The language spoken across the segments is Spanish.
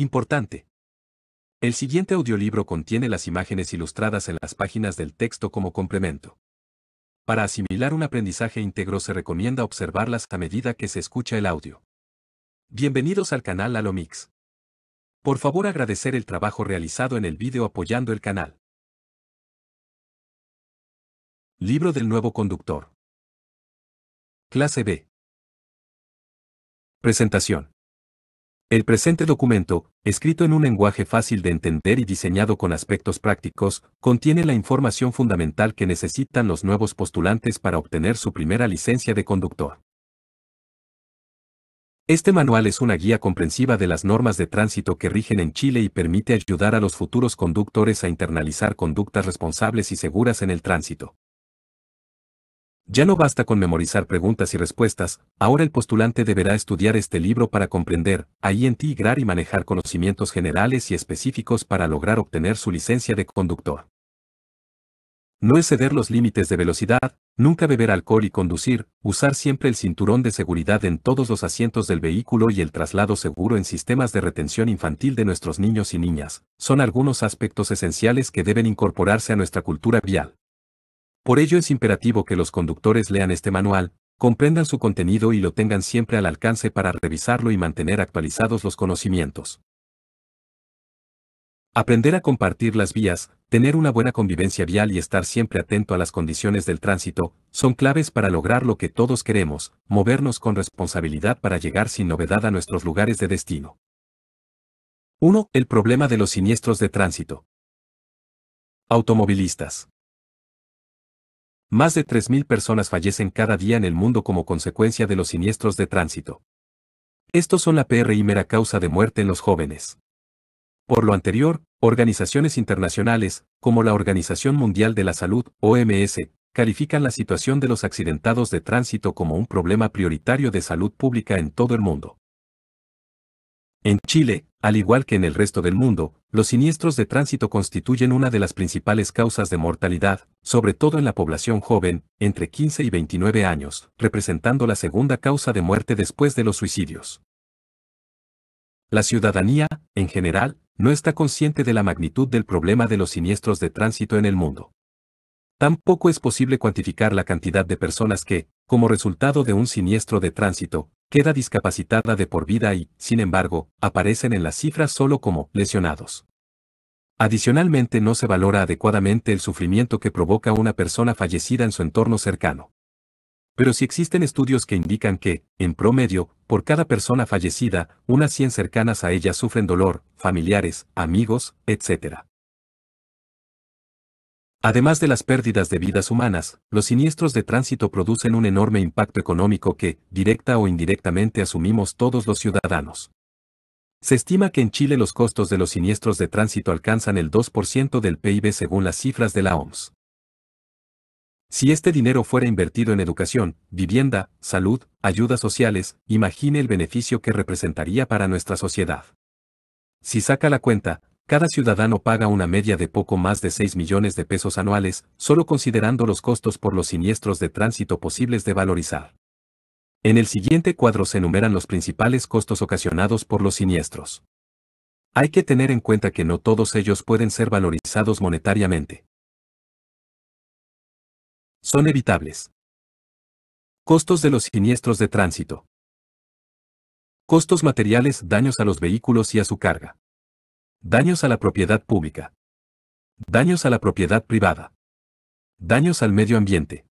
Importante. El siguiente audiolibro contiene las imágenes ilustradas en las páginas del texto como complemento. Para asimilar un aprendizaje íntegro se recomienda observarlas a medida que se escucha el audio. Bienvenidos al canal Alomix. Por favor agradecer el trabajo realizado en el vídeo apoyando el canal. Libro del nuevo conductor. Clase B. Presentación. El presente documento, escrito en un lenguaje fácil de entender y diseñado con aspectos prácticos, contiene la información fundamental que necesitan los nuevos postulantes para obtener su primera licencia de conductor. Este manual es una guía comprensiva de las normas de tránsito que rigen en Chile y permite ayudar a los futuros conductores a internalizar conductas responsables y seguras en el tránsito. Ya no basta con memorizar preguntas y respuestas, ahora el postulante deberá estudiar este libro para comprender, ahí en y manejar conocimientos generales y específicos para lograr obtener su licencia de conductor. No exceder los límites de velocidad, nunca beber alcohol y conducir, usar siempre el cinturón de seguridad en todos los asientos del vehículo y el traslado seguro en sistemas de retención infantil de nuestros niños y niñas, son algunos aspectos esenciales que deben incorporarse a nuestra cultura vial. Por ello es imperativo que los conductores lean este manual, comprendan su contenido y lo tengan siempre al alcance para revisarlo y mantener actualizados los conocimientos. Aprender a compartir las vías, tener una buena convivencia vial y estar siempre atento a las condiciones del tránsito, son claves para lograr lo que todos queremos, movernos con responsabilidad para llegar sin novedad a nuestros lugares de destino. 1. El problema de los siniestros de tránsito. Automovilistas. Más de 3.000 personas fallecen cada día en el mundo como consecuencia de los siniestros de tránsito. Estos son la y mera causa de muerte en los jóvenes. Por lo anterior, organizaciones internacionales, como la Organización Mundial de la Salud, OMS, califican la situación de los accidentados de tránsito como un problema prioritario de salud pública en todo el mundo. En Chile, al igual que en el resto del mundo, los siniestros de tránsito constituyen una de las principales causas de mortalidad, sobre todo en la población joven, entre 15 y 29 años, representando la segunda causa de muerte después de los suicidios. La ciudadanía, en general, no está consciente de la magnitud del problema de los siniestros de tránsito en el mundo. Tampoco es posible cuantificar la cantidad de personas que, como resultado de un siniestro de tránsito, queda discapacitada de por vida y, sin embargo, aparecen en las cifras solo como lesionados. Adicionalmente no se valora adecuadamente el sufrimiento que provoca una persona fallecida en su entorno cercano. Pero si existen estudios que indican que, en promedio, por cada persona fallecida, unas 100 cercanas a ella sufren dolor, familiares, amigos, etc. Además de las pérdidas de vidas humanas, los siniestros de tránsito producen un enorme impacto económico que, directa o indirectamente, asumimos todos los ciudadanos. Se estima que en Chile los costos de los siniestros de tránsito alcanzan el 2% del PIB según las cifras de la OMS. Si este dinero fuera invertido en educación, vivienda, salud, ayudas sociales, imagine el beneficio que representaría para nuestra sociedad. Si saca la cuenta, cada ciudadano paga una media de poco más de 6 millones de pesos anuales, solo considerando los costos por los siniestros de tránsito posibles de valorizar. En el siguiente cuadro se enumeran los principales costos ocasionados por los siniestros. Hay que tener en cuenta que no todos ellos pueden ser valorizados monetariamente. Son evitables. Costos de los siniestros de tránsito. Costos materiales, daños a los vehículos y a su carga. Daños a la propiedad pública. Daños a la propiedad privada. Daños al medio ambiente.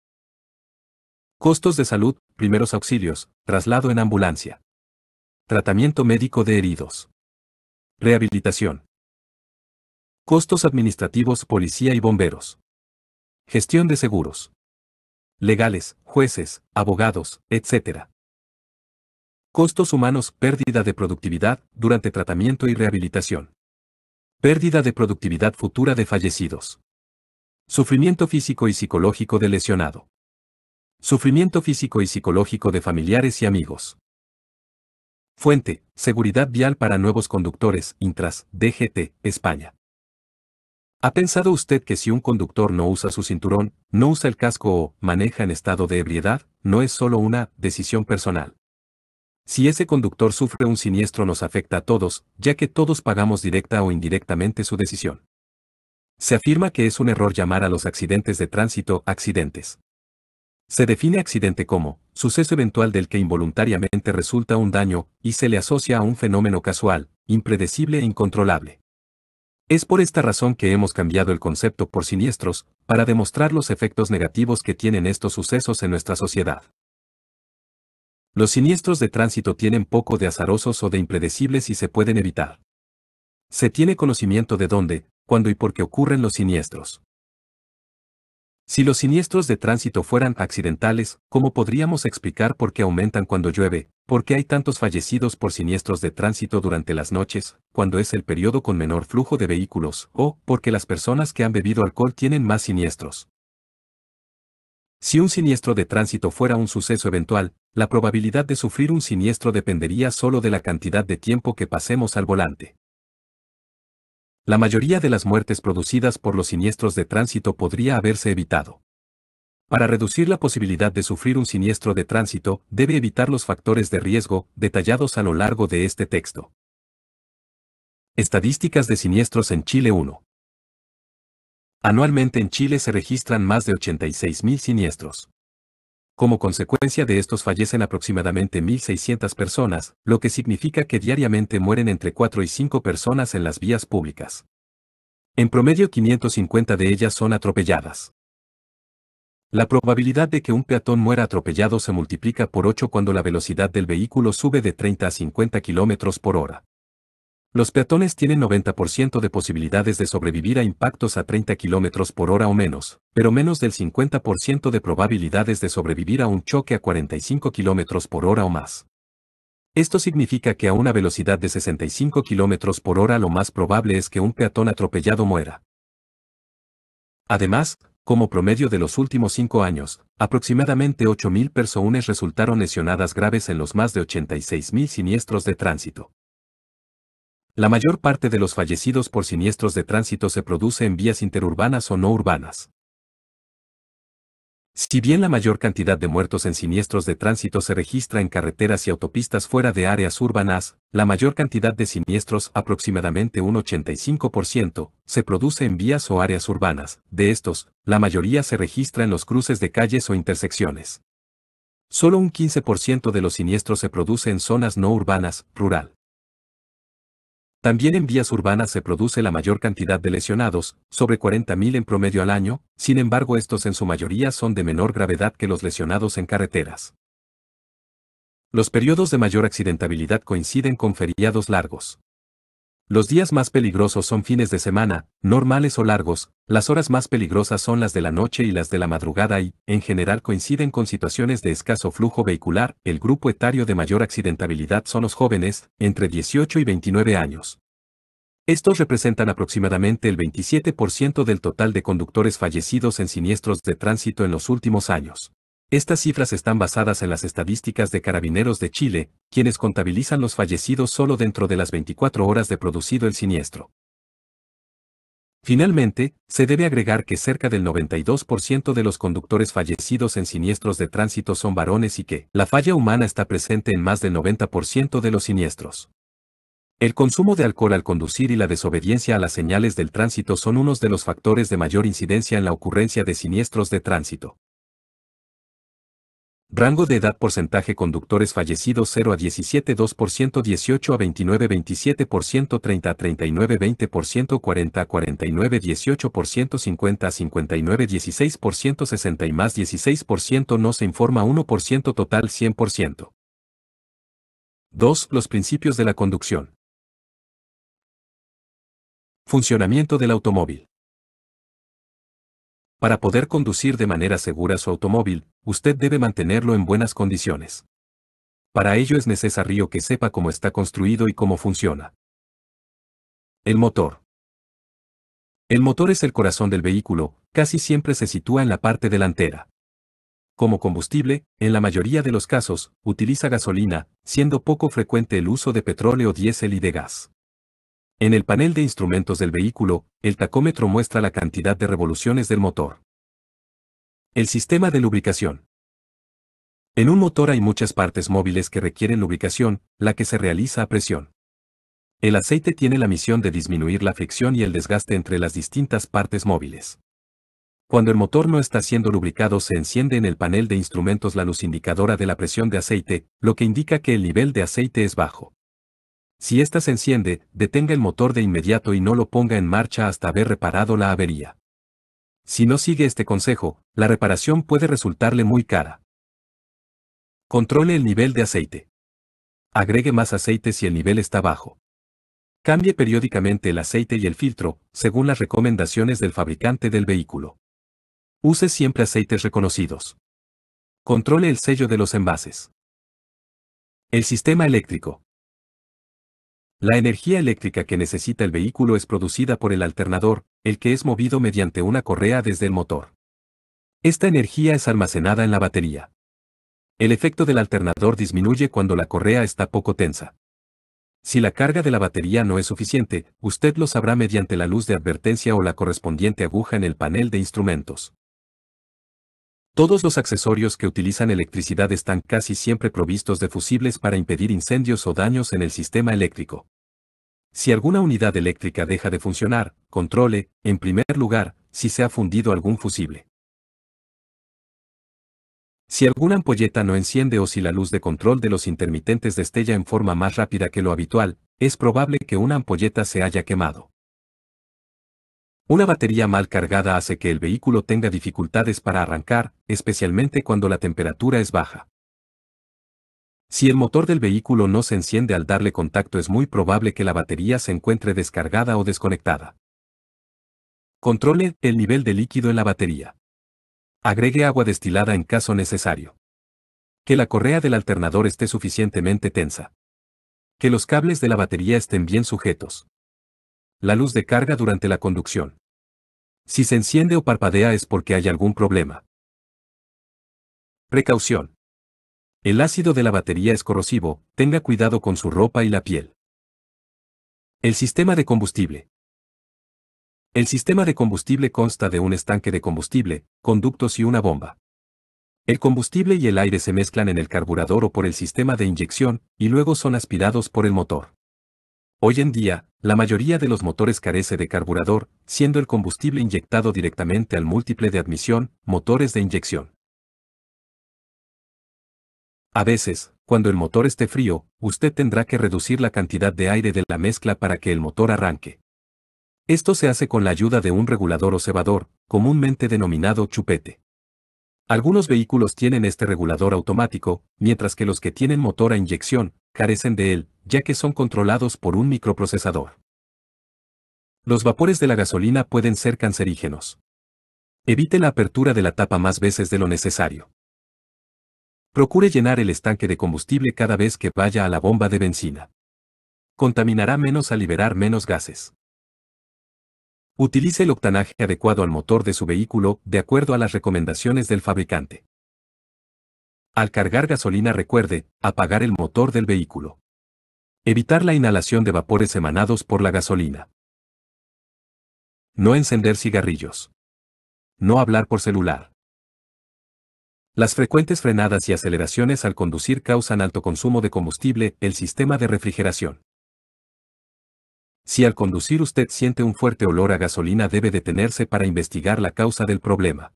Costos de salud, primeros auxilios, traslado en ambulancia. Tratamiento médico de heridos. Rehabilitación. Costos administrativos, policía y bomberos. Gestión de seguros. Legales, jueces, abogados, etc. Costos humanos, pérdida de productividad durante tratamiento y rehabilitación. Pérdida de productividad futura de fallecidos. Sufrimiento físico y psicológico de lesionado. Sufrimiento físico y psicológico de familiares y amigos. Fuente, Seguridad Vial para Nuevos Conductores, Intras, DGT, España. ¿Ha pensado usted que si un conductor no usa su cinturón, no usa el casco o maneja en estado de ebriedad, no es solo una decisión personal? Si ese conductor sufre un siniestro nos afecta a todos, ya que todos pagamos directa o indirectamente su decisión. Se afirma que es un error llamar a los accidentes de tránsito accidentes. Se define accidente como suceso eventual del que involuntariamente resulta un daño, y se le asocia a un fenómeno casual, impredecible e incontrolable. Es por esta razón que hemos cambiado el concepto por siniestros, para demostrar los efectos negativos que tienen estos sucesos en nuestra sociedad. Los siniestros de tránsito tienen poco de azarosos o de impredecibles y se pueden evitar. Se tiene conocimiento de dónde, cuándo y por qué ocurren los siniestros. Si los siniestros de tránsito fueran accidentales, ¿cómo podríamos explicar por qué aumentan cuando llueve, por qué hay tantos fallecidos por siniestros de tránsito durante las noches, cuando es el periodo con menor flujo de vehículos, o porque las personas que han bebido alcohol tienen más siniestros? Si un siniestro de tránsito fuera un suceso eventual, la probabilidad de sufrir un siniestro dependería solo de la cantidad de tiempo que pasemos al volante. La mayoría de las muertes producidas por los siniestros de tránsito podría haberse evitado. Para reducir la posibilidad de sufrir un siniestro de tránsito, debe evitar los factores de riesgo detallados a lo largo de este texto. Estadísticas de siniestros en Chile 1. Anualmente en Chile se registran más de 86.000 siniestros. Como consecuencia de estos fallecen aproximadamente 1.600 personas, lo que significa que diariamente mueren entre 4 y 5 personas en las vías públicas. En promedio 550 de ellas son atropelladas. La probabilidad de que un peatón muera atropellado se multiplica por 8 cuando la velocidad del vehículo sube de 30 a 50 km por hora. Los peatones tienen 90% de posibilidades de sobrevivir a impactos a 30 km por hora o menos, pero menos del 50% de probabilidades de sobrevivir a un choque a 45 km por hora o más. Esto significa que a una velocidad de 65 km por hora lo más probable es que un peatón atropellado muera. Además, como promedio de los últimos cinco años, aproximadamente 8.000 personas resultaron lesionadas graves en los más de 86.000 siniestros de tránsito. La mayor parte de los fallecidos por siniestros de tránsito se produce en vías interurbanas o no urbanas. Si bien la mayor cantidad de muertos en siniestros de tránsito se registra en carreteras y autopistas fuera de áreas urbanas, la mayor cantidad de siniestros, aproximadamente un 85%, se produce en vías o áreas urbanas. De estos, la mayoría se registra en los cruces de calles o intersecciones. Solo un 15% de los siniestros se produce en zonas no urbanas, rural. También en vías urbanas se produce la mayor cantidad de lesionados, sobre 40.000 en promedio al año, sin embargo estos en su mayoría son de menor gravedad que los lesionados en carreteras. Los periodos de mayor accidentabilidad coinciden con feriados largos. Los días más peligrosos son fines de semana, normales o largos, las horas más peligrosas son las de la noche y las de la madrugada y, en general coinciden con situaciones de escaso flujo vehicular, el grupo etario de mayor accidentabilidad son los jóvenes, entre 18 y 29 años. Estos representan aproximadamente el 27% del total de conductores fallecidos en siniestros de tránsito en los últimos años. Estas cifras están basadas en las estadísticas de Carabineros de Chile, quienes contabilizan los fallecidos solo dentro de las 24 horas de producido el siniestro. Finalmente, se debe agregar que cerca del 92% de los conductores fallecidos en siniestros de tránsito son varones y que la falla humana está presente en más del 90% de los siniestros. El consumo de alcohol al conducir y la desobediencia a las señales del tránsito son unos de los factores de mayor incidencia en la ocurrencia de siniestros de tránsito. Rango de edad porcentaje conductores fallecidos 0 a 17 2% 18 a 29 27% 30 a 39 20% 40 a 49 18% 50 a 59 16% 60 y más 16% no se informa 1% total 100%. 2. Los principios de la conducción. Funcionamiento del automóvil. Para poder conducir de manera segura su automóvil, usted debe mantenerlo en buenas condiciones. Para ello es necesario que sepa cómo está construido y cómo funciona. El motor. El motor es el corazón del vehículo, casi siempre se sitúa en la parte delantera. Como combustible, en la mayoría de los casos, utiliza gasolina, siendo poco frecuente el uso de petróleo diésel y de gas. En el panel de instrumentos del vehículo, el tacómetro muestra la cantidad de revoluciones del motor. El sistema de lubricación. En un motor hay muchas partes móviles que requieren lubricación, la que se realiza a presión. El aceite tiene la misión de disminuir la fricción y el desgaste entre las distintas partes móviles. Cuando el motor no está siendo lubricado se enciende en el panel de instrumentos la luz indicadora de la presión de aceite, lo que indica que el nivel de aceite es bajo. Si ésta se enciende, detenga el motor de inmediato y no lo ponga en marcha hasta haber reparado la avería. Si no sigue este consejo, la reparación puede resultarle muy cara. Controle el nivel de aceite. Agregue más aceite si el nivel está bajo. Cambie periódicamente el aceite y el filtro, según las recomendaciones del fabricante del vehículo. Use siempre aceites reconocidos. Controle el sello de los envases. El sistema eléctrico. La energía eléctrica que necesita el vehículo es producida por el alternador, el que es movido mediante una correa desde el motor. Esta energía es almacenada en la batería. El efecto del alternador disminuye cuando la correa está poco tensa. Si la carga de la batería no es suficiente, usted lo sabrá mediante la luz de advertencia o la correspondiente aguja en el panel de instrumentos. Todos los accesorios que utilizan electricidad están casi siempre provistos de fusibles para impedir incendios o daños en el sistema eléctrico. Si alguna unidad eléctrica deja de funcionar, controle, en primer lugar, si se ha fundido algún fusible. Si alguna ampolleta no enciende o si la luz de control de los intermitentes destella en forma más rápida que lo habitual, es probable que una ampolleta se haya quemado. Una batería mal cargada hace que el vehículo tenga dificultades para arrancar, especialmente cuando la temperatura es baja. Si el motor del vehículo no se enciende al darle contacto es muy probable que la batería se encuentre descargada o desconectada. Controle el nivel de líquido en la batería. Agregue agua destilada en caso necesario. Que la correa del alternador esté suficientemente tensa. Que los cables de la batería estén bien sujetos la luz de carga durante la conducción. Si se enciende o parpadea es porque hay algún problema. Precaución. El ácido de la batería es corrosivo, tenga cuidado con su ropa y la piel. El sistema de combustible. El sistema de combustible consta de un estanque de combustible, conductos y una bomba. El combustible y el aire se mezclan en el carburador o por el sistema de inyección, y luego son aspirados por el motor. Hoy en día, la mayoría de los motores carece de carburador, siendo el combustible inyectado directamente al múltiple de admisión, motores de inyección. A veces, cuando el motor esté frío, usted tendrá que reducir la cantidad de aire de la mezcla para que el motor arranque. Esto se hace con la ayuda de un regulador o cebador, comúnmente denominado chupete. Algunos vehículos tienen este regulador automático, mientras que los que tienen motor a inyección, carecen de él, ya que son controlados por un microprocesador. Los vapores de la gasolina pueden ser cancerígenos. Evite la apertura de la tapa más veces de lo necesario. Procure llenar el estanque de combustible cada vez que vaya a la bomba de benzina. Contaminará menos al liberar menos gases. Utilice el octanaje adecuado al motor de su vehículo de acuerdo a las recomendaciones del fabricante. Al cargar gasolina recuerde, apagar el motor del vehículo. Evitar la inhalación de vapores emanados por la gasolina. No encender cigarrillos. No hablar por celular. Las frecuentes frenadas y aceleraciones al conducir causan alto consumo de combustible, el sistema de refrigeración. Si al conducir usted siente un fuerte olor a gasolina debe detenerse para investigar la causa del problema.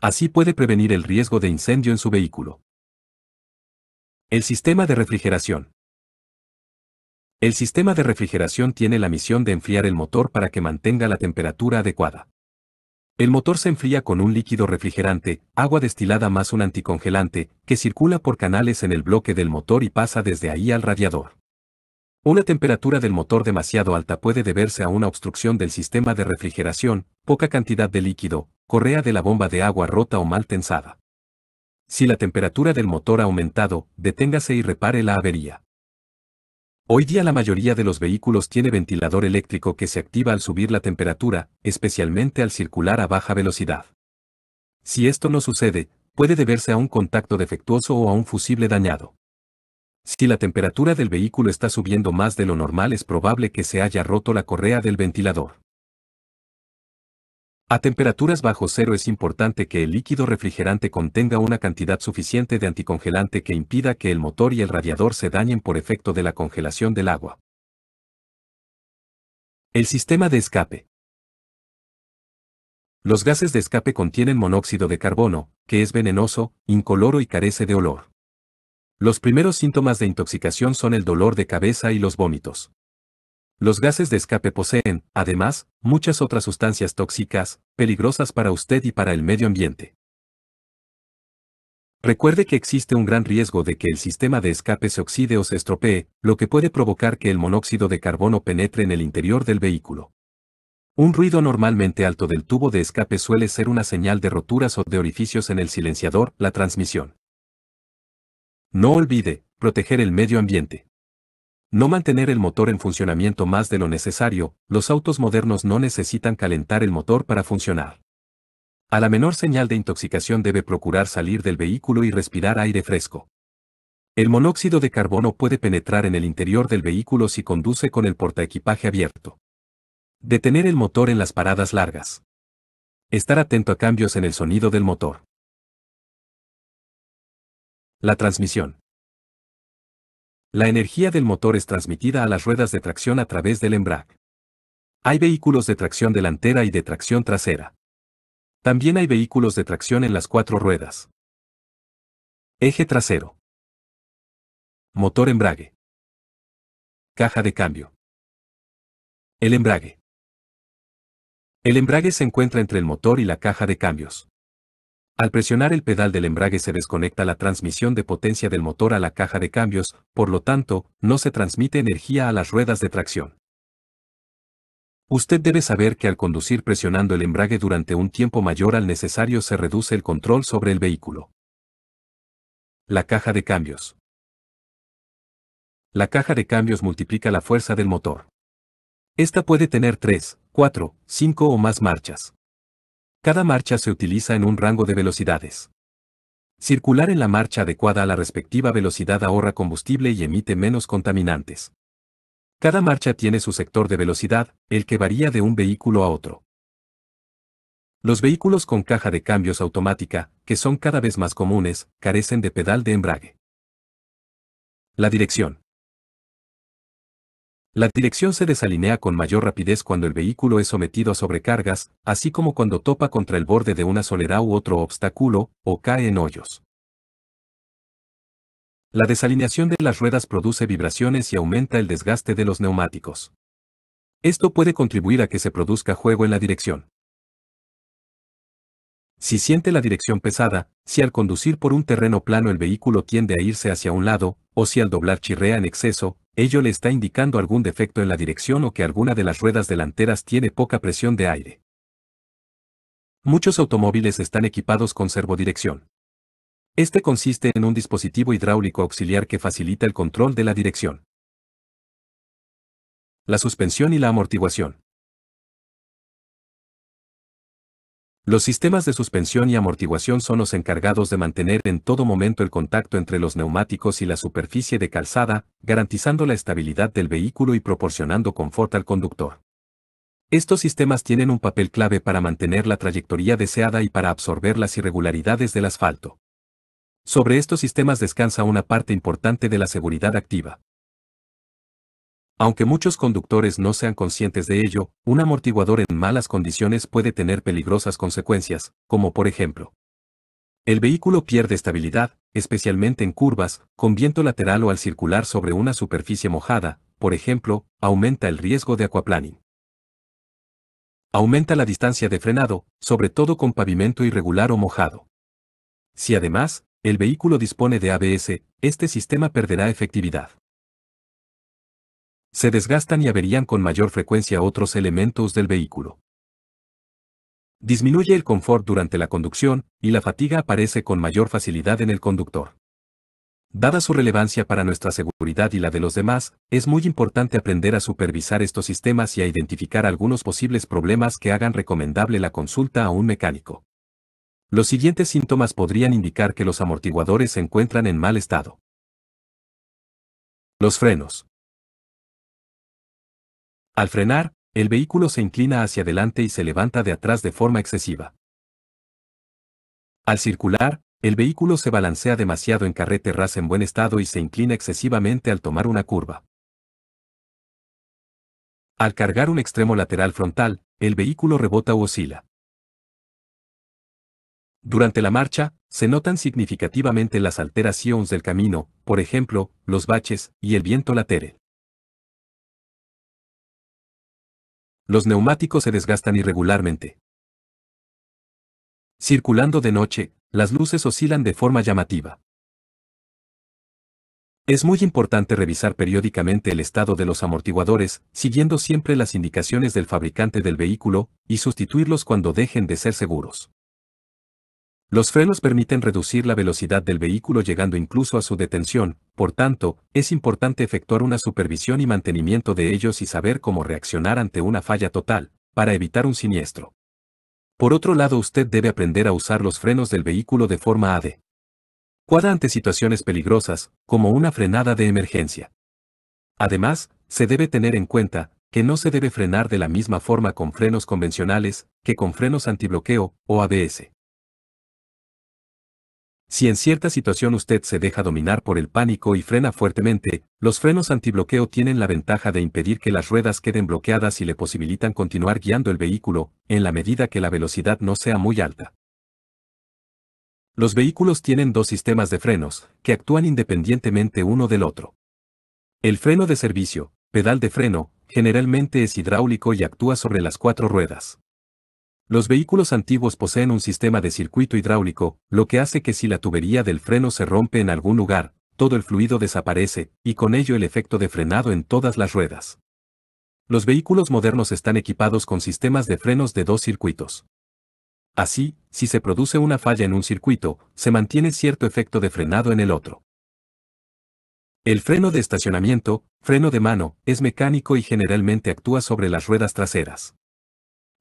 Así puede prevenir el riesgo de incendio en su vehículo. El sistema de refrigeración. El sistema de refrigeración tiene la misión de enfriar el motor para que mantenga la temperatura adecuada. El motor se enfría con un líquido refrigerante, agua destilada más un anticongelante, que circula por canales en el bloque del motor y pasa desde ahí al radiador. Una temperatura del motor demasiado alta puede deberse a una obstrucción del sistema de refrigeración, poca cantidad de líquido, correa de la bomba de agua rota o mal tensada. Si la temperatura del motor ha aumentado, deténgase y repare la avería. Hoy día la mayoría de los vehículos tiene ventilador eléctrico que se activa al subir la temperatura, especialmente al circular a baja velocidad. Si esto no sucede, puede deberse a un contacto defectuoso o a un fusible dañado. Si la temperatura del vehículo está subiendo más de lo normal es probable que se haya roto la correa del ventilador. A temperaturas bajo cero es importante que el líquido refrigerante contenga una cantidad suficiente de anticongelante que impida que el motor y el radiador se dañen por efecto de la congelación del agua. El sistema de escape. Los gases de escape contienen monóxido de carbono, que es venenoso, incoloro y carece de olor. Los primeros síntomas de intoxicación son el dolor de cabeza y los vómitos. Los gases de escape poseen, además, muchas otras sustancias tóxicas, peligrosas para usted y para el medio ambiente. Recuerde que existe un gran riesgo de que el sistema de escape se oxide o se estropee, lo que puede provocar que el monóxido de carbono penetre en el interior del vehículo. Un ruido normalmente alto del tubo de escape suele ser una señal de roturas o de orificios en el silenciador, la transmisión. No olvide, proteger el medio ambiente. No mantener el motor en funcionamiento más de lo necesario, los autos modernos no necesitan calentar el motor para funcionar. A la menor señal de intoxicación debe procurar salir del vehículo y respirar aire fresco. El monóxido de carbono puede penetrar en el interior del vehículo si conduce con el portaequipaje abierto. Detener el motor en las paradas largas. Estar atento a cambios en el sonido del motor. La transmisión. La energía del motor es transmitida a las ruedas de tracción a través del embrague. Hay vehículos de tracción delantera y de tracción trasera. También hay vehículos de tracción en las cuatro ruedas. Eje trasero. Motor embrague. Caja de cambio. El embrague. El embrague se encuentra entre el motor y la caja de cambios. Al presionar el pedal del embrague se desconecta la transmisión de potencia del motor a la caja de cambios, por lo tanto, no se transmite energía a las ruedas de tracción. Usted debe saber que al conducir presionando el embrague durante un tiempo mayor al necesario se reduce el control sobre el vehículo. La caja de cambios. La caja de cambios multiplica la fuerza del motor. Esta puede tener 3, 4, 5 o más marchas. Cada marcha se utiliza en un rango de velocidades. Circular en la marcha adecuada a la respectiva velocidad ahorra combustible y emite menos contaminantes. Cada marcha tiene su sector de velocidad, el que varía de un vehículo a otro. Los vehículos con caja de cambios automática, que son cada vez más comunes, carecen de pedal de embrague. La dirección. La dirección se desalinea con mayor rapidez cuando el vehículo es sometido a sobrecargas, así como cuando topa contra el borde de una soledad u otro obstáculo, o cae en hoyos. La desalineación de las ruedas produce vibraciones y aumenta el desgaste de los neumáticos. Esto puede contribuir a que se produzca juego en la dirección. Si siente la dirección pesada, si al conducir por un terreno plano el vehículo tiende a irse hacia un lado, o si al doblar chirrea en exceso, ello le está indicando algún defecto en la dirección o que alguna de las ruedas delanteras tiene poca presión de aire. Muchos automóviles están equipados con servodirección. Este consiste en un dispositivo hidráulico auxiliar que facilita el control de la dirección. La suspensión y la amortiguación. Los sistemas de suspensión y amortiguación son los encargados de mantener en todo momento el contacto entre los neumáticos y la superficie de calzada, garantizando la estabilidad del vehículo y proporcionando confort al conductor. Estos sistemas tienen un papel clave para mantener la trayectoria deseada y para absorber las irregularidades del asfalto. Sobre estos sistemas descansa una parte importante de la seguridad activa. Aunque muchos conductores no sean conscientes de ello, un amortiguador en malas condiciones puede tener peligrosas consecuencias, como por ejemplo. El vehículo pierde estabilidad, especialmente en curvas, con viento lateral o al circular sobre una superficie mojada, por ejemplo, aumenta el riesgo de aquaplaning. Aumenta la distancia de frenado, sobre todo con pavimento irregular o mojado. Si además, el vehículo dispone de ABS, este sistema perderá efectividad se desgastan y averían con mayor frecuencia otros elementos del vehículo. Disminuye el confort durante la conducción, y la fatiga aparece con mayor facilidad en el conductor. Dada su relevancia para nuestra seguridad y la de los demás, es muy importante aprender a supervisar estos sistemas y a identificar algunos posibles problemas que hagan recomendable la consulta a un mecánico. Los siguientes síntomas podrían indicar que los amortiguadores se encuentran en mal estado. Los frenos. Al frenar, el vehículo se inclina hacia adelante y se levanta de atrás de forma excesiva. Al circular, el vehículo se balancea demasiado en carrete en buen estado y se inclina excesivamente al tomar una curva. Al cargar un extremo lateral frontal, el vehículo rebota u oscila. Durante la marcha, se notan significativamente las alteraciones del camino, por ejemplo, los baches y el viento lateral. Los neumáticos se desgastan irregularmente. Circulando de noche, las luces oscilan de forma llamativa. Es muy importante revisar periódicamente el estado de los amortiguadores, siguiendo siempre las indicaciones del fabricante del vehículo, y sustituirlos cuando dejen de ser seguros. Los frenos permiten reducir la velocidad del vehículo llegando incluso a su detención, por tanto, es importante efectuar una supervisión y mantenimiento de ellos y saber cómo reaccionar ante una falla total, para evitar un siniestro. Por otro lado, usted debe aprender a usar los frenos del vehículo de forma AD. Cuadra ante situaciones peligrosas, como una frenada de emergencia. Además, se debe tener en cuenta que no se debe frenar de la misma forma con frenos convencionales que con frenos antibloqueo o ABS. Si en cierta situación usted se deja dominar por el pánico y frena fuertemente, los frenos antibloqueo tienen la ventaja de impedir que las ruedas queden bloqueadas y le posibilitan continuar guiando el vehículo, en la medida que la velocidad no sea muy alta. Los vehículos tienen dos sistemas de frenos, que actúan independientemente uno del otro. El freno de servicio, pedal de freno, generalmente es hidráulico y actúa sobre las cuatro ruedas. Los vehículos antiguos poseen un sistema de circuito hidráulico, lo que hace que si la tubería del freno se rompe en algún lugar, todo el fluido desaparece, y con ello el efecto de frenado en todas las ruedas. Los vehículos modernos están equipados con sistemas de frenos de dos circuitos. Así, si se produce una falla en un circuito, se mantiene cierto efecto de frenado en el otro. El freno de estacionamiento, freno de mano, es mecánico y generalmente actúa sobre las ruedas traseras.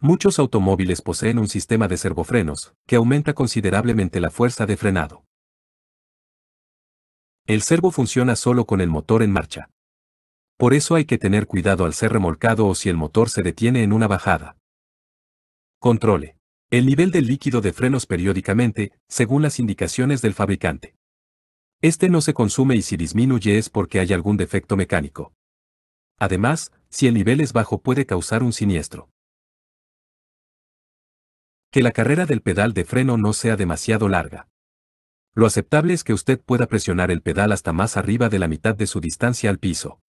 Muchos automóviles poseen un sistema de servofrenos, que aumenta considerablemente la fuerza de frenado. El servo funciona solo con el motor en marcha. Por eso hay que tener cuidado al ser remolcado o si el motor se detiene en una bajada. Controle. El nivel del líquido de frenos periódicamente, según las indicaciones del fabricante. Este no se consume y si disminuye es porque hay algún defecto mecánico. Además, si el nivel es bajo puede causar un siniestro que la carrera del pedal de freno no sea demasiado larga. Lo aceptable es que usted pueda presionar el pedal hasta más arriba de la mitad de su distancia al piso.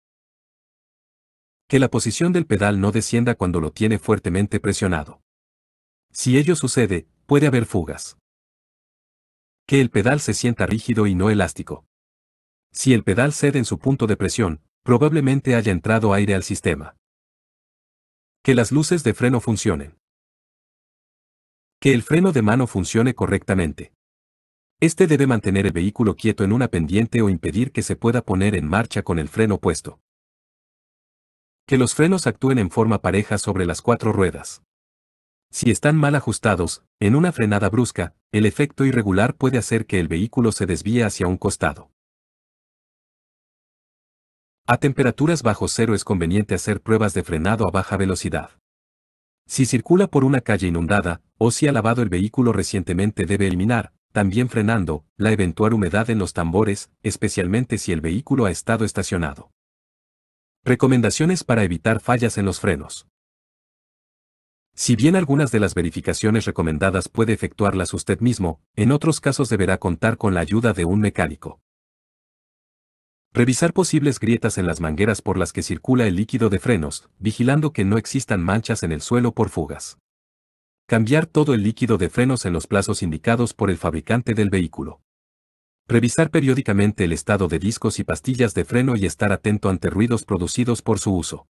Que la posición del pedal no descienda cuando lo tiene fuertemente presionado. Si ello sucede, puede haber fugas. Que el pedal se sienta rígido y no elástico. Si el pedal cede en su punto de presión, probablemente haya entrado aire al sistema. Que las luces de freno funcionen que el freno de mano funcione correctamente. Este debe mantener el vehículo quieto en una pendiente o impedir que se pueda poner en marcha con el freno puesto. Que los frenos actúen en forma pareja sobre las cuatro ruedas. Si están mal ajustados, en una frenada brusca, el efecto irregular puede hacer que el vehículo se desvíe hacia un costado. A temperaturas bajo cero es conveniente hacer pruebas de frenado a baja velocidad. Si circula por una calle inundada, o si ha lavado el vehículo recientemente debe eliminar, también frenando, la eventual humedad en los tambores, especialmente si el vehículo ha estado estacionado. Recomendaciones para evitar fallas en los frenos. Si bien algunas de las verificaciones recomendadas puede efectuarlas usted mismo, en otros casos deberá contar con la ayuda de un mecánico. Revisar posibles grietas en las mangueras por las que circula el líquido de frenos, vigilando que no existan manchas en el suelo por fugas. Cambiar todo el líquido de frenos en los plazos indicados por el fabricante del vehículo. Revisar periódicamente el estado de discos y pastillas de freno y estar atento ante ruidos producidos por su uso.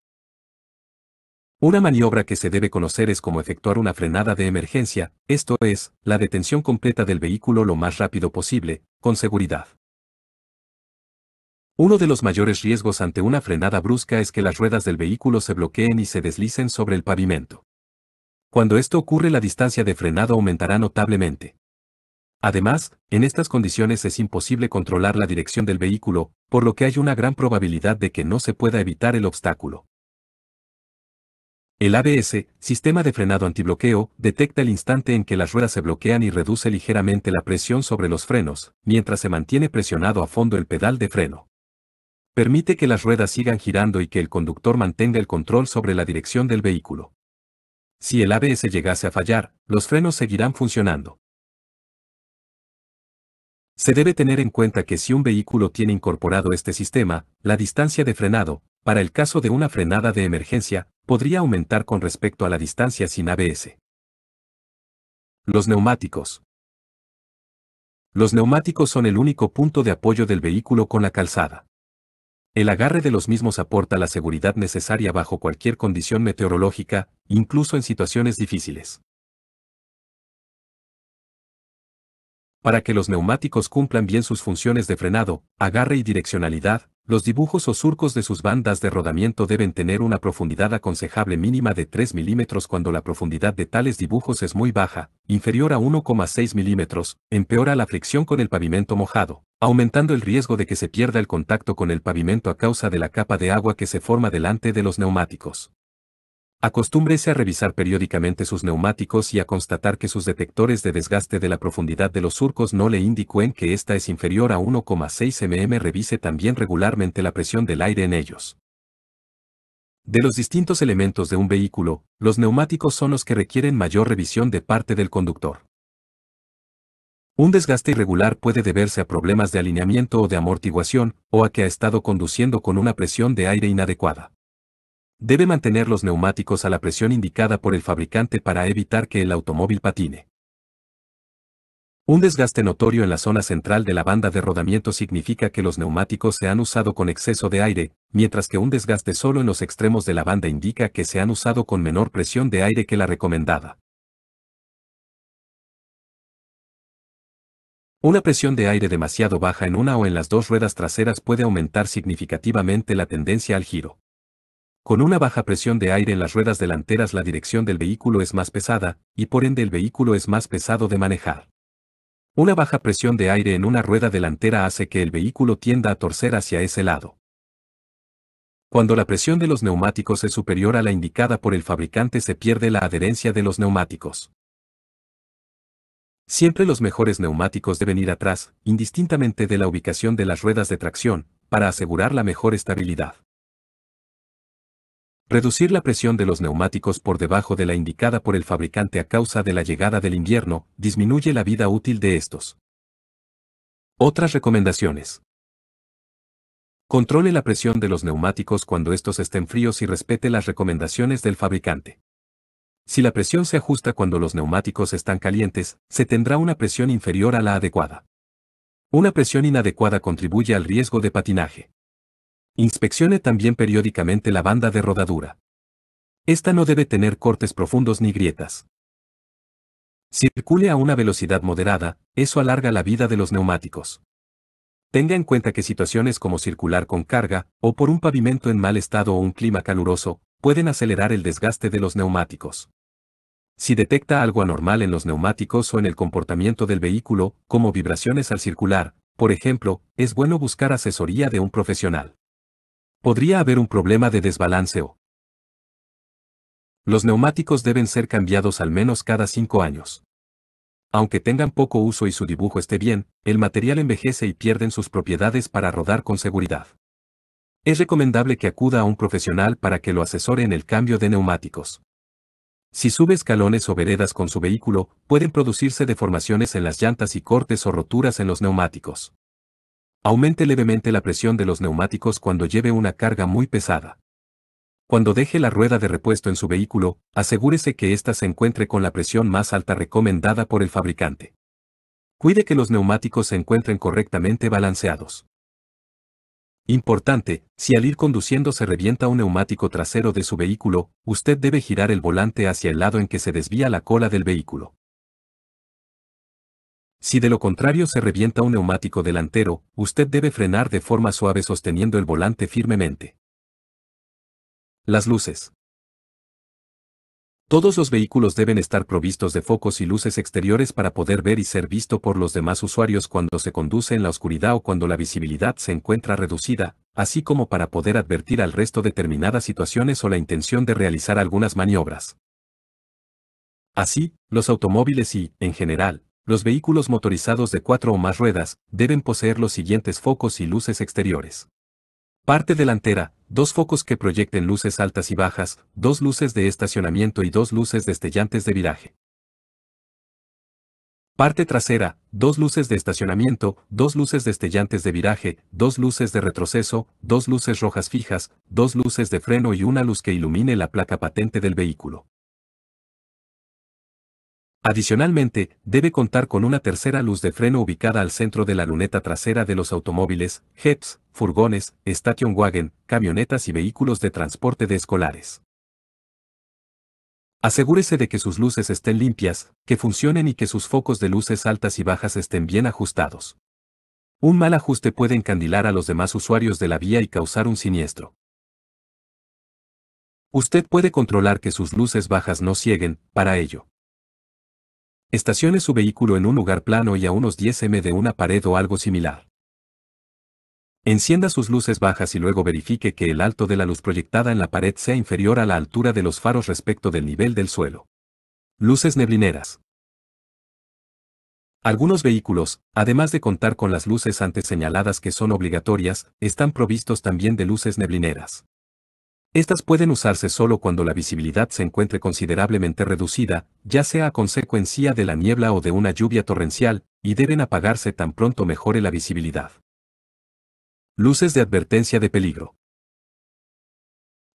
Una maniobra que se debe conocer es cómo efectuar una frenada de emergencia, esto es, la detención completa del vehículo lo más rápido posible, con seguridad. Uno de los mayores riesgos ante una frenada brusca es que las ruedas del vehículo se bloqueen y se deslicen sobre el pavimento. Cuando esto ocurre la distancia de frenado aumentará notablemente. Además, en estas condiciones es imposible controlar la dirección del vehículo, por lo que hay una gran probabilidad de que no se pueda evitar el obstáculo. El ABS, sistema de frenado antibloqueo, detecta el instante en que las ruedas se bloquean y reduce ligeramente la presión sobre los frenos, mientras se mantiene presionado a fondo el pedal de freno. Permite que las ruedas sigan girando y que el conductor mantenga el control sobre la dirección del vehículo. Si el ABS llegase a fallar, los frenos seguirán funcionando. Se debe tener en cuenta que si un vehículo tiene incorporado este sistema, la distancia de frenado, para el caso de una frenada de emergencia, podría aumentar con respecto a la distancia sin ABS. Los neumáticos. Los neumáticos son el único punto de apoyo del vehículo con la calzada. El agarre de los mismos aporta la seguridad necesaria bajo cualquier condición meteorológica, incluso en situaciones difíciles. Para que los neumáticos cumplan bien sus funciones de frenado, agarre y direccionalidad, los dibujos o surcos de sus bandas de rodamiento deben tener una profundidad aconsejable mínima de 3 milímetros cuando la profundidad de tales dibujos es muy baja, inferior a 1,6 milímetros, empeora la fricción con el pavimento mojado aumentando el riesgo de que se pierda el contacto con el pavimento a causa de la capa de agua que se forma delante de los neumáticos. Acostúmbrese a revisar periódicamente sus neumáticos y a constatar que sus detectores de desgaste de la profundidad de los surcos no le indicuen que esta es inferior a 1,6 mm. Revise también regularmente la presión del aire en ellos. De los distintos elementos de un vehículo, los neumáticos son los que requieren mayor revisión de parte del conductor. Un desgaste irregular puede deberse a problemas de alineamiento o de amortiguación, o a que ha estado conduciendo con una presión de aire inadecuada. Debe mantener los neumáticos a la presión indicada por el fabricante para evitar que el automóvil patine. Un desgaste notorio en la zona central de la banda de rodamiento significa que los neumáticos se han usado con exceso de aire, mientras que un desgaste solo en los extremos de la banda indica que se han usado con menor presión de aire que la recomendada. Una presión de aire demasiado baja en una o en las dos ruedas traseras puede aumentar significativamente la tendencia al giro. Con una baja presión de aire en las ruedas delanteras la dirección del vehículo es más pesada, y por ende el vehículo es más pesado de manejar. Una baja presión de aire en una rueda delantera hace que el vehículo tienda a torcer hacia ese lado. Cuando la presión de los neumáticos es superior a la indicada por el fabricante se pierde la adherencia de los neumáticos. Siempre los mejores neumáticos deben ir atrás, indistintamente de la ubicación de las ruedas de tracción, para asegurar la mejor estabilidad. Reducir la presión de los neumáticos por debajo de la indicada por el fabricante a causa de la llegada del invierno disminuye la vida útil de estos. Otras recomendaciones. Controle la presión de los neumáticos cuando estos estén fríos y respete las recomendaciones del fabricante. Si la presión se ajusta cuando los neumáticos están calientes, se tendrá una presión inferior a la adecuada. Una presión inadecuada contribuye al riesgo de patinaje. Inspeccione también periódicamente la banda de rodadura. Esta no debe tener cortes profundos ni grietas. Circule a una velocidad moderada, eso alarga la vida de los neumáticos. Tenga en cuenta que situaciones como circular con carga, o por un pavimento en mal estado o un clima caluroso, pueden acelerar el desgaste de los neumáticos. Si detecta algo anormal en los neumáticos o en el comportamiento del vehículo, como vibraciones al circular, por ejemplo, es bueno buscar asesoría de un profesional. Podría haber un problema de desbalanceo. Los neumáticos deben ser cambiados al menos cada cinco años. Aunque tengan poco uso y su dibujo esté bien, el material envejece y pierden sus propiedades para rodar con seguridad. Es recomendable que acuda a un profesional para que lo asesore en el cambio de neumáticos. Si sube escalones o veredas con su vehículo, pueden producirse deformaciones en las llantas y cortes o roturas en los neumáticos. Aumente levemente la presión de los neumáticos cuando lleve una carga muy pesada. Cuando deje la rueda de repuesto en su vehículo, asegúrese que ésta se encuentre con la presión más alta recomendada por el fabricante. Cuide que los neumáticos se encuentren correctamente balanceados. Importante, si al ir conduciendo se revienta un neumático trasero de su vehículo, usted debe girar el volante hacia el lado en que se desvía la cola del vehículo. Si de lo contrario se revienta un neumático delantero, usted debe frenar de forma suave sosteniendo el volante firmemente. Las luces. Todos los vehículos deben estar provistos de focos y luces exteriores para poder ver y ser visto por los demás usuarios cuando se conduce en la oscuridad o cuando la visibilidad se encuentra reducida, así como para poder advertir al resto determinadas situaciones o la intención de realizar algunas maniobras. Así, los automóviles y, en general, los vehículos motorizados de cuatro o más ruedas, deben poseer los siguientes focos y luces exteriores. Parte delantera, dos focos que proyecten luces altas y bajas, dos luces de estacionamiento y dos luces destellantes de viraje. Parte trasera, dos luces de estacionamiento, dos luces destellantes de viraje, dos luces de retroceso, dos luces rojas fijas, dos luces de freno y una luz que ilumine la placa patente del vehículo. Adicionalmente, debe contar con una tercera luz de freno ubicada al centro de la luneta trasera de los automóviles, jets, furgones, station wagon, camionetas y vehículos de transporte de escolares. Asegúrese de que sus luces estén limpias, que funcionen y que sus focos de luces altas y bajas estén bien ajustados. Un mal ajuste puede encandilar a los demás usuarios de la vía y causar un siniestro. Usted puede controlar que sus luces bajas no cieguen, para ello Estacione su vehículo en un lugar plano y a unos 10 m de una pared o algo similar. Encienda sus luces bajas y luego verifique que el alto de la luz proyectada en la pared sea inferior a la altura de los faros respecto del nivel del suelo. Luces neblineras. Algunos vehículos, además de contar con las luces antes señaladas que son obligatorias, están provistos también de luces neblineras. Estas pueden usarse solo cuando la visibilidad se encuentre considerablemente reducida, ya sea a consecuencia de la niebla o de una lluvia torrencial, y deben apagarse tan pronto mejore la visibilidad. Luces de advertencia de peligro.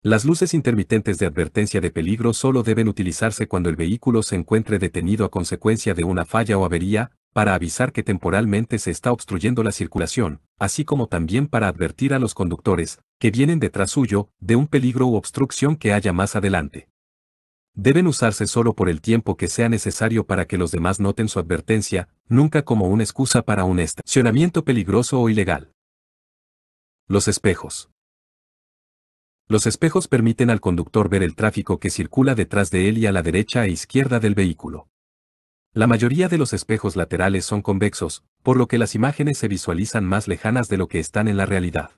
Las luces intermitentes de advertencia de peligro solo deben utilizarse cuando el vehículo se encuentre detenido a consecuencia de una falla o avería, para avisar que temporalmente se está obstruyendo la circulación, así como también para advertir a los conductores, que vienen detrás suyo, de un peligro u obstrucción que haya más adelante. Deben usarse solo por el tiempo que sea necesario para que los demás noten su advertencia, nunca como una excusa para un estacionamiento peligroso o ilegal. Los espejos. Los espejos permiten al conductor ver el tráfico que circula detrás de él y a la derecha e izquierda del vehículo. La mayoría de los espejos laterales son convexos, por lo que las imágenes se visualizan más lejanas de lo que están en la realidad.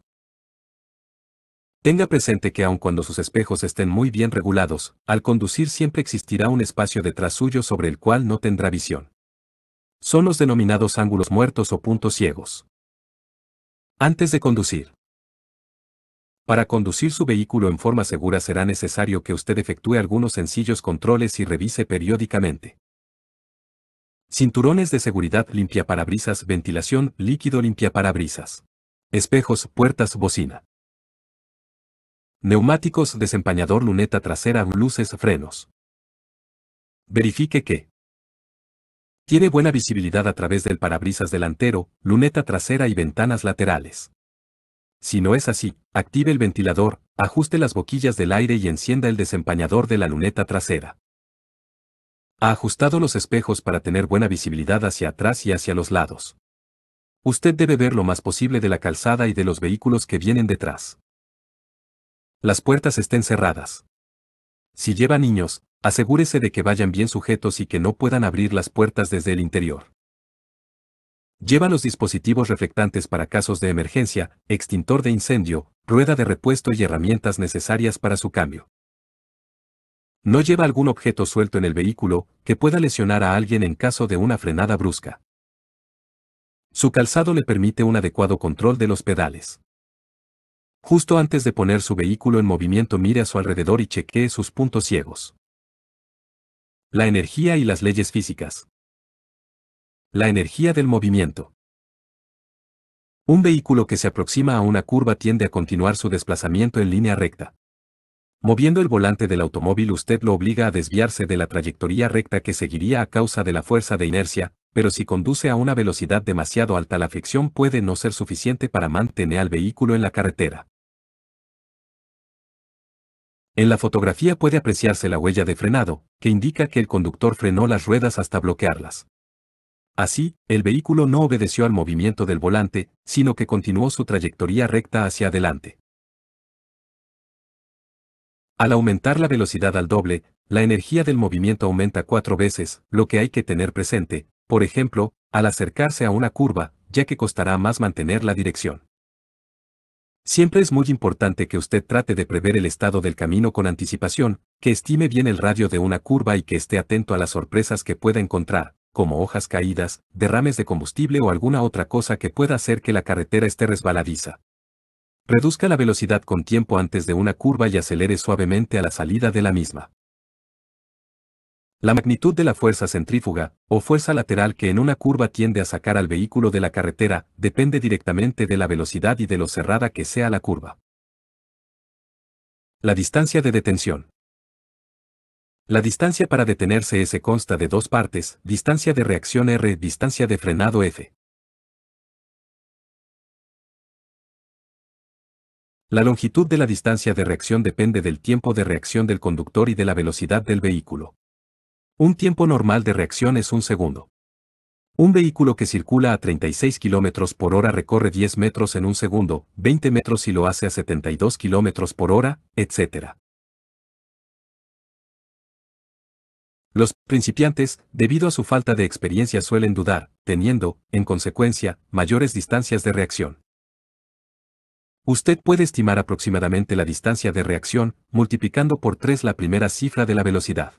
Tenga presente que aun cuando sus espejos estén muy bien regulados, al conducir siempre existirá un espacio detrás suyo sobre el cual no tendrá visión. Son los denominados ángulos muertos o puntos ciegos. Antes de conducir. Para conducir su vehículo en forma segura será necesario que usted efectúe algunos sencillos controles y revise periódicamente. Cinturones de seguridad limpia parabrisas, ventilación, líquido limpia parabrisas, Espejos, puertas, bocina. Neumáticos, desempañador, luneta trasera, luces, frenos. Verifique que tiene buena visibilidad a través del parabrisas delantero, luneta trasera y ventanas laterales. Si no es así, active el ventilador, ajuste las boquillas del aire y encienda el desempañador de la luneta trasera. Ha ajustado los espejos para tener buena visibilidad hacia atrás y hacia los lados. Usted debe ver lo más posible de la calzada y de los vehículos que vienen detrás. Las puertas estén cerradas. Si lleva niños, asegúrese de que vayan bien sujetos y que no puedan abrir las puertas desde el interior. Lleva los dispositivos reflectantes para casos de emergencia, extintor de incendio, rueda de repuesto y herramientas necesarias para su cambio. No lleva algún objeto suelto en el vehículo que pueda lesionar a alguien en caso de una frenada brusca. Su calzado le permite un adecuado control de los pedales. Justo antes de poner su vehículo en movimiento mire a su alrededor y chequee sus puntos ciegos. La energía y las leyes físicas. La energía del movimiento. Un vehículo que se aproxima a una curva tiende a continuar su desplazamiento en línea recta. Moviendo el volante del automóvil usted lo obliga a desviarse de la trayectoria recta que seguiría a causa de la fuerza de inercia, pero si conduce a una velocidad demasiado alta la fricción puede no ser suficiente para mantener al vehículo en la carretera. En la fotografía puede apreciarse la huella de frenado, que indica que el conductor frenó las ruedas hasta bloquearlas. Así, el vehículo no obedeció al movimiento del volante, sino que continuó su trayectoria recta hacia adelante. Al aumentar la velocidad al doble, la energía del movimiento aumenta cuatro veces, lo que hay que tener presente, por ejemplo, al acercarse a una curva, ya que costará más mantener la dirección. Siempre es muy importante que usted trate de prever el estado del camino con anticipación, que estime bien el radio de una curva y que esté atento a las sorpresas que pueda encontrar, como hojas caídas, derrames de combustible o alguna otra cosa que pueda hacer que la carretera esté resbaladiza. Reduzca la velocidad con tiempo antes de una curva y acelere suavemente a la salida de la misma. La magnitud de la fuerza centrífuga, o fuerza lateral que en una curva tiende a sacar al vehículo de la carretera, depende directamente de la velocidad y de lo cerrada que sea la curva. La distancia de detención. La distancia para detenerse S consta de dos partes, distancia de reacción R, distancia de frenado F. La longitud de la distancia de reacción depende del tiempo de reacción del conductor y de la velocidad del vehículo. Un tiempo normal de reacción es un segundo. Un vehículo que circula a 36 km por hora recorre 10 metros en un segundo, 20 metros si lo hace a 72 km por hora, etc. Los principiantes, debido a su falta de experiencia, suelen dudar, teniendo, en consecuencia, mayores distancias de reacción. Usted puede estimar aproximadamente la distancia de reacción multiplicando por 3 la primera cifra de la velocidad.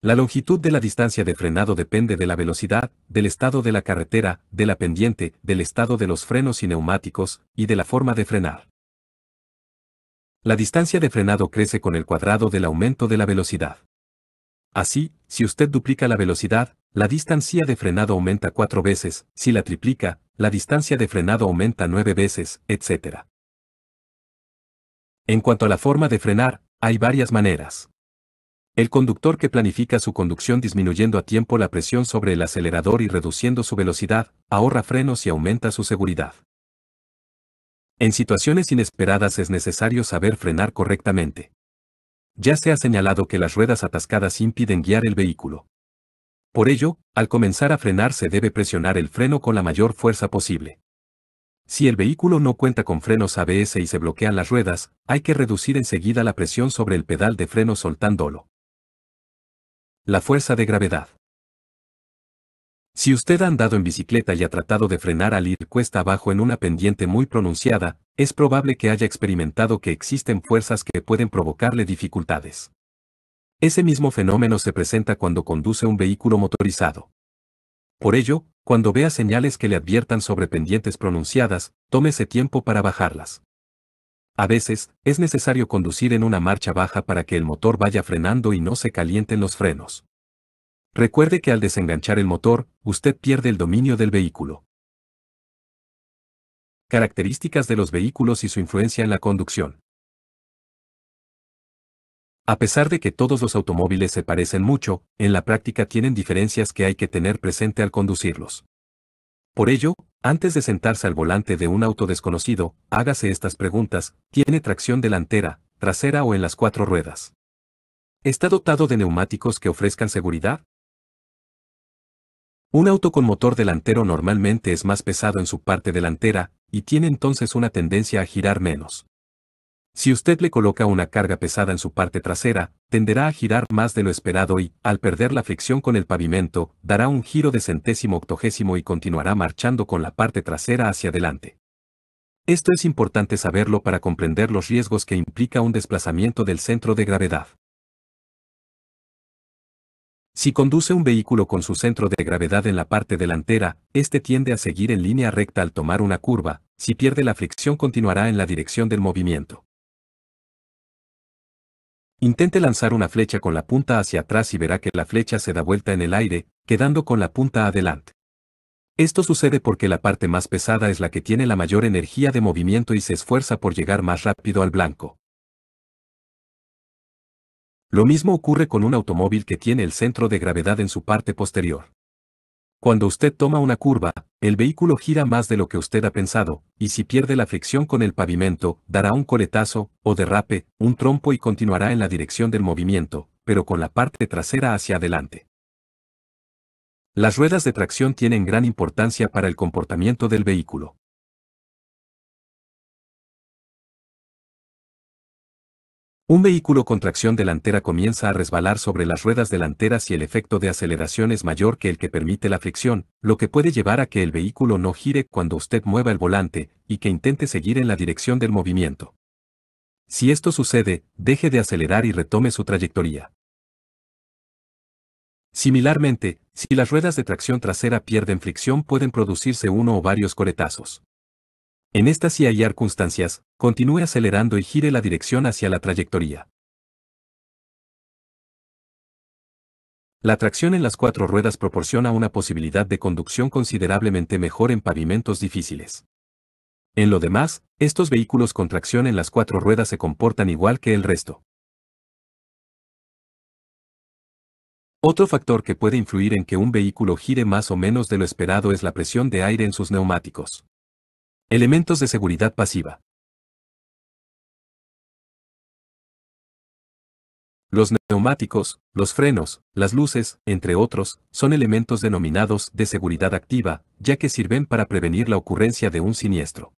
La longitud de la distancia de frenado depende de la velocidad, del estado de la carretera, de la pendiente, del estado de los frenos y neumáticos, y de la forma de frenar. La distancia de frenado crece con el cuadrado del aumento de la velocidad. Así, si usted duplica la velocidad, la distancia de frenado aumenta cuatro veces, si la triplica, la distancia de frenado aumenta nueve veces, etc. En cuanto a la forma de frenar, hay varias maneras. El conductor que planifica su conducción disminuyendo a tiempo la presión sobre el acelerador y reduciendo su velocidad, ahorra frenos y aumenta su seguridad. En situaciones inesperadas es necesario saber frenar correctamente. Ya se ha señalado que las ruedas atascadas impiden guiar el vehículo. Por ello, al comenzar a frenar se debe presionar el freno con la mayor fuerza posible. Si el vehículo no cuenta con frenos ABS y se bloquean las ruedas, hay que reducir enseguida la presión sobre el pedal de freno soltándolo. La fuerza de gravedad. Si usted ha andado en bicicleta y ha tratado de frenar al ir cuesta abajo en una pendiente muy pronunciada, es probable que haya experimentado que existen fuerzas que pueden provocarle dificultades. Ese mismo fenómeno se presenta cuando conduce un vehículo motorizado. Por ello, cuando vea señales que le adviertan sobre pendientes pronunciadas, tómese tiempo para bajarlas. A veces, es necesario conducir en una marcha baja para que el motor vaya frenando y no se calienten los frenos. Recuerde que al desenganchar el motor, usted pierde el dominio del vehículo. Características de los vehículos y su influencia en la conducción. A pesar de que todos los automóviles se parecen mucho, en la práctica tienen diferencias que hay que tener presente al conducirlos. Por ello, antes de sentarse al volante de un auto desconocido, hágase estas preguntas, ¿tiene tracción delantera, trasera o en las cuatro ruedas? ¿Está dotado de neumáticos que ofrezcan seguridad? Un auto con motor delantero normalmente es más pesado en su parte delantera, y tiene entonces una tendencia a girar menos. Si usted le coloca una carga pesada en su parte trasera, tenderá a girar más de lo esperado y, al perder la fricción con el pavimento, dará un giro de centésimo octogésimo y continuará marchando con la parte trasera hacia adelante. Esto es importante saberlo para comprender los riesgos que implica un desplazamiento del centro de gravedad. Si conduce un vehículo con su centro de gravedad en la parte delantera, este tiende a seguir en línea recta al tomar una curva, si pierde la fricción continuará en la dirección del movimiento. Intente lanzar una flecha con la punta hacia atrás y verá que la flecha se da vuelta en el aire, quedando con la punta adelante. Esto sucede porque la parte más pesada es la que tiene la mayor energía de movimiento y se esfuerza por llegar más rápido al blanco. Lo mismo ocurre con un automóvil que tiene el centro de gravedad en su parte posterior. Cuando usted toma una curva, el vehículo gira más de lo que usted ha pensado, y si pierde la fricción con el pavimento, dará un coletazo, o derrape, un trompo y continuará en la dirección del movimiento, pero con la parte trasera hacia adelante. Las ruedas de tracción tienen gran importancia para el comportamiento del vehículo. Un vehículo con tracción delantera comienza a resbalar sobre las ruedas delanteras y el efecto de aceleración es mayor que el que permite la fricción, lo que puede llevar a que el vehículo no gire cuando usted mueva el volante y que intente seguir en la dirección del movimiento. Si esto sucede, deje de acelerar y retome su trayectoria. Similarmente, si las ruedas de tracción trasera pierden fricción pueden producirse uno o varios coretazos. En estas y hay circunstancias, continúe acelerando y gire la dirección hacia la trayectoria. La tracción en las cuatro ruedas proporciona una posibilidad de conducción considerablemente mejor en pavimentos difíciles. En lo demás, estos vehículos con tracción en las cuatro ruedas se comportan igual que el resto. Otro factor que puede influir en que un vehículo gire más o menos de lo esperado es la presión de aire en sus neumáticos. Elementos de seguridad pasiva. Los neumáticos, los frenos, las luces, entre otros, son elementos denominados de seguridad activa, ya que sirven para prevenir la ocurrencia de un siniestro.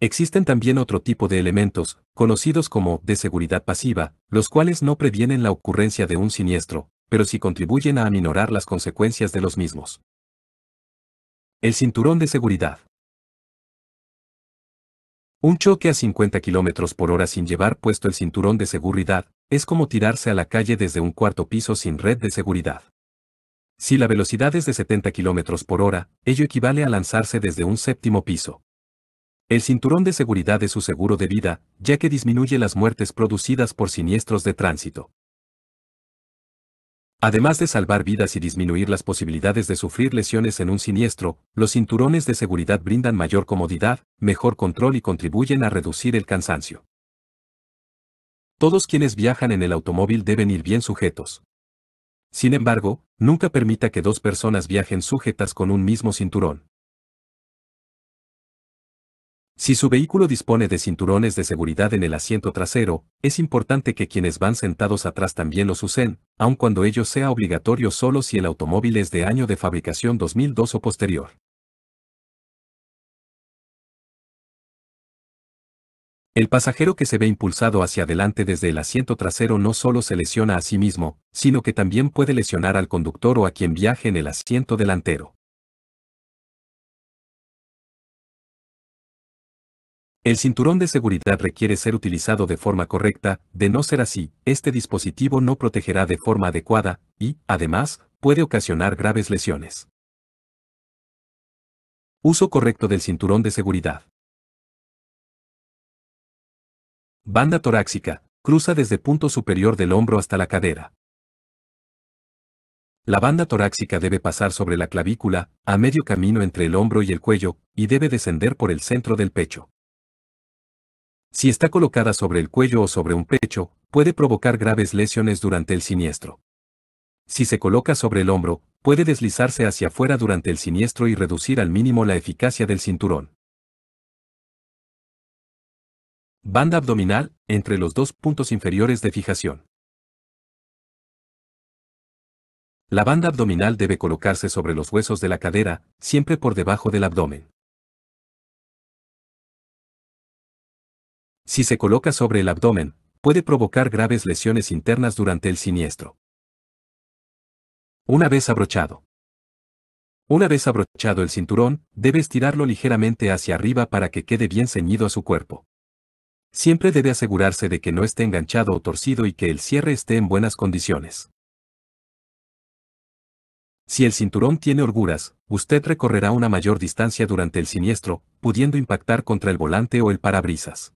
Existen también otro tipo de elementos, conocidos como de seguridad pasiva, los cuales no previenen la ocurrencia de un siniestro, pero sí contribuyen a aminorar las consecuencias de los mismos. El cinturón de seguridad. Un choque a 50 km por hora sin llevar puesto el cinturón de seguridad, es como tirarse a la calle desde un cuarto piso sin red de seguridad. Si la velocidad es de 70 km por hora, ello equivale a lanzarse desde un séptimo piso. El cinturón de seguridad es su seguro de vida, ya que disminuye las muertes producidas por siniestros de tránsito. Además de salvar vidas y disminuir las posibilidades de sufrir lesiones en un siniestro, los cinturones de seguridad brindan mayor comodidad, mejor control y contribuyen a reducir el cansancio. Todos quienes viajan en el automóvil deben ir bien sujetos. Sin embargo, nunca permita que dos personas viajen sujetas con un mismo cinturón. Si su vehículo dispone de cinturones de seguridad en el asiento trasero, es importante que quienes van sentados atrás también los usen, aun cuando ello sea obligatorio solo si el automóvil es de año de fabricación 2002 o posterior. El pasajero que se ve impulsado hacia adelante desde el asiento trasero no solo se lesiona a sí mismo, sino que también puede lesionar al conductor o a quien viaje en el asiento delantero. El cinturón de seguridad requiere ser utilizado de forma correcta, de no ser así, este dispositivo no protegerá de forma adecuada, y, además, puede ocasionar graves lesiones. Uso correcto del cinturón de seguridad. Banda torácica. Cruza desde punto superior del hombro hasta la cadera. La banda torácica debe pasar sobre la clavícula, a medio camino entre el hombro y el cuello, y debe descender por el centro del pecho. Si está colocada sobre el cuello o sobre un pecho, puede provocar graves lesiones durante el siniestro. Si se coloca sobre el hombro, puede deslizarse hacia afuera durante el siniestro y reducir al mínimo la eficacia del cinturón. Banda abdominal, entre los dos puntos inferiores de fijación. La banda abdominal debe colocarse sobre los huesos de la cadera, siempre por debajo del abdomen. Si se coloca sobre el abdomen, puede provocar graves lesiones internas durante el siniestro. Una vez abrochado. Una vez abrochado el cinturón, debe estirarlo ligeramente hacia arriba para que quede bien ceñido a su cuerpo. Siempre debe asegurarse de que no esté enganchado o torcido y que el cierre esté en buenas condiciones. Si el cinturón tiene holguras, usted recorrerá una mayor distancia durante el siniestro, pudiendo impactar contra el volante o el parabrisas.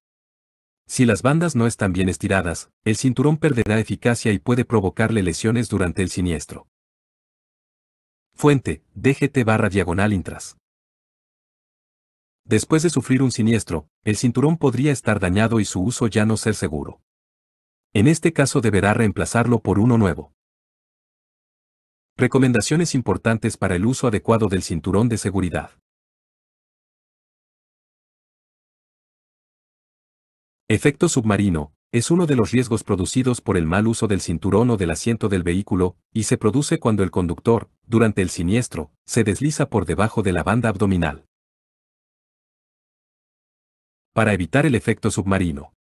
Si las bandas no están bien estiradas, el cinturón perderá eficacia y puede provocarle lesiones durante el siniestro. Fuente, DGT barra diagonal intras. Después de sufrir un siniestro, el cinturón podría estar dañado y su uso ya no ser seguro. En este caso deberá reemplazarlo por uno nuevo. Recomendaciones importantes para el uso adecuado del cinturón de seguridad. Efecto submarino, es uno de los riesgos producidos por el mal uso del cinturón o del asiento del vehículo, y se produce cuando el conductor, durante el siniestro, se desliza por debajo de la banda abdominal. Para evitar el efecto submarino.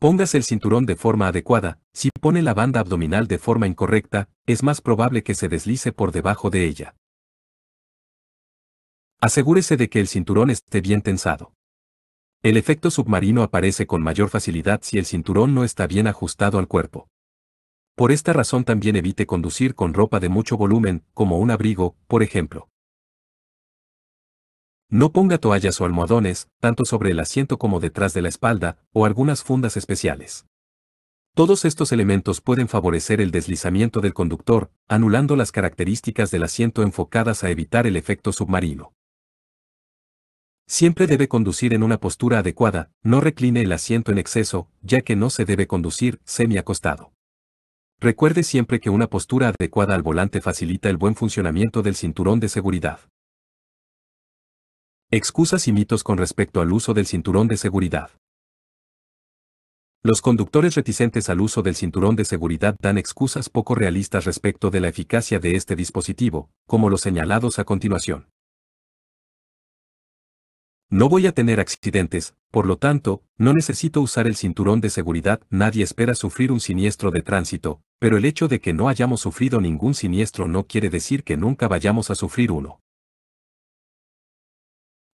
Póngase el cinturón de forma adecuada, si pone la banda abdominal de forma incorrecta, es más probable que se deslice por debajo de ella. Asegúrese de que el cinturón esté bien tensado. El efecto submarino aparece con mayor facilidad si el cinturón no está bien ajustado al cuerpo. Por esta razón también evite conducir con ropa de mucho volumen, como un abrigo, por ejemplo. No ponga toallas o almohadones, tanto sobre el asiento como detrás de la espalda, o algunas fundas especiales. Todos estos elementos pueden favorecer el deslizamiento del conductor, anulando las características del asiento enfocadas a evitar el efecto submarino. Siempre debe conducir en una postura adecuada, no recline el asiento en exceso, ya que no se debe conducir semiacostado. Recuerde siempre que una postura adecuada al volante facilita el buen funcionamiento del cinturón de seguridad. Excusas y mitos con respecto al uso del cinturón de seguridad. Los conductores reticentes al uso del cinturón de seguridad dan excusas poco realistas respecto de la eficacia de este dispositivo, como los señalados a continuación. No voy a tener accidentes, por lo tanto, no necesito usar el cinturón de seguridad. Nadie espera sufrir un siniestro de tránsito, pero el hecho de que no hayamos sufrido ningún siniestro no quiere decir que nunca vayamos a sufrir uno.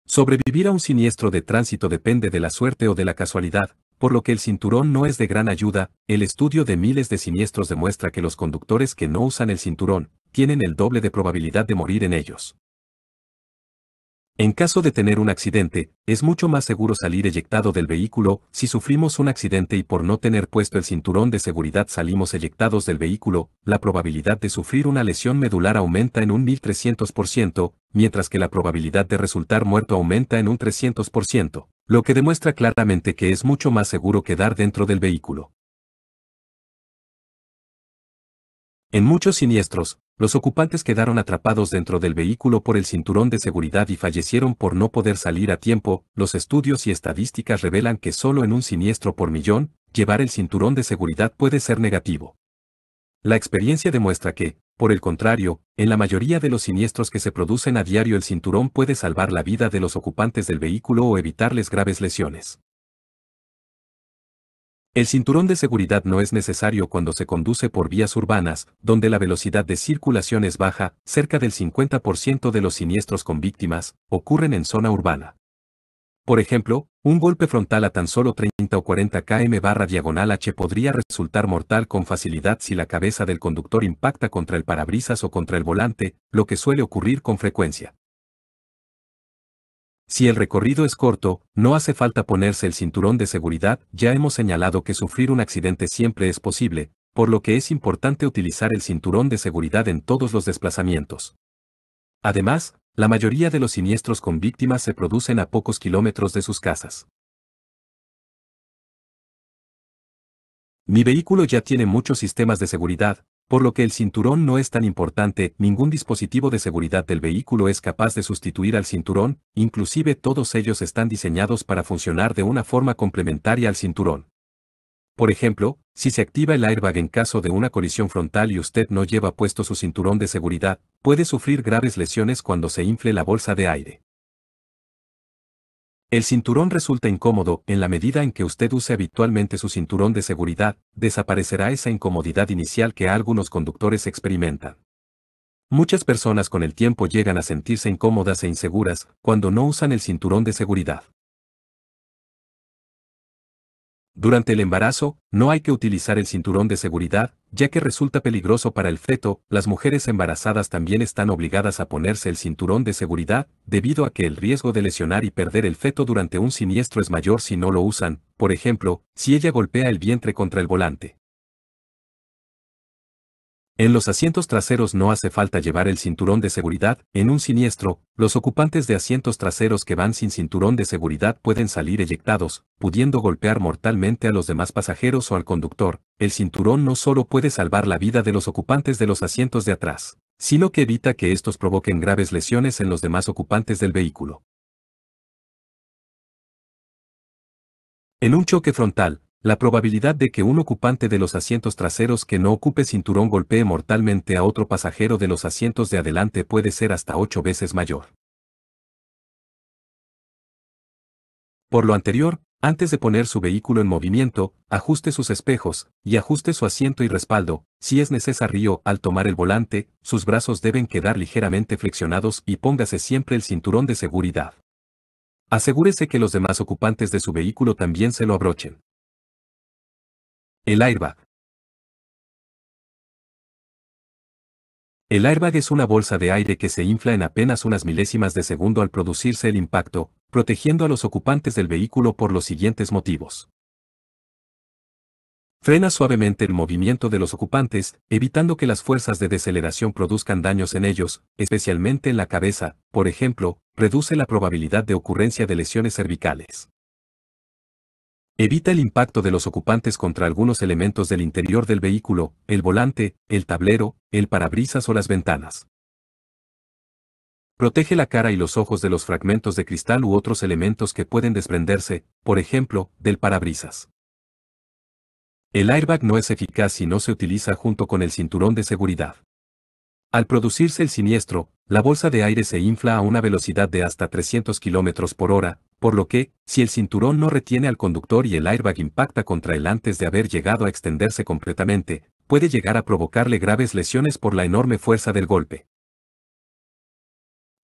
Sobrevivir a un siniestro de tránsito depende de la suerte o de la casualidad, por lo que el cinturón no es de gran ayuda. El estudio de miles de siniestros demuestra que los conductores que no usan el cinturón tienen el doble de probabilidad de morir en ellos. En caso de tener un accidente, es mucho más seguro salir eyectado del vehículo si sufrimos un accidente y por no tener puesto el cinturón de seguridad salimos eyectados del vehículo, la probabilidad de sufrir una lesión medular aumenta en un 1300%, mientras que la probabilidad de resultar muerto aumenta en un 300%, lo que demuestra claramente que es mucho más seguro quedar dentro del vehículo. En muchos siniestros, los ocupantes quedaron atrapados dentro del vehículo por el cinturón de seguridad y fallecieron por no poder salir a tiempo. Los estudios y estadísticas revelan que solo en un siniestro por millón, llevar el cinturón de seguridad puede ser negativo. La experiencia demuestra que, por el contrario, en la mayoría de los siniestros que se producen a diario el cinturón puede salvar la vida de los ocupantes del vehículo o evitarles graves lesiones. El cinturón de seguridad no es necesario cuando se conduce por vías urbanas, donde la velocidad de circulación es baja, cerca del 50% de los siniestros con víctimas ocurren en zona urbana. Por ejemplo, un golpe frontal a tan solo 30 o 40 km barra diagonal H podría resultar mortal con facilidad si la cabeza del conductor impacta contra el parabrisas o contra el volante, lo que suele ocurrir con frecuencia. Si el recorrido es corto, no hace falta ponerse el cinturón de seguridad, ya hemos señalado que sufrir un accidente siempre es posible, por lo que es importante utilizar el cinturón de seguridad en todos los desplazamientos. Además, la mayoría de los siniestros con víctimas se producen a pocos kilómetros de sus casas. Mi vehículo ya tiene muchos sistemas de seguridad, por lo que el cinturón no es tan importante, ningún dispositivo de seguridad del vehículo es capaz de sustituir al cinturón, inclusive todos ellos están diseñados para funcionar de una forma complementaria al cinturón. Por ejemplo, si se activa el airbag en caso de una colisión frontal y usted no lleva puesto su cinturón de seguridad, puede sufrir graves lesiones cuando se infle la bolsa de aire. El cinturón resulta incómodo en la medida en que usted use habitualmente su cinturón de seguridad, desaparecerá esa incomodidad inicial que algunos conductores experimentan. Muchas personas con el tiempo llegan a sentirse incómodas e inseguras cuando no usan el cinturón de seguridad. Durante el embarazo, no hay que utilizar el cinturón de seguridad, ya que resulta peligroso para el feto, las mujeres embarazadas también están obligadas a ponerse el cinturón de seguridad, debido a que el riesgo de lesionar y perder el feto durante un siniestro es mayor si no lo usan, por ejemplo, si ella golpea el vientre contra el volante. En los asientos traseros no hace falta llevar el cinturón de seguridad, en un siniestro, los ocupantes de asientos traseros que van sin cinturón de seguridad pueden salir eyectados, pudiendo golpear mortalmente a los demás pasajeros o al conductor, el cinturón no solo puede salvar la vida de los ocupantes de los asientos de atrás, sino que evita que estos provoquen graves lesiones en los demás ocupantes del vehículo. En un choque frontal, la probabilidad de que un ocupante de los asientos traseros que no ocupe cinturón golpee mortalmente a otro pasajero de los asientos de adelante puede ser hasta 8 veces mayor. Por lo anterior, antes de poner su vehículo en movimiento, ajuste sus espejos, y ajuste su asiento y respaldo, si es necesario al tomar el volante, sus brazos deben quedar ligeramente flexionados y póngase siempre el cinturón de seguridad. Asegúrese que los demás ocupantes de su vehículo también se lo abrochen. El airbag. El airbag es una bolsa de aire que se infla en apenas unas milésimas de segundo al producirse el impacto, protegiendo a los ocupantes del vehículo por los siguientes motivos. Frena suavemente el movimiento de los ocupantes, evitando que las fuerzas de deceleración produzcan daños en ellos, especialmente en la cabeza, por ejemplo, reduce la probabilidad de ocurrencia de lesiones cervicales. Evita el impacto de los ocupantes contra algunos elementos del interior del vehículo, el volante, el tablero, el parabrisas o las ventanas. Protege la cara y los ojos de los fragmentos de cristal u otros elementos que pueden desprenderse, por ejemplo, del parabrisas. El airbag no es eficaz si no se utiliza junto con el cinturón de seguridad. Al producirse el siniestro, la bolsa de aire se infla a una velocidad de hasta 300 km por hora, por lo que, si el cinturón no retiene al conductor y el airbag impacta contra él antes de haber llegado a extenderse completamente, puede llegar a provocarle graves lesiones por la enorme fuerza del golpe.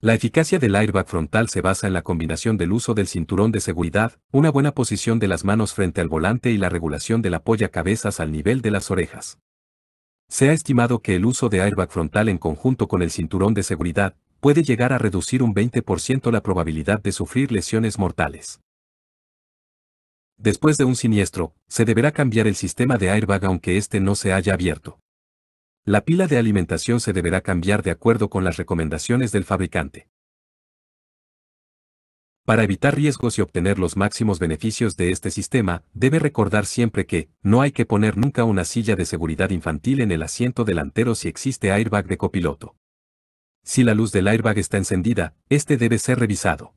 La eficacia del airbag frontal se basa en la combinación del uso del cinturón de seguridad, una buena posición de las manos frente al volante y la regulación del apoya cabezas al nivel de las orejas. Se ha estimado que el uso de airbag frontal en conjunto con el cinturón de seguridad puede llegar a reducir un 20% la probabilidad de sufrir lesiones mortales. Después de un siniestro, se deberá cambiar el sistema de airbag aunque éste no se haya abierto. La pila de alimentación se deberá cambiar de acuerdo con las recomendaciones del fabricante. Para evitar riesgos y obtener los máximos beneficios de este sistema, debe recordar siempre que no hay que poner nunca una silla de seguridad infantil en el asiento delantero si existe airbag de copiloto. Si la luz del airbag está encendida, este debe ser revisado.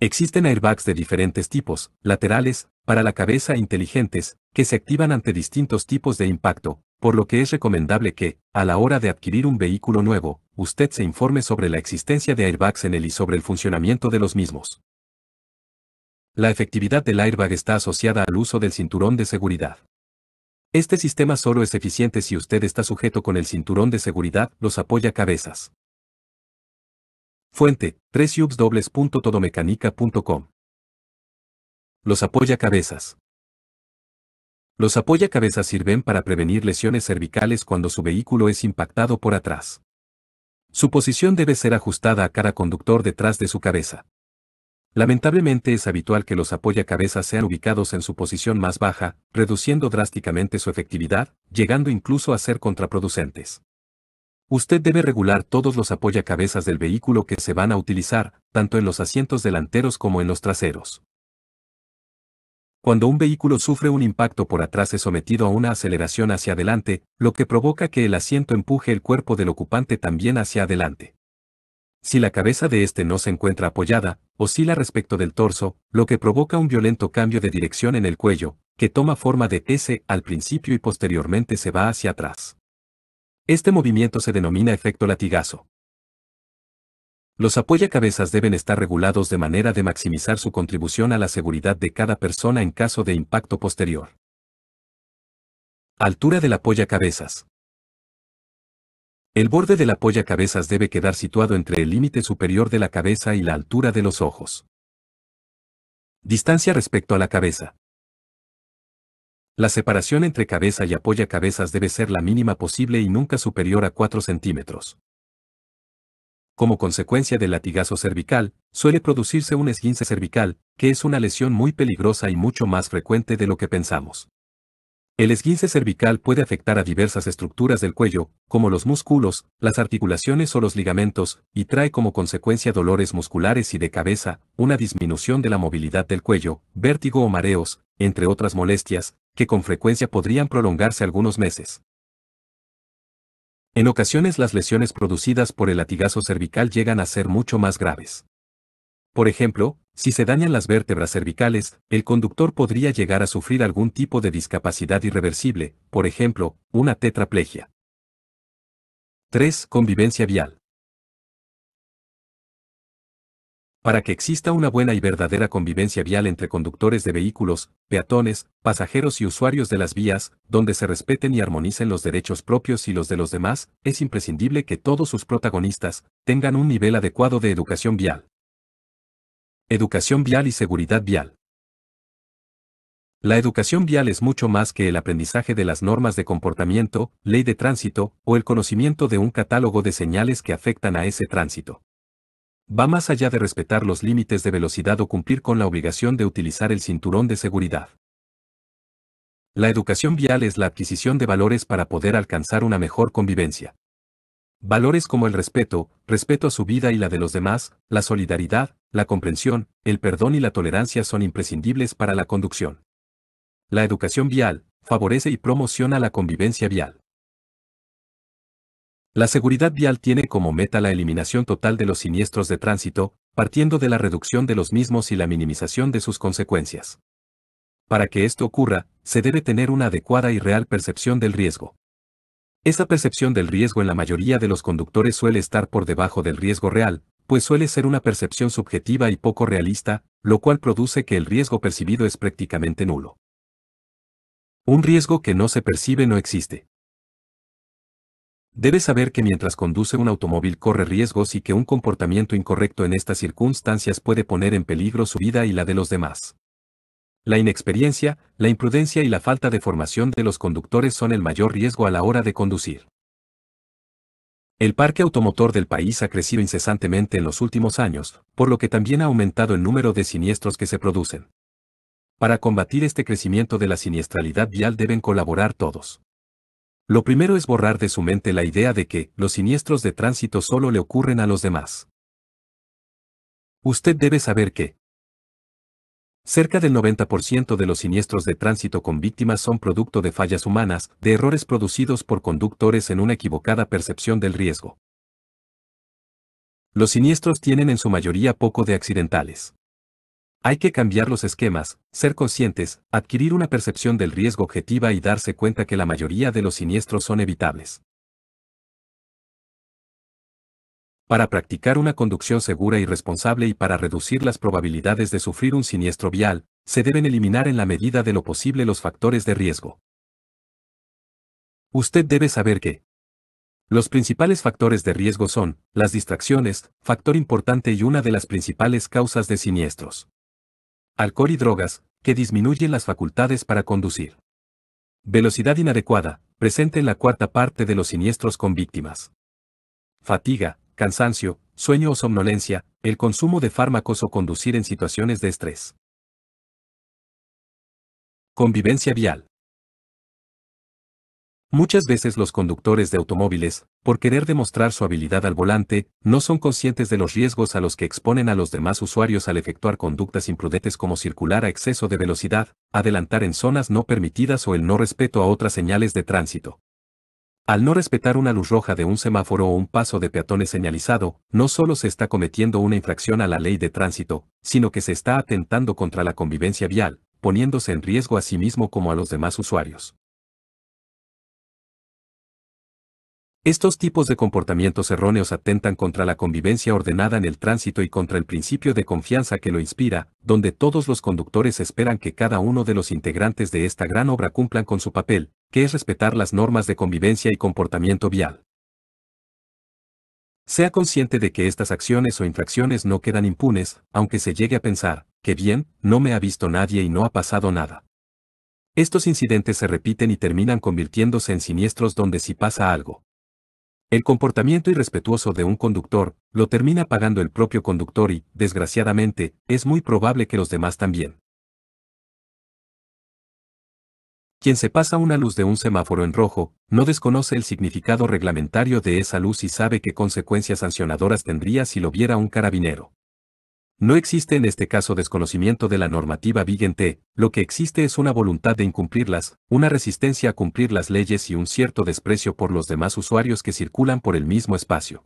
Existen airbags de diferentes tipos, laterales, para la cabeza e inteligentes, que se activan ante distintos tipos de impacto, por lo que es recomendable que, a la hora de adquirir un vehículo nuevo, usted se informe sobre la existencia de airbags en él y sobre el funcionamiento de los mismos. La efectividad del airbag está asociada al uso del cinturón de seguridad. Este sistema solo es eficiente si usted está sujeto con el cinturón de seguridad, los apoya cabezas. Fuente, 3 Los Los cabezas. Los apoya cabezas sirven para prevenir lesiones cervicales cuando su vehículo es impactado por atrás. Su posición debe ser ajustada a cada conductor detrás de su cabeza. Lamentablemente es habitual que los apoyacabezas sean ubicados en su posición más baja, reduciendo drásticamente su efectividad, llegando incluso a ser contraproducentes. Usted debe regular todos los apoyacabezas del vehículo que se van a utilizar, tanto en los asientos delanteros como en los traseros. Cuando un vehículo sufre un impacto por atrás es sometido a una aceleración hacia adelante, lo que provoca que el asiento empuje el cuerpo del ocupante también hacia adelante. Si la cabeza de este no se encuentra apoyada, oscila respecto del torso, lo que provoca un violento cambio de dirección en el cuello, que toma forma de S al principio y posteriormente se va hacia atrás. Este movimiento se denomina efecto latigazo. Los apoyacabezas deben estar regulados de manera de maximizar su contribución a la seguridad de cada persona en caso de impacto posterior. Altura del apoyacabezas. El borde del apoyacabezas cabezas debe quedar situado entre el límite superior de la cabeza y la altura de los ojos. Distancia respecto a la cabeza. La separación entre cabeza y apoya cabezas debe ser la mínima posible y nunca superior a 4 centímetros. Como consecuencia del latigazo cervical, suele producirse un esguince cervical, que es una lesión muy peligrosa y mucho más frecuente de lo que pensamos. El esguince cervical puede afectar a diversas estructuras del cuello, como los músculos, las articulaciones o los ligamentos, y trae como consecuencia dolores musculares y de cabeza, una disminución de la movilidad del cuello, vértigo o mareos, entre otras molestias, que con frecuencia podrían prolongarse algunos meses. En ocasiones las lesiones producidas por el latigazo cervical llegan a ser mucho más graves. Por ejemplo, si se dañan las vértebras cervicales, el conductor podría llegar a sufrir algún tipo de discapacidad irreversible, por ejemplo, una tetraplegia. 3. Convivencia vial. Para que exista una buena y verdadera convivencia vial entre conductores de vehículos, peatones, pasajeros y usuarios de las vías, donde se respeten y armonicen los derechos propios y los de los demás, es imprescindible que todos sus protagonistas tengan un nivel adecuado de educación vial. Educación vial y seguridad vial. La educación vial es mucho más que el aprendizaje de las normas de comportamiento, ley de tránsito o el conocimiento de un catálogo de señales que afectan a ese tránsito. Va más allá de respetar los límites de velocidad o cumplir con la obligación de utilizar el cinturón de seguridad. La educación vial es la adquisición de valores para poder alcanzar una mejor convivencia. Valores como el respeto, respeto a su vida y la de los demás, la solidaridad, la comprensión, el perdón y la tolerancia son imprescindibles para la conducción. La educación vial favorece y promociona la convivencia vial. La seguridad vial tiene como meta la eliminación total de los siniestros de tránsito, partiendo de la reducción de los mismos y la minimización de sus consecuencias. Para que esto ocurra, se debe tener una adecuada y real percepción del riesgo. Esta percepción del riesgo en la mayoría de los conductores suele estar por debajo del riesgo real, pues suele ser una percepción subjetiva y poco realista, lo cual produce que el riesgo percibido es prácticamente nulo. Un riesgo que no se percibe no existe. Debes saber que mientras conduce un automóvil corre riesgos y que un comportamiento incorrecto en estas circunstancias puede poner en peligro su vida y la de los demás. La inexperiencia, la imprudencia y la falta de formación de los conductores son el mayor riesgo a la hora de conducir. El parque automotor del país ha crecido incesantemente en los últimos años, por lo que también ha aumentado el número de siniestros que se producen. Para combatir este crecimiento de la siniestralidad vial deben colaborar todos. Lo primero es borrar de su mente la idea de que los siniestros de tránsito solo le ocurren a los demás. Usted debe saber que, Cerca del 90% de los siniestros de tránsito con víctimas son producto de fallas humanas, de errores producidos por conductores en una equivocada percepción del riesgo. Los siniestros tienen en su mayoría poco de accidentales. Hay que cambiar los esquemas, ser conscientes, adquirir una percepción del riesgo objetiva y darse cuenta que la mayoría de los siniestros son evitables. para practicar una conducción segura y responsable y para reducir las probabilidades de sufrir un siniestro vial, se deben eliminar en la medida de lo posible los factores de riesgo. Usted debe saber que los principales factores de riesgo son las distracciones, factor importante y una de las principales causas de siniestros. Alcohol y drogas, que disminuyen las facultades para conducir. Velocidad inadecuada, presente en la cuarta parte de los siniestros con víctimas. Fatiga, cansancio, sueño o somnolencia, el consumo de fármacos o conducir en situaciones de estrés. Convivencia vial. Muchas veces los conductores de automóviles, por querer demostrar su habilidad al volante, no son conscientes de los riesgos a los que exponen a los demás usuarios al efectuar conductas imprudentes como circular a exceso de velocidad, adelantar en zonas no permitidas o el no respeto a otras señales de tránsito. Al no respetar una luz roja de un semáforo o un paso de peatones señalizado, no solo se está cometiendo una infracción a la ley de tránsito, sino que se está atentando contra la convivencia vial, poniéndose en riesgo a sí mismo como a los demás usuarios. Estos tipos de comportamientos erróneos atentan contra la convivencia ordenada en el tránsito y contra el principio de confianza que lo inspira, donde todos los conductores esperan que cada uno de los integrantes de esta gran obra cumplan con su papel, que es respetar las normas de convivencia y comportamiento vial. Sea consciente de que estas acciones o infracciones no quedan impunes, aunque se llegue a pensar, que bien, no me ha visto nadie y no ha pasado nada. Estos incidentes se repiten y terminan convirtiéndose en siniestros donde si pasa algo. El comportamiento irrespetuoso de un conductor, lo termina pagando el propio conductor y, desgraciadamente, es muy probable que los demás también. Quien se pasa una luz de un semáforo en rojo, no desconoce el significado reglamentario de esa luz y sabe qué consecuencias sancionadoras tendría si lo viera un carabinero. No existe en este caso desconocimiento de la normativa vigente, lo que existe es una voluntad de incumplirlas, una resistencia a cumplir las leyes y un cierto desprecio por los demás usuarios que circulan por el mismo espacio.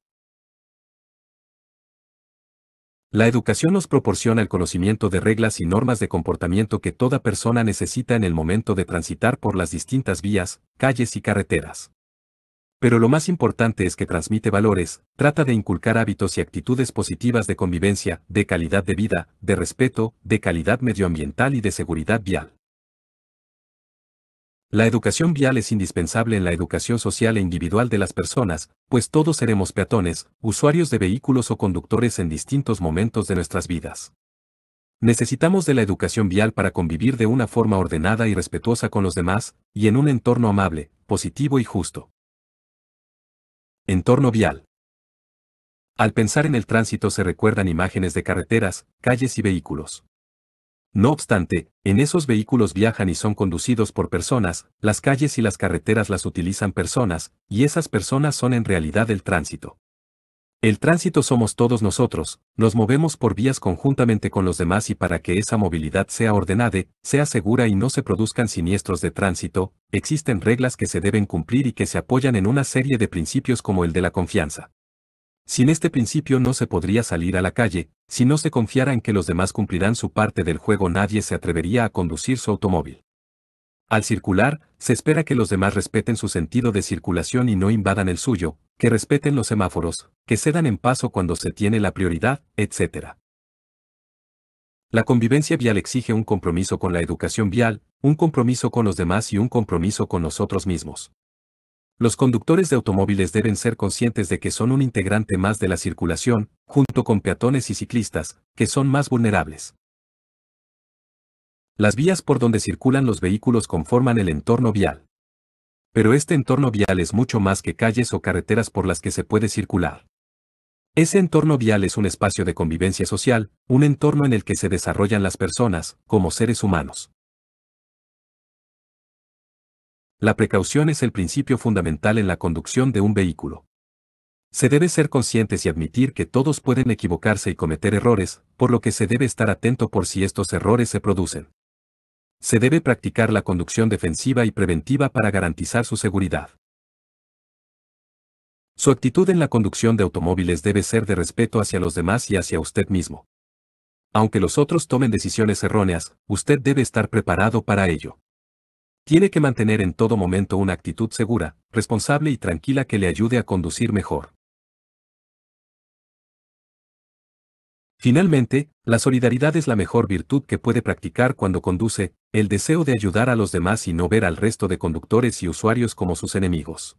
La educación nos proporciona el conocimiento de reglas y normas de comportamiento que toda persona necesita en el momento de transitar por las distintas vías, calles y carreteras. Pero lo más importante es que transmite valores, trata de inculcar hábitos y actitudes positivas de convivencia, de calidad de vida, de respeto, de calidad medioambiental y de seguridad vial. La educación vial es indispensable en la educación social e individual de las personas, pues todos seremos peatones, usuarios de vehículos o conductores en distintos momentos de nuestras vidas. Necesitamos de la educación vial para convivir de una forma ordenada y respetuosa con los demás, y en un entorno amable, positivo y justo. Entorno vial. Al pensar en el tránsito se recuerdan imágenes de carreteras, calles y vehículos. No obstante, en esos vehículos viajan y son conducidos por personas, las calles y las carreteras las utilizan personas, y esas personas son en realidad el tránsito. El tránsito somos todos nosotros, nos movemos por vías conjuntamente con los demás y para que esa movilidad sea ordenada, sea segura y no se produzcan siniestros de tránsito, existen reglas que se deben cumplir y que se apoyan en una serie de principios como el de la confianza. Sin este principio no se podría salir a la calle, si no se confiara en que los demás cumplirán su parte del juego nadie se atrevería a conducir su automóvil. Al circular, se espera que los demás respeten su sentido de circulación y no invadan el suyo, que respeten los semáforos, que cedan en paso cuando se tiene la prioridad, etc. La convivencia vial exige un compromiso con la educación vial, un compromiso con los demás y un compromiso con nosotros mismos. Los conductores de automóviles deben ser conscientes de que son un integrante más de la circulación, junto con peatones y ciclistas, que son más vulnerables. Las vías por donde circulan los vehículos conforman el entorno vial. Pero este entorno vial es mucho más que calles o carreteras por las que se puede circular. Ese entorno vial es un espacio de convivencia social, un entorno en el que se desarrollan las personas, como seres humanos. La precaución es el principio fundamental en la conducción de un vehículo. Se debe ser conscientes y admitir que todos pueden equivocarse y cometer errores, por lo que se debe estar atento por si estos errores se producen. Se debe practicar la conducción defensiva y preventiva para garantizar su seguridad. Su actitud en la conducción de automóviles debe ser de respeto hacia los demás y hacia usted mismo. Aunque los otros tomen decisiones erróneas, usted debe estar preparado para ello. Tiene que mantener en todo momento una actitud segura, responsable y tranquila que le ayude a conducir mejor. Finalmente, la solidaridad es la mejor virtud que puede practicar cuando conduce, el deseo de ayudar a los demás y no ver al resto de conductores y usuarios como sus enemigos.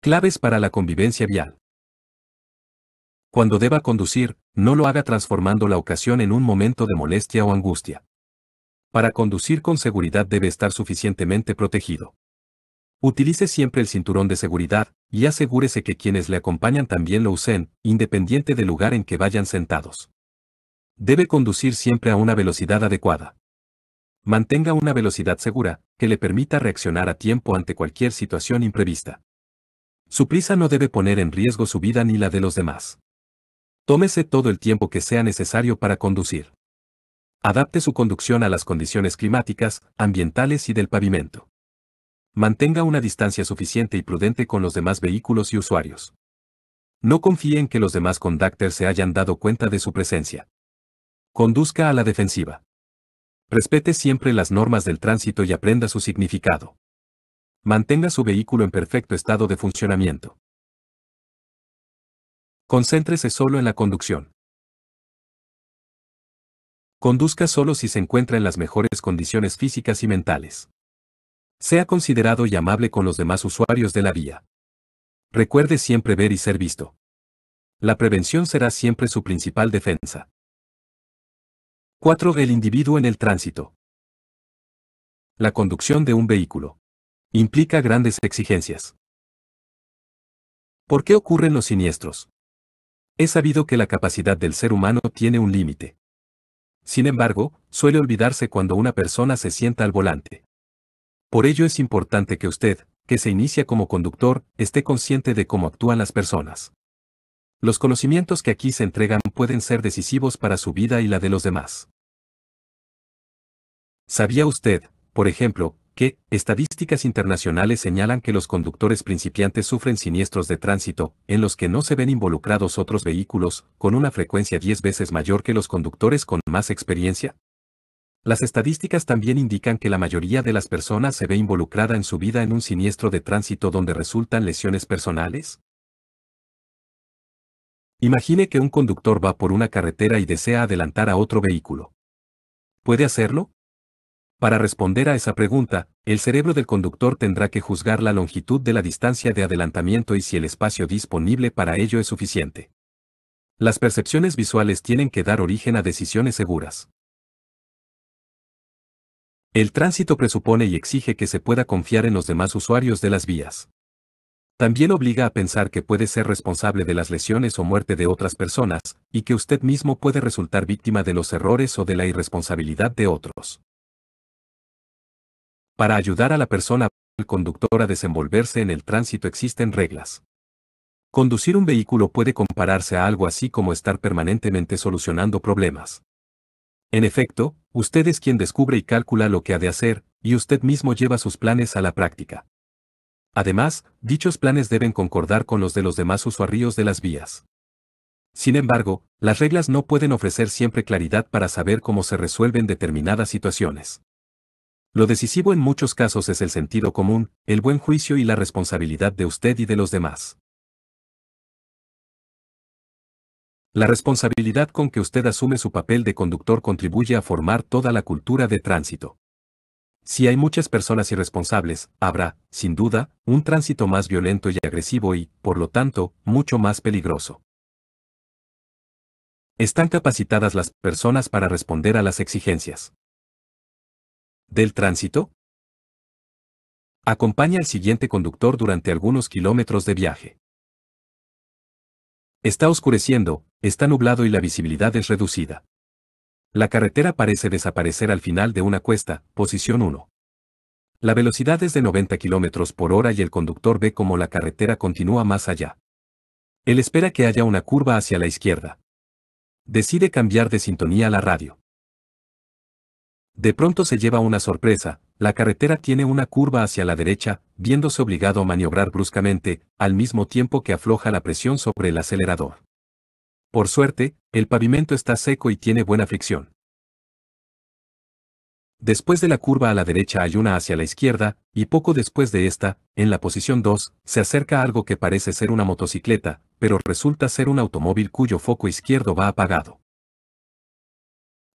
Claves para la convivencia vial. Cuando deba conducir, no lo haga transformando la ocasión en un momento de molestia o angustia. Para conducir con seguridad debe estar suficientemente protegido. Utilice siempre el cinturón de seguridad y asegúrese que quienes le acompañan también lo usen, independiente del lugar en que vayan sentados. Debe conducir siempre a una velocidad adecuada. Mantenga una velocidad segura, que le permita reaccionar a tiempo ante cualquier situación imprevista. Su prisa no debe poner en riesgo su vida ni la de los demás. Tómese todo el tiempo que sea necesario para conducir. Adapte su conducción a las condiciones climáticas, ambientales y del pavimento. Mantenga una distancia suficiente y prudente con los demás vehículos y usuarios. No confíe en que los demás conductors se hayan dado cuenta de su presencia. Conduzca a la defensiva. Respete siempre las normas del tránsito y aprenda su significado. Mantenga su vehículo en perfecto estado de funcionamiento. Concéntrese solo en la conducción. Conduzca solo si se encuentra en las mejores condiciones físicas y mentales. Sea considerado y amable con los demás usuarios de la vía. Recuerde siempre ver y ser visto. La prevención será siempre su principal defensa. 4. El individuo en el tránsito. La conducción de un vehículo implica grandes exigencias. ¿Por qué ocurren los siniestros? Es sabido que la capacidad del ser humano tiene un límite. Sin embargo, suele olvidarse cuando una persona se sienta al volante. Por ello es importante que usted, que se inicia como conductor, esté consciente de cómo actúan las personas. Los conocimientos que aquí se entregan pueden ser decisivos para su vida y la de los demás. ¿Sabía usted, por ejemplo, ¿Qué? estadísticas internacionales señalan que los conductores principiantes sufren siniestros de tránsito, en los que no se ven involucrados otros vehículos, con una frecuencia 10 veces mayor que los conductores con más experiencia? Las estadísticas también indican que la mayoría de las personas se ve involucrada en su vida en un siniestro de tránsito donde resultan lesiones personales. Imagine que un conductor va por una carretera y desea adelantar a otro vehículo. ¿Puede hacerlo? Para responder a esa pregunta, el cerebro del conductor tendrá que juzgar la longitud de la distancia de adelantamiento y si el espacio disponible para ello es suficiente. Las percepciones visuales tienen que dar origen a decisiones seguras. El tránsito presupone y exige que se pueda confiar en los demás usuarios de las vías. También obliga a pensar que puede ser responsable de las lesiones o muerte de otras personas, y que usted mismo puede resultar víctima de los errores o de la irresponsabilidad de otros. Para ayudar a la persona el conductor a desenvolverse en el tránsito existen reglas. Conducir un vehículo puede compararse a algo así como estar permanentemente solucionando problemas. En efecto, usted es quien descubre y calcula lo que ha de hacer, y usted mismo lleva sus planes a la práctica. Además, dichos planes deben concordar con los de los demás usuarios de las vías. Sin embargo, las reglas no pueden ofrecer siempre claridad para saber cómo se resuelven determinadas situaciones. Lo decisivo en muchos casos es el sentido común, el buen juicio y la responsabilidad de usted y de los demás. La responsabilidad con que usted asume su papel de conductor contribuye a formar toda la cultura de tránsito. Si hay muchas personas irresponsables, habrá, sin duda, un tránsito más violento y agresivo y, por lo tanto, mucho más peligroso. Están capacitadas las personas para responder a las exigencias del tránsito? Acompaña al siguiente conductor durante algunos kilómetros de viaje. Está oscureciendo, está nublado y la visibilidad es reducida. La carretera parece desaparecer al final de una cuesta, posición 1. La velocidad es de 90 km por hora y el conductor ve cómo la carretera continúa más allá. Él espera que haya una curva hacia la izquierda. Decide cambiar de sintonía a la radio. De pronto se lleva una sorpresa, la carretera tiene una curva hacia la derecha, viéndose obligado a maniobrar bruscamente, al mismo tiempo que afloja la presión sobre el acelerador. Por suerte, el pavimento está seco y tiene buena fricción. Después de la curva a la derecha hay una hacia la izquierda, y poco después de esta, en la posición 2, se acerca algo que parece ser una motocicleta, pero resulta ser un automóvil cuyo foco izquierdo va apagado.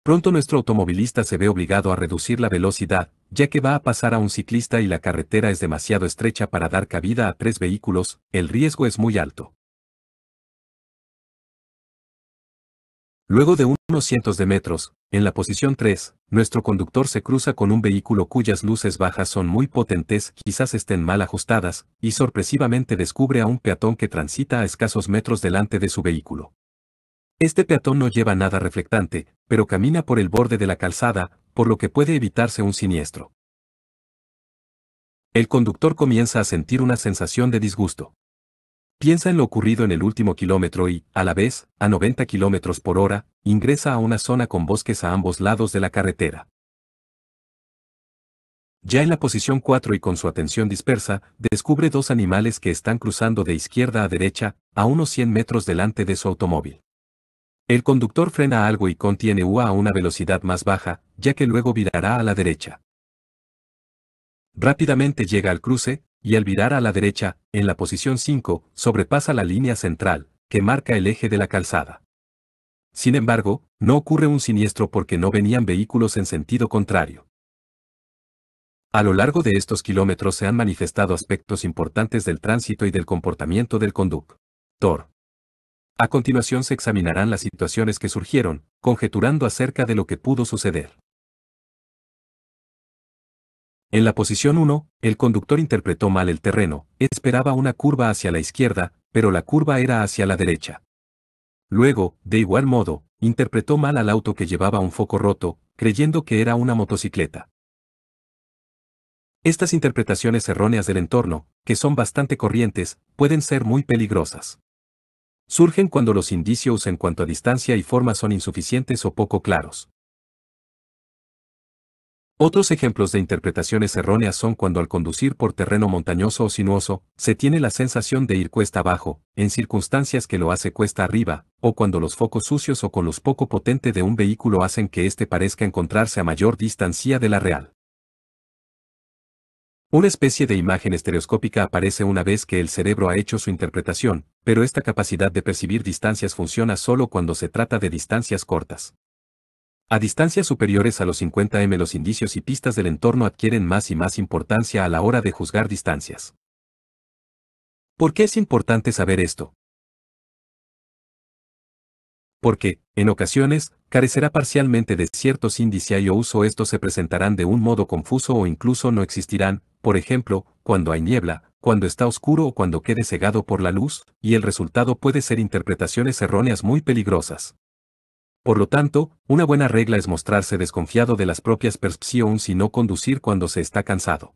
Pronto nuestro automovilista se ve obligado a reducir la velocidad, ya que va a pasar a un ciclista y la carretera es demasiado estrecha para dar cabida a tres vehículos, el riesgo es muy alto. Luego de unos cientos de metros, en la posición 3, nuestro conductor se cruza con un vehículo cuyas luces bajas son muy potentes, quizás estén mal ajustadas, y sorpresivamente descubre a un peatón que transita a escasos metros delante de su vehículo. Este peatón no lleva nada reflectante, pero camina por el borde de la calzada, por lo que puede evitarse un siniestro. El conductor comienza a sentir una sensación de disgusto. Piensa en lo ocurrido en el último kilómetro y, a la vez, a 90 kilómetros por hora, ingresa a una zona con bosques a ambos lados de la carretera. Ya en la posición 4 y con su atención dispersa, descubre dos animales que están cruzando de izquierda a derecha, a unos 100 metros delante de su automóvil. El conductor frena algo y contiene U a una velocidad más baja, ya que luego virará a la derecha. Rápidamente llega al cruce, y al virar a la derecha, en la posición 5, sobrepasa la línea central, que marca el eje de la calzada. Sin embargo, no ocurre un siniestro porque no venían vehículos en sentido contrario. A lo largo de estos kilómetros se han manifestado aspectos importantes del tránsito y del comportamiento del conductor. A continuación se examinarán las situaciones que surgieron, conjeturando acerca de lo que pudo suceder. En la posición 1, el conductor interpretó mal el terreno, esperaba una curva hacia la izquierda, pero la curva era hacia la derecha. Luego, de igual modo, interpretó mal al auto que llevaba un foco roto, creyendo que era una motocicleta. Estas interpretaciones erróneas del entorno, que son bastante corrientes, pueden ser muy peligrosas surgen cuando los indicios en cuanto a distancia y forma son insuficientes o poco claros. Otros ejemplos de interpretaciones erróneas son cuando al conducir por terreno montañoso o sinuoso, se tiene la sensación de ir cuesta abajo, en circunstancias que lo hace cuesta arriba, o cuando los focos sucios o con los poco potente de un vehículo hacen que éste parezca encontrarse a mayor distancia de la real. Una especie de imagen estereoscópica aparece una vez que el cerebro ha hecho su interpretación, pero esta capacidad de percibir distancias funciona solo cuando se trata de distancias cortas. A distancias superiores a los 50 m los indicios y pistas del entorno adquieren más y más importancia a la hora de juzgar distancias. ¿Por qué es importante saber esto? Porque, en ocasiones, carecerá parcialmente de ciertos indicios o uso estos se presentarán de un modo confuso o incluso no existirán, por ejemplo, cuando hay niebla, cuando está oscuro o cuando quede cegado por la luz, y el resultado puede ser interpretaciones erróneas muy peligrosas. Por lo tanto, una buena regla es mostrarse desconfiado de las propias percepciones y no conducir cuando se está cansado.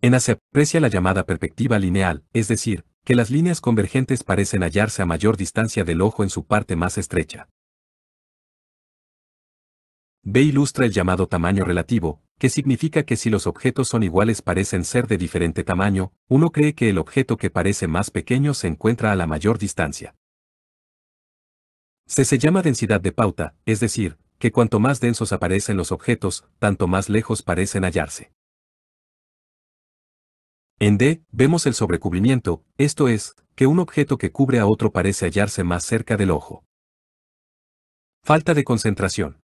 En A aprecia la llamada perspectiva lineal, es decir, que las líneas convergentes parecen hallarse a mayor distancia del ojo en su parte más estrecha. B ilustra el llamado tamaño relativo, que significa que si los objetos son iguales parecen ser de diferente tamaño, uno cree que el objeto que parece más pequeño se encuentra a la mayor distancia. C se llama densidad de pauta, es decir, que cuanto más densos aparecen los objetos, tanto más lejos parecen hallarse. En D, vemos el sobrecubrimiento, esto es, que un objeto que cubre a otro parece hallarse más cerca del ojo. Falta de concentración.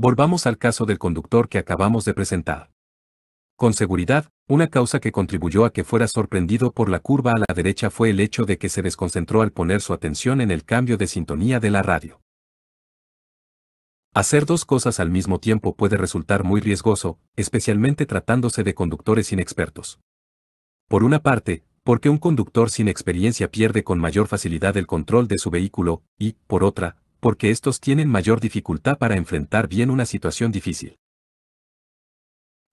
Volvamos al caso del conductor que acabamos de presentar. Con seguridad, una causa que contribuyó a que fuera sorprendido por la curva a la derecha fue el hecho de que se desconcentró al poner su atención en el cambio de sintonía de la radio. Hacer dos cosas al mismo tiempo puede resultar muy riesgoso, especialmente tratándose de conductores inexpertos. Por una parte, porque un conductor sin experiencia pierde con mayor facilidad el control de su vehículo, y, por otra, porque estos tienen mayor dificultad para enfrentar bien una situación difícil.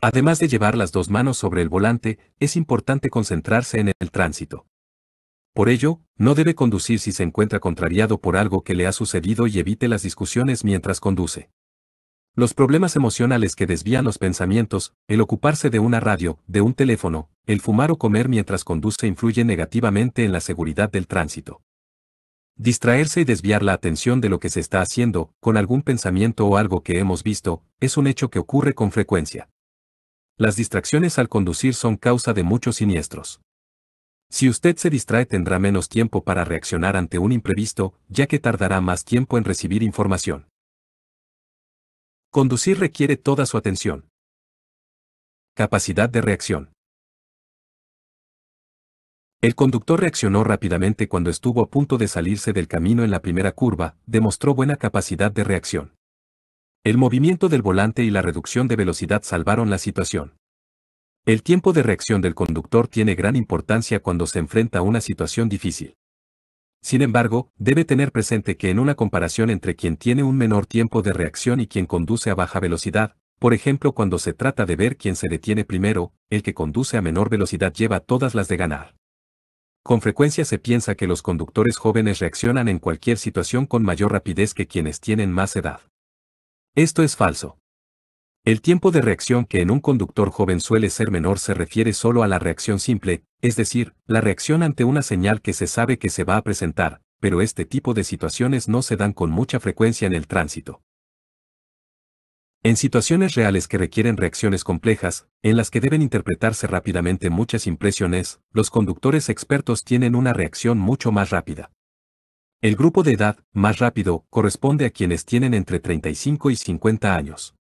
Además de llevar las dos manos sobre el volante, es importante concentrarse en el tránsito. Por ello, no debe conducir si se encuentra contrariado por algo que le ha sucedido y evite las discusiones mientras conduce. Los problemas emocionales que desvían los pensamientos, el ocuparse de una radio, de un teléfono, el fumar o comer mientras conduce influyen negativamente en la seguridad del tránsito. Distraerse y desviar la atención de lo que se está haciendo, con algún pensamiento o algo que hemos visto, es un hecho que ocurre con frecuencia. Las distracciones al conducir son causa de muchos siniestros. Si usted se distrae tendrá menos tiempo para reaccionar ante un imprevisto, ya que tardará más tiempo en recibir información. Conducir requiere toda su atención. Capacidad de reacción. El conductor reaccionó rápidamente cuando estuvo a punto de salirse del camino en la primera curva, demostró buena capacidad de reacción. El movimiento del volante y la reducción de velocidad salvaron la situación. El tiempo de reacción del conductor tiene gran importancia cuando se enfrenta a una situación difícil. Sin embargo, debe tener presente que en una comparación entre quien tiene un menor tiempo de reacción y quien conduce a baja velocidad, por ejemplo cuando se trata de ver quién se detiene primero, el que conduce a menor velocidad lleva todas las de ganar. Con frecuencia se piensa que los conductores jóvenes reaccionan en cualquier situación con mayor rapidez que quienes tienen más edad. Esto es falso. El tiempo de reacción que en un conductor joven suele ser menor se refiere solo a la reacción simple, es decir, la reacción ante una señal que se sabe que se va a presentar, pero este tipo de situaciones no se dan con mucha frecuencia en el tránsito. En situaciones reales que requieren reacciones complejas, en las que deben interpretarse rápidamente muchas impresiones, los conductores expertos tienen una reacción mucho más rápida. El grupo de edad más rápido corresponde a quienes tienen entre 35 y 50 años.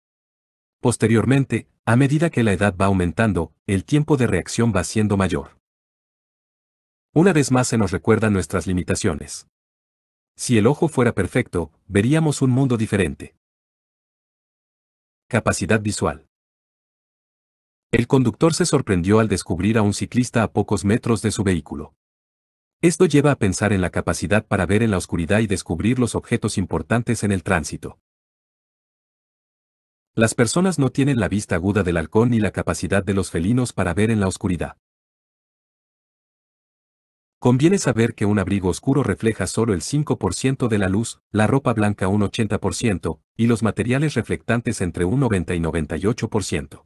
Posteriormente, a medida que la edad va aumentando, el tiempo de reacción va siendo mayor. Una vez más se nos recuerdan nuestras limitaciones. Si el ojo fuera perfecto, veríamos un mundo diferente. Capacidad visual. El conductor se sorprendió al descubrir a un ciclista a pocos metros de su vehículo. Esto lleva a pensar en la capacidad para ver en la oscuridad y descubrir los objetos importantes en el tránsito. Las personas no tienen la vista aguda del halcón ni la capacidad de los felinos para ver en la oscuridad. Conviene saber que un abrigo oscuro refleja solo el 5% de la luz, la ropa blanca un 80%, y los materiales reflectantes entre un 90 y 98%.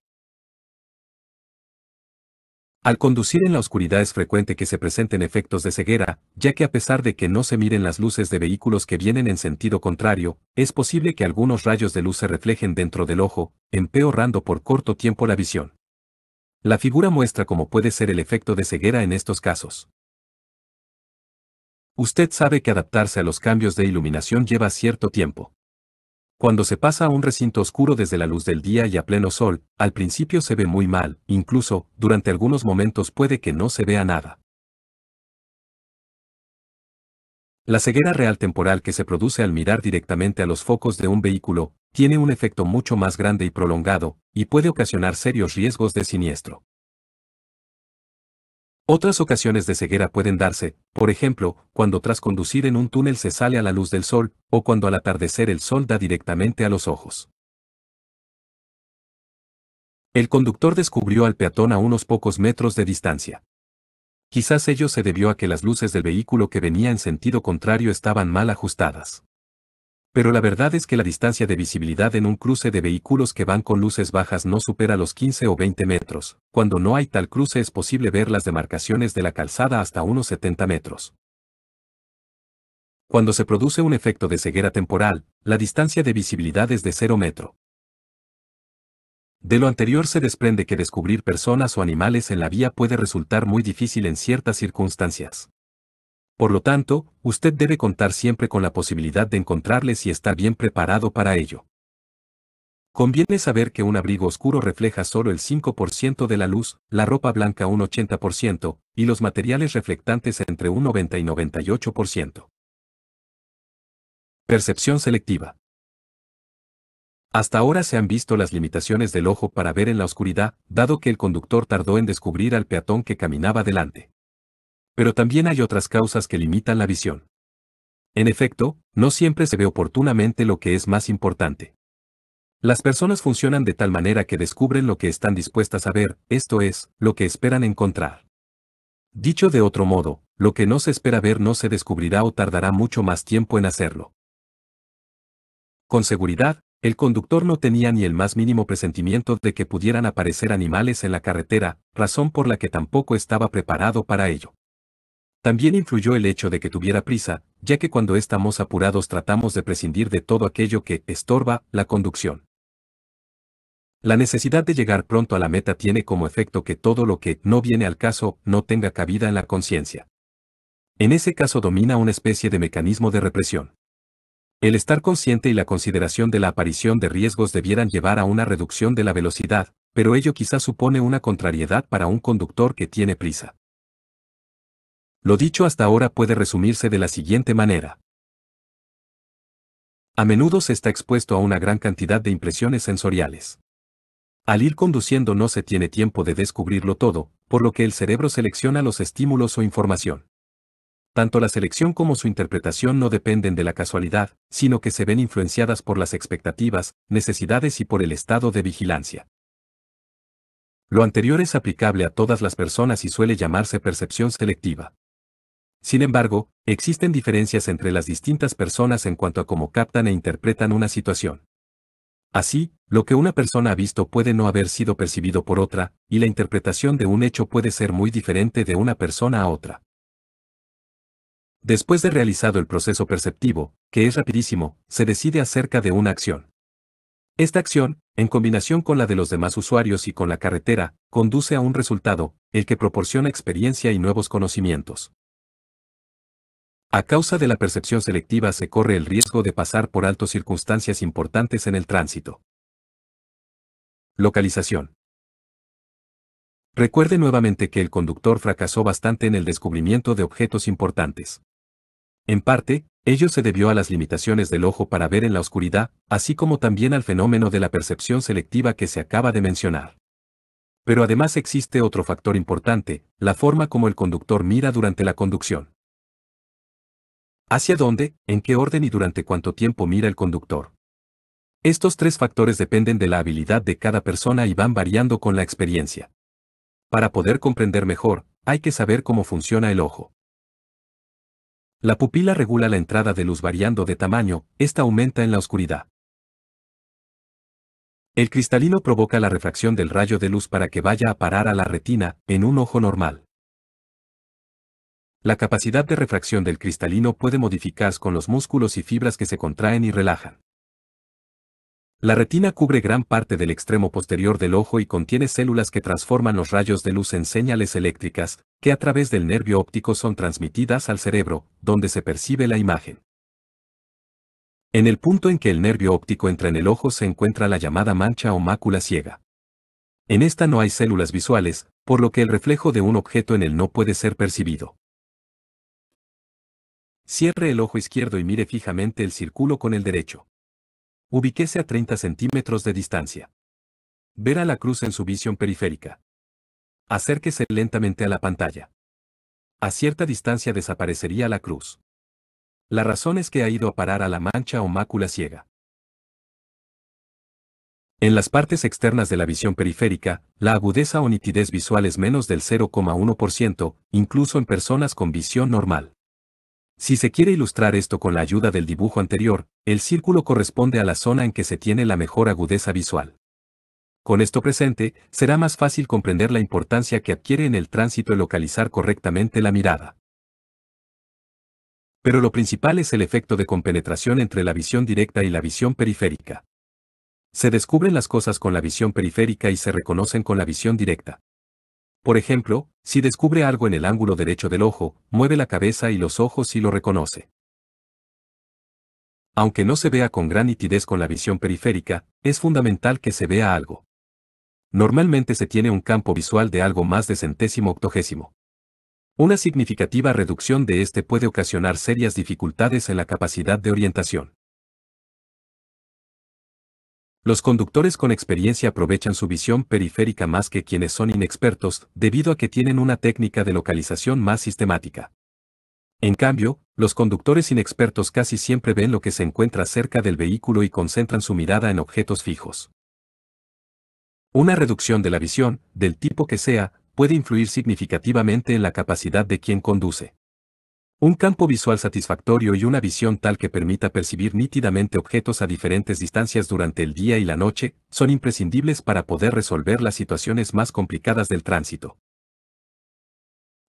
Al conducir en la oscuridad es frecuente que se presenten efectos de ceguera, ya que a pesar de que no se miren las luces de vehículos que vienen en sentido contrario, es posible que algunos rayos de luz se reflejen dentro del ojo, empeorando por corto tiempo la visión. La figura muestra cómo puede ser el efecto de ceguera en estos casos. Usted sabe que adaptarse a los cambios de iluminación lleva cierto tiempo. Cuando se pasa a un recinto oscuro desde la luz del día y a pleno sol, al principio se ve muy mal, incluso, durante algunos momentos puede que no se vea nada. La ceguera real temporal que se produce al mirar directamente a los focos de un vehículo, tiene un efecto mucho más grande y prolongado, y puede ocasionar serios riesgos de siniestro. Otras ocasiones de ceguera pueden darse, por ejemplo, cuando tras conducir en un túnel se sale a la luz del sol, o cuando al atardecer el sol da directamente a los ojos. El conductor descubrió al peatón a unos pocos metros de distancia. Quizás ello se debió a que las luces del vehículo que venía en sentido contrario estaban mal ajustadas. Pero la verdad es que la distancia de visibilidad en un cruce de vehículos que van con luces bajas no supera los 15 o 20 metros. Cuando no hay tal cruce es posible ver las demarcaciones de la calzada hasta unos 70 metros. Cuando se produce un efecto de ceguera temporal, la distancia de visibilidad es de 0 metro. De lo anterior se desprende que descubrir personas o animales en la vía puede resultar muy difícil en ciertas circunstancias. Por lo tanto, usted debe contar siempre con la posibilidad de encontrarle y está bien preparado para ello. Conviene saber que un abrigo oscuro refleja solo el 5% de la luz, la ropa blanca un 80% y los materiales reflectantes entre un 90 y 98%. Percepción selectiva. Hasta ahora se han visto las limitaciones del ojo para ver en la oscuridad, dado que el conductor tardó en descubrir al peatón que caminaba delante. Pero también hay otras causas que limitan la visión. En efecto, no siempre se ve oportunamente lo que es más importante. Las personas funcionan de tal manera que descubren lo que están dispuestas a ver, esto es, lo que esperan encontrar. Dicho de otro modo, lo que no se espera ver no se descubrirá o tardará mucho más tiempo en hacerlo. Con seguridad, el conductor no tenía ni el más mínimo presentimiento de que pudieran aparecer animales en la carretera, razón por la que tampoco estaba preparado para ello. También influyó el hecho de que tuviera prisa, ya que cuando estamos apurados tratamos de prescindir de todo aquello que estorba la conducción. La necesidad de llegar pronto a la meta tiene como efecto que todo lo que no viene al caso no tenga cabida en la conciencia. En ese caso domina una especie de mecanismo de represión. El estar consciente y la consideración de la aparición de riesgos debieran llevar a una reducción de la velocidad, pero ello quizá supone una contrariedad para un conductor que tiene prisa. Lo dicho hasta ahora puede resumirse de la siguiente manera. A menudo se está expuesto a una gran cantidad de impresiones sensoriales. Al ir conduciendo no se tiene tiempo de descubrirlo todo, por lo que el cerebro selecciona los estímulos o información. Tanto la selección como su interpretación no dependen de la casualidad, sino que se ven influenciadas por las expectativas, necesidades y por el estado de vigilancia. Lo anterior es aplicable a todas las personas y suele llamarse percepción selectiva. Sin embargo, existen diferencias entre las distintas personas en cuanto a cómo captan e interpretan una situación. Así, lo que una persona ha visto puede no haber sido percibido por otra, y la interpretación de un hecho puede ser muy diferente de una persona a otra. Después de realizado el proceso perceptivo, que es rapidísimo, se decide acerca de una acción. Esta acción, en combinación con la de los demás usuarios y con la carretera, conduce a un resultado, el que proporciona experiencia y nuevos conocimientos. A causa de la percepción selectiva se corre el riesgo de pasar por alto circunstancias importantes en el tránsito. Localización. Recuerde nuevamente que el conductor fracasó bastante en el descubrimiento de objetos importantes. En parte, ello se debió a las limitaciones del ojo para ver en la oscuridad, así como también al fenómeno de la percepción selectiva que se acaba de mencionar. Pero además existe otro factor importante, la forma como el conductor mira durante la conducción hacia dónde, en qué orden y durante cuánto tiempo mira el conductor. Estos tres factores dependen de la habilidad de cada persona y van variando con la experiencia. Para poder comprender mejor, hay que saber cómo funciona el ojo. La pupila regula la entrada de luz variando de tamaño, esta aumenta en la oscuridad. El cristalino provoca la refracción del rayo de luz para que vaya a parar a la retina, en un ojo normal. La capacidad de refracción del cristalino puede modificarse con los músculos y fibras que se contraen y relajan. La retina cubre gran parte del extremo posterior del ojo y contiene células que transforman los rayos de luz en señales eléctricas, que a través del nervio óptico son transmitidas al cerebro, donde se percibe la imagen. En el punto en que el nervio óptico entra en el ojo se encuentra la llamada mancha o mácula ciega. En esta no hay células visuales, por lo que el reflejo de un objeto en él no puede ser percibido. Cierre el ojo izquierdo y mire fijamente el círculo con el derecho. Ubíquese a 30 centímetros de distancia. Verá la cruz en su visión periférica. Acérquese lentamente a la pantalla. A cierta distancia desaparecería la cruz. La razón es que ha ido a parar a la mancha o mácula ciega. En las partes externas de la visión periférica, la agudeza o nitidez visual es menos del 0,1%, incluso en personas con visión normal. Si se quiere ilustrar esto con la ayuda del dibujo anterior, el círculo corresponde a la zona en que se tiene la mejor agudeza visual. Con esto presente, será más fácil comprender la importancia que adquiere en el tránsito localizar correctamente la mirada. Pero lo principal es el efecto de compenetración entre la visión directa y la visión periférica. Se descubren las cosas con la visión periférica y se reconocen con la visión directa. Por ejemplo, si descubre algo en el ángulo derecho del ojo, mueve la cabeza y los ojos y lo reconoce. Aunque no se vea con gran nitidez con la visión periférica, es fundamental que se vea algo. Normalmente se tiene un campo visual de algo más de centésimo octogésimo. Una significativa reducción de este puede ocasionar serias dificultades en la capacidad de orientación. Los conductores con experiencia aprovechan su visión periférica más que quienes son inexpertos, debido a que tienen una técnica de localización más sistemática. En cambio, los conductores inexpertos casi siempre ven lo que se encuentra cerca del vehículo y concentran su mirada en objetos fijos. Una reducción de la visión, del tipo que sea, puede influir significativamente en la capacidad de quien conduce. Un campo visual satisfactorio y una visión tal que permita percibir nítidamente objetos a diferentes distancias durante el día y la noche son imprescindibles para poder resolver las situaciones más complicadas del tránsito.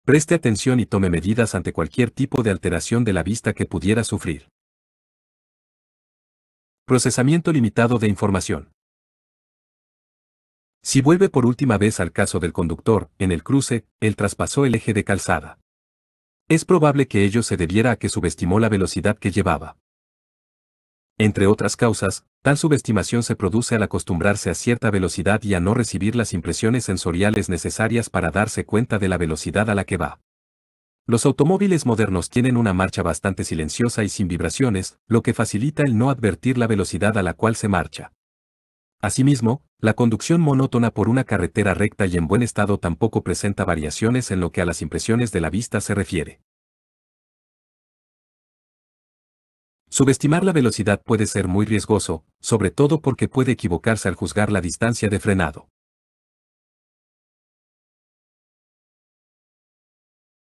Preste atención y tome medidas ante cualquier tipo de alteración de la vista que pudiera sufrir. Procesamiento limitado de información. Si vuelve por última vez al caso del conductor, en el cruce, él traspasó el eje de calzada. Es probable que ello se debiera a que subestimó la velocidad que llevaba. Entre otras causas, tal subestimación se produce al acostumbrarse a cierta velocidad y a no recibir las impresiones sensoriales necesarias para darse cuenta de la velocidad a la que va. Los automóviles modernos tienen una marcha bastante silenciosa y sin vibraciones, lo que facilita el no advertir la velocidad a la cual se marcha. Asimismo, la conducción monótona por una carretera recta y en buen estado tampoco presenta variaciones en lo que a las impresiones de la vista se refiere. Subestimar la velocidad puede ser muy riesgoso, sobre todo porque puede equivocarse al juzgar la distancia de frenado.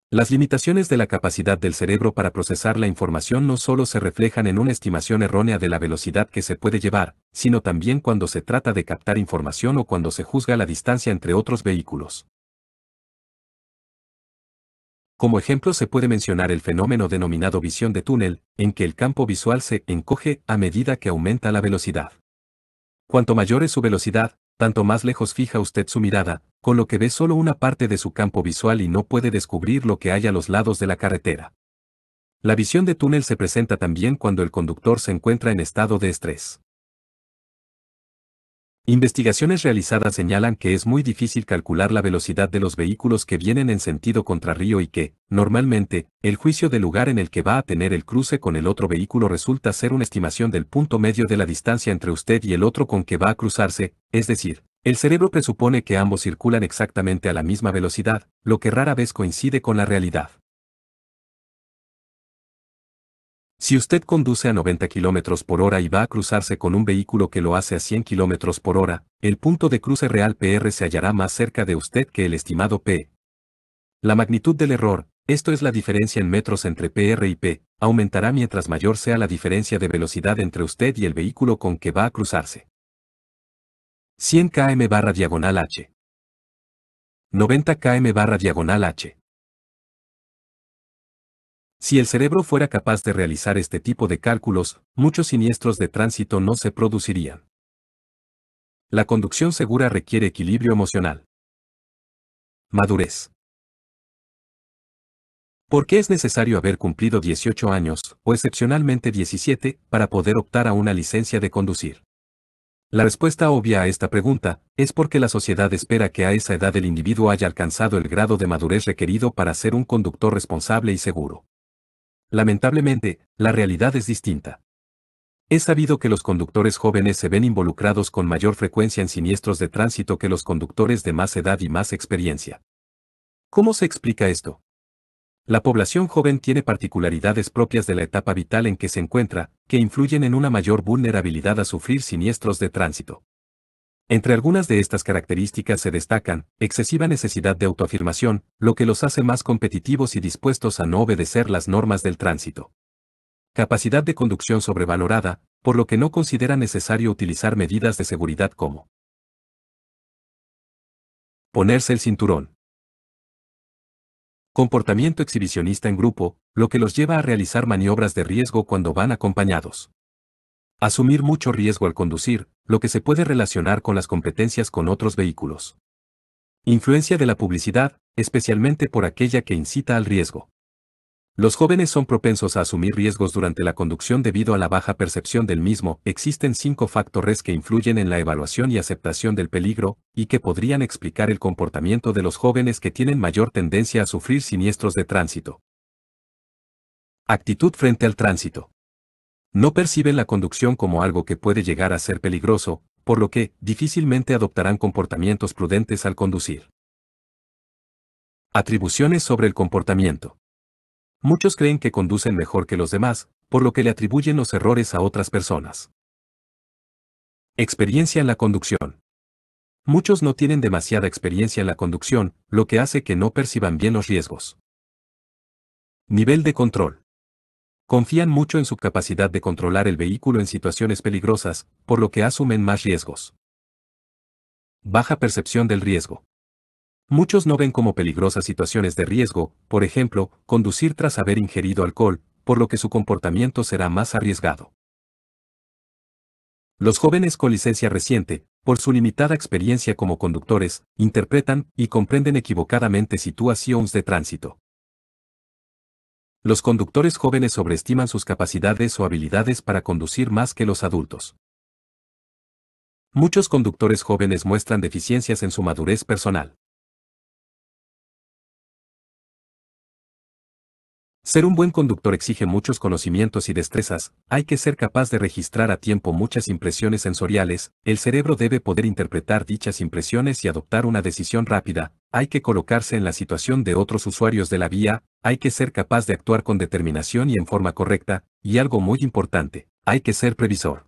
Las limitaciones de la capacidad del cerebro para procesar la información no solo se reflejan en una estimación errónea de la velocidad que se puede llevar, sino también cuando se trata de captar información o cuando se juzga la distancia entre otros vehículos. Como ejemplo se puede mencionar el fenómeno denominado visión de túnel, en que el campo visual se encoge a medida que aumenta la velocidad. Cuanto mayor es su velocidad, tanto más lejos fija usted su mirada, con lo que ve solo una parte de su campo visual y no puede descubrir lo que hay a los lados de la carretera. La visión de túnel se presenta también cuando el conductor se encuentra en estado de estrés. Investigaciones realizadas señalan que es muy difícil calcular la velocidad de los vehículos que vienen en sentido contrarrío y que, normalmente, el juicio del lugar en el que va a tener el cruce con el otro vehículo resulta ser una estimación del punto medio de la distancia entre usted y el otro con que va a cruzarse, es decir, el cerebro presupone que ambos circulan exactamente a la misma velocidad, lo que rara vez coincide con la realidad. Si usted conduce a 90 km por hora y va a cruzarse con un vehículo que lo hace a 100 km por hora, el punto de cruce real PR se hallará más cerca de usted que el estimado P. La magnitud del error, esto es la diferencia en metros entre PR y P, aumentará mientras mayor sea la diferencia de velocidad entre usted y el vehículo con que va a cruzarse. 100 km barra diagonal H. 90 km barra diagonal H. Si el cerebro fuera capaz de realizar este tipo de cálculos, muchos siniestros de tránsito no se producirían. La conducción segura requiere equilibrio emocional. Madurez. ¿Por qué es necesario haber cumplido 18 años, o excepcionalmente 17, para poder optar a una licencia de conducir? La respuesta obvia a esta pregunta es porque la sociedad espera que a esa edad el individuo haya alcanzado el grado de madurez requerido para ser un conductor responsable y seguro. Lamentablemente, la realidad es distinta. Es sabido que los conductores jóvenes se ven involucrados con mayor frecuencia en siniestros de tránsito que los conductores de más edad y más experiencia. ¿Cómo se explica esto? La población joven tiene particularidades propias de la etapa vital en que se encuentra, que influyen en una mayor vulnerabilidad a sufrir siniestros de tránsito. Entre algunas de estas características se destacan, excesiva necesidad de autoafirmación, lo que los hace más competitivos y dispuestos a no obedecer las normas del tránsito. Capacidad de conducción sobrevalorada, por lo que no considera necesario utilizar medidas de seguridad como ponerse el cinturón comportamiento exhibicionista en grupo, lo que los lleva a realizar maniobras de riesgo cuando van acompañados. Asumir mucho riesgo al conducir, lo que se puede relacionar con las competencias con otros vehículos. Influencia de la publicidad, especialmente por aquella que incita al riesgo. Los jóvenes son propensos a asumir riesgos durante la conducción debido a la baja percepción del mismo. Existen cinco factores que influyen en la evaluación y aceptación del peligro, y que podrían explicar el comportamiento de los jóvenes que tienen mayor tendencia a sufrir siniestros de tránsito. Actitud frente al tránsito. No perciben la conducción como algo que puede llegar a ser peligroso, por lo que difícilmente adoptarán comportamientos prudentes al conducir. Atribuciones sobre el comportamiento. Muchos creen que conducen mejor que los demás, por lo que le atribuyen los errores a otras personas. Experiencia en la conducción. Muchos no tienen demasiada experiencia en la conducción, lo que hace que no perciban bien los riesgos. Nivel de control. Confían mucho en su capacidad de controlar el vehículo en situaciones peligrosas, por lo que asumen más riesgos. Baja percepción del riesgo. Muchos no ven como peligrosas situaciones de riesgo, por ejemplo, conducir tras haber ingerido alcohol, por lo que su comportamiento será más arriesgado. Los jóvenes con licencia reciente, por su limitada experiencia como conductores, interpretan y comprenden equivocadamente situaciones de tránsito. Los conductores jóvenes sobreestiman sus capacidades o habilidades para conducir más que los adultos. Muchos conductores jóvenes muestran deficiencias en su madurez personal. Ser un buen conductor exige muchos conocimientos y destrezas, hay que ser capaz de registrar a tiempo muchas impresiones sensoriales, el cerebro debe poder interpretar dichas impresiones y adoptar una decisión rápida, hay que colocarse en la situación de otros usuarios de la vía, hay que ser capaz de actuar con determinación y en forma correcta, y algo muy importante, hay que ser previsor.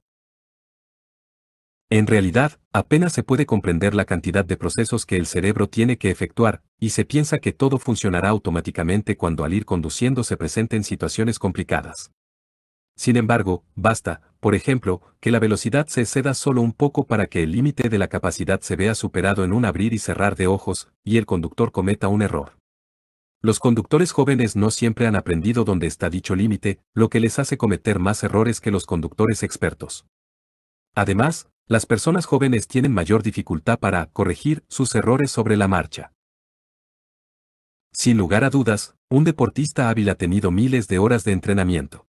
En realidad, apenas se puede comprender la cantidad de procesos que el cerebro tiene que efectuar, y se piensa que todo funcionará automáticamente cuando al ir conduciendo se presenten situaciones complicadas. Sin embargo, basta, por ejemplo, que la velocidad se exceda solo un poco para que el límite de la capacidad se vea superado en un abrir y cerrar de ojos, y el conductor cometa un error. Los conductores jóvenes no siempre han aprendido dónde está dicho límite, lo que les hace cometer más errores que los conductores expertos. Además, las personas jóvenes tienen mayor dificultad para corregir sus errores sobre la marcha. Sin lugar a dudas, un deportista hábil ha tenido miles de horas de entrenamiento.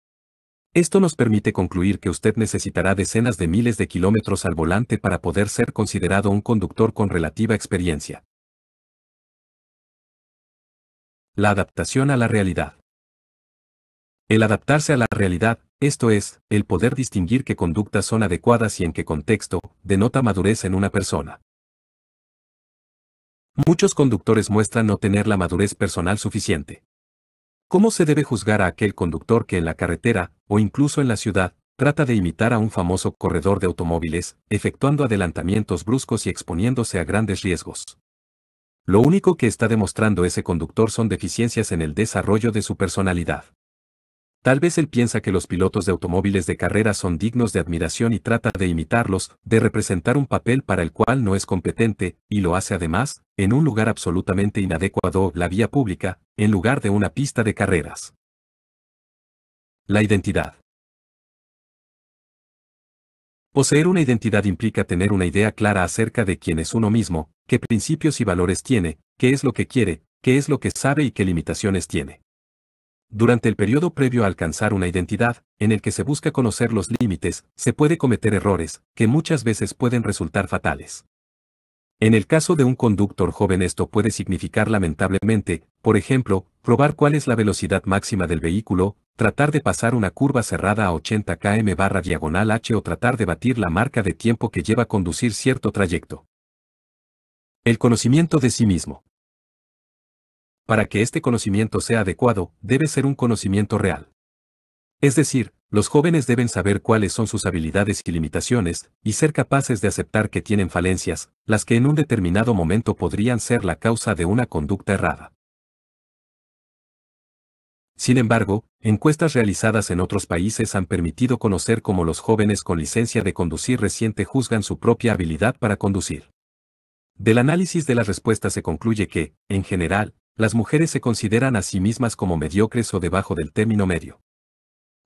Esto nos permite concluir que usted necesitará decenas de miles de kilómetros al volante para poder ser considerado un conductor con relativa experiencia. La adaptación a la realidad. El adaptarse a la realidad esto es, el poder distinguir qué conductas son adecuadas y en qué contexto, denota madurez en una persona. Muchos conductores muestran no tener la madurez personal suficiente. ¿Cómo se debe juzgar a aquel conductor que en la carretera, o incluso en la ciudad, trata de imitar a un famoso corredor de automóviles, efectuando adelantamientos bruscos y exponiéndose a grandes riesgos? Lo único que está demostrando ese conductor son deficiencias en el desarrollo de su personalidad. Tal vez él piensa que los pilotos de automóviles de carrera son dignos de admiración y trata de imitarlos, de representar un papel para el cual no es competente, y lo hace además, en un lugar absolutamente inadecuado, la vía pública, en lugar de una pista de carreras. La identidad. Poseer una identidad implica tener una idea clara acerca de quién es uno mismo, qué principios y valores tiene, qué es lo que quiere, qué es lo que sabe y qué limitaciones tiene. Durante el periodo previo a alcanzar una identidad, en el que se busca conocer los límites, se puede cometer errores, que muchas veces pueden resultar fatales. En el caso de un conductor joven esto puede significar lamentablemente, por ejemplo, probar cuál es la velocidad máxima del vehículo, tratar de pasar una curva cerrada a 80 km barra diagonal h o tratar de batir la marca de tiempo que lleva conducir cierto trayecto. El conocimiento de sí mismo para que este conocimiento sea adecuado, debe ser un conocimiento real. Es decir, los jóvenes deben saber cuáles son sus habilidades y limitaciones, y ser capaces de aceptar que tienen falencias, las que en un determinado momento podrían ser la causa de una conducta errada. Sin embargo, encuestas realizadas en otros países han permitido conocer cómo los jóvenes con licencia de conducir reciente juzgan su propia habilidad para conducir. Del análisis de las respuestas se concluye que, en general, las mujeres se consideran a sí mismas como mediocres o debajo del término medio.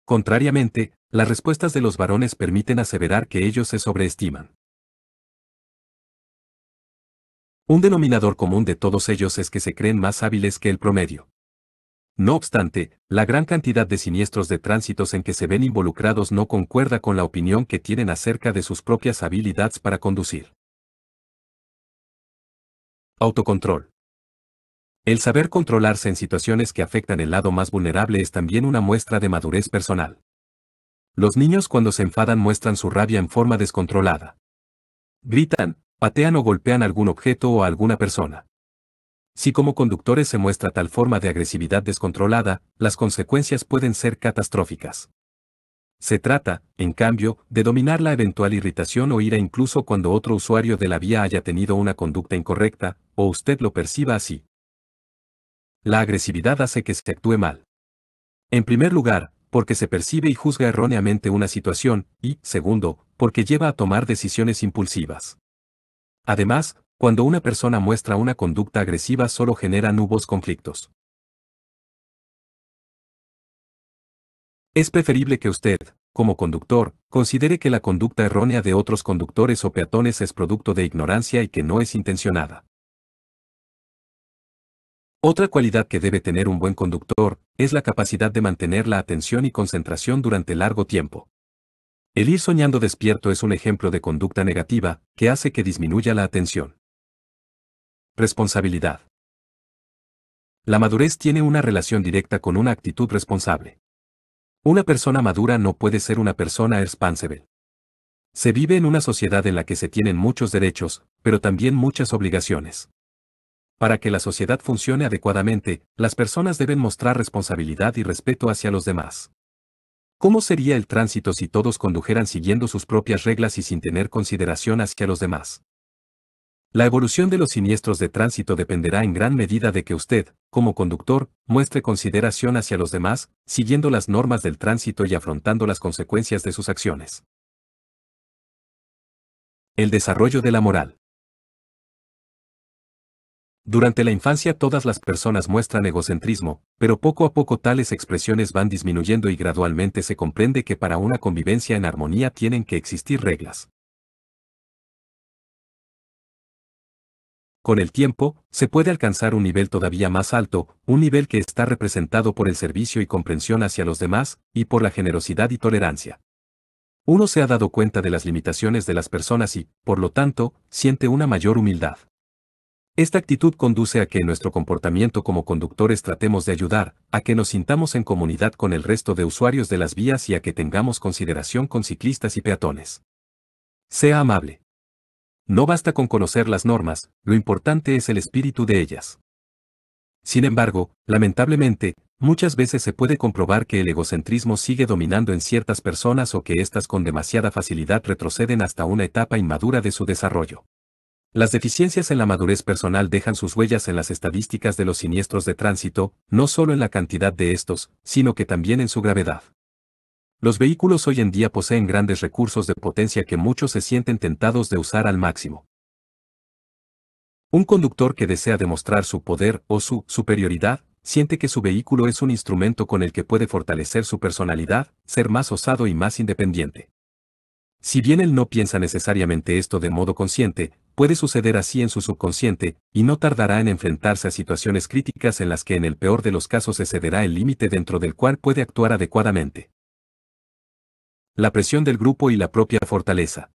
Contrariamente, las respuestas de los varones permiten aseverar que ellos se sobreestiman. Un denominador común de todos ellos es que se creen más hábiles que el promedio. No obstante, la gran cantidad de siniestros de tránsitos en que se ven involucrados no concuerda con la opinión que tienen acerca de sus propias habilidades para conducir. Autocontrol. El saber controlarse en situaciones que afectan el lado más vulnerable es también una muestra de madurez personal. Los niños cuando se enfadan muestran su rabia en forma descontrolada. Gritan, patean o golpean algún objeto o alguna persona. Si como conductores se muestra tal forma de agresividad descontrolada, las consecuencias pueden ser catastróficas. Se trata, en cambio, de dominar la eventual irritación o ira incluso cuando otro usuario de la vía haya tenido una conducta incorrecta, o usted lo perciba así la agresividad hace que se actúe mal. En primer lugar, porque se percibe y juzga erróneamente una situación, y, segundo, porque lleva a tomar decisiones impulsivas. Además, cuando una persona muestra una conducta agresiva solo genera nuevos conflictos. Es preferible que usted, como conductor, considere que la conducta errónea de otros conductores o peatones es producto de ignorancia y que no es intencionada. Otra cualidad que debe tener un buen conductor es la capacidad de mantener la atención y concentración durante largo tiempo. El ir soñando despierto es un ejemplo de conducta negativa que hace que disminuya la atención. Responsabilidad. La madurez tiene una relación directa con una actitud responsable. Una persona madura no puede ser una persona responsible. Se vive en una sociedad en la que se tienen muchos derechos, pero también muchas obligaciones. Para que la sociedad funcione adecuadamente, las personas deben mostrar responsabilidad y respeto hacia los demás. ¿Cómo sería el tránsito si todos condujeran siguiendo sus propias reglas y sin tener consideración hacia los demás? La evolución de los siniestros de tránsito dependerá en gran medida de que usted, como conductor, muestre consideración hacia los demás, siguiendo las normas del tránsito y afrontando las consecuencias de sus acciones. El desarrollo de la moral. Durante la infancia todas las personas muestran egocentrismo, pero poco a poco tales expresiones van disminuyendo y gradualmente se comprende que para una convivencia en armonía tienen que existir reglas. Con el tiempo, se puede alcanzar un nivel todavía más alto, un nivel que está representado por el servicio y comprensión hacia los demás, y por la generosidad y tolerancia. Uno se ha dado cuenta de las limitaciones de las personas y, por lo tanto, siente una mayor humildad. Esta actitud conduce a que nuestro comportamiento como conductores tratemos de ayudar, a que nos sintamos en comunidad con el resto de usuarios de las vías y a que tengamos consideración con ciclistas y peatones. Sea amable. No basta con conocer las normas, lo importante es el espíritu de ellas. Sin embargo, lamentablemente, muchas veces se puede comprobar que el egocentrismo sigue dominando en ciertas personas o que éstas con demasiada facilidad retroceden hasta una etapa inmadura de su desarrollo. Las deficiencias en la madurez personal dejan sus huellas en las estadísticas de los siniestros de tránsito, no solo en la cantidad de estos, sino que también en su gravedad. Los vehículos hoy en día poseen grandes recursos de potencia que muchos se sienten tentados de usar al máximo. Un conductor que desea demostrar su poder o su superioridad, siente que su vehículo es un instrumento con el que puede fortalecer su personalidad, ser más osado y más independiente. Si bien él no piensa necesariamente esto de modo consciente, puede suceder así en su subconsciente, y no tardará en enfrentarse a situaciones críticas en las que en el peor de los casos excederá el límite dentro del cual puede actuar adecuadamente. La presión del grupo y la propia fortaleza.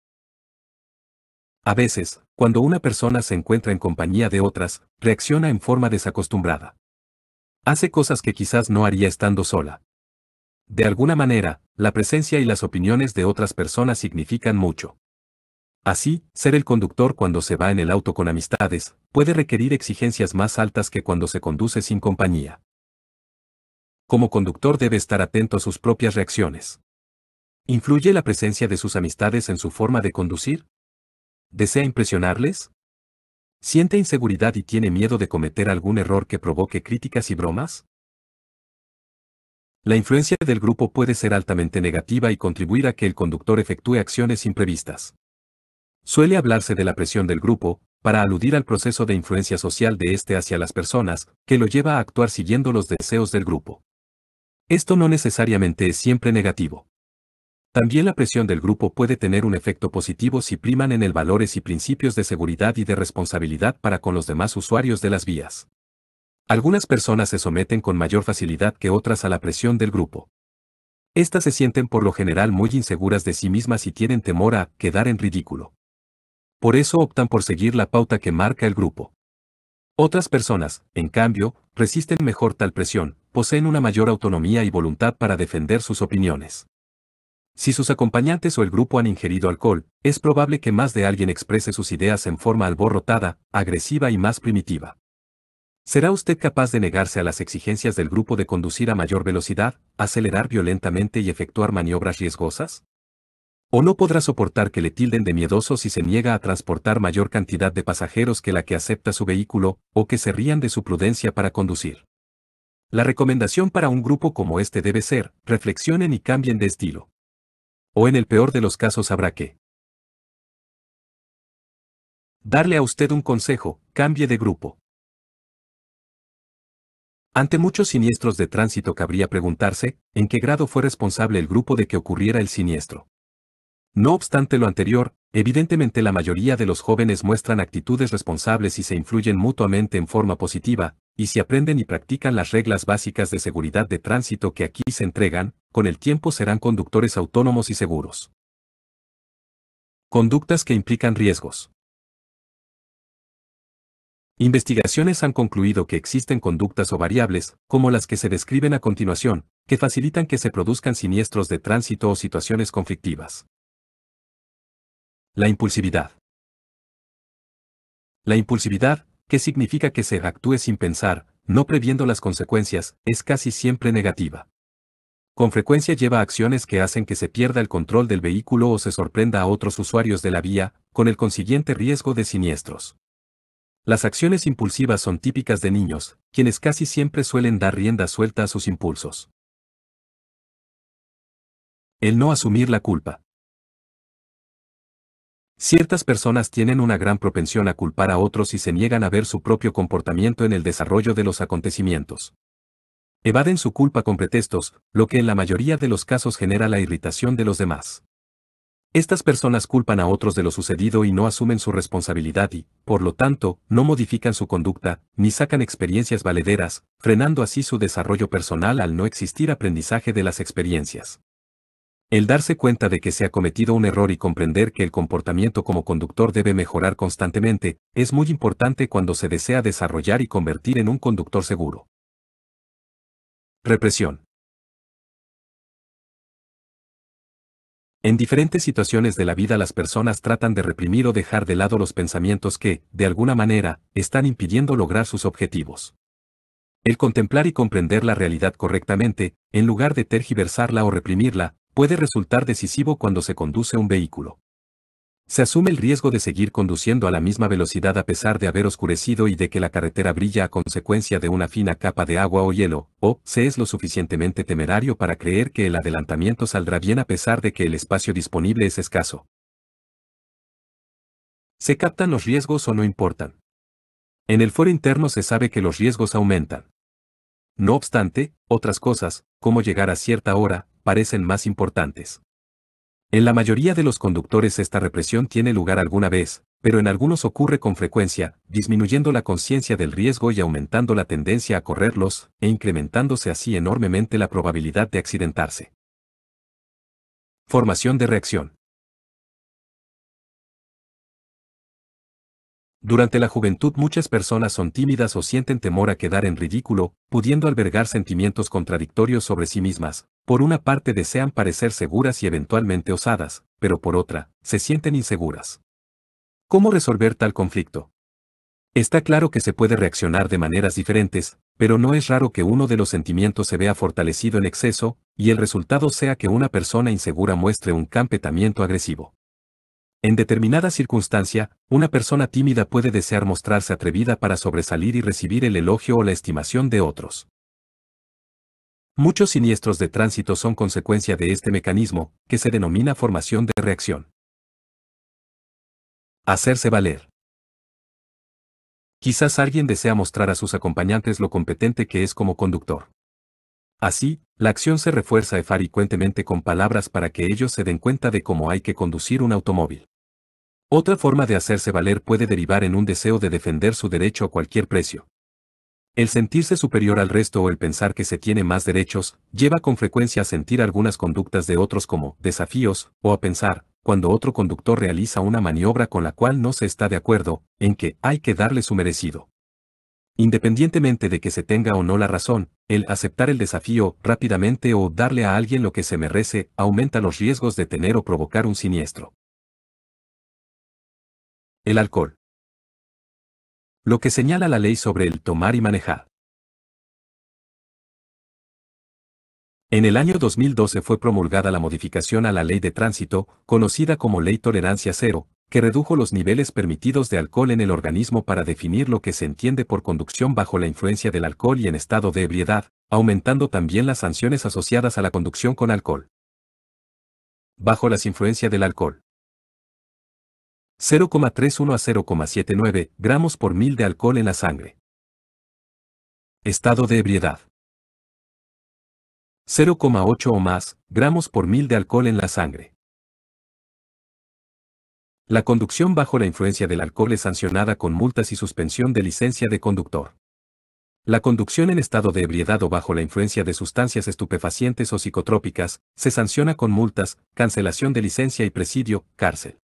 A veces, cuando una persona se encuentra en compañía de otras, reacciona en forma desacostumbrada. Hace cosas que quizás no haría estando sola, de alguna manera, la presencia y las opiniones de otras personas significan mucho. Así, ser el conductor cuando se va en el auto con amistades, puede requerir exigencias más altas que cuando se conduce sin compañía. Como conductor debe estar atento a sus propias reacciones. ¿Influye la presencia de sus amistades en su forma de conducir? ¿Desea impresionarles? ¿Siente inseguridad y tiene miedo de cometer algún error que provoque críticas y bromas? La influencia del grupo puede ser altamente negativa y contribuir a que el conductor efectúe acciones imprevistas. Suele hablarse de la presión del grupo, para aludir al proceso de influencia social de éste hacia las personas, que lo lleva a actuar siguiendo los deseos del grupo. Esto no necesariamente es siempre negativo. También la presión del grupo puede tener un efecto positivo si priman en el valores y principios de seguridad y de responsabilidad para con los demás usuarios de las vías. Algunas personas se someten con mayor facilidad que otras a la presión del grupo. Estas se sienten por lo general muy inseguras de sí mismas y tienen temor a quedar en ridículo. Por eso optan por seguir la pauta que marca el grupo. Otras personas, en cambio, resisten mejor tal presión, poseen una mayor autonomía y voluntad para defender sus opiniones. Si sus acompañantes o el grupo han ingerido alcohol, es probable que más de alguien exprese sus ideas en forma alborrotada, agresiva y más primitiva. ¿Será usted capaz de negarse a las exigencias del grupo de conducir a mayor velocidad, acelerar violentamente y efectuar maniobras riesgosas? ¿O no podrá soportar que le tilden de miedoso si se niega a transportar mayor cantidad de pasajeros que la que acepta su vehículo, o que se rían de su prudencia para conducir? La recomendación para un grupo como este debe ser, reflexionen y cambien de estilo. O en el peor de los casos habrá que darle a usted un consejo, cambie de grupo. Ante muchos siniestros de tránsito cabría preguntarse, en qué grado fue responsable el grupo de que ocurriera el siniestro. No obstante lo anterior, evidentemente la mayoría de los jóvenes muestran actitudes responsables y se influyen mutuamente en forma positiva, y si aprenden y practican las reglas básicas de seguridad de tránsito que aquí se entregan, con el tiempo serán conductores autónomos y seguros. Conductas que implican riesgos. Investigaciones han concluido que existen conductas o variables, como las que se describen a continuación, que facilitan que se produzcan siniestros de tránsito o situaciones conflictivas. La impulsividad. La impulsividad, que significa que se actúe sin pensar, no previendo las consecuencias, es casi siempre negativa. Con frecuencia lleva a acciones que hacen que se pierda el control del vehículo o se sorprenda a otros usuarios de la vía, con el consiguiente riesgo de siniestros. Las acciones impulsivas son típicas de niños, quienes casi siempre suelen dar rienda suelta a sus impulsos. El no asumir la culpa. Ciertas personas tienen una gran propensión a culpar a otros y se niegan a ver su propio comportamiento en el desarrollo de los acontecimientos. Evaden su culpa con pretextos, lo que en la mayoría de los casos genera la irritación de los demás. Estas personas culpan a otros de lo sucedido y no asumen su responsabilidad y, por lo tanto, no modifican su conducta, ni sacan experiencias valederas, frenando así su desarrollo personal al no existir aprendizaje de las experiencias. El darse cuenta de que se ha cometido un error y comprender que el comportamiento como conductor debe mejorar constantemente, es muy importante cuando se desea desarrollar y convertir en un conductor seguro. Represión. En diferentes situaciones de la vida las personas tratan de reprimir o dejar de lado los pensamientos que, de alguna manera, están impidiendo lograr sus objetivos. El contemplar y comprender la realidad correctamente, en lugar de tergiversarla o reprimirla, puede resultar decisivo cuando se conduce un vehículo. Se asume el riesgo de seguir conduciendo a la misma velocidad a pesar de haber oscurecido y de que la carretera brilla a consecuencia de una fina capa de agua o hielo, o se es lo suficientemente temerario para creer que el adelantamiento saldrá bien a pesar de que el espacio disponible es escaso. ¿Se captan los riesgos o no importan? En el foro interno se sabe que los riesgos aumentan. No obstante, otras cosas, como llegar a cierta hora, parecen más importantes. En la mayoría de los conductores esta represión tiene lugar alguna vez, pero en algunos ocurre con frecuencia, disminuyendo la conciencia del riesgo y aumentando la tendencia a correrlos, e incrementándose así enormemente la probabilidad de accidentarse. Formación de reacción. Durante la juventud muchas personas son tímidas o sienten temor a quedar en ridículo, pudiendo albergar sentimientos contradictorios sobre sí mismas. Por una parte desean parecer seguras y eventualmente osadas, pero por otra, se sienten inseguras. ¿Cómo resolver tal conflicto? Está claro que se puede reaccionar de maneras diferentes, pero no es raro que uno de los sentimientos se vea fortalecido en exceso, y el resultado sea que una persona insegura muestre un campetamiento agresivo. En determinada circunstancia, una persona tímida puede desear mostrarse atrevida para sobresalir y recibir el elogio o la estimación de otros. Muchos siniestros de tránsito son consecuencia de este mecanismo, que se denomina formación de reacción. Hacerse valer. Quizás alguien desea mostrar a sus acompañantes lo competente que es como conductor. Así, la acción se refuerza efaricuentemente con palabras para que ellos se den cuenta de cómo hay que conducir un automóvil. Otra forma de hacerse valer puede derivar en un deseo de defender su derecho a cualquier precio. El sentirse superior al resto o el pensar que se tiene más derechos, lleva con frecuencia a sentir algunas conductas de otros como desafíos, o a pensar, cuando otro conductor realiza una maniobra con la cual no se está de acuerdo, en que hay que darle su merecido. Independientemente de que se tenga o no la razón, el aceptar el desafío rápidamente o darle a alguien lo que se merece aumenta los riesgos de tener o provocar un siniestro el alcohol. Lo que señala la ley sobre el tomar y manejar. En el año 2012 fue promulgada la modificación a la ley de tránsito, conocida como Ley Tolerancia Cero, que redujo los niveles permitidos de alcohol en el organismo para definir lo que se entiende por conducción bajo la influencia del alcohol y en estado de ebriedad, aumentando también las sanciones asociadas a la conducción con alcohol. Bajo las influencias del alcohol. 0,31 a 0,79 gramos por mil de alcohol en la sangre. Estado de ebriedad. 0,8 o más gramos por mil de alcohol en la sangre. La conducción bajo la influencia del alcohol es sancionada con multas y suspensión de licencia de conductor. La conducción en estado de ebriedad o bajo la influencia de sustancias estupefacientes o psicotrópicas se sanciona con multas, cancelación de licencia y presidio, cárcel.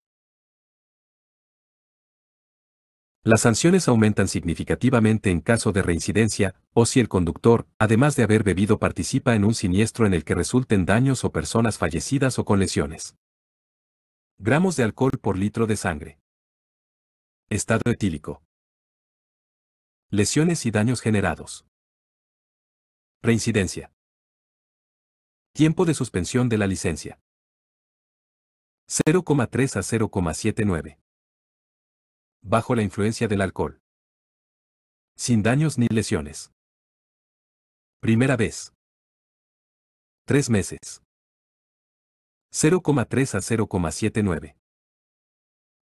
Las sanciones aumentan significativamente en caso de reincidencia, o si el conductor, además de haber bebido, participa en un siniestro en el que resulten daños o personas fallecidas o con lesiones. Gramos de alcohol por litro de sangre. Estado etílico. Lesiones y daños generados. Reincidencia. Tiempo de suspensión de la licencia. 0,3 a 0,79 bajo la influencia del alcohol. Sin daños ni lesiones. Primera vez. Tres meses. 0,3 a 0,79.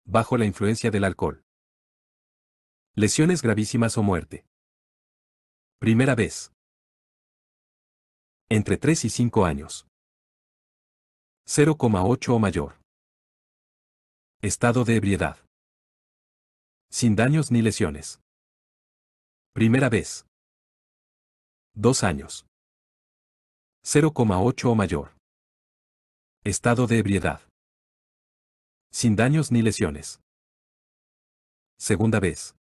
Bajo la influencia del alcohol. Lesiones gravísimas o muerte. Primera vez. Entre 3 y 5 años. 0,8 o mayor. Estado de ebriedad sin daños ni lesiones. Primera vez. Dos años. 0,8 o mayor. Estado de ebriedad. Sin daños ni lesiones. Segunda vez.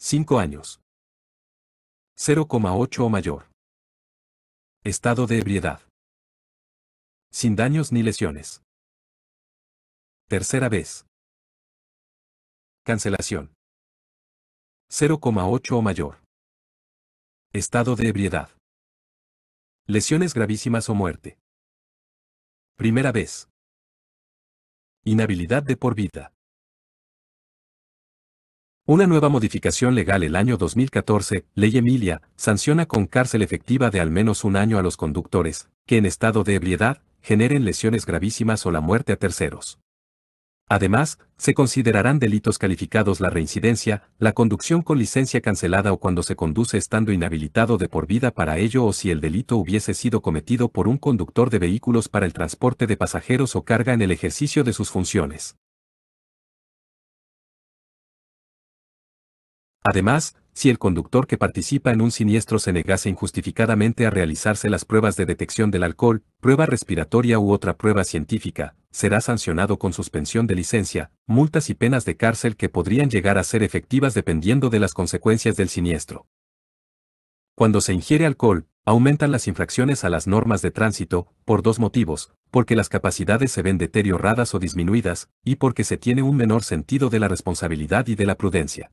Cinco años. 0,8 o mayor. Estado de ebriedad. Sin daños ni lesiones. Tercera vez. Cancelación. 0,8 o mayor. Estado de ebriedad. Lesiones gravísimas o muerte. Primera vez. Inhabilidad de por vida. Una nueva modificación legal el año 2014, Ley Emilia, sanciona con cárcel efectiva de al menos un año a los conductores, que en estado de ebriedad, generen lesiones gravísimas o la muerte a terceros. Además, se considerarán delitos calificados la reincidencia, la conducción con licencia cancelada o cuando se conduce estando inhabilitado de por vida para ello o si el delito hubiese sido cometido por un conductor de vehículos para el transporte de pasajeros o carga en el ejercicio de sus funciones. Además, si el conductor que participa en un siniestro se negase injustificadamente a realizarse las pruebas de detección del alcohol, prueba respiratoria u otra prueba científica, será sancionado con suspensión de licencia, multas y penas de cárcel que podrían llegar a ser efectivas dependiendo de las consecuencias del siniestro. Cuando se ingiere alcohol, aumentan las infracciones a las normas de tránsito, por dos motivos, porque las capacidades se ven deterioradas o disminuidas, y porque se tiene un menor sentido de la responsabilidad y de la prudencia.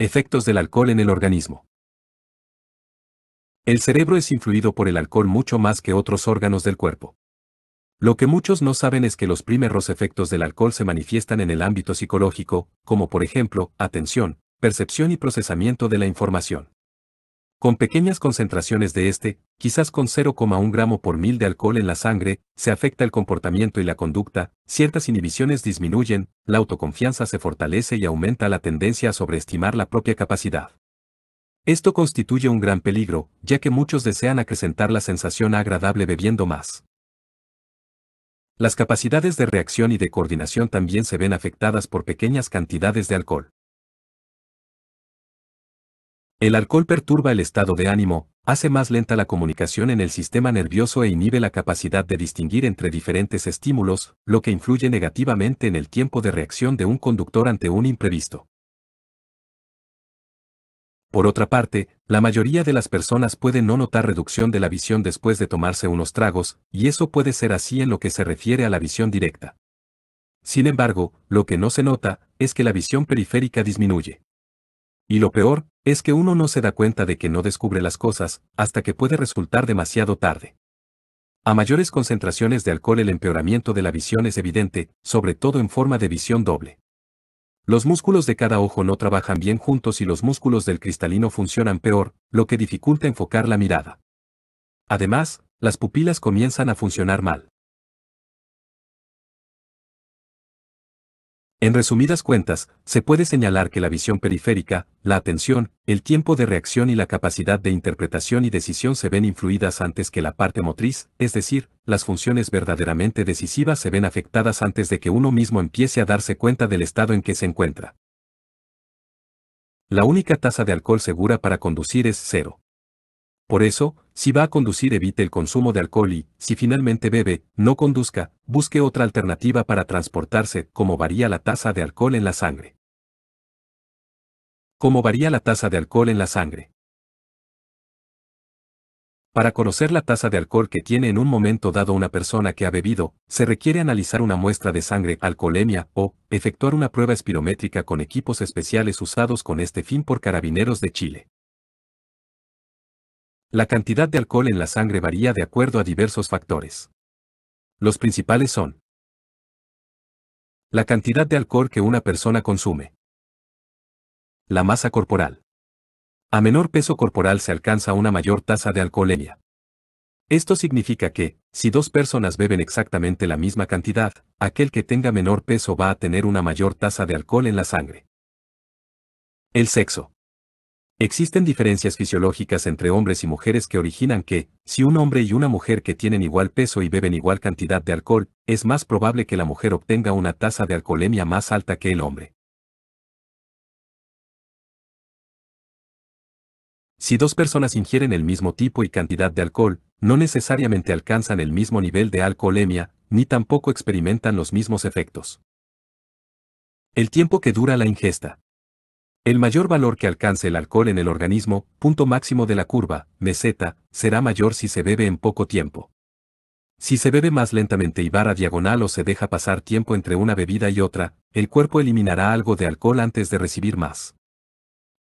Efectos del alcohol en el organismo. El cerebro es influido por el alcohol mucho más que otros órganos del cuerpo. Lo que muchos no saben es que los primeros efectos del alcohol se manifiestan en el ámbito psicológico, como por ejemplo, atención, percepción y procesamiento de la información. Con pequeñas concentraciones de este, quizás con 0,1 gramo por mil de alcohol en la sangre, se afecta el comportamiento y la conducta, ciertas inhibiciones disminuyen, la autoconfianza se fortalece y aumenta la tendencia a sobreestimar la propia capacidad. Esto constituye un gran peligro, ya que muchos desean acrecentar la sensación agradable bebiendo más. Las capacidades de reacción y de coordinación también se ven afectadas por pequeñas cantidades de alcohol. El alcohol perturba el estado de ánimo, hace más lenta la comunicación en el sistema nervioso e inhibe la capacidad de distinguir entre diferentes estímulos, lo que influye negativamente en el tiempo de reacción de un conductor ante un imprevisto. Por otra parte, la mayoría de las personas pueden no notar reducción de la visión después de tomarse unos tragos, y eso puede ser así en lo que se refiere a la visión directa. Sin embargo, lo que no se nota, es que la visión periférica disminuye. Y lo peor, es que uno no se da cuenta de que no descubre las cosas hasta que puede resultar demasiado tarde. A mayores concentraciones de alcohol el empeoramiento de la visión es evidente, sobre todo en forma de visión doble. Los músculos de cada ojo no trabajan bien juntos y los músculos del cristalino funcionan peor, lo que dificulta enfocar la mirada. Además, las pupilas comienzan a funcionar mal. En resumidas cuentas, se puede señalar que la visión periférica, la atención, el tiempo de reacción y la capacidad de interpretación y decisión se ven influidas antes que la parte motriz, es decir, las funciones verdaderamente decisivas se ven afectadas antes de que uno mismo empiece a darse cuenta del estado en que se encuentra. La única tasa de alcohol segura para conducir es cero. Por eso, si va a conducir evite el consumo de alcohol y, si finalmente bebe, no conduzca, busque otra alternativa para transportarse, como varía la tasa de alcohol en la sangre. ¿Cómo varía la tasa de alcohol en la sangre? Para conocer la tasa de alcohol que tiene en un momento dado una persona que ha bebido, se requiere analizar una muestra de sangre alcoholemia o efectuar una prueba espirométrica con equipos especiales usados con este fin por carabineros de Chile. La cantidad de alcohol en la sangre varía de acuerdo a diversos factores. Los principales son la cantidad de alcohol que una persona consume, la masa corporal. A menor peso corporal se alcanza una mayor tasa de alcoholemia. Esto significa que, si dos personas beben exactamente la misma cantidad, aquel que tenga menor peso va a tener una mayor tasa de alcohol en la sangre. El sexo. Existen diferencias fisiológicas entre hombres y mujeres que originan que, si un hombre y una mujer que tienen igual peso y beben igual cantidad de alcohol, es más probable que la mujer obtenga una tasa de alcoholemia más alta que el hombre. Si dos personas ingieren el mismo tipo y cantidad de alcohol, no necesariamente alcanzan el mismo nivel de alcoholemia, ni tampoco experimentan los mismos efectos. El tiempo que dura la ingesta. El mayor valor que alcance el alcohol en el organismo, punto máximo de la curva, meseta, será mayor si se bebe en poco tiempo. Si se bebe más lentamente y barra diagonal o se deja pasar tiempo entre una bebida y otra, el cuerpo eliminará algo de alcohol antes de recibir más.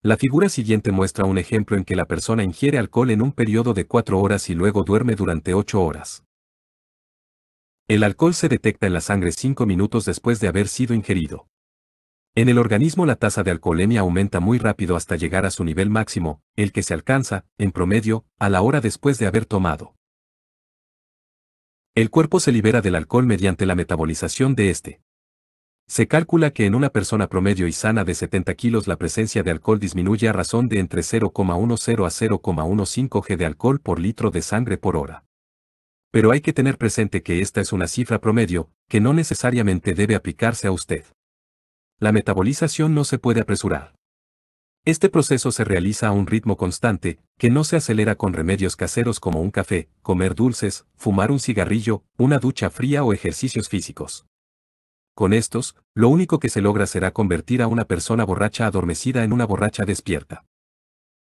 La figura siguiente muestra un ejemplo en que la persona ingiere alcohol en un periodo de 4 horas y luego duerme durante 8 horas. El alcohol se detecta en la sangre 5 minutos después de haber sido ingerido. En el organismo la tasa de alcoholemia aumenta muy rápido hasta llegar a su nivel máximo, el que se alcanza, en promedio, a la hora después de haber tomado. El cuerpo se libera del alcohol mediante la metabolización de este. Se calcula que en una persona promedio y sana de 70 kilos la presencia de alcohol disminuye a razón de entre 0,10 a 0,15 g de alcohol por litro de sangre por hora. Pero hay que tener presente que esta es una cifra promedio, que no necesariamente debe aplicarse a usted la metabolización no se puede apresurar. Este proceso se realiza a un ritmo constante, que no se acelera con remedios caseros como un café, comer dulces, fumar un cigarrillo, una ducha fría o ejercicios físicos. Con estos, lo único que se logra será convertir a una persona borracha adormecida en una borracha despierta.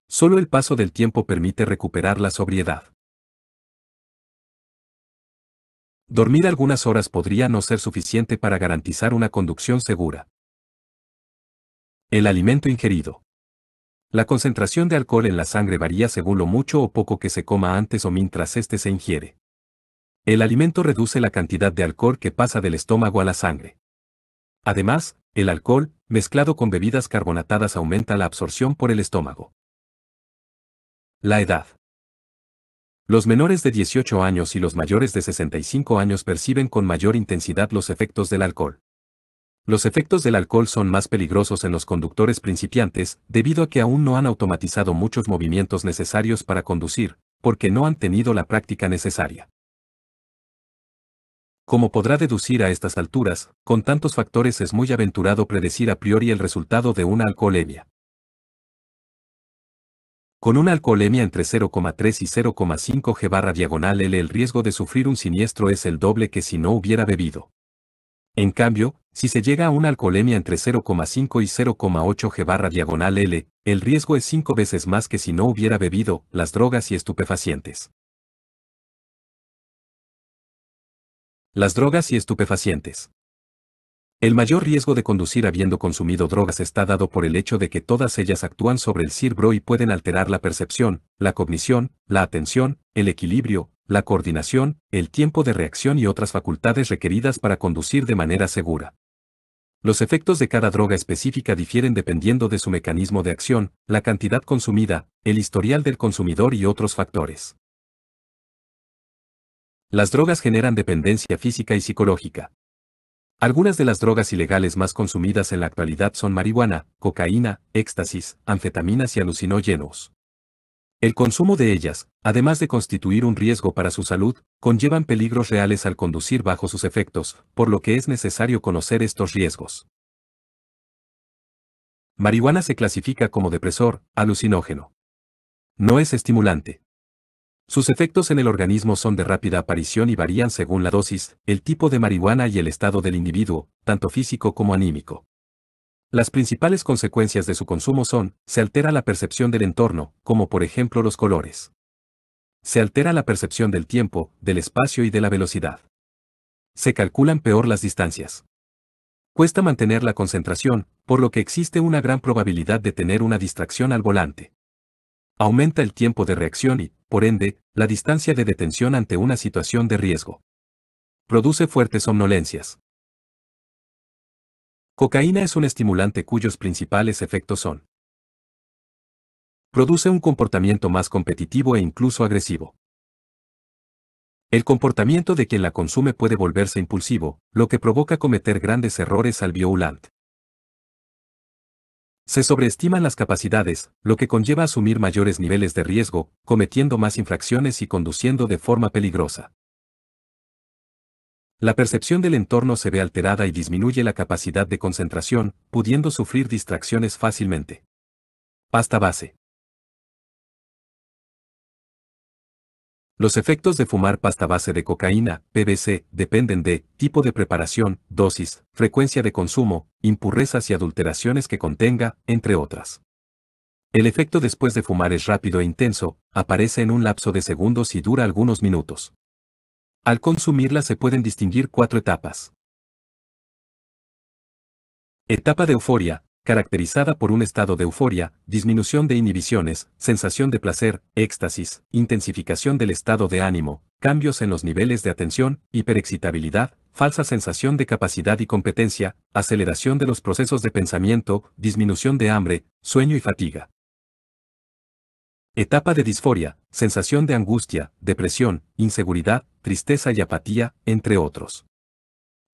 Solo el paso del tiempo permite recuperar la sobriedad. Dormir algunas horas podría no ser suficiente para garantizar una conducción segura. El alimento ingerido. La concentración de alcohol en la sangre varía según lo mucho o poco que se coma antes o mientras éste se ingiere. El alimento reduce la cantidad de alcohol que pasa del estómago a la sangre. Además, el alcohol, mezclado con bebidas carbonatadas, aumenta la absorción por el estómago. La edad. Los menores de 18 años y los mayores de 65 años perciben con mayor intensidad los efectos del alcohol. Los efectos del alcohol son más peligrosos en los conductores principiantes debido a que aún no han automatizado muchos movimientos necesarios para conducir, porque no han tenido la práctica necesaria. Como podrá deducir a estas alturas, con tantos factores es muy aventurado predecir a priori el resultado de una alcoholemia. Con una alcoholemia entre 0,3 y 0,5 G barra diagonal L el riesgo de sufrir un siniestro es el doble que si no hubiera bebido. En cambio, si se llega a una alcoholemia entre 0,5 y 0,8 G barra diagonal L, el riesgo es 5 veces más que si no hubiera bebido las drogas y estupefacientes. Las drogas y estupefacientes. El mayor riesgo de conducir habiendo consumido drogas está dado por el hecho de que todas ellas actúan sobre el cerebro y pueden alterar la percepción, la cognición, la atención, el equilibrio, la coordinación, el tiempo de reacción y otras facultades requeridas para conducir de manera segura. Los efectos de cada droga específica difieren dependiendo de su mecanismo de acción, la cantidad consumida, el historial del consumidor y otros factores. Las drogas generan dependencia física y psicológica. Algunas de las drogas ilegales más consumidas en la actualidad son marihuana, cocaína, éxtasis, anfetaminas y alucinógenos. El consumo de ellas, además de constituir un riesgo para su salud, conllevan peligros reales al conducir bajo sus efectos, por lo que es necesario conocer estos riesgos. Marihuana se clasifica como depresor, alucinógeno. No es estimulante. Sus efectos en el organismo son de rápida aparición y varían según la dosis, el tipo de marihuana y el estado del individuo, tanto físico como anímico. Las principales consecuencias de su consumo son, se altera la percepción del entorno, como por ejemplo los colores. Se altera la percepción del tiempo, del espacio y de la velocidad. Se calculan peor las distancias. Cuesta mantener la concentración, por lo que existe una gran probabilidad de tener una distracción al volante. Aumenta el tiempo de reacción y, por ende, la distancia de detención ante una situación de riesgo. Produce fuertes somnolencias. Cocaína es un estimulante cuyos principales efectos son. Produce un comportamiento más competitivo e incluso agresivo. El comportamiento de quien la consume puede volverse impulsivo, lo que provoca cometer grandes errores al violante. Se sobreestiman las capacidades, lo que conlleva asumir mayores niveles de riesgo, cometiendo más infracciones y conduciendo de forma peligrosa. La percepción del entorno se ve alterada y disminuye la capacidad de concentración, pudiendo sufrir distracciones fácilmente. Pasta base. Los efectos de fumar pasta base de cocaína, PBC, dependen de tipo de preparación, dosis, frecuencia de consumo, impurezas y adulteraciones que contenga, entre otras. El efecto después de fumar es rápido e intenso, aparece en un lapso de segundos y dura algunos minutos. Al consumirla se pueden distinguir cuatro etapas. Etapa de euforia, caracterizada por un estado de euforia, disminución de inhibiciones, sensación de placer, éxtasis, intensificación del estado de ánimo, cambios en los niveles de atención, hiperexcitabilidad, falsa sensación de capacidad y competencia, aceleración de los procesos de pensamiento, disminución de hambre, sueño y fatiga. Etapa de disforia, sensación de angustia, depresión, inseguridad, tristeza y apatía, entre otros.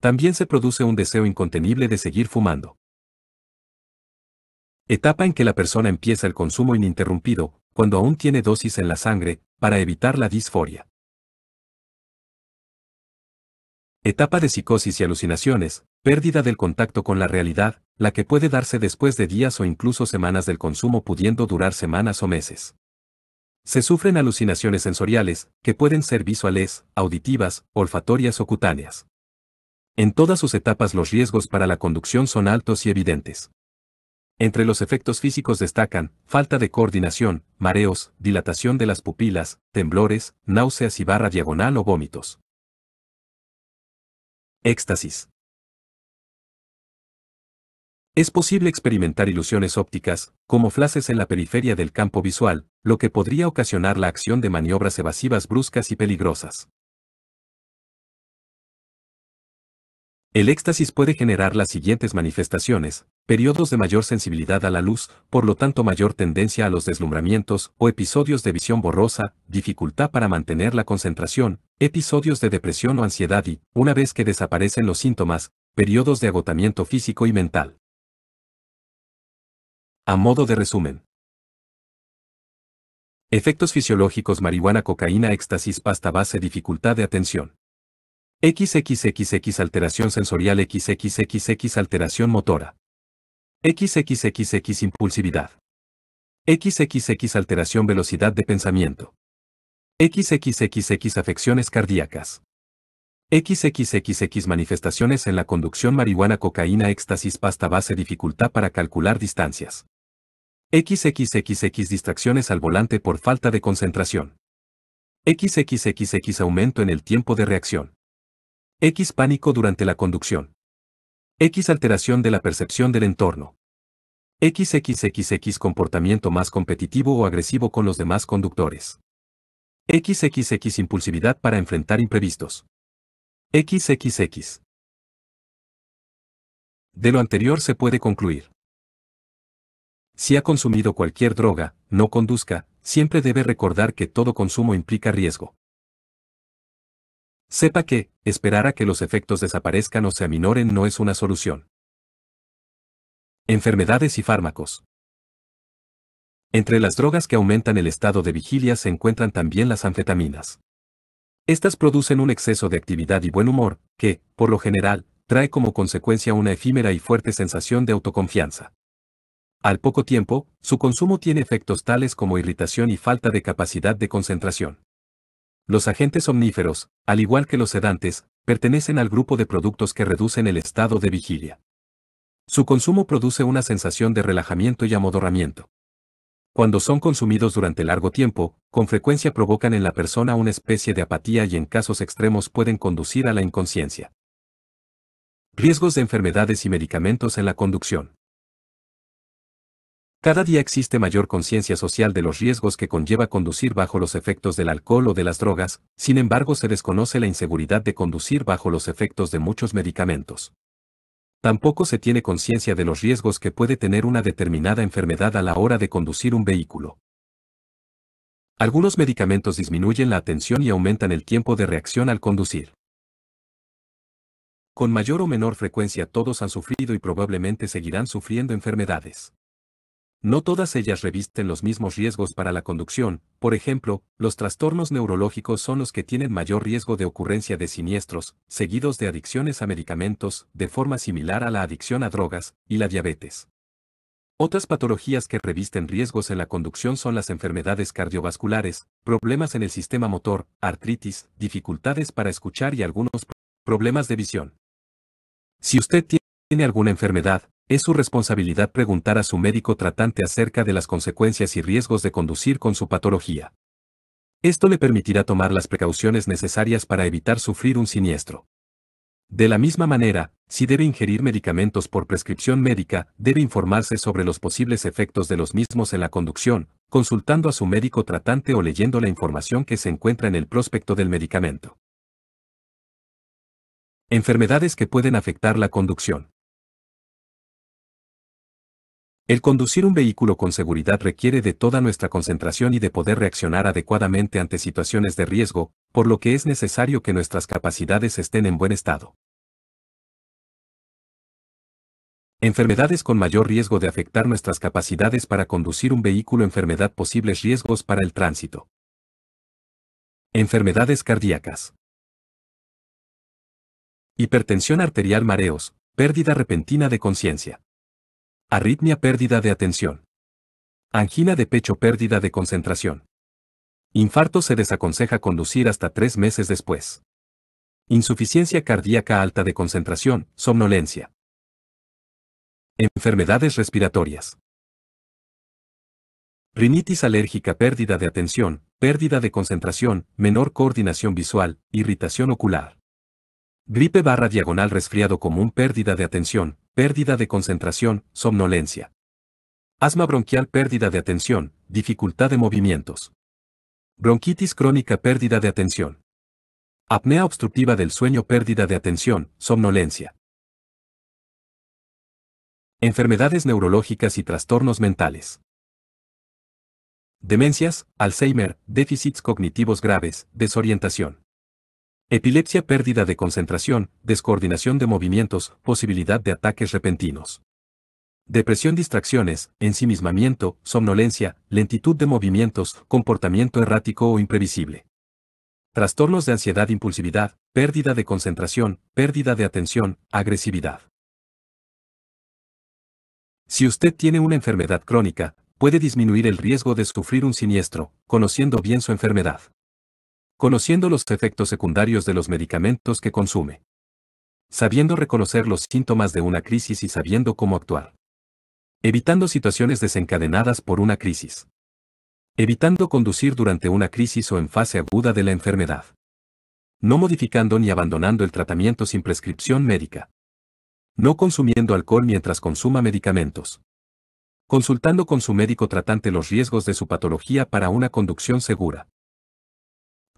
También se produce un deseo incontenible de seguir fumando. Etapa en que la persona empieza el consumo ininterrumpido, cuando aún tiene dosis en la sangre, para evitar la disforia. Etapa de psicosis y alucinaciones, pérdida del contacto con la realidad, la que puede darse después de días o incluso semanas del consumo pudiendo durar semanas o meses. Se sufren alucinaciones sensoriales, que pueden ser visuales, auditivas, olfatorias o cutáneas. En todas sus etapas los riesgos para la conducción son altos y evidentes. Entre los efectos físicos destacan, falta de coordinación, mareos, dilatación de las pupilas, temblores, náuseas y barra diagonal o vómitos. Éxtasis. Es posible experimentar ilusiones ópticas, como flashes en la periferia del campo visual, lo que podría ocasionar la acción de maniobras evasivas bruscas y peligrosas. El éxtasis puede generar las siguientes manifestaciones, periodos de mayor sensibilidad a la luz, por lo tanto mayor tendencia a los deslumbramientos o episodios de visión borrosa, dificultad para mantener la concentración, episodios de depresión o ansiedad y, una vez que desaparecen los síntomas, periodos de agotamiento físico y mental. A modo de resumen. Efectos fisiológicos marihuana, cocaína, éxtasis, pasta base, dificultad de atención. XXXX alteración sensorial XXXX alteración motora. XXXX impulsividad. XXX alteración velocidad de pensamiento. XXXX afecciones cardíacas. XXXX manifestaciones en la conducción marihuana cocaína éxtasis pasta base dificultad para calcular distancias. XXXX distracciones al volante por falta de concentración. XXXX aumento en el tiempo de reacción. X pánico durante la conducción. X alteración de la percepción del entorno. XXXX comportamiento más competitivo o agresivo con los demás conductores. XXX impulsividad para enfrentar imprevistos. XXX. De lo anterior se puede concluir. Si ha consumido cualquier droga, no conduzca, siempre debe recordar que todo consumo implica riesgo. Sepa que, esperar a que los efectos desaparezcan o se aminoren no es una solución. Enfermedades y fármacos. Entre las drogas que aumentan el estado de vigilia se encuentran también las anfetaminas. Estas producen un exceso de actividad y buen humor, que, por lo general, trae como consecuencia una efímera y fuerte sensación de autoconfianza. Al poco tiempo, su consumo tiene efectos tales como irritación y falta de capacidad de concentración. Los agentes omníferos, al igual que los sedantes, pertenecen al grupo de productos que reducen el estado de vigilia. Su consumo produce una sensación de relajamiento y amodorramiento. Cuando son consumidos durante largo tiempo, con frecuencia provocan en la persona una especie de apatía y en casos extremos pueden conducir a la inconsciencia. Riesgos de enfermedades y medicamentos en la conducción. Cada día existe mayor conciencia social de los riesgos que conlleva conducir bajo los efectos del alcohol o de las drogas, sin embargo se desconoce la inseguridad de conducir bajo los efectos de muchos medicamentos. Tampoco se tiene conciencia de los riesgos que puede tener una determinada enfermedad a la hora de conducir un vehículo. Algunos medicamentos disminuyen la atención y aumentan el tiempo de reacción al conducir. Con mayor o menor frecuencia todos han sufrido y probablemente seguirán sufriendo enfermedades. No todas ellas revisten los mismos riesgos para la conducción, por ejemplo, los trastornos neurológicos son los que tienen mayor riesgo de ocurrencia de siniestros, seguidos de adicciones a medicamentos, de forma similar a la adicción a drogas, y la diabetes. Otras patologías que revisten riesgos en la conducción son las enfermedades cardiovasculares, problemas en el sistema motor, artritis, dificultades para escuchar y algunos problemas de visión. Si usted tiene alguna enfermedad, es su responsabilidad preguntar a su médico tratante acerca de las consecuencias y riesgos de conducir con su patología. Esto le permitirá tomar las precauciones necesarias para evitar sufrir un siniestro. De la misma manera, si debe ingerir medicamentos por prescripción médica, debe informarse sobre los posibles efectos de los mismos en la conducción, consultando a su médico tratante o leyendo la información que se encuentra en el prospecto del medicamento. Enfermedades que pueden afectar la conducción. El conducir un vehículo con seguridad requiere de toda nuestra concentración y de poder reaccionar adecuadamente ante situaciones de riesgo, por lo que es necesario que nuestras capacidades estén en buen estado. Enfermedades con mayor riesgo de afectar nuestras capacidades para conducir un vehículo. Enfermedad posibles riesgos para el tránsito. Enfermedades cardíacas. Hipertensión arterial, mareos, pérdida repentina de conciencia. Arritmia pérdida de atención. Angina de pecho pérdida de concentración. Infarto se desaconseja conducir hasta tres meses después. Insuficiencia cardíaca alta de concentración, somnolencia. Enfermedades respiratorias. Rinitis alérgica, pérdida de atención, pérdida de concentración, menor coordinación visual, irritación ocular. Gripe barra diagonal resfriado común pérdida de atención, pérdida de concentración, somnolencia. Asma bronquial pérdida de atención, dificultad de movimientos. Bronquitis crónica pérdida de atención. Apnea obstructiva del sueño pérdida de atención, somnolencia. Enfermedades neurológicas y trastornos mentales. Demencias, Alzheimer, déficits cognitivos graves, desorientación. Epilepsia, pérdida de concentración, descoordinación de movimientos, posibilidad de ataques repentinos. Depresión, distracciones, ensimismamiento, somnolencia, lentitud de movimientos, comportamiento errático o imprevisible. Trastornos de ansiedad, impulsividad, pérdida de concentración, pérdida de atención, agresividad. Si usted tiene una enfermedad crónica, puede disminuir el riesgo de sufrir un siniestro, conociendo bien su enfermedad conociendo los efectos secundarios de los medicamentos que consume, sabiendo reconocer los síntomas de una crisis y sabiendo cómo actuar, evitando situaciones desencadenadas por una crisis, evitando conducir durante una crisis o en fase aguda de la enfermedad, no modificando ni abandonando el tratamiento sin prescripción médica, no consumiendo alcohol mientras consuma medicamentos, consultando con su médico tratante los riesgos de su patología para una conducción segura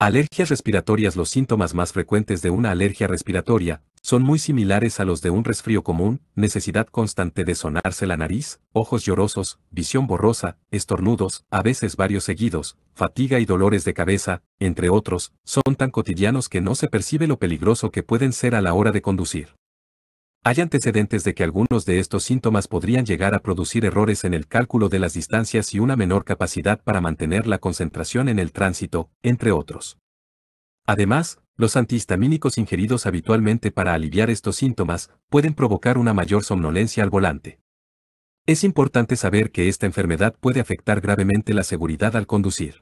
Alergias respiratorias Los síntomas más frecuentes de una alergia respiratoria son muy similares a los de un resfrío común, necesidad constante de sonarse la nariz, ojos llorosos, visión borrosa, estornudos, a veces varios seguidos, fatiga y dolores de cabeza, entre otros, son tan cotidianos que no se percibe lo peligroso que pueden ser a la hora de conducir. Hay antecedentes de que algunos de estos síntomas podrían llegar a producir errores en el cálculo de las distancias y una menor capacidad para mantener la concentración en el tránsito, entre otros. Además, los antihistamínicos ingeridos habitualmente para aliviar estos síntomas pueden provocar una mayor somnolencia al volante. Es importante saber que esta enfermedad puede afectar gravemente la seguridad al conducir.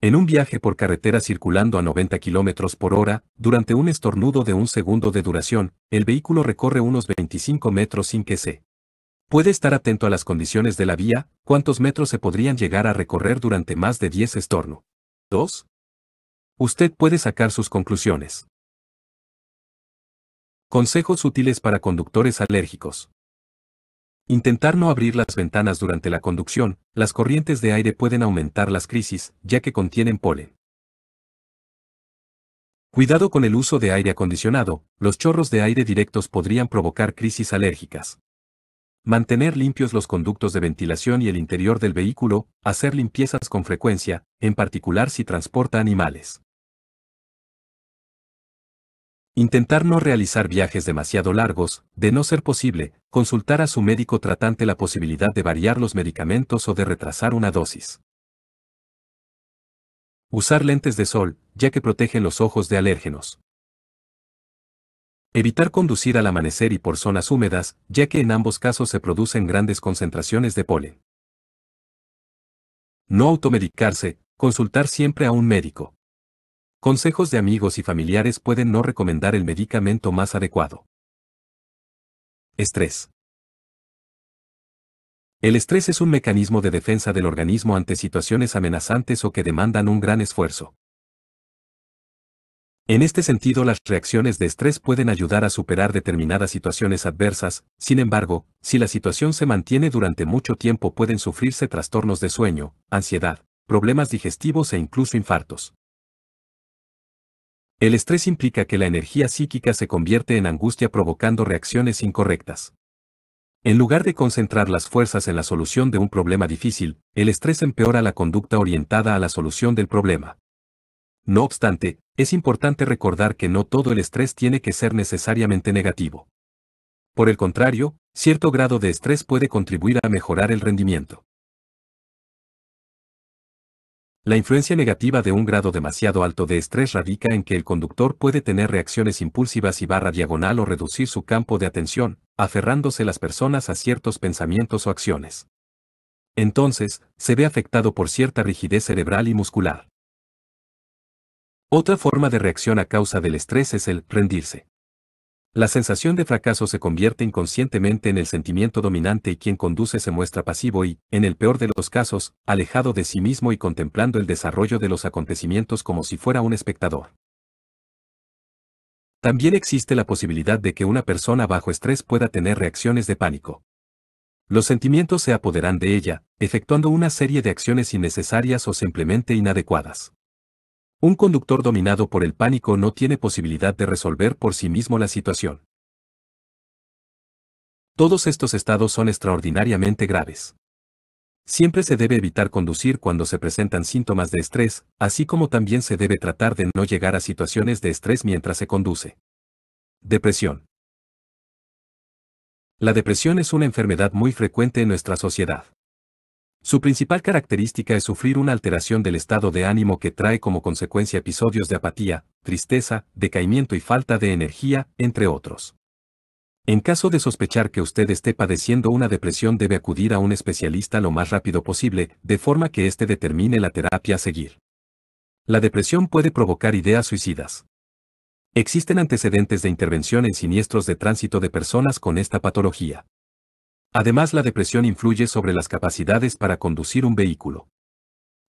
En un viaje por carretera circulando a 90 km por hora, durante un estornudo de un segundo de duración, el vehículo recorre unos 25 metros sin que se Puede estar atento a las condiciones de la vía, cuántos metros se podrían llegar a recorrer durante más de 10 estorno. 2. Usted puede sacar sus conclusiones. Consejos útiles para conductores alérgicos. Intentar no abrir las ventanas durante la conducción, las corrientes de aire pueden aumentar las crisis, ya que contienen polen. Cuidado con el uso de aire acondicionado, los chorros de aire directos podrían provocar crisis alérgicas. Mantener limpios los conductos de ventilación y el interior del vehículo, hacer limpiezas con frecuencia, en particular si transporta animales. Intentar no realizar viajes demasiado largos, de no ser posible, consultar a su médico tratante la posibilidad de variar los medicamentos o de retrasar una dosis. Usar lentes de sol, ya que protegen los ojos de alérgenos. Evitar conducir al amanecer y por zonas húmedas, ya que en ambos casos se producen grandes concentraciones de polen. No automedicarse, consultar siempre a un médico. Consejos de amigos y familiares pueden no recomendar el medicamento más adecuado. Estrés. El estrés es un mecanismo de defensa del organismo ante situaciones amenazantes o que demandan un gran esfuerzo. En este sentido, las reacciones de estrés pueden ayudar a superar determinadas situaciones adversas, sin embargo, si la situación se mantiene durante mucho tiempo pueden sufrirse trastornos de sueño, ansiedad, problemas digestivos e incluso infartos. El estrés implica que la energía psíquica se convierte en angustia provocando reacciones incorrectas. En lugar de concentrar las fuerzas en la solución de un problema difícil, el estrés empeora la conducta orientada a la solución del problema. No obstante, es importante recordar que no todo el estrés tiene que ser necesariamente negativo. Por el contrario, cierto grado de estrés puede contribuir a mejorar el rendimiento. La influencia negativa de un grado demasiado alto de estrés radica en que el conductor puede tener reacciones impulsivas y barra diagonal o reducir su campo de atención, aferrándose las personas a ciertos pensamientos o acciones. Entonces, se ve afectado por cierta rigidez cerebral y muscular. Otra forma de reacción a causa del estrés es el rendirse. La sensación de fracaso se convierte inconscientemente en el sentimiento dominante y quien conduce se muestra pasivo y, en el peor de los casos, alejado de sí mismo y contemplando el desarrollo de los acontecimientos como si fuera un espectador. También existe la posibilidad de que una persona bajo estrés pueda tener reacciones de pánico. Los sentimientos se apoderan de ella, efectuando una serie de acciones innecesarias o simplemente inadecuadas. Un conductor dominado por el pánico no tiene posibilidad de resolver por sí mismo la situación. Todos estos estados son extraordinariamente graves. Siempre se debe evitar conducir cuando se presentan síntomas de estrés, así como también se debe tratar de no llegar a situaciones de estrés mientras se conduce. Depresión. La depresión es una enfermedad muy frecuente en nuestra sociedad. Su principal característica es sufrir una alteración del estado de ánimo que trae como consecuencia episodios de apatía, tristeza, decaimiento y falta de energía, entre otros. En caso de sospechar que usted esté padeciendo una depresión debe acudir a un especialista lo más rápido posible, de forma que éste determine la terapia a seguir. La depresión puede provocar ideas suicidas. Existen antecedentes de intervención en siniestros de tránsito de personas con esta patología. Además la depresión influye sobre las capacidades para conducir un vehículo.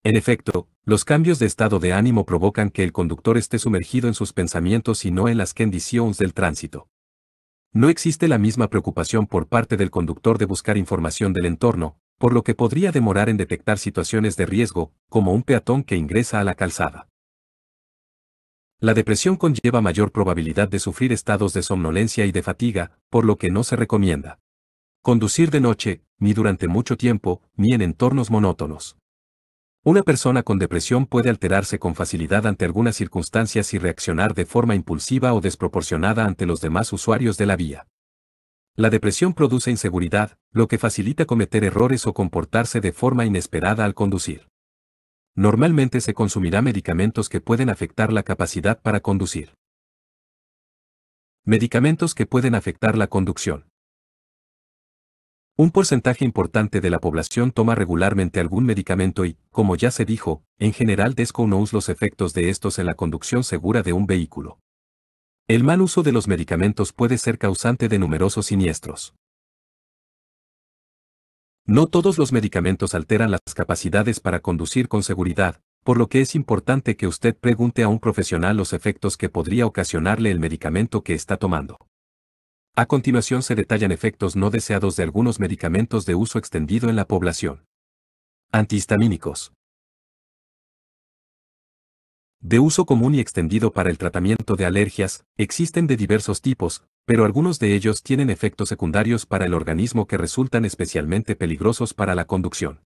En efecto, los cambios de estado de ánimo provocan que el conductor esté sumergido en sus pensamientos y no en las condiciones del tránsito. No existe la misma preocupación por parte del conductor de buscar información del entorno, por lo que podría demorar en detectar situaciones de riesgo, como un peatón que ingresa a la calzada. La depresión conlleva mayor probabilidad de sufrir estados de somnolencia y de fatiga, por lo que no se recomienda. Conducir de noche, ni durante mucho tiempo, ni en entornos monótonos. Una persona con depresión puede alterarse con facilidad ante algunas circunstancias y reaccionar de forma impulsiva o desproporcionada ante los demás usuarios de la vía. La depresión produce inseguridad, lo que facilita cometer errores o comportarse de forma inesperada al conducir. Normalmente se consumirá medicamentos que pueden afectar la capacidad para conducir. Medicamentos que pueden afectar la conducción. Un porcentaje importante de la población toma regularmente algún medicamento y, como ya se dijo, en general desconoce los efectos de estos en la conducción segura de un vehículo. El mal uso de los medicamentos puede ser causante de numerosos siniestros. No todos los medicamentos alteran las capacidades para conducir con seguridad, por lo que es importante que usted pregunte a un profesional los efectos que podría ocasionarle el medicamento que está tomando. A continuación se detallan efectos no deseados de algunos medicamentos de uso extendido en la población. Antihistamínicos. De uso común y extendido para el tratamiento de alergias, existen de diversos tipos, pero algunos de ellos tienen efectos secundarios para el organismo que resultan especialmente peligrosos para la conducción.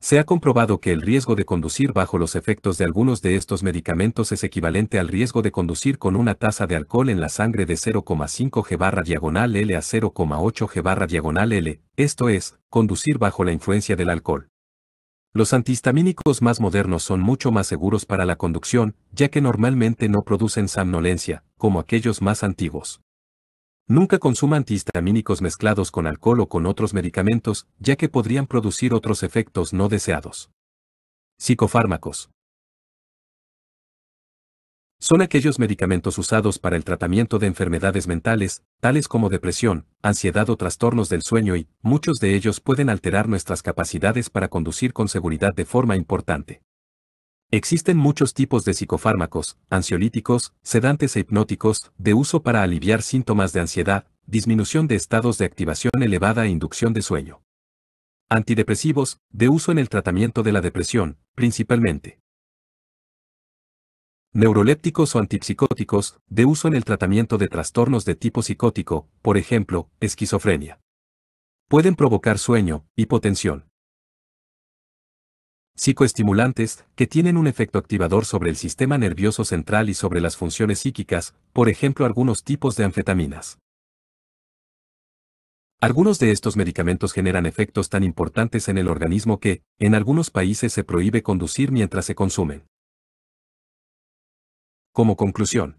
Se ha comprobado que el riesgo de conducir bajo los efectos de algunos de estos medicamentos es equivalente al riesgo de conducir con una taza de alcohol en la sangre de 0,5 G barra diagonal L a 0,8 G barra diagonal L, esto es, conducir bajo la influencia del alcohol. Los antihistamínicos más modernos son mucho más seguros para la conducción, ya que normalmente no producen somnolencia, como aquellos más antiguos. Nunca consuma antihistamínicos mezclados con alcohol o con otros medicamentos, ya que podrían producir otros efectos no deseados. Psicofármacos. Son aquellos medicamentos usados para el tratamiento de enfermedades mentales, tales como depresión, ansiedad o trastornos del sueño y, muchos de ellos pueden alterar nuestras capacidades para conducir con seguridad de forma importante. Existen muchos tipos de psicofármacos, ansiolíticos, sedantes e hipnóticos, de uso para aliviar síntomas de ansiedad, disminución de estados de activación elevada e inducción de sueño. Antidepresivos, de uso en el tratamiento de la depresión, principalmente. Neurolépticos o antipsicóticos, de uso en el tratamiento de trastornos de tipo psicótico, por ejemplo, esquizofrenia. Pueden provocar sueño, hipotensión. Psicoestimulantes, que tienen un efecto activador sobre el sistema nervioso central y sobre las funciones psíquicas, por ejemplo algunos tipos de anfetaminas. Algunos de estos medicamentos generan efectos tan importantes en el organismo que, en algunos países se prohíbe conducir mientras se consumen. Como conclusión,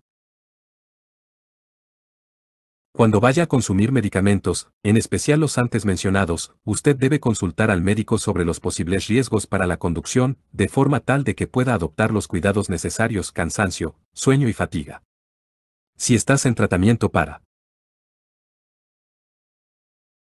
cuando vaya a consumir medicamentos, en especial los antes mencionados, usted debe consultar al médico sobre los posibles riesgos para la conducción, de forma tal de que pueda adoptar los cuidados necesarios cansancio, sueño y fatiga. Si estás en tratamiento para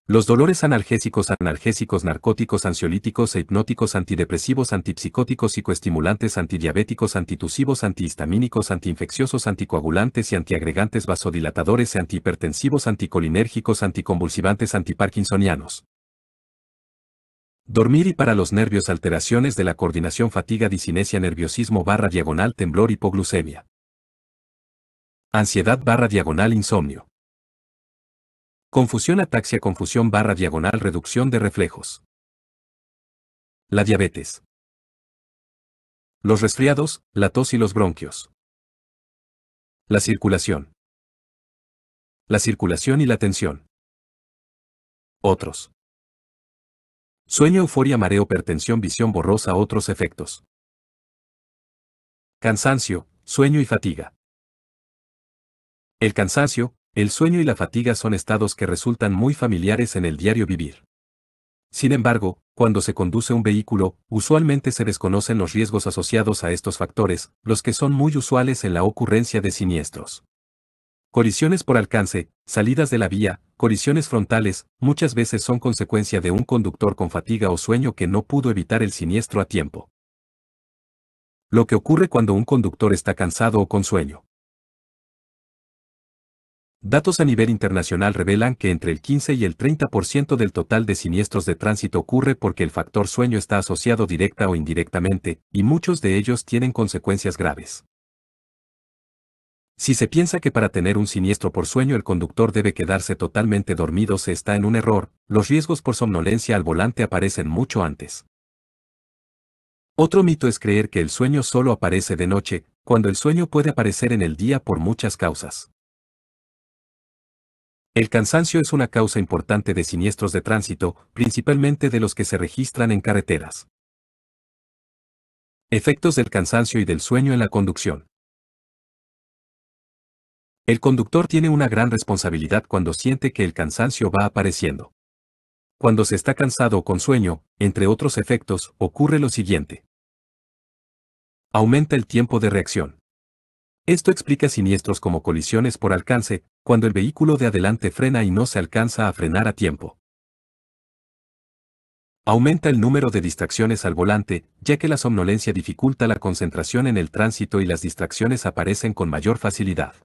los dolores analgésicos, analgésicos, narcóticos, ansiolíticos e hipnóticos, antidepresivos, antipsicóticos, psicoestimulantes, antidiabéticos, antitusivos, antihistamínicos, antiinfecciosos, anticoagulantes y antiagregantes vasodilatadores, antihipertensivos, anticolinérgicos, anticonvulsivantes, antiparkinsonianos. Dormir y para los nervios alteraciones de la coordinación fatiga disinesia nerviosismo barra diagonal temblor hipoglucemia. Ansiedad barra diagonal insomnio. Confusión ataxia confusión barra diagonal reducción de reflejos. La diabetes. Los resfriados, la tos y los bronquios. La circulación. La circulación y la tensión. Otros. Sueño, euforia, mareo, hipertensión, visión borrosa, otros efectos. Cansancio, sueño y fatiga. El cansancio, el sueño y la fatiga son estados que resultan muy familiares en el diario vivir. Sin embargo, cuando se conduce un vehículo, usualmente se desconocen los riesgos asociados a estos factores, los que son muy usuales en la ocurrencia de siniestros. Colisiones por alcance, salidas de la vía, colisiones frontales, muchas veces son consecuencia de un conductor con fatiga o sueño que no pudo evitar el siniestro a tiempo. Lo que ocurre cuando un conductor está cansado o con sueño. Datos a nivel internacional revelan que entre el 15 y el 30% del total de siniestros de tránsito ocurre porque el factor sueño está asociado directa o indirectamente, y muchos de ellos tienen consecuencias graves. Si se piensa que para tener un siniestro por sueño el conductor debe quedarse totalmente dormido se está en un error, los riesgos por somnolencia al volante aparecen mucho antes. Otro mito es creer que el sueño solo aparece de noche, cuando el sueño puede aparecer en el día por muchas causas. El cansancio es una causa importante de siniestros de tránsito, principalmente de los que se registran en carreteras. Efectos del cansancio y del sueño en la conducción. El conductor tiene una gran responsabilidad cuando siente que el cansancio va apareciendo. Cuando se está cansado o con sueño, entre otros efectos, ocurre lo siguiente. Aumenta el tiempo de reacción. Esto explica siniestros como colisiones por alcance, cuando el vehículo de adelante frena y no se alcanza a frenar a tiempo. Aumenta el número de distracciones al volante, ya que la somnolencia dificulta la concentración en el tránsito y las distracciones aparecen con mayor facilidad.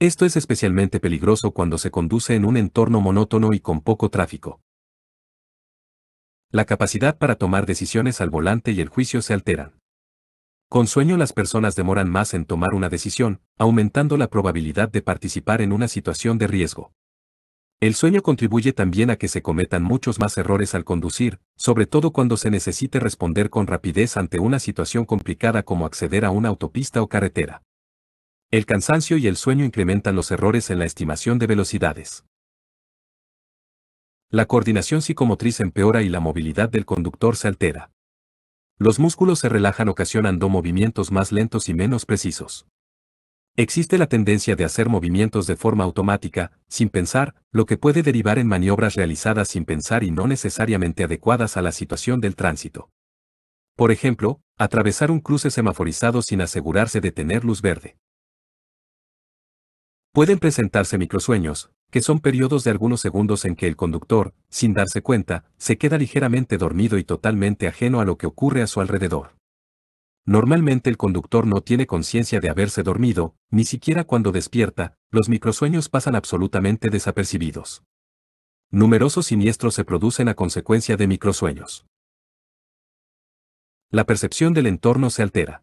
Esto es especialmente peligroso cuando se conduce en un entorno monótono y con poco tráfico. La capacidad para tomar decisiones al volante y el juicio se alteran. Con sueño las personas demoran más en tomar una decisión, aumentando la probabilidad de participar en una situación de riesgo. El sueño contribuye también a que se cometan muchos más errores al conducir, sobre todo cuando se necesite responder con rapidez ante una situación complicada como acceder a una autopista o carretera. El cansancio y el sueño incrementan los errores en la estimación de velocidades. La coordinación psicomotriz empeora y la movilidad del conductor se altera. Los músculos se relajan ocasionando movimientos más lentos y menos precisos. Existe la tendencia de hacer movimientos de forma automática, sin pensar, lo que puede derivar en maniobras realizadas sin pensar y no necesariamente adecuadas a la situación del tránsito. Por ejemplo, atravesar un cruce semaforizado sin asegurarse de tener luz verde. Pueden presentarse microsueños, que son periodos de algunos segundos en que el conductor, sin darse cuenta, se queda ligeramente dormido y totalmente ajeno a lo que ocurre a su alrededor. Normalmente el conductor no tiene conciencia de haberse dormido, ni siquiera cuando despierta, los microsueños pasan absolutamente desapercibidos. Numerosos siniestros se producen a consecuencia de microsueños. La percepción del entorno se altera.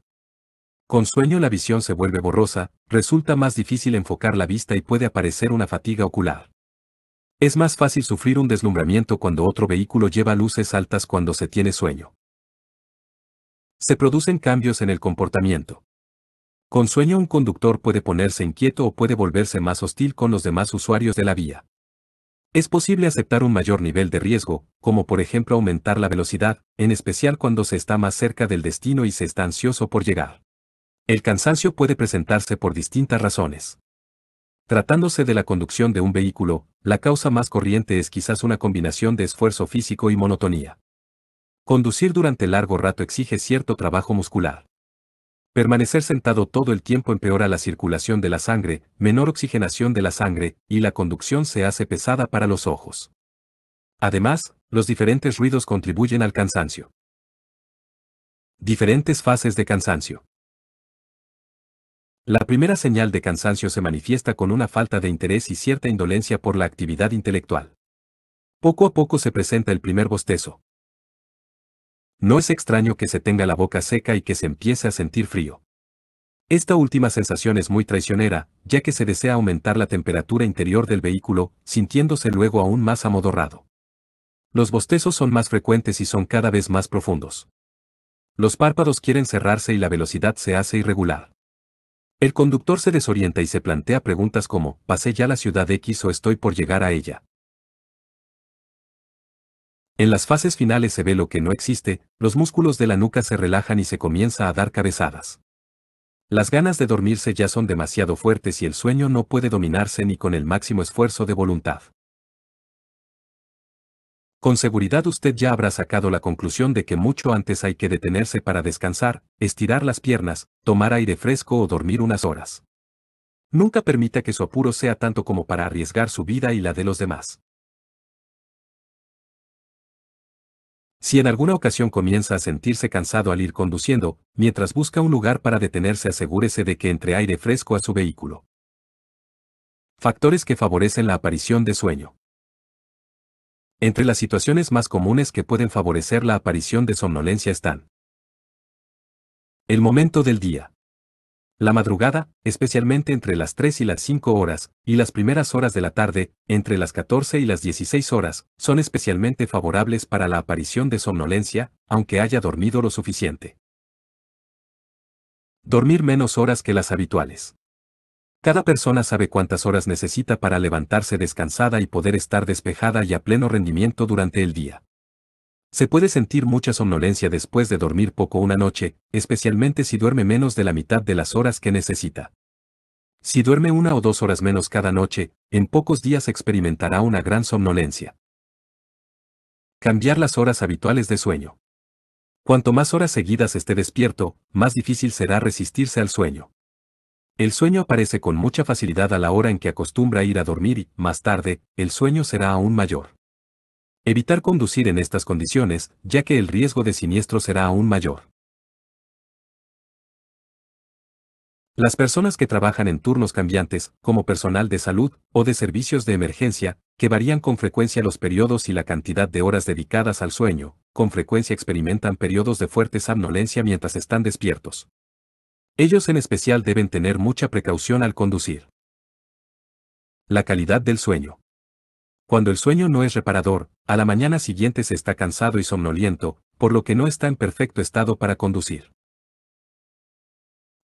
Con sueño la visión se vuelve borrosa, resulta más difícil enfocar la vista y puede aparecer una fatiga ocular. Es más fácil sufrir un deslumbramiento cuando otro vehículo lleva luces altas cuando se tiene sueño. Se producen cambios en el comportamiento. Con sueño un conductor puede ponerse inquieto o puede volverse más hostil con los demás usuarios de la vía. Es posible aceptar un mayor nivel de riesgo, como por ejemplo aumentar la velocidad, en especial cuando se está más cerca del destino y se está ansioso por llegar. El cansancio puede presentarse por distintas razones. Tratándose de la conducción de un vehículo, la causa más corriente es quizás una combinación de esfuerzo físico y monotonía. Conducir durante largo rato exige cierto trabajo muscular. Permanecer sentado todo el tiempo empeora la circulación de la sangre, menor oxigenación de la sangre, y la conducción se hace pesada para los ojos. Además, los diferentes ruidos contribuyen al cansancio. Diferentes fases de cansancio. La primera señal de cansancio se manifiesta con una falta de interés y cierta indolencia por la actividad intelectual. Poco a poco se presenta el primer bostezo. No es extraño que se tenga la boca seca y que se empiece a sentir frío. Esta última sensación es muy traicionera, ya que se desea aumentar la temperatura interior del vehículo, sintiéndose luego aún más amodorrado. Los bostezos son más frecuentes y son cada vez más profundos. Los párpados quieren cerrarse y la velocidad se hace irregular. El conductor se desorienta y se plantea preguntas como, ¿pasé ya la ciudad X o estoy por llegar a ella? En las fases finales se ve lo que no existe, los músculos de la nuca se relajan y se comienza a dar cabezadas. Las ganas de dormirse ya son demasiado fuertes y el sueño no puede dominarse ni con el máximo esfuerzo de voluntad. Con seguridad usted ya habrá sacado la conclusión de que mucho antes hay que detenerse para descansar, estirar las piernas, tomar aire fresco o dormir unas horas. Nunca permita que su apuro sea tanto como para arriesgar su vida y la de los demás. Si en alguna ocasión comienza a sentirse cansado al ir conduciendo, mientras busca un lugar para detenerse asegúrese de que entre aire fresco a su vehículo. Factores que favorecen la aparición de sueño. Entre las situaciones más comunes que pueden favorecer la aparición de somnolencia están el momento del día. La madrugada, especialmente entre las 3 y las 5 horas, y las primeras horas de la tarde, entre las 14 y las 16 horas, son especialmente favorables para la aparición de somnolencia, aunque haya dormido lo suficiente. Dormir menos horas que las habituales. Cada persona sabe cuántas horas necesita para levantarse descansada y poder estar despejada y a pleno rendimiento durante el día. Se puede sentir mucha somnolencia después de dormir poco una noche, especialmente si duerme menos de la mitad de las horas que necesita. Si duerme una o dos horas menos cada noche, en pocos días experimentará una gran somnolencia. Cambiar las horas habituales de sueño. Cuanto más horas seguidas esté despierto, más difícil será resistirse al sueño. El sueño aparece con mucha facilidad a la hora en que acostumbra ir a dormir y, más tarde, el sueño será aún mayor. Evitar conducir en estas condiciones, ya que el riesgo de siniestro será aún mayor. Las personas que trabajan en turnos cambiantes, como personal de salud o de servicios de emergencia, que varían con frecuencia los periodos y la cantidad de horas dedicadas al sueño, con frecuencia experimentan periodos de fuerte somnolencia mientras están despiertos. Ellos en especial deben tener mucha precaución al conducir. La calidad del sueño. Cuando el sueño no es reparador, a la mañana siguiente se está cansado y somnoliento, por lo que no está en perfecto estado para conducir.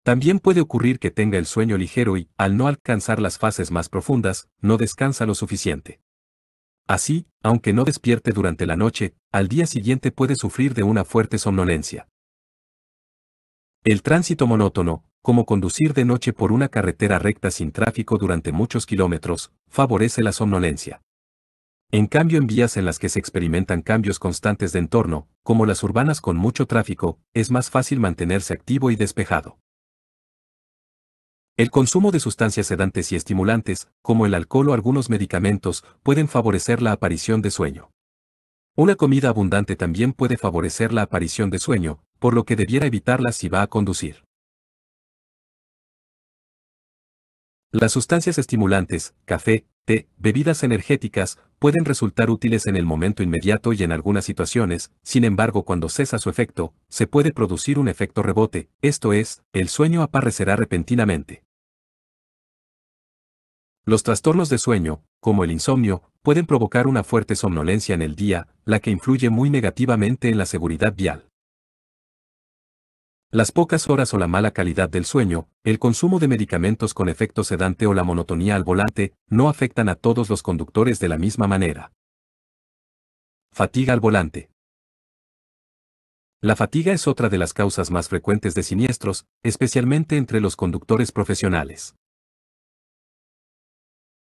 También puede ocurrir que tenga el sueño ligero y, al no alcanzar las fases más profundas, no descansa lo suficiente. Así, aunque no despierte durante la noche, al día siguiente puede sufrir de una fuerte somnolencia. El tránsito monótono, como conducir de noche por una carretera recta sin tráfico durante muchos kilómetros, favorece la somnolencia. En cambio, en vías en las que se experimentan cambios constantes de entorno, como las urbanas con mucho tráfico, es más fácil mantenerse activo y despejado. El consumo de sustancias sedantes y estimulantes, como el alcohol o algunos medicamentos, pueden favorecer la aparición de sueño. Una comida abundante también puede favorecer la aparición de sueño, por lo que debiera evitarla si va a conducir. Las sustancias estimulantes, café, té, bebidas energéticas, pueden resultar útiles en el momento inmediato y en algunas situaciones, sin embargo cuando cesa su efecto, se puede producir un efecto rebote, esto es, el sueño aparecerá repentinamente. Los trastornos de sueño, como el insomnio, pueden provocar una fuerte somnolencia en el día, la que influye muy negativamente en la seguridad vial. Las pocas horas o la mala calidad del sueño, el consumo de medicamentos con efecto sedante o la monotonía al volante, no afectan a todos los conductores de la misma manera. Fatiga al volante. La fatiga es otra de las causas más frecuentes de siniestros, especialmente entre los conductores profesionales.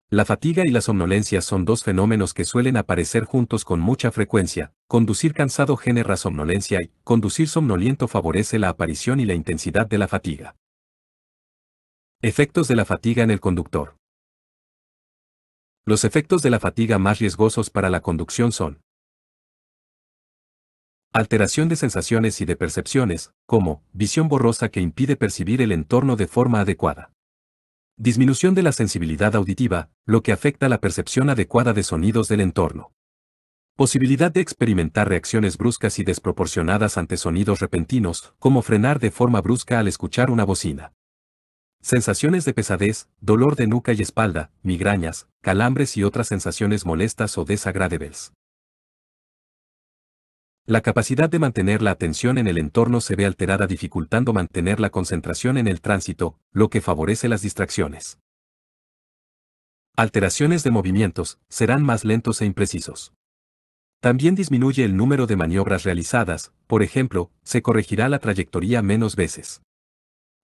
La fatiga y la somnolencia son dos fenómenos que suelen aparecer juntos con mucha frecuencia. Conducir cansado genera somnolencia y conducir somnoliento favorece la aparición y la intensidad de la fatiga. Efectos de la fatiga en el conductor. Los efectos de la fatiga más riesgosos para la conducción son alteración de sensaciones y de percepciones, como visión borrosa que impide percibir el entorno de forma adecuada. Disminución de la sensibilidad auditiva, lo que afecta la percepción adecuada de sonidos del entorno. Posibilidad de experimentar reacciones bruscas y desproporcionadas ante sonidos repentinos, como frenar de forma brusca al escuchar una bocina. Sensaciones de pesadez, dolor de nuca y espalda, migrañas, calambres y otras sensaciones molestas o desagradables. La capacidad de mantener la atención en el entorno se ve alterada dificultando mantener la concentración en el tránsito, lo que favorece las distracciones. Alteraciones de movimientos serán más lentos e imprecisos. También disminuye el número de maniobras realizadas, por ejemplo, se corregirá la trayectoria menos veces.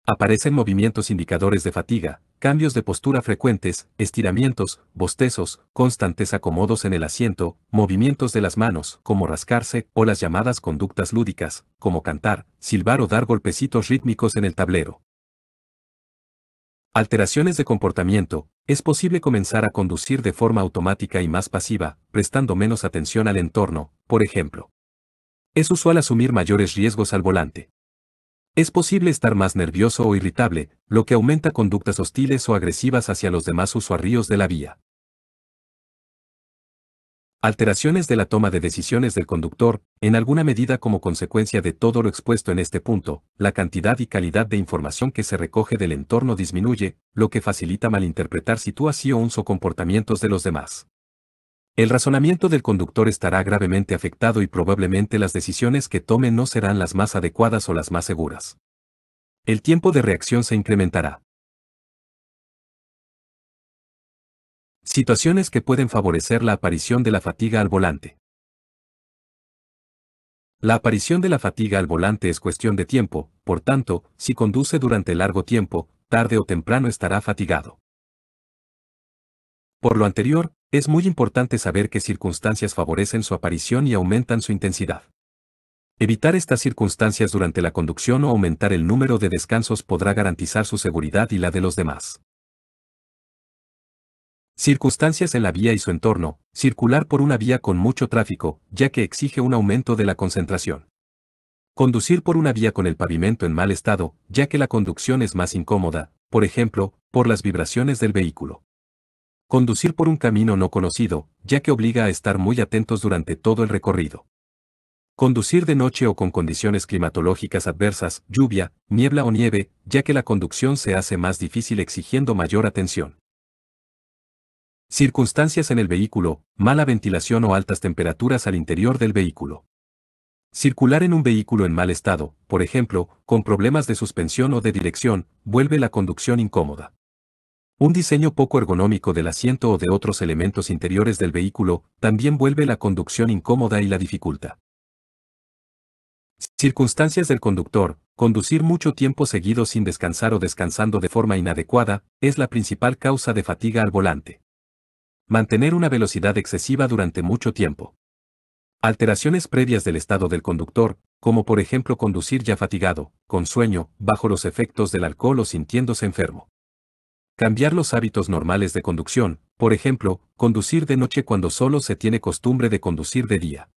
Aparecen movimientos indicadores de fatiga, cambios de postura frecuentes, estiramientos, bostezos, constantes acomodos en el asiento, movimientos de las manos, como rascarse, o las llamadas conductas lúdicas, como cantar, silbar o dar golpecitos rítmicos en el tablero. Alteraciones de comportamiento. Es posible comenzar a conducir de forma automática y más pasiva, prestando menos atención al entorno, por ejemplo. Es usual asumir mayores riesgos al volante. Es posible estar más nervioso o irritable, lo que aumenta conductas hostiles o agresivas hacia los demás usuarios de la vía. Alteraciones de la toma de decisiones del conductor, en alguna medida como consecuencia de todo lo expuesto en este punto, la cantidad y calidad de información que se recoge del entorno disminuye, lo que facilita malinterpretar situaciones o comportamientos de los demás. El razonamiento del conductor estará gravemente afectado y probablemente las decisiones que tome no serán las más adecuadas o las más seguras. El tiempo de reacción se incrementará. Situaciones que pueden favorecer la aparición de la fatiga al volante. La aparición de la fatiga al volante es cuestión de tiempo, por tanto, si conduce durante largo tiempo, tarde o temprano estará fatigado. Por lo anterior, es muy importante saber qué circunstancias favorecen su aparición y aumentan su intensidad. Evitar estas circunstancias durante la conducción o aumentar el número de descansos podrá garantizar su seguridad y la de los demás. Circunstancias en la vía y su entorno. Circular por una vía con mucho tráfico, ya que exige un aumento de la concentración. Conducir por una vía con el pavimento en mal estado, ya que la conducción es más incómoda, por ejemplo, por las vibraciones del vehículo. Conducir por un camino no conocido, ya que obliga a estar muy atentos durante todo el recorrido. Conducir de noche o con condiciones climatológicas adversas, lluvia, niebla o nieve, ya que la conducción se hace más difícil exigiendo mayor atención. Circunstancias en el vehículo, mala ventilación o altas temperaturas al interior del vehículo. Circular en un vehículo en mal estado, por ejemplo, con problemas de suspensión o de dirección, vuelve la conducción incómoda. Un diseño poco ergonómico del asiento o de otros elementos interiores del vehículo también vuelve la conducción incómoda y la dificulta. Circunstancias del conductor, conducir mucho tiempo seguido sin descansar o descansando de forma inadecuada, es la principal causa de fatiga al volante. Mantener una velocidad excesiva durante mucho tiempo. Alteraciones previas del estado del conductor, como por ejemplo conducir ya fatigado, con sueño, bajo los efectos del alcohol o sintiéndose enfermo. Cambiar los hábitos normales de conducción, por ejemplo, conducir de noche cuando solo se tiene costumbre de conducir de día.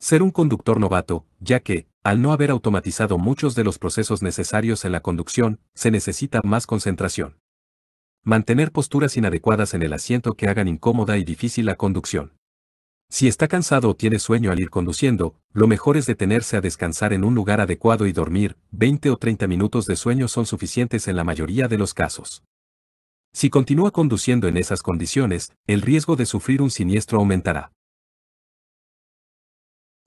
Ser un conductor novato, ya que, al no haber automatizado muchos de los procesos necesarios en la conducción, se necesita más concentración. Mantener posturas inadecuadas en el asiento que hagan incómoda y difícil la conducción. Si está cansado o tiene sueño al ir conduciendo, lo mejor es detenerse a descansar en un lugar adecuado y dormir, 20 o 30 minutos de sueño son suficientes en la mayoría de los casos. Si continúa conduciendo en esas condiciones, el riesgo de sufrir un siniestro aumentará.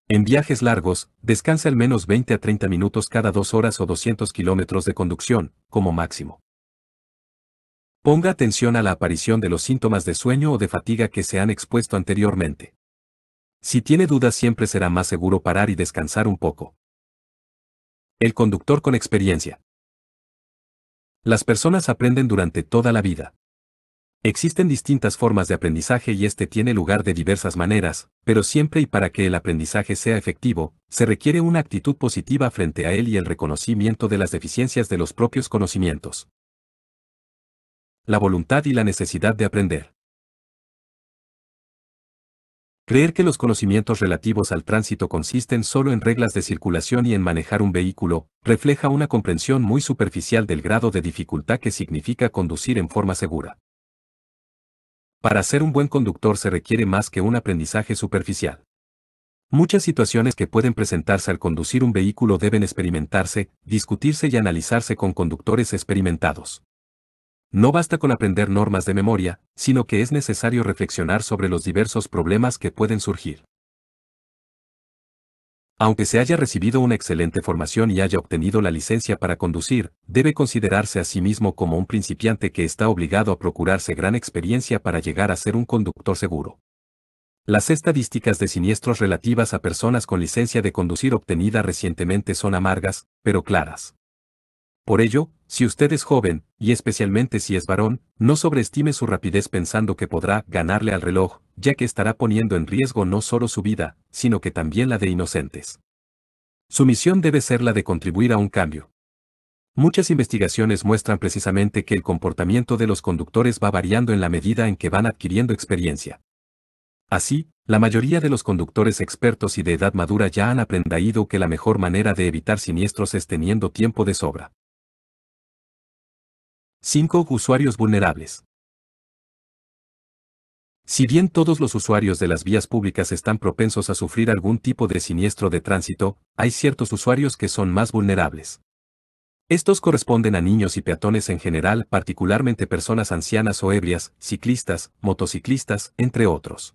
En viajes largos, descansa al menos 20 a 30 minutos cada 2 horas o 200 kilómetros de conducción, como máximo. Ponga atención a la aparición de los síntomas de sueño o de fatiga que se han expuesto anteriormente. Si tiene dudas siempre será más seguro parar y descansar un poco. El conductor con experiencia. Las personas aprenden durante toda la vida. Existen distintas formas de aprendizaje y este tiene lugar de diversas maneras, pero siempre y para que el aprendizaje sea efectivo, se requiere una actitud positiva frente a él y el reconocimiento de las deficiencias de los propios conocimientos. La voluntad y la necesidad de aprender. Creer que los conocimientos relativos al tránsito consisten solo en reglas de circulación y en manejar un vehículo, refleja una comprensión muy superficial del grado de dificultad que significa conducir en forma segura. Para ser un buen conductor se requiere más que un aprendizaje superficial. Muchas situaciones que pueden presentarse al conducir un vehículo deben experimentarse, discutirse y analizarse con conductores experimentados. No basta con aprender normas de memoria, sino que es necesario reflexionar sobre los diversos problemas que pueden surgir. Aunque se haya recibido una excelente formación y haya obtenido la licencia para conducir, debe considerarse a sí mismo como un principiante que está obligado a procurarse gran experiencia para llegar a ser un conductor seguro. Las estadísticas de siniestros relativas a personas con licencia de conducir obtenida recientemente son amargas, pero claras. Por ello, si usted es joven, y especialmente si es varón, no sobreestime su rapidez pensando que podrá ganarle al reloj, ya que estará poniendo en riesgo no solo su vida, sino que también la de inocentes. Su misión debe ser la de contribuir a un cambio. Muchas investigaciones muestran precisamente que el comportamiento de los conductores va variando en la medida en que van adquiriendo experiencia. Así, la mayoría de los conductores expertos y de edad madura ya han aprendido que la mejor manera de evitar siniestros es teniendo tiempo de sobra. 5 usuarios vulnerables. Si bien todos los usuarios de las vías públicas están propensos a sufrir algún tipo de siniestro de tránsito, hay ciertos usuarios que son más vulnerables. Estos corresponden a niños y peatones en general, particularmente personas ancianas o ebrias, ciclistas, motociclistas, entre otros.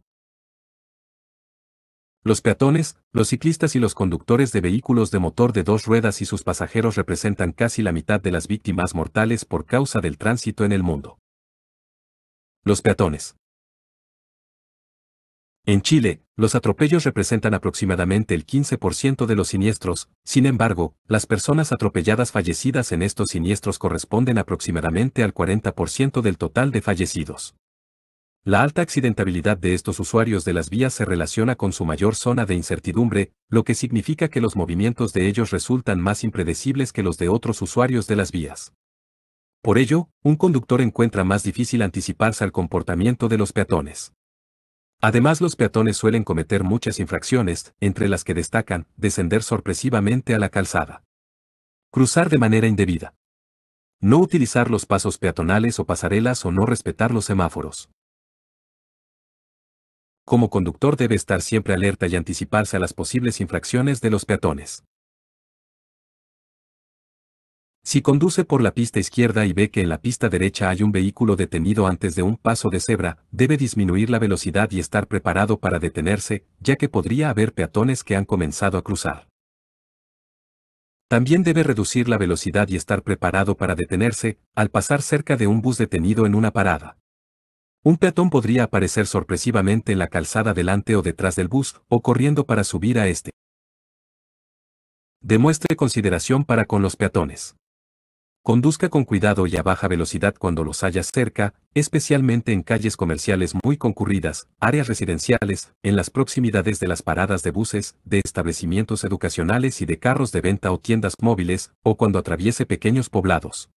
Los peatones, los ciclistas y los conductores de vehículos de motor de dos ruedas y sus pasajeros representan casi la mitad de las víctimas mortales por causa del tránsito en el mundo. Los peatones. En Chile, los atropellos representan aproximadamente el 15% de los siniestros, sin embargo, las personas atropelladas fallecidas en estos siniestros corresponden aproximadamente al 40% del total de fallecidos. La alta accidentabilidad de estos usuarios de las vías se relaciona con su mayor zona de incertidumbre, lo que significa que los movimientos de ellos resultan más impredecibles que los de otros usuarios de las vías. Por ello, un conductor encuentra más difícil anticiparse al comportamiento de los peatones. Además, los peatones suelen cometer muchas infracciones, entre las que destacan descender sorpresivamente a la calzada. Cruzar de manera indebida. No utilizar los pasos peatonales o pasarelas o no respetar los semáforos como conductor debe estar siempre alerta y anticiparse a las posibles infracciones de los peatones. Si conduce por la pista izquierda y ve que en la pista derecha hay un vehículo detenido antes de un paso de cebra, debe disminuir la velocidad y estar preparado para detenerse, ya que podría haber peatones que han comenzado a cruzar. También debe reducir la velocidad y estar preparado para detenerse al pasar cerca de un bus detenido en una parada. Un peatón podría aparecer sorpresivamente en la calzada delante o detrás del bus, o corriendo para subir a este. Demuestre consideración para con los peatones. Conduzca con cuidado y a baja velocidad cuando los hayas cerca, especialmente en calles comerciales muy concurridas, áreas residenciales, en las proximidades de las paradas de buses, de establecimientos educacionales y de carros de venta o tiendas móviles, o cuando atraviese pequeños poblados.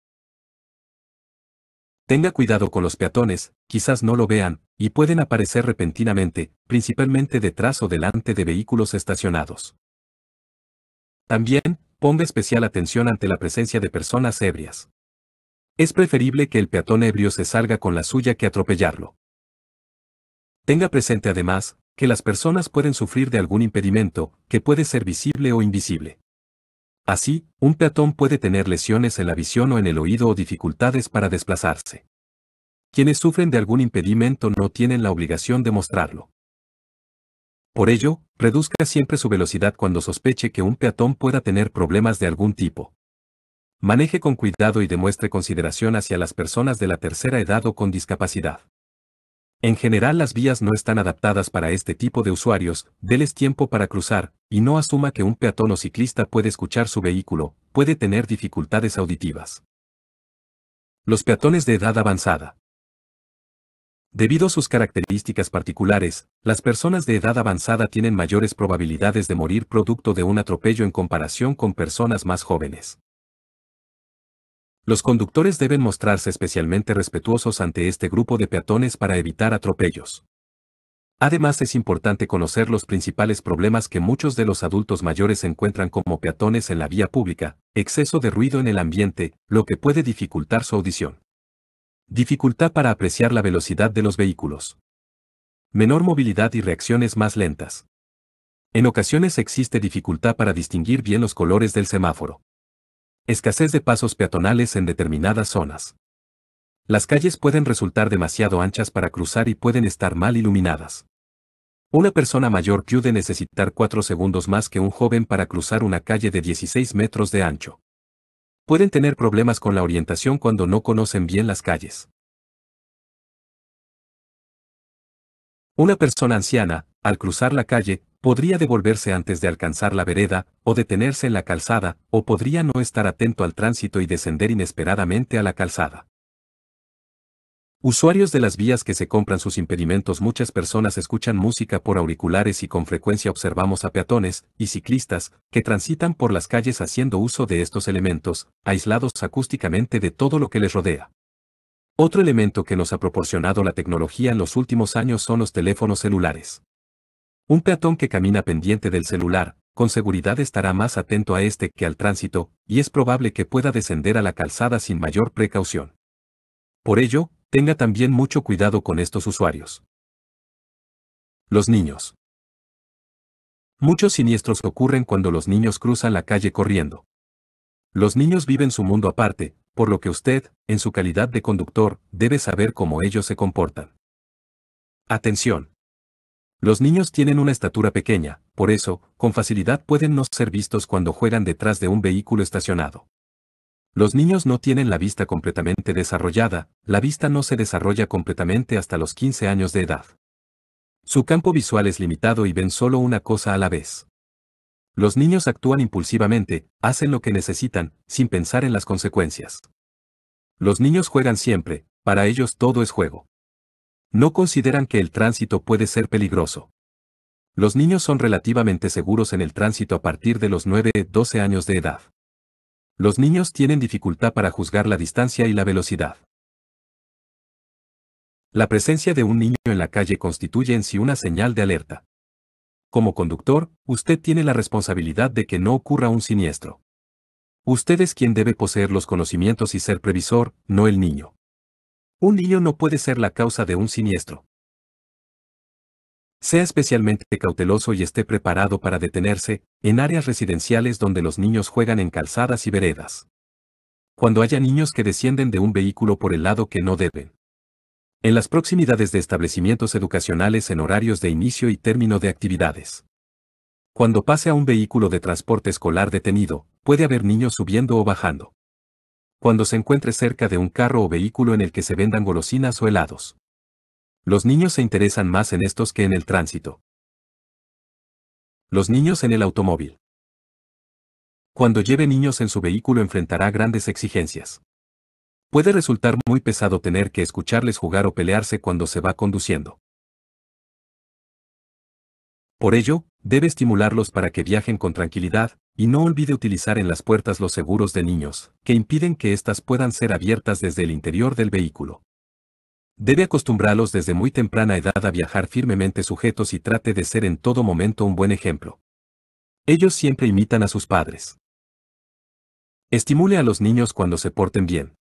Tenga cuidado con los peatones, quizás no lo vean, y pueden aparecer repentinamente, principalmente detrás o delante de vehículos estacionados. También, ponga especial atención ante la presencia de personas ebrias. Es preferible que el peatón ebrio se salga con la suya que atropellarlo. Tenga presente además, que las personas pueden sufrir de algún impedimento, que puede ser visible o invisible. Así, un peatón puede tener lesiones en la visión o en el oído o dificultades para desplazarse. Quienes sufren de algún impedimento no tienen la obligación de mostrarlo. Por ello, reduzca siempre su velocidad cuando sospeche que un peatón pueda tener problemas de algún tipo. Maneje con cuidado y demuestre consideración hacia las personas de la tercera edad o con discapacidad. En general las vías no están adaptadas para este tipo de usuarios, deles tiempo para cruzar, y no asuma que un peatón o ciclista puede escuchar su vehículo, puede tener dificultades auditivas. Los peatones de edad avanzada. Debido a sus características particulares, las personas de edad avanzada tienen mayores probabilidades de morir producto de un atropello en comparación con personas más jóvenes. Los conductores deben mostrarse especialmente respetuosos ante este grupo de peatones para evitar atropellos. Además es importante conocer los principales problemas que muchos de los adultos mayores encuentran como peatones en la vía pública, exceso de ruido en el ambiente, lo que puede dificultar su audición. Dificultad para apreciar la velocidad de los vehículos. Menor movilidad y reacciones más lentas. En ocasiones existe dificultad para distinguir bien los colores del semáforo. Escasez de pasos peatonales en determinadas zonas. Las calles pueden resultar demasiado anchas para cruzar y pueden estar mal iluminadas. Una persona mayor puede necesitar 4 segundos más que un joven para cruzar una calle de 16 metros de ancho. Pueden tener problemas con la orientación cuando no conocen bien las calles. Una persona anciana, al cruzar la calle, podría devolverse antes de alcanzar la vereda, o detenerse en la calzada, o podría no estar atento al tránsito y descender inesperadamente a la calzada. Usuarios de las vías que se compran sus impedimentos muchas personas escuchan música por auriculares y con frecuencia observamos a peatones y ciclistas que transitan por las calles haciendo uso de estos elementos, aislados acústicamente de todo lo que les rodea. Otro elemento que nos ha proporcionado la tecnología en los últimos años son los teléfonos celulares. Un peatón que camina pendiente del celular, con seguridad estará más atento a este que al tránsito, y es probable que pueda descender a la calzada sin mayor precaución. Por ello, tenga también mucho cuidado con estos usuarios. Los niños. Muchos siniestros ocurren cuando los niños cruzan la calle corriendo. Los niños viven su mundo aparte, por lo que usted, en su calidad de conductor, debe saber cómo ellos se comportan. Atención. Los niños tienen una estatura pequeña, por eso, con facilidad pueden no ser vistos cuando juegan detrás de un vehículo estacionado. Los niños no tienen la vista completamente desarrollada, la vista no se desarrolla completamente hasta los 15 años de edad. Su campo visual es limitado y ven solo una cosa a la vez. Los niños actúan impulsivamente, hacen lo que necesitan, sin pensar en las consecuencias. Los niños juegan siempre, para ellos todo es juego no consideran que el tránsito puede ser peligroso. Los niños son relativamente seguros en el tránsito a partir de los 9-12 años de edad. Los niños tienen dificultad para juzgar la distancia y la velocidad. La presencia de un niño en la calle constituye en sí una señal de alerta. Como conductor, usted tiene la responsabilidad de que no ocurra un siniestro. Usted es quien debe poseer los conocimientos y ser previsor, no el niño. Un niño no puede ser la causa de un siniestro. Sea especialmente cauteloso y esté preparado para detenerse en áreas residenciales donde los niños juegan en calzadas y veredas. Cuando haya niños que descienden de un vehículo por el lado que no deben. En las proximidades de establecimientos educacionales en horarios de inicio y término de actividades. Cuando pase a un vehículo de transporte escolar detenido, puede haber niños subiendo o bajando cuando se encuentre cerca de un carro o vehículo en el que se vendan golosinas o helados. Los niños se interesan más en estos que en el tránsito. Los niños en el automóvil. Cuando lleve niños en su vehículo enfrentará grandes exigencias. Puede resultar muy pesado tener que escucharles jugar o pelearse cuando se va conduciendo. Por ello, debe estimularlos para que viajen con tranquilidad, y no olvide utilizar en las puertas los seguros de niños, que impiden que éstas puedan ser abiertas desde el interior del vehículo. Debe acostumbrarlos desde muy temprana edad a viajar firmemente sujetos y trate de ser en todo momento un buen ejemplo. Ellos siempre imitan a sus padres. Estimule a los niños cuando se porten bien.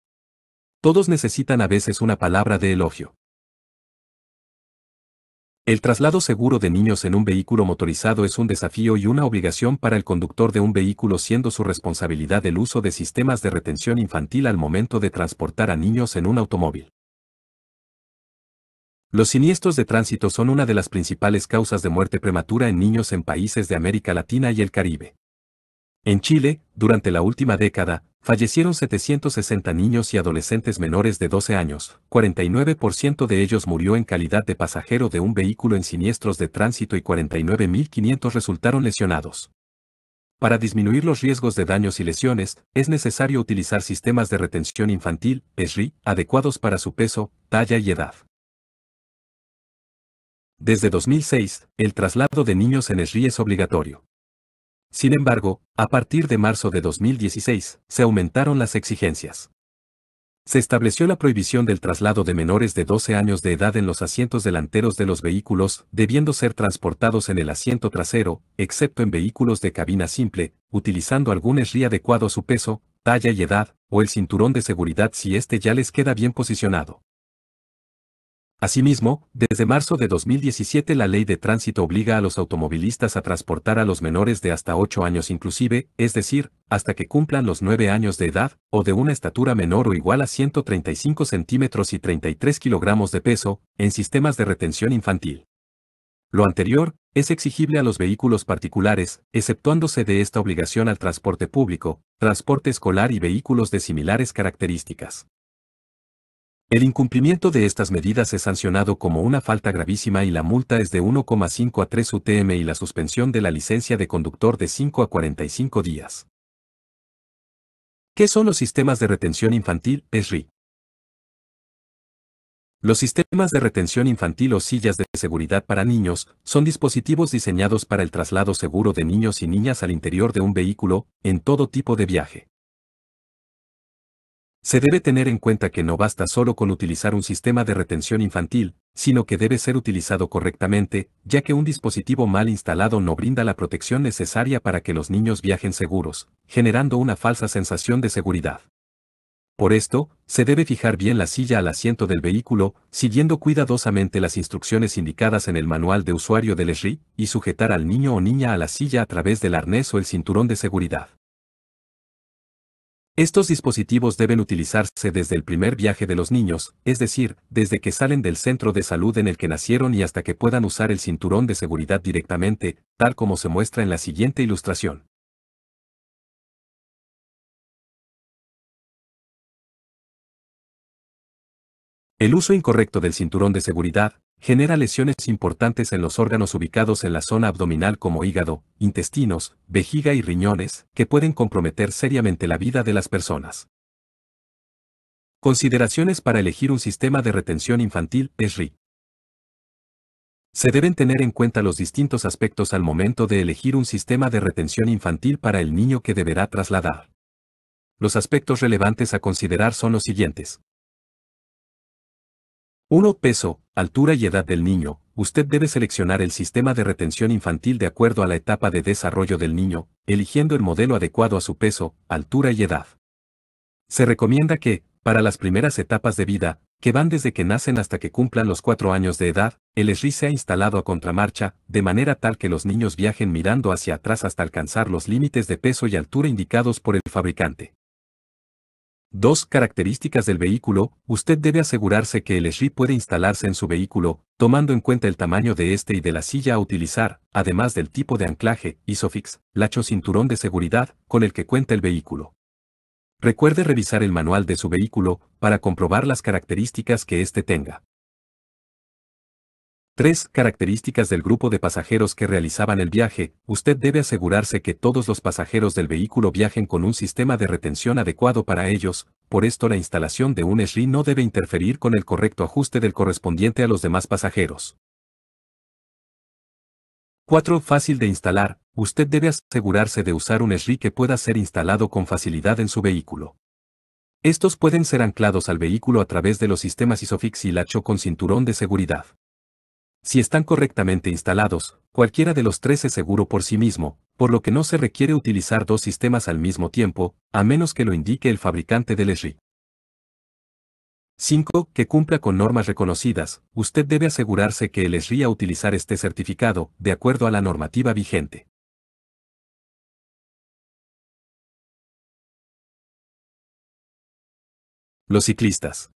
Todos necesitan a veces una palabra de elogio. El traslado seguro de niños en un vehículo motorizado es un desafío y una obligación para el conductor de un vehículo siendo su responsabilidad el uso de sistemas de retención infantil al momento de transportar a niños en un automóvil. Los siniestros de tránsito son una de las principales causas de muerte prematura en niños en países de América Latina y el Caribe. En Chile, durante la última década, fallecieron 760 niños y adolescentes menores de 12 años, 49% de ellos murió en calidad de pasajero de un vehículo en siniestros de tránsito y 49.500 resultaron lesionados. Para disminuir los riesgos de daños y lesiones, es necesario utilizar sistemas de retención infantil, ESRI, adecuados para su peso, talla y edad. Desde 2006, el traslado de niños en ESRI es obligatorio. Sin embargo, a partir de marzo de 2016, se aumentaron las exigencias. Se estableció la prohibición del traslado de menores de 12 años de edad en los asientos delanteros de los vehículos, debiendo ser transportados en el asiento trasero, excepto en vehículos de cabina simple, utilizando algún esri adecuado a su peso, talla y edad, o el cinturón de seguridad si éste ya les queda bien posicionado. Asimismo, desde marzo de 2017 la ley de tránsito obliga a los automovilistas a transportar a los menores de hasta 8 años inclusive, es decir, hasta que cumplan los 9 años de edad, o de una estatura menor o igual a 135 centímetros y 33 kilogramos de peso, en sistemas de retención infantil. Lo anterior, es exigible a los vehículos particulares, exceptuándose de esta obligación al transporte público, transporte escolar y vehículos de similares características. El incumplimiento de estas medidas es sancionado como una falta gravísima y la multa es de 1,5 a 3 UTM y la suspensión de la licencia de conductor de 5 a 45 días. ¿Qué son los sistemas de retención infantil, ESRI? Los sistemas de retención infantil o sillas de seguridad para niños son dispositivos diseñados para el traslado seguro de niños y niñas al interior de un vehículo, en todo tipo de viaje. Se debe tener en cuenta que no basta solo con utilizar un sistema de retención infantil, sino que debe ser utilizado correctamente, ya que un dispositivo mal instalado no brinda la protección necesaria para que los niños viajen seguros, generando una falsa sensación de seguridad. Por esto, se debe fijar bien la silla al asiento del vehículo, siguiendo cuidadosamente las instrucciones indicadas en el manual de usuario del ESRI, y sujetar al niño o niña a la silla a través del arnés o el cinturón de seguridad. Estos dispositivos deben utilizarse desde el primer viaje de los niños, es decir, desde que salen del centro de salud en el que nacieron y hasta que puedan usar el cinturón de seguridad directamente, tal como se muestra en la siguiente ilustración. El uso incorrecto del cinturón de seguridad Genera lesiones importantes en los órganos ubicados en la zona abdominal como hígado, intestinos, vejiga y riñones, que pueden comprometer seriamente la vida de las personas. Consideraciones para elegir un sistema de retención infantil ESRI Se deben tener en cuenta los distintos aspectos al momento de elegir un sistema de retención infantil para el niño que deberá trasladar. Los aspectos relevantes a considerar son los siguientes. 1. Peso, altura y edad del niño. Usted debe seleccionar el sistema de retención infantil de acuerdo a la etapa de desarrollo del niño, eligiendo el modelo adecuado a su peso, altura y edad. Se recomienda que, para las primeras etapas de vida, que van desde que nacen hasta que cumplan los 4 años de edad, el SRI se ha instalado a contramarcha, de manera tal que los niños viajen mirando hacia atrás hasta alcanzar los límites de peso y altura indicados por el fabricante. Dos Características del vehículo. Usted debe asegurarse que el SRI puede instalarse en su vehículo, tomando en cuenta el tamaño de este y de la silla a utilizar, además del tipo de anclaje, ISOFIX, lacho cinturón de seguridad, con el que cuenta el vehículo. Recuerde revisar el manual de su vehículo para comprobar las características que éste tenga. 3. Características del grupo de pasajeros que realizaban el viaje. Usted debe asegurarse que todos los pasajeros del vehículo viajen con un sistema de retención adecuado para ellos, por esto la instalación de un SRI no debe interferir con el correcto ajuste del correspondiente a los demás pasajeros. 4. Fácil de instalar. Usted debe asegurarse de usar un SRI que pueda ser instalado con facilidad en su vehículo. Estos pueden ser anclados al vehículo a través de los sistemas ISOFIX y LACHO con cinturón de seguridad. Si están correctamente instalados, cualquiera de los tres es seguro por sí mismo, por lo que no se requiere utilizar dos sistemas al mismo tiempo, a menos que lo indique el fabricante del ESRI. 5. Que cumpla con normas reconocidas. Usted debe asegurarse que el ESRI a utilizar este certificado, de acuerdo a la normativa vigente. Los ciclistas.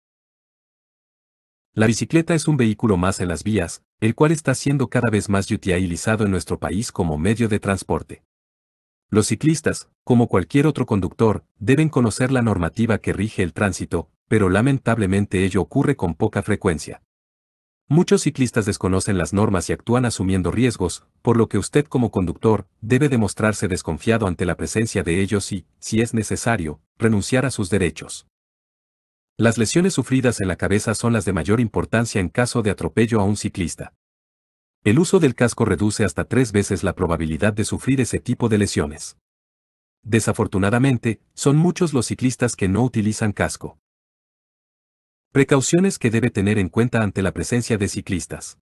La bicicleta es un vehículo más en las vías, el cual está siendo cada vez más utilizado en nuestro país como medio de transporte. Los ciclistas, como cualquier otro conductor, deben conocer la normativa que rige el tránsito, pero lamentablemente ello ocurre con poca frecuencia. Muchos ciclistas desconocen las normas y actúan asumiendo riesgos, por lo que usted como conductor debe demostrarse desconfiado ante la presencia de ellos y, si es necesario, renunciar a sus derechos. Las lesiones sufridas en la cabeza son las de mayor importancia en caso de atropello a un ciclista. El uso del casco reduce hasta tres veces la probabilidad de sufrir ese tipo de lesiones. Desafortunadamente, son muchos los ciclistas que no utilizan casco. Precauciones que debe tener en cuenta ante la presencia de ciclistas.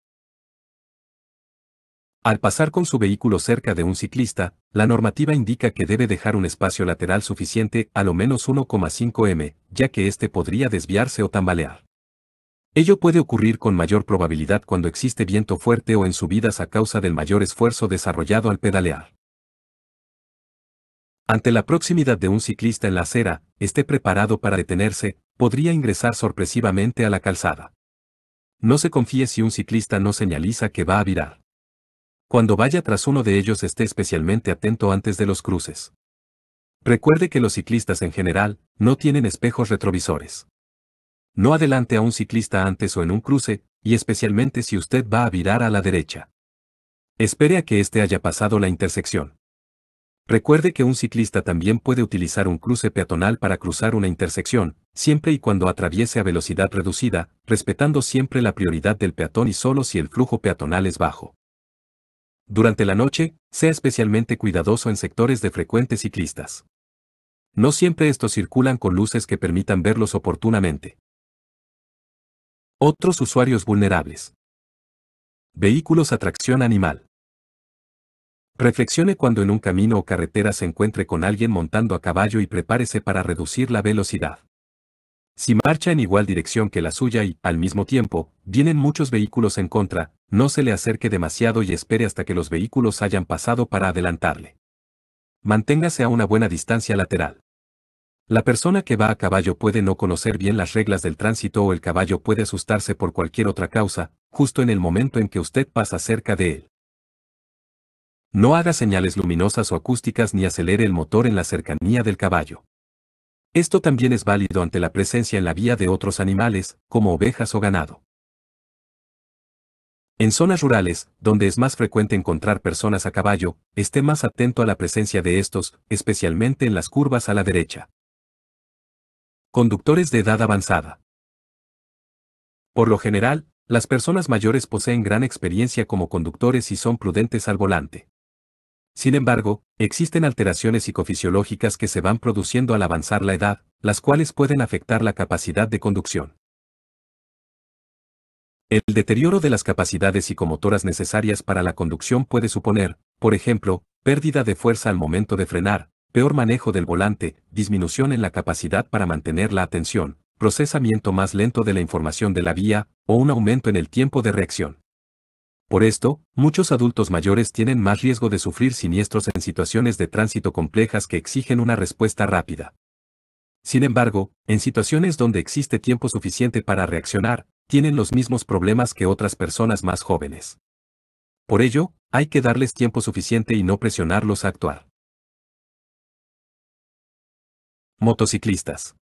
Al pasar con su vehículo cerca de un ciclista, la normativa indica que debe dejar un espacio lateral suficiente, a lo menos 1,5 m, ya que éste podría desviarse o tambalear. Ello puede ocurrir con mayor probabilidad cuando existe viento fuerte o en subidas a causa del mayor esfuerzo desarrollado al pedalear. Ante la proximidad de un ciclista en la acera, esté preparado para detenerse, podría ingresar sorpresivamente a la calzada. No se confíe si un ciclista no señaliza que va a virar. Cuando vaya tras uno de ellos esté especialmente atento antes de los cruces. Recuerde que los ciclistas en general no tienen espejos retrovisores. No adelante a un ciclista antes o en un cruce, y especialmente si usted va a virar a la derecha. Espere a que éste haya pasado la intersección. Recuerde que un ciclista también puede utilizar un cruce peatonal para cruzar una intersección, siempre y cuando atraviese a velocidad reducida, respetando siempre la prioridad del peatón y solo si el flujo peatonal es bajo. Durante la noche, sea especialmente cuidadoso en sectores de frecuentes ciclistas. No siempre estos circulan con luces que permitan verlos oportunamente. Otros usuarios vulnerables. Vehículos a tracción animal. Reflexione cuando en un camino o carretera se encuentre con alguien montando a caballo y prepárese para reducir la velocidad. Si marcha en igual dirección que la suya y, al mismo tiempo, vienen muchos vehículos en contra, no se le acerque demasiado y espere hasta que los vehículos hayan pasado para adelantarle. Manténgase a una buena distancia lateral. La persona que va a caballo puede no conocer bien las reglas del tránsito o el caballo puede asustarse por cualquier otra causa, justo en el momento en que usted pasa cerca de él. No haga señales luminosas o acústicas ni acelere el motor en la cercanía del caballo. Esto también es válido ante la presencia en la vía de otros animales, como ovejas o ganado. En zonas rurales, donde es más frecuente encontrar personas a caballo, esté más atento a la presencia de estos, especialmente en las curvas a la derecha. Conductores de edad avanzada. Por lo general, las personas mayores poseen gran experiencia como conductores y son prudentes al volante. Sin embargo, existen alteraciones psicofisiológicas que se van produciendo al avanzar la edad, las cuales pueden afectar la capacidad de conducción. El deterioro de las capacidades psicomotoras necesarias para la conducción puede suponer, por ejemplo, pérdida de fuerza al momento de frenar, peor manejo del volante, disminución en la capacidad para mantener la atención, procesamiento más lento de la información de la vía, o un aumento en el tiempo de reacción. Por esto, muchos adultos mayores tienen más riesgo de sufrir siniestros en situaciones de tránsito complejas que exigen una respuesta rápida. Sin embargo, en situaciones donde existe tiempo suficiente para reaccionar, tienen los mismos problemas que otras personas más jóvenes. Por ello, hay que darles tiempo suficiente y no presionarlos a actuar. Motociclistas.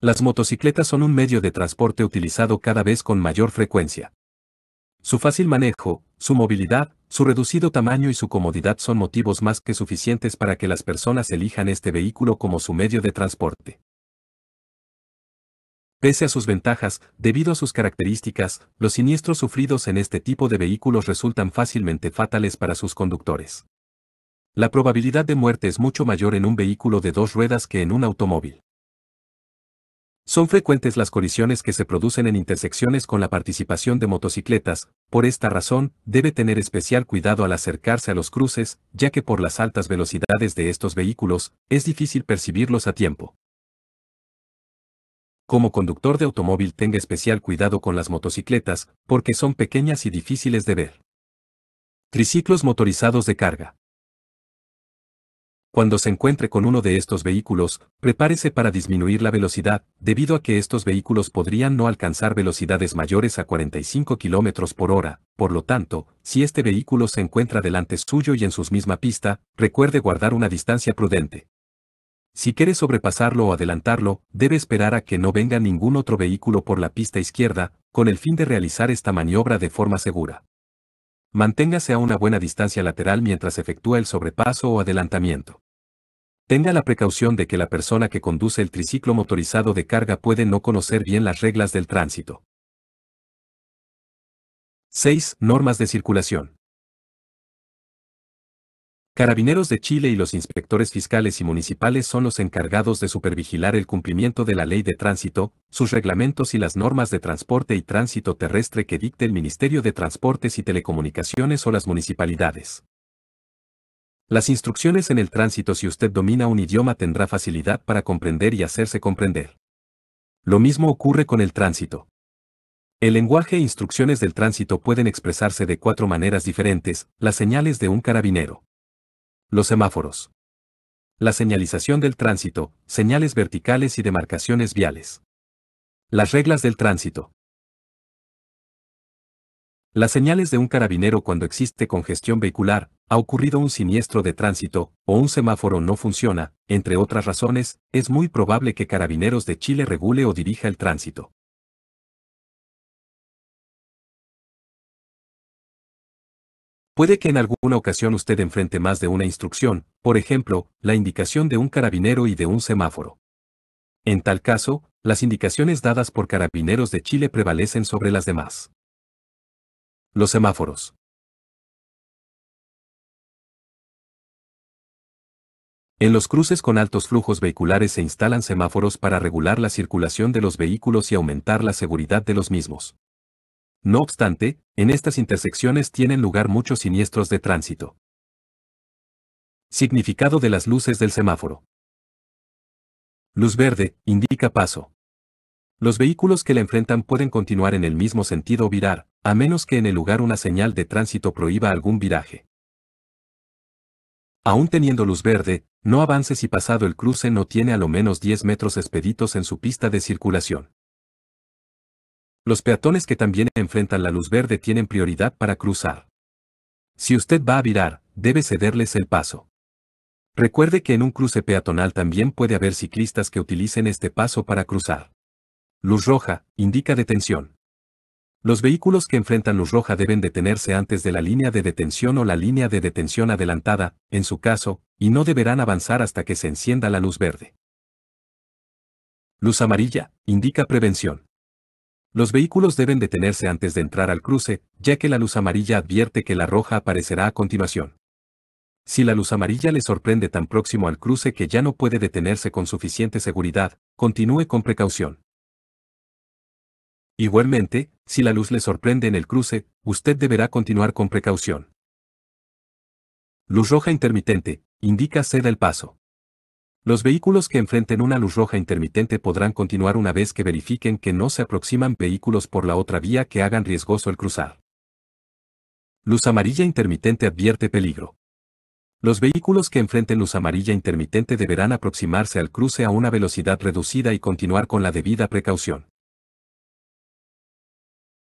Las motocicletas son un medio de transporte utilizado cada vez con mayor frecuencia. Su fácil manejo, su movilidad, su reducido tamaño y su comodidad son motivos más que suficientes para que las personas elijan este vehículo como su medio de transporte. Pese a sus ventajas, debido a sus características, los siniestros sufridos en este tipo de vehículos resultan fácilmente fatales para sus conductores. La probabilidad de muerte es mucho mayor en un vehículo de dos ruedas que en un automóvil. Son frecuentes las colisiones que se producen en intersecciones con la participación de motocicletas, por esta razón, debe tener especial cuidado al acercarse a los cruces, ya que por las altas velocidades de estos vehículos, es difícil percibirlos a tiempo como conductor de automóvil tenga especial cuidado con las motocicletas, porque son pequeñas y difíciles de ver. Triciclos motorizados de carga. Cuando se encuentre con uno de estos vehículos, prepárese para disminuir la velocidad, debido a que estos vehículos podrían no alcanzar velocidades mayores a 45 km por hora, por lo tanto, si este vehículo se encuentra delante suyo y en su misma pista, recuerde guardar una distancia prudente. Si quiere sobrepasarlo o adelantarlo, debe esperar a que no venga ningún otro vehículo por la pista izquierda, con el fin de realizar esta maniobra de forma segura. Manténgase a una buena distancia lateral mientras efectúa el sobrepaso o adelantamiento. Tenga la precaución de que la persona que conduce el triciclo motorizado de carga puede no conocer bien las reglas del tránsito. 6. Normas de circulación. Carabineros de Chile y los inspectores fiscales y municipales son los encargados de supervigilar el cumplimiento de la ley de tránsito, sus reglamentos y las normas de transporte y tránsito terrestre que dicte el Ministerio de Transportes y Telecomunicaciones o las municipalidades. Las instrucciones en el tránsito si usted domina un idioma tendrá facilidad para comprender y hacerse comprender. Lo mismo ocurre con el tránsito. El lenguaje e instrucciones del tránsito pueden expresarse de cuatro maneras diferentes, las señales de un carabinero. Los semáforos. La señalización del tránsito, señales verticales y demarcaciones viales. Las reglas del tránsito. Las señales de un carabinero cuando existe congestión vehicular, ha ocurrido un siniestro de tránsito, o un semáforo no funciona, entre otras razones, es muy probable que Carabineros de Chile regule o dirija el tránsito. Puede que en alguna ocasión usted enfrente más de una instrucción, por ejemplo, la indicación de un carabinero y de un semáforo. En tal caso, las indicaciones dadas por carabineros de Chile prevalecen sobre las demás. Los semáforos. En los cruces con altos flujos vehiculares se instalan semáforos para regular la circulación de los vehículos y aumentar la seguridad de los mismos. No obstante, en estas intersecciones tienen lugar muchos siniestros de tránsito. Significado de las luces del semáforo. Luz verde, indica paso. Los vehículos que la enfrentan pueden continuar en el mismo sentido o virar, a menos que en el lugar una señal de tránsito prohíba algún viraje. Aún teniendo luz verde, no avance si pasado el cruce no tiene a lo menos 10 metros expeditos en su pista de circulación. Los peatones que también enfrentan la luz verde tienen prioridad para cruzar. Si usted va a virar, debe cederles el paso. Recuerde que en un cruce peatonal también puede haber ciclistas que utilicen este paso para cruzar. Luz roja, indica detención. Los vehículos que enfrentan luz roja deben detenerse antes de la línea de detención o la línea de detención adelantada, en su caso, y no deberán avanzar hasta que se encienda la luz verde. Luz amarilla, indica prevención. Los vehículos deben detenerse antes de entrar al cruce, ya que la luz amarilla advierte que la roja aparecerá a continuación. Si la luz amarilla le sorprende tan próximo al cruce que ya no puede detenerse con suficiente seguridad, continúe con precaución. Igualmente, si la luz le sorprende en el cruce, usted deberá continuar con precaución. Luz roja intermitente, indica ceda el paso. Los vehículos que enfrenten una luz roja intermitente podrán continuar una vez que verifiquen que no se aproximan vehículos por la otra vía que hagan riesgoso el cruzar. Luz amarilla intermitente advierte peligro. Los vehículos que enfrenten luz amarilla intermitente deberán aproximarse al cruce a una velocidad reducida y continuar con la debida precaución.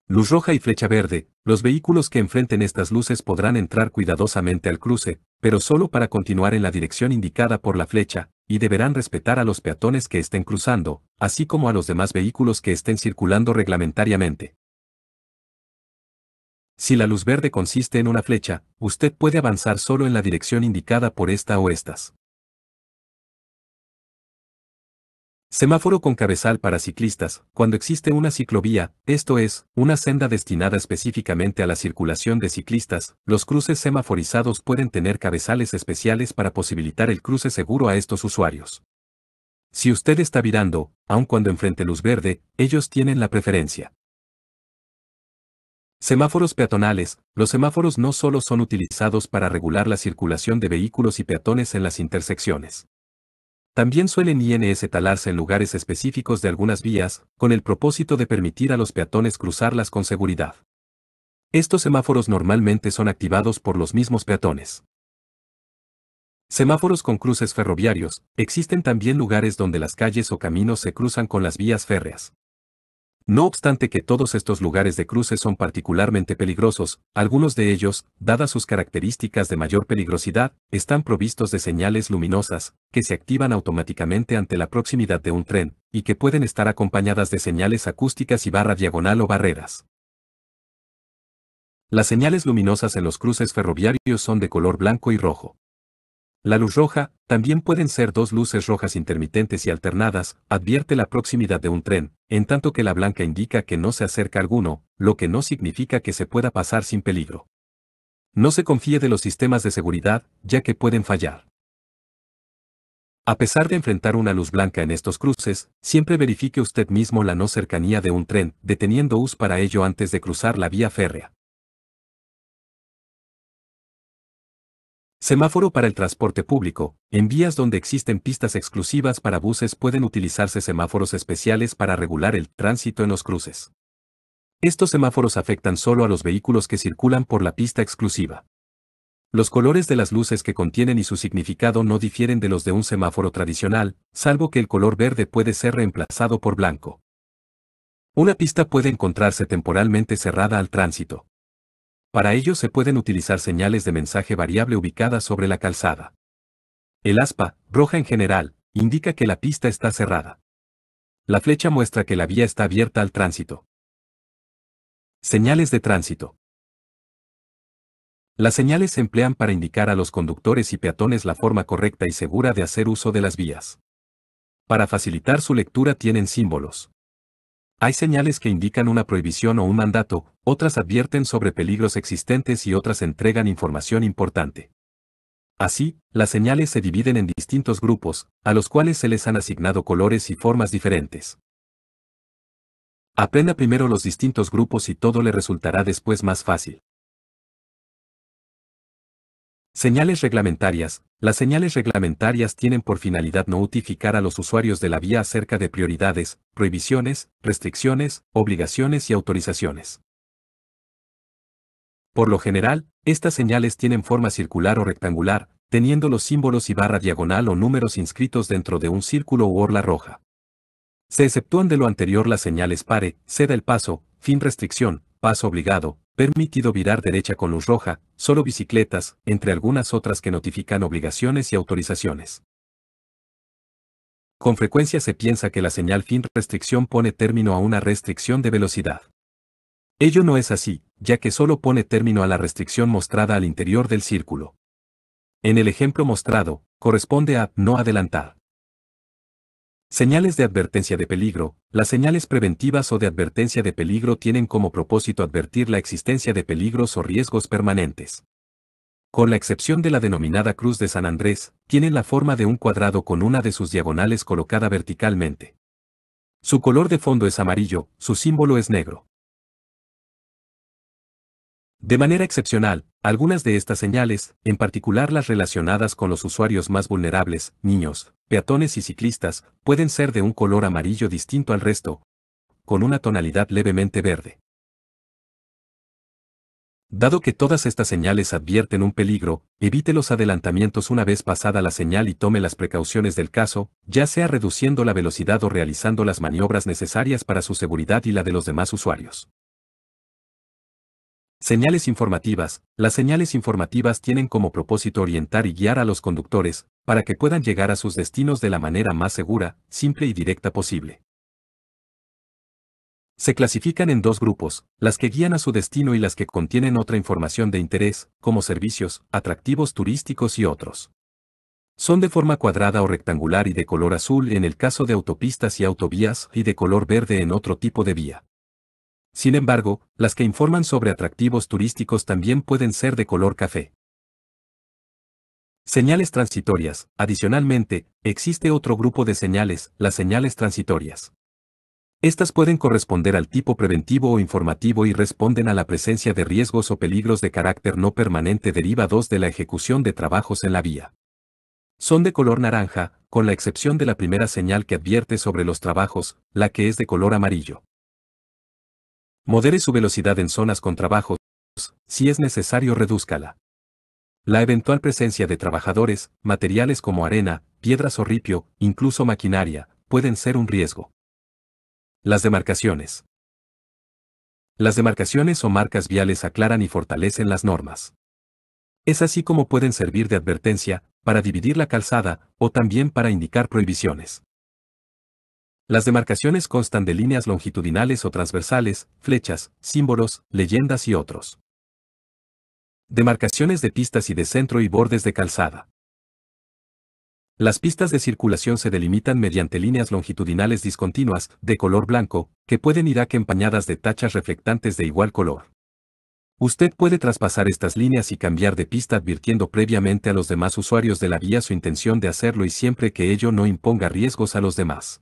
Luz roja y flecha verde, los vehículos que enfrenten estas luces podrán entrar cuidadosamente al cruce, pero solo para continuar en la dirección indicada por la flecha, y deberán respetar a los peatones que estén cruzando, así como a los demás vehículos que estén circulando reglamentariamente. Si la luz verde consiste en una flecha, usted puede avanzar solo en la dirección indicada por esta o estas. Semáforo con cabezal para ciclistas, cuando existe una ciclovía, esto es, una senda destinada específicamente a la circulación de ciclistas, los cruces semaforizados pueden tener cabezales especiales para posibilitar el cruce seguro a estos usuarios. Si usted está virando, aun cuando enfrente luz verde, ellos tienen la preferencia. Semáforos peatonales. Los semáforos no solo son utilizados para regular la circulación de vehículos y peatones en las intersecciones. También suelen INS talarse en lugares específicos de algunas vías, con el propósito de permitir a los peatones cruzarlas con seguridad. Estos semáforos normalmente son activados por los mismos peatones. Semáforos con cruces ferroviarios, existen también lugares donde las calles o caminos se cruzan con las vías férreas. No obstante que todos estos lugares de cruces son particularmente peligrosos, algunos de ellos, dadas sus características de mayor peligrosidad, están provistos de señales luminosas, que se activan automáticamente ante la proximidad de un tren, y que pueden estar acompañadas de señales acústicas y barra diagonal o barreras. Las señales luminosas en los cruces ferroviarios son de color blanco y rojo. La luz roja, también pueden ser dos luces rojas intermitentes y alternadas, advierte la proximidad de un tren, en tanto que la blanca indica que no se acerca alguno, lo que no significa que se pueda pasar sin peligro. No se confíe de los sistemas de seguridad, ya que pueden fallar. A pesar de enfrentar una luz blanca en estos cruces, siempre verifique usted mismo la no cercanía de un tren, deteniendo US para ello antes de cruzar la vía férrea. Semáforo para el transporte público. En vías donde existen pistas exclusivas para buses pueden utilizarse semáforos especiales para regular el tránsito en los cruces. Estos semáforos afectan solo a los vehículos que circulan por la pista exclusiva. Los colores de las luces que contienen y su significado no difieren de los de un semáforo tradicional, salvo que el color verde puede ser reemplazado por blanco. Una pista puede encontrarse temporalmente cerrada al tránsito. Para ello se pueden utilizar señales de mensaje variable ubicadas sobre la calzada. El aspa, roja en general, indica que la pista está cerrada. La flecha muestra que la vía está abierta al tránsito. Señales de tránsito. Las señales se emplean para indicar a los conductores y peatones la forma correcta y segura de hacer uso de las vías. Para facilitar su lectura tienen símbolos. Hay señales que indican una prohibición o un mandato, otras advierten sobre peligros existentes y otras entregan información importante. Así, las señales se dividen en distintos grupos, a los cuales se les han asignado colores y formas diferentes. Aprenda primero los distintos grupos y todo le resultará después más fácil. Señales reglamentarias. Las señales reglamentarias tienen por finalidad notificar a los usuarios de la vía acerca de prioridades, prohibiciones, restricciones, obligaciones y autorizaciones. Por lo general, estas señales tienen forma circular o rectangular, teniendo los símbolos y barra diagonal o números inscritos dentro de un círculo u orla roja. Se exceptúan de lo anterior las señales pare, ceda el paso, fin restricción, paso obligado, permitido virar derecha con luz roja, solo bicicletas, entre algunas otras que notifican obligaciones y autorizaciones. Con frecuencia se piensa que la señal fin restricción pone término a una restricción de velocidad. Ello no es así, ya que solo pone término a la restricción mostrada al interior del círculo. En el ejemplo mostrado, corresponde a no adelantar. Señales de advertencia de peligro. Las señales preventivas o de advertencia de peligro tienen como propósito advertir la existencia de peligros o riesgos permanentes. Con la excepción de la denominada Cruz de San Andrés, tienen la forma de un cuadrado con una de sus diagonales colocada verticalmente. Su color de fondo es amarillo, su símbolo es negro. De manera excepcional, algunas de estas señales, en particular las relacionadas con los usuarios más vulnerables, niños, peatones y ciclistas, pueden ser de un color amarillo distinto al resto, con una tonalidad levemente verde. Dado que todas estas señales advierten un peligro, evite los adelantamientos una vez pasada la señal y tome las precauciones del caso, ya sea reduciendo la velocidad o realizando las maniobras necesarias para su seguridad y la de los demás usuarios. Señales informativas. Las señales informativas tienen como propósito orientar y guiar a los conductores, para que puedan llegar a sus destinos de la manera más segura, simple y directa posible. Se clasifican en dos grupos, las que guían a su destino y las que contienen otra información de interés, como servicios, atractivos turísticos y otros. Son de forma cuadrada o rectangular y de color azul en el caso de autopistas y autovías y de color verde en otro tipo de vía. Sin embargo, las que informan sobre atractivos turísticos también pueden ser de color café. Señales transitorias. Adicionalmente, existe otro grupo de señales, las señales transitorias. Estas pueden corresponder al tipo preventivo o informativo y responden a la presencia de riesgos o peligros de carácter no permanente derivados de la ejecución de trabajos en la vía. Son de color naranja, con la excepción de la primera señal que advierte sobre los trabajos, la que es de color amarillo. Modere su velocidad en zonas con trabajos, si es necesario redúzcala. La eventual presencia de trabajadores, materiales como arena, piedras o ripio, incluso maquinaria, pueden ser un riesgo. Las demarcaciones. Las demarcaciones o marcas viales aclaran y fortalecen las normas. Es así como pueden servir de advertencia, para dividir la calzada, o también para indicar prohibiciones. Las demarcaciones constan de líneas longitudinales o transversales, flechas, símbolos, leyendas y otros. Demarcaciones de pistas y de centro y bordes de calzada. Las pistas de circulación se delimitan mediante líneas longitudinales discontinuas, de color blanco, que pueden ir empañadas de tachas reflectantes de igual color. Usted puede traspasar estas líneas y cambiar de pista advirtiendo previamente a los demás usuarios de la vía su intención de hacerlo y siempre que ello no imponga riesgos a los demás.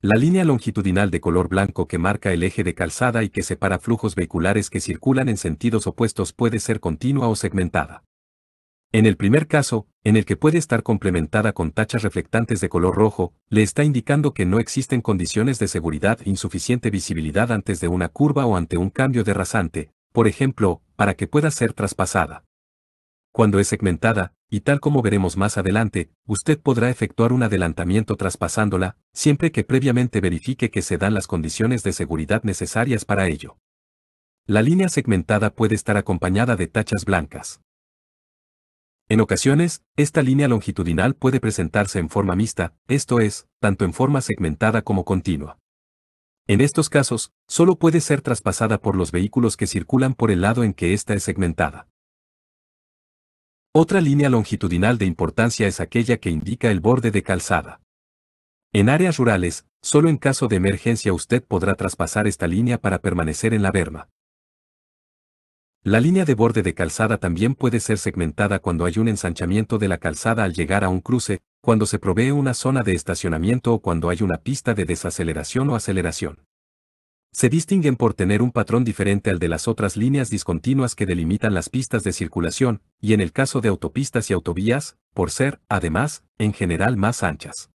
La línea longitudinal de color blanco que marca el eje de calzada y que separa flujos vehiculares que circulan en sentidos opuestos puede ser continua o segmentada. En el primer caso, en el que puede estar complementada con tachas reflectantes de color rojo, le está indicando que no existen condiciones de seguridad insuficiente visibilidad antes de una curva o ante un cambio de rasante, por ejemplo, para que pueda ser traspasada. Cuando es segmentada, y tal como veremos más adelante, usted podrá efectuar un adelantamiento traspasándola, siempre que previamente verifique que se dan las condiciones de seguridad necesarias para ello. La línea segmentada puede estar acompañada de tachas blancas. En ocasiones, esta línea longitudinal puede presentarse en forma mixta, esto es, tanto en forma segmentada como continua. En estos casos, solo puede ser traspasada por los vehículos que circulan por el lado en que ésta es segmentada. Otra línea longitudinal de importancia es aquella que indica el borde de calzada. En áreas rurales, solo en caso de emergencia usted podrá traspasar esta línea para permanecer en la berma. La línea de borde de calzada también puede ser segmentada cuando hay un ensanchamiento de la calzada al llegar a un cruce, cuando se provee una zona de estacionamiento o cuando hay una pista de desaceleración o aceleración. Se distinguen por tener un patrón diferente al de las otras líneas discontinuas que delimitan las pistas de circulación, y en el caso de autopistas y autovías, por ser, además, en general más anchas.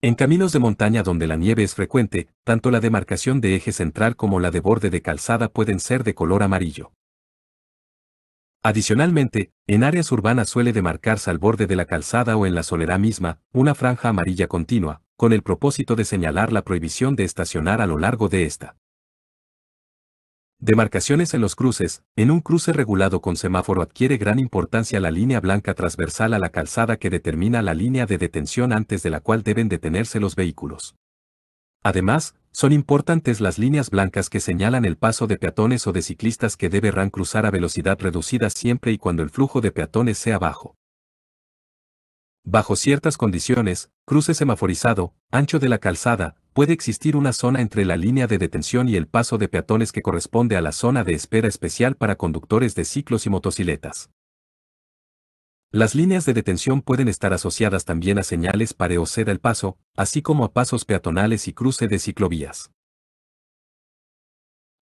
En caminos de montaña donde la nieve es frecuente, tanto la demarcación de eje central como la de borde de calzada pueden ser de color amarillo. Adicionalmente, en áreas urbanas suele demarcarse al borde de la calzada o en la soledad misma, una franja amarilla continua, con el propósito de señalar la prohibición de estacionar a lo largo de esta. Demarcaciones en los cruces. En un cruce regulado con semáforo adquiere gran importancia la línea blanca transversal a la calzada que determina la línea de detención antes de la cual deben detenerse los vehículos. Además, son importantes las líneas blancas que señalan el paso de peatones o de ciclistas que deberán cruzar a velocidad reducida siempre y cuando el flujo de peatones sea bajo. Bajo ciertas condiciones, cruce semaforizado, ancho de la calzada, puede existir una zona entre la línea de detención y el paso de peatones que corresponde a la zona de espera especial para conductores de ciclos y motocicletas. Las líneas de detención pueden estar asociadas también a señales para o ceda el paso, así como a pasos peatonales y cruce de ciclovías.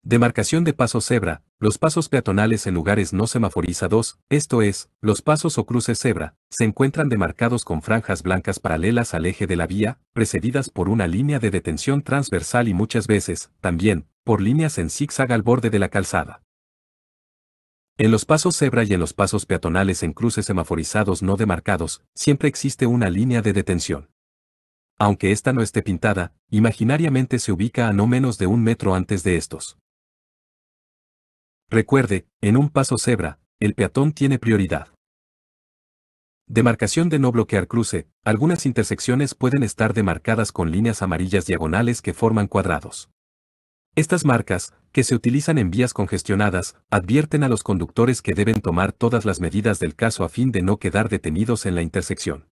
Demarcación de pasos cebra, los pasos peatonales en lugares no semaforizados, esto es, los pasos o cruces cebra, se encuentran demarcados con franjas blancas paralelas al eje de la vía, precedidas por una línea de detención transversal y muchas veces, también, por líneas en zigzag al borde de la calzada. En los pasos cebra y en los pasos peatonales en cruces semaforizados no demarcados, siempre existe una línea de detención aunque esta no esté pintada, imaginariamente se ubica a no menos de un metro antes de estos. Recuerde, en un paso cebra, el peatón tiene prioridad. Demarcación de no bloquear cruce, algunas intersecciones pueden estar demarcadas con líneas amarillas diagonales que forman cuadrados. Estas marcas, que se utilizan en vías congestionadas, advierten a los conductores que deben tomar todas las medidas del caso a fin de no quedar detenidos en la intersección.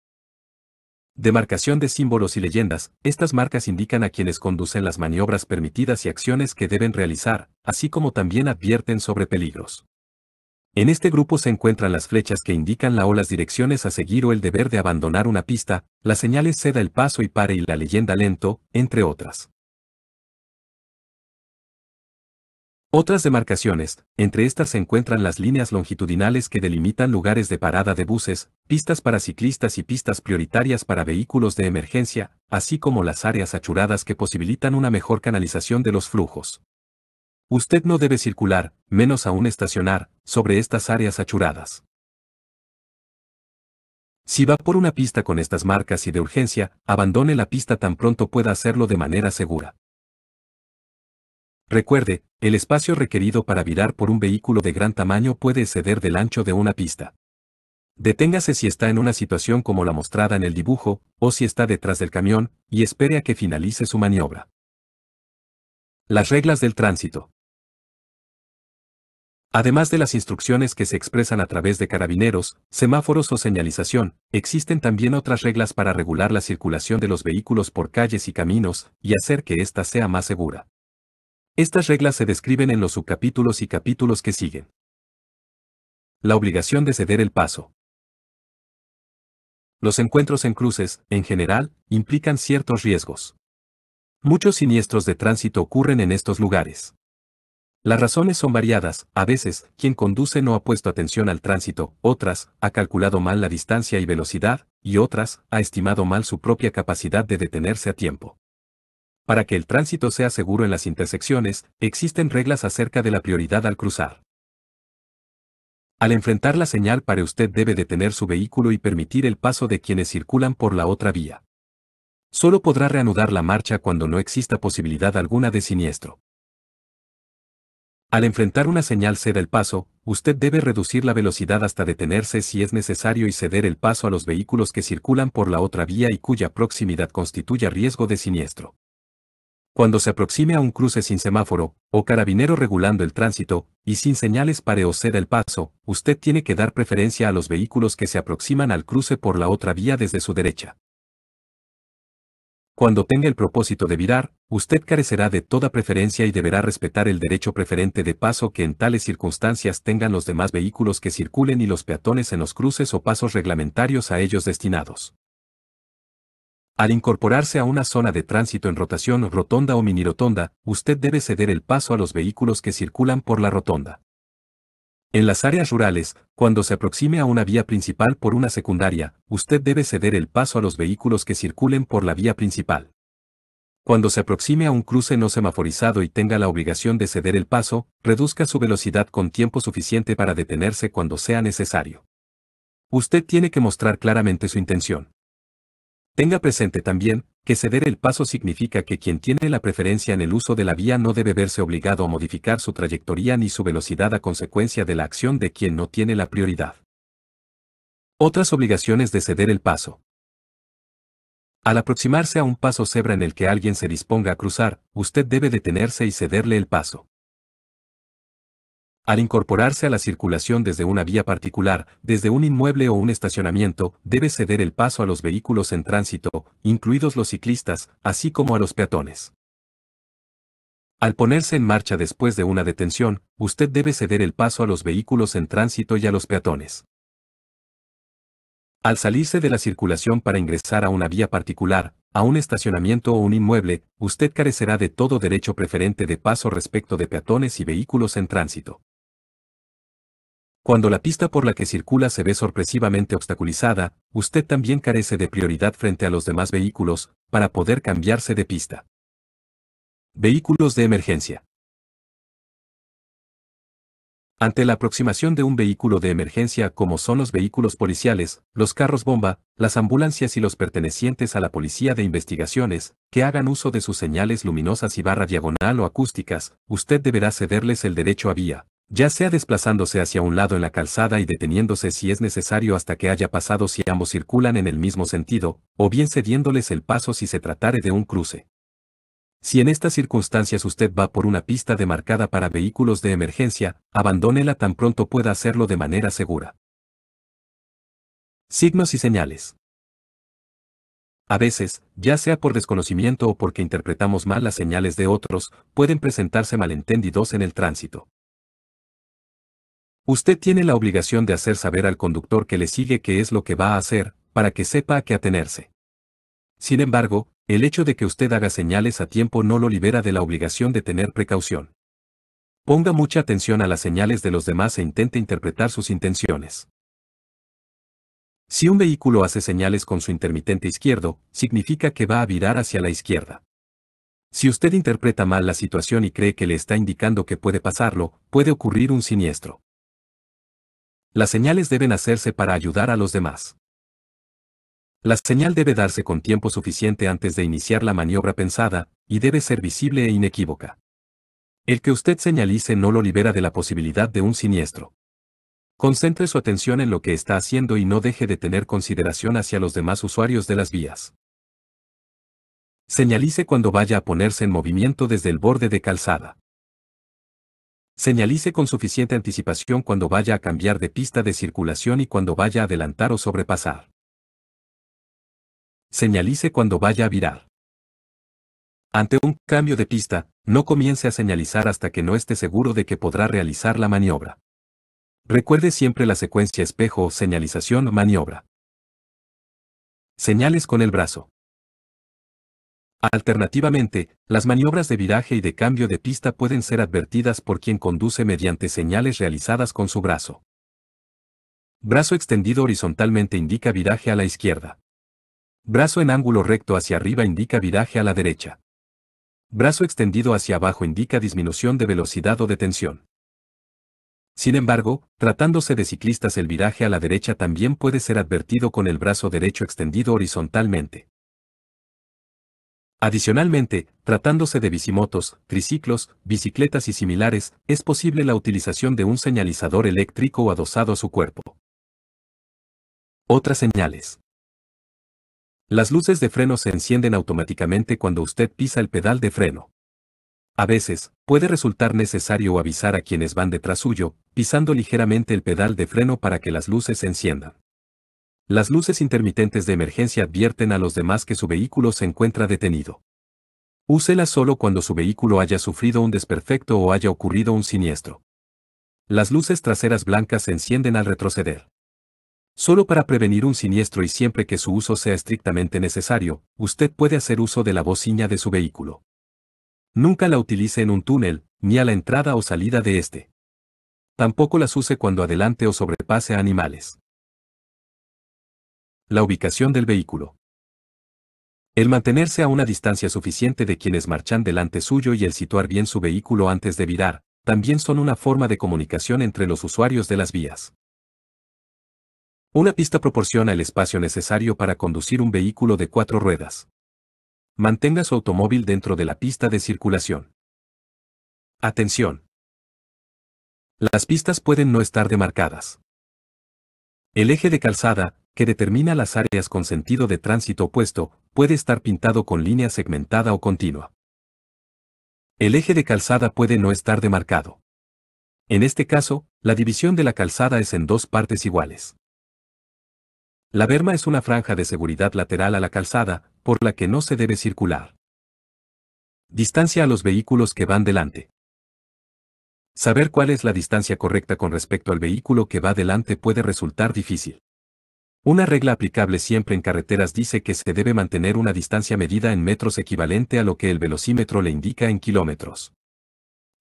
Demarcación de símbolos y leyendas, estas marcas indican a quienes conducen las maniobras permitidas y acciones que deben realizar, así como también advierten sobre peligros. En este grupo se encuentran las flechas que indican la o las direcciones a seguir o el deber de abandonar una pista, las señales ceda el paso y pare y la leyenda lento, entre otras. Otras demarcaciones, entre estas se encuentran las líneas longitudinales que delimitan lugares de parada de buses, pistas para ciclistas y pistas prioritarias para vehículos de emergencia, así como las áreas achuradas que posibilitan una mejor canalización de los flujos. Usted no debe circular, menos aún estacionar, sobre estas áreas achuradas. Si va por una pista con estas marcas y de urgencia, abandone la pista tan pronto pueda hacerlo de manera segura. Recuerde, el espacio requerido para virar por un vehículo de gran tamaño puede exceder del ancho de una pista. Deténgase si está en una situación como la mostrada en el dibujo, o si está detrás del camión, y espere a que finalice su maniobra. Las reglas del tránsito. Además de las instrucciones que se expresan a través de carabineros, semáforos o señalización, existen también otras reglas para regular la circulación de los vehículos por calles y caminos y hacer que ésta sea más segura. Estas reglas se describen en los subcapítulos y capítulos que siguen. La obligación de ceder el paso. Los encuentros en cruces, en general, implican ciertos riesgos. Muchos siniestros de tránsito ocurren en estos lugares. Las razones son variadas, a veces, quien conduce no ha puesto atención al tránsito, otras, ha calculado mal la distancia y velocidad, y otras, ha estimado mal su propia capacidad de detenerse a tiempo. Para que el tránsito sea seguro en las intersecciones, existen reglas acerca de la prioridad al cruzar. Al enfrentar la señal para usted debe detener su vehículo y permitir el paso de quienes circulan por la otra vía. Solo podrá reanudar la marcha cuando no exista posibilidad alguna de siniestro. Al enfrentar una señal ceda el paso, usted debe reducir la velocidad hasta detenerse si es necesario y ceder el paso a los vehículos que circulan por la otra vía y cuya proximidad constituya riesgo de siniestro. Cuando se aproxime a un cruce sin semáforo, o carabinero regulando el tránsito, y sin señales pare o ceda el paso, usted tiene que dar preferencia a los vehículos que se aproximan al cruce por la otra vía desde su derecha. Cuando tenga el propósito de virar, usted carecerá de toda preferencia y deberá respetar el derecho preferente de paso que en tales circunstancias tengan los demás vehículos que circulen y los peatones en los cruces o pasos reglamentarios a ellos destinados. Al incorporarse a una zona de tránsito en rotación rotonda o minirotonda, usted debe ceder el paso a los vehículos que circulan por la rotonda. En las áreas rurales, cuando se aproxime a una vía principal por una secundaria, usted debe ceder el paso a los vehículos que circulen por la vía principal. Cuando se aproxime a un cruce no semaforizado y tenga la obligación de ceder el paso, reduzca su velocidad con tiempo suficiente para detenerse cuando sea necesario. Usted tiene que mostrar claramente su intención. Tenga presente también, que ceder el paso significa que quien tiene la preferencia en el uso de la vía no debe verse obligado a modificar su trayectoria ni su velocidad a consecuencia de la acción de quien no tiene la prioridad. Otras obligaciones de ceder el paso. Al aproximarse a un paso cebra en el que alguien se disponga a cruzar, usted debe detenerse y cederle el paso. Al incorporarse a la circulación desde una vía particular, desde un inmueble o un estacionamiento, debe ceder el paso a los vehículos en tránsito, incluidos los ciclistas, así como a los peatones. Al ponerse en marcha después de una detención, usted debe ceder el paso a los vehículos en tránsito y a los peatones. Al salirse de la circulación para ingresar a una vía particular, a un estacionamiento o un inmueble, usted carecerá de todo derecho preferente de paso respecto de peatones y vehículos en tránsito. Cuando la pista por la que circula se ve sorpresivamente obstaculizada, usted también carece de prioridad frente a los demás vehículos, para poder cambiarse de pista. Vehículos de emergencia. Ante la aproximación de un vehículo de emergencia como son los vehículos policiales, los carros bomba, las ambulancias y los pertenecientes a la policía de investigaciones, que hagan uso de sus señales luminosas y barra diagonal o acústicas, usted deberá cederles el derecho a vía, ya sea desplazándose hacia un lado en la calzada y deteniéndose si es necesario hasta que haya pasado si ambos circulan en el mismo sentido, o bien cediéndoles el paso si se tratare de un cruce. Si en estas circunstancias usted va por una pista demarcada para vehículos de emergencia, abandónela tan pronto pueda hacerlo de manera segura. Signos y señales. A veces, ya sea por desconocimiento o porque interpretamos mal las señales de otros, pueden presentarse malentendidos en el tránsito. Usted tiene la obligación de hacer saber al conductor que le sigue qué es lo que va a hacer, para que sepa a qué atenerse. Sin embargo, el hecho de que usted haga señales a tiempo no lo libera de la obligación de tener precaución. Ponga mucha atención a las señales de los demás e intente interpretar sus intenciones. Si un vehículo hace señales con su intermitente izquierdo, significa que va a virar hacia la izquierda. Si usted interpreta mal la situación y cree que le está indicando que puede pasarlo, puede ocurrir un siniestro. Las señales deben hacerse para ayudar a los demás. La señal debe darse con tiempo suficiente antes de iniciar la maniobra pensada, y debe ser visible e inequívoca. El que usted señalice no lo libera de la posibilidad de un siniestro. Concentre su atención en lo que está haciendo y no deje de tener consideración hacia los demás usuarios de las vías. Señalice cuando vaya a ponerse en movimiento desde el borde de calzada. Señalice con suficiente anticipación cuando vaya a cambiar de pista de circulación y cuando vaya a adelantar o sobrepasar. Señalice cuando vaya a virar. Ante un cambio de pista, no comience a señalizar hasta que no esté seguro de que podrá realizar la maniobra. Recuerde siempre la secuencia espejo, señalización, maniobra. Señales con el brazo. Alternativamente, las maniobras de viraje y de cambio de pista pueden ser advertidas por quien conduce mediante señales realizadas con su brazo. Brazo extendido horizontalmente indica viraje a la izquierda. Brazo en ángulo recto hacia arriba indica viraje a la derecha. Brazo extendido hacia abajo indica disminución de velocidad o de tensión. Sin embargo, tratándose de ciclistas el viraje a la derecha también puede ser advertido con el brazo derecho extendido horizontalmente. Adicionalmente, tratándose de bicimotos, triciclos, bicicletas y similares, es posible la utilización de un señalizador eléctrico adosado a su cuerpo. Otras señales. Las luces de freno se encienden automáticamente cuando usted pisa el pedal de freno. A veces, puede resultar necesario avisar a quienes van detrás suyo, pisando ligeramente el pedal de freno para que las luces se enciendan. Las luces intermitentes de emergencia advierten a los demás que su vehículo se encuentra detenido. Úsela solo cuando su vehículo haya sufrido un desperfecto o haya ocurrido un siniestro. Las luces traseras blancas se encienden al retroceder. Solo para prevenir un siniestro y siempre que su uso sea estrictamente necesario, usted puede hacer uso de la bocina de su vehículo. Nunca la utilice en un túnel, ni a la entrada o salida de este. Tampoco las use cuando adelante o sobrepase a animales. La ubicación del vehículo. El mantenerse a una distancia suficiente de quienes marchan delante suyo y el situar bien su vehículo antes de virar, también son una forma de comunicación entre los usuarios de las vías. Una pista proporciona el espacio necesario para conducir un vehículo de cuatro ruedas. Mantenga su automóvil dentro de la pista de circulación. Atención. Las pistas pueden no estar demarcadas. El eje de calzada, que determina las áreas con sentido de tránsito opuesto, puede estar pintado con línea segmentada o continua. El eje de calzada puede no estar demarcado. En este caso, la división de la calzada es en dos partes iguales. La berma es una franja de seguridad lateral a la calzada, por la que no se debe circular. Distancia a los vehículos que van delante. Saber cuál es la distancia correcta con respecto al vehículo que va delante puede resultar difícil. Una regla aplicable siempre en carreteras dice que se debe mantener una distancia medida en metros equivalente a lo que el velocímetro le indica en kilómetros.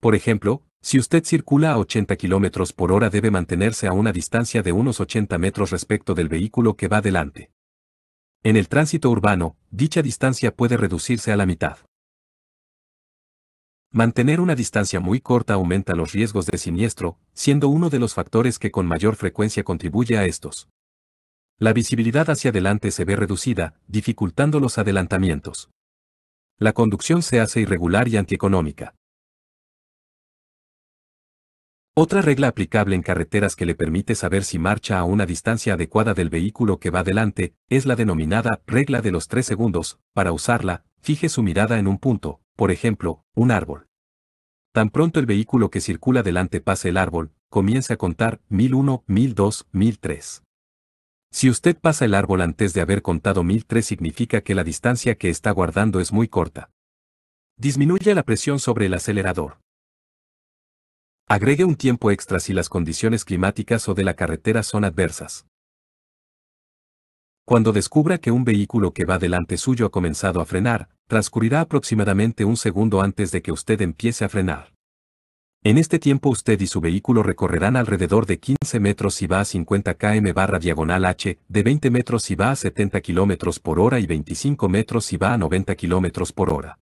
Por ejemplo, si usted circula a 80 km por hora debe mantenerse a una distancia de unos 80 metros respecto del vehículo que va delante. En el tránsito urbano, dicha distancia puede reducirse a la mitad. Mantener una distancia muy corta aumenta los riesgos de siniestro, siendo uno de los factores que con mayor frecuencia contribuye a estos la visibilidad hacia adelante se ve reducida, dificultando los adelantamientos. La conducción se hace irregular y antieconómica. Otra regla aplicable en carreteras que le permite saber si marcha a una distancia adecuada del vehículo que va delante, es la denominada regla de los tres segundos. Para usarla, fije su mirada en un punto, por ejemplo, un árbol. Tan pronto el vehículo que circula delante pase el árbol, comience a contar 1001, 1002, 1003. Si usted pasa el árbol antes de haber contado 1003 significa que la distancia que está guardando es muy corta. Disminuye la presión sobre el acelerador. Agregue un tiempo extra si las condiciones climáticas o de la carretera son adversas. Cuando descubra que un vehículo que va delante suyo ha comenzado a frenar, transcurrirá aproximadamente un segundo antes de que usted empiece a frenar. En este tiempo usted y su vehículo recorrerán alrededor de 15 metros y va a 50 km barra diagonal H, de 20 metros y va a 70 km por hora y 25 metros y va a 90 km por hora.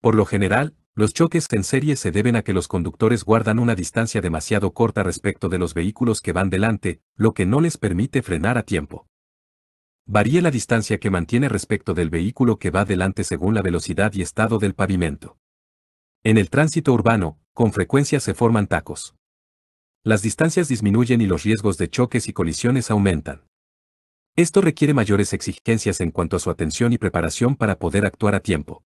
Por lo general, los choques en serie se deben a que los conductores guardan una distancia demasiado corta respecto de los vehículos que van delante, lo que no les permite frenar a tiempo. Varía la distancia que mantiene respecto del vehículo que va delante según la velocidad y estado del pavimento. En el tránsito urbano, con frecuencia se forman tacos. Las distancias disminuyen y los riesgos de choques y colisiones aumentan. Esto requiere mayores exigencias en cuanto a su atención y preparación para poder actuar a tiempo.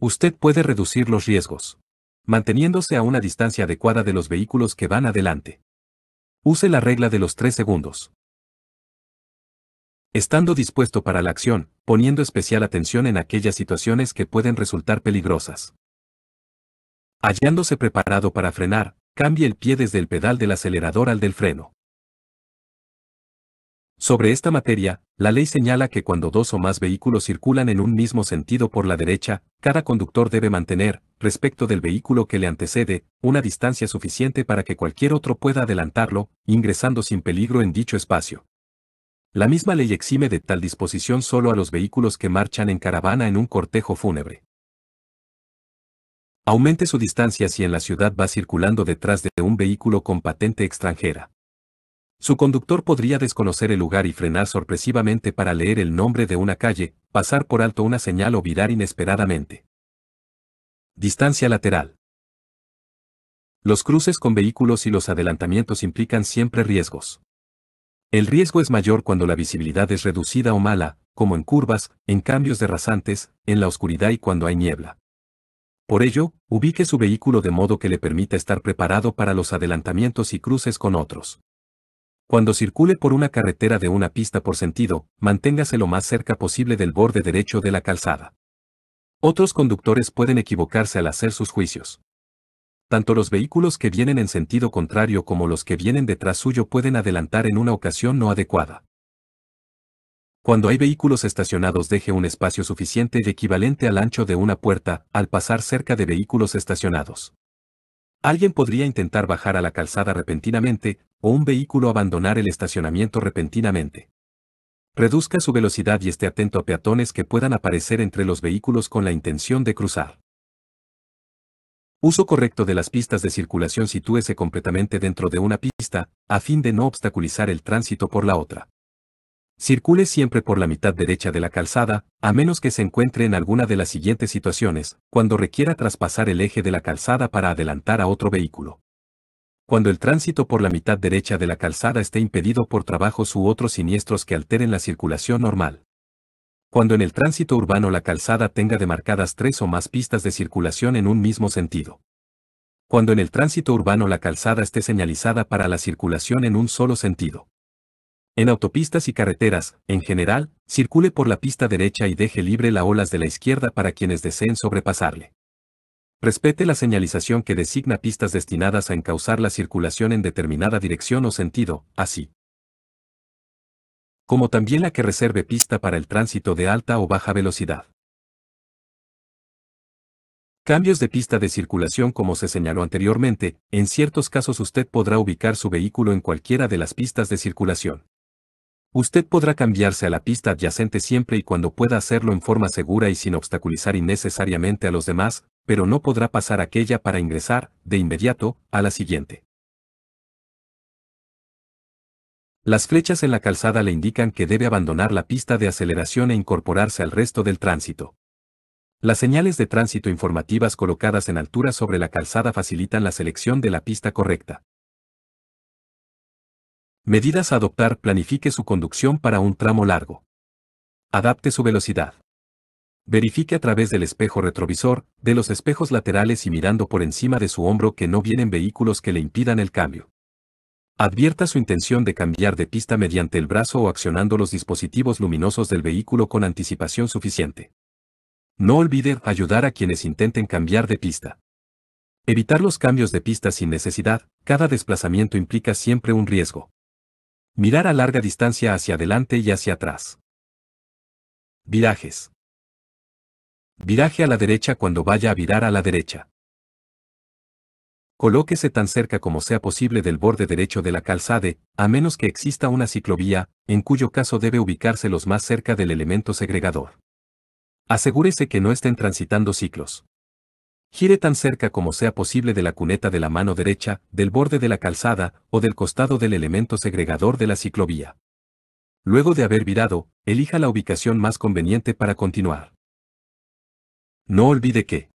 Usted puede reducir los riesgos, manteniéndose a una distancia adecuada de los vehículos que van adelante. Use la regla de los 3 segundos. Estando dispuesto para la acción, poniendo especial atención en aquellas situaciones que pueden resultar peligrosas. Hallándose preparado para frenar, cambie el pie desde el pedal del acelerador al del freno. Sobre esta materia, la ley señala que cuando dos o más vehículos circulan en un mismo sentido por la derecha, cada conductor debe mantener, respecto del vehículo que le antecede, una distancia suficiente para que cualquier otro pueda adelantarlo, ingresando sin peligro en dicho espacio. La misma ley exime de tal disposición solo a los vehículos que marchan en caravana en un cortejo fúnebre. Aumente su distancia si en la ciudad va circulando detrás de un vehículo con patente extranjera. Su conductor podría desconocer el lugar y frenar sorpresivamente para leer el nombre de una calle, pasar por alto una señal o virar inesperadamente. Distancia lateral. Los cruces con vehículos y los adelantamientos implican siempre riesgos. El riesgo es mayor cuando la visibilidad es reducida o mala, como en curvas, en cambios de rasantes, en la oscuridad y cuando hay niebla. Por ello, ubique su vehículo de modo que le permita estar preparado para los adelantamientos y cruces con otros. Cuando circule por una carretera de una pista por sentido, manténgase lo más cerca posible del borde derecho de la calzada. Otros conductores pueden equivocarse al hacer sus juicios. Tanto los vehículos que vienen en sentido contrario como los que vienen detrás suyo pueden adelantar en una ocasión no adecuada. Cuando hay vehículos estacionados deje un espacio suficiente y equivalente al ancho de una puerta al pasar cerca de vehículos estacionados. Alguien podría intentar bajar a la calzada repentinamente, o un vehículo abandonar el estacionamiento repentinamente. Reduzca su velocidad y esté atento a peatones que puedan aparecer entre los vehículos con la intención de cruzar. Uso correcto de las pistas de circulación sitúese completamente dentro de una pista, a fin de no obstaculizar el tránsito por la otra. Circule siempre por la mitad derecha de la calzada, a menos que se encuentre en alguna de las siguientes situaciones, cuando requiera traspasar el eje de la calzada para adelantar a otro vehículo. Cuando el tránsito por la mitad derecha de la calzada esté impedido por trabajos u otros siniestros que alteren la circulación normal. Cuando en el tránsito urbano la calzada tenga demarcadas tres o más pistas de circulación en un mismo sentido. Cuando en el tránsito urbano la calzada esté señalizada para la circulación en un solo sentido en autopistas y carreteras, en general, circule por la pista derecha y deje libre la olas de la izquierda para quienes deseen sobrepasarle. Respete la señalización que designa pistas destinadas a encauzar la circulación en determinada dirección o sentido, así como también la que reserve pista para el tránsito de alta o baja velocidad. Cambios de pista de circulación como se señaló anteriormente, en ciertos casos usted podrá ubicar su vehículo en cualquiera de las pistas de circulación. Usted podrá cambiarse a la pista adyacente siempre y cuando pueda hacerlo en forma segura y sin obstaculizar innecesariamente a los demás, pero no podrá pasar aquella para ingresar, de inmediato, a la siguiente. Las flechas en la calzada le indican que debe abandonar la pista de aceleración e incorporarse al resto del tránsito. Las señales de tránsito informativas colocadas en altura sobre la calzada facilitan la selección de la pista correcta. Medidas a adoptar Planifique su conducción para un tramo largo. Adapte su velocidad. Verifique a través del espejo retrovisor, de los espejos laterales y mirando por encima de su hombro que no vienen vehículos que le impidan el cambio. Advierta su intención de cambiar de pista mediante el brazo o accionando los dispositivos luminosos del vehículo con anticipación suficiente. No olvide ayudar a quienes intenten cambiar de pista. Evitar los cambios de pista sin necesidad, cada desplazamiento implica siempre un riesgo. Mirar a larga distancia hacia adelante y hacia atrás. Virajes. Viraje a la derecha cuando vaya a virar a la derecha. Colóquese tan cerca como sea posible del borde derecho de la calzade, a menos que exista una ciclovía, en cuyo caso debe ubicarse los más cerca del elemento segregador. Asegúrese que no estén transitando ciclos. Gire tan cerca como sea posible de la cuneta de la mano derecha, del borde de la calzada o del costado del elemento segregador de la ciclovía. Luego de haber virado, elija la ubicación más conveniente para continuar. No olvide que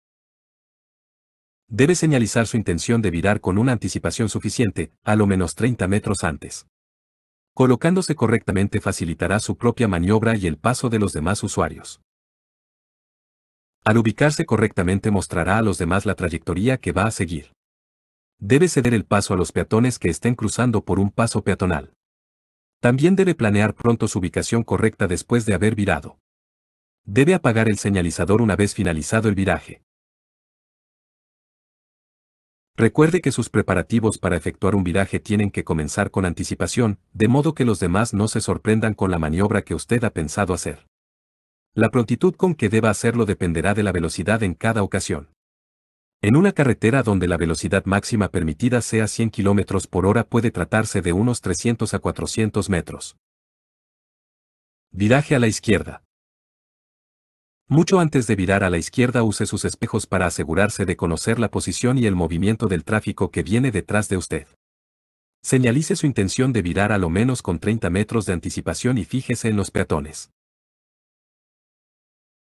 debe señalizar su intención de virar con una anticipación suficiente, a lo menos 30 metros antes. Colocándose correctamente facilitará su propia maniobra y el paso de los demás usuarios. Al ubicarse correctamente mostrará a los demás la trayectoria que va a seguir. Debe ceder el paso a los peatones que estén cruzando por un paso peatonal. También debe planear pronto su ubicación correcta después de haber virado. Debe apagar el señalizador una vez finalizado el viraje. Recuerde que sus preparativos para efectuar un viraje tienen que comenzar con anticipación, de modo que los demás no se sorprendan con la maniobra que usted ha pensado hacer. La prontitud con que deba hacerlo dependerá de la velocidad en cada ocasión. En una carretera donde la velocidad máxima permitida sea 100 km por hora puede tratarse de unos 300 a 400 metros. Viraje a la izquierda. Mucho antes de virar a la izquierda use sus espejos para asegurarse de conocer la posición y el movimiento del tráfico que viene detrás de usted. Señalice su intención de virar a lo menos con 30 metros de anticipación y fíjese en los peatones.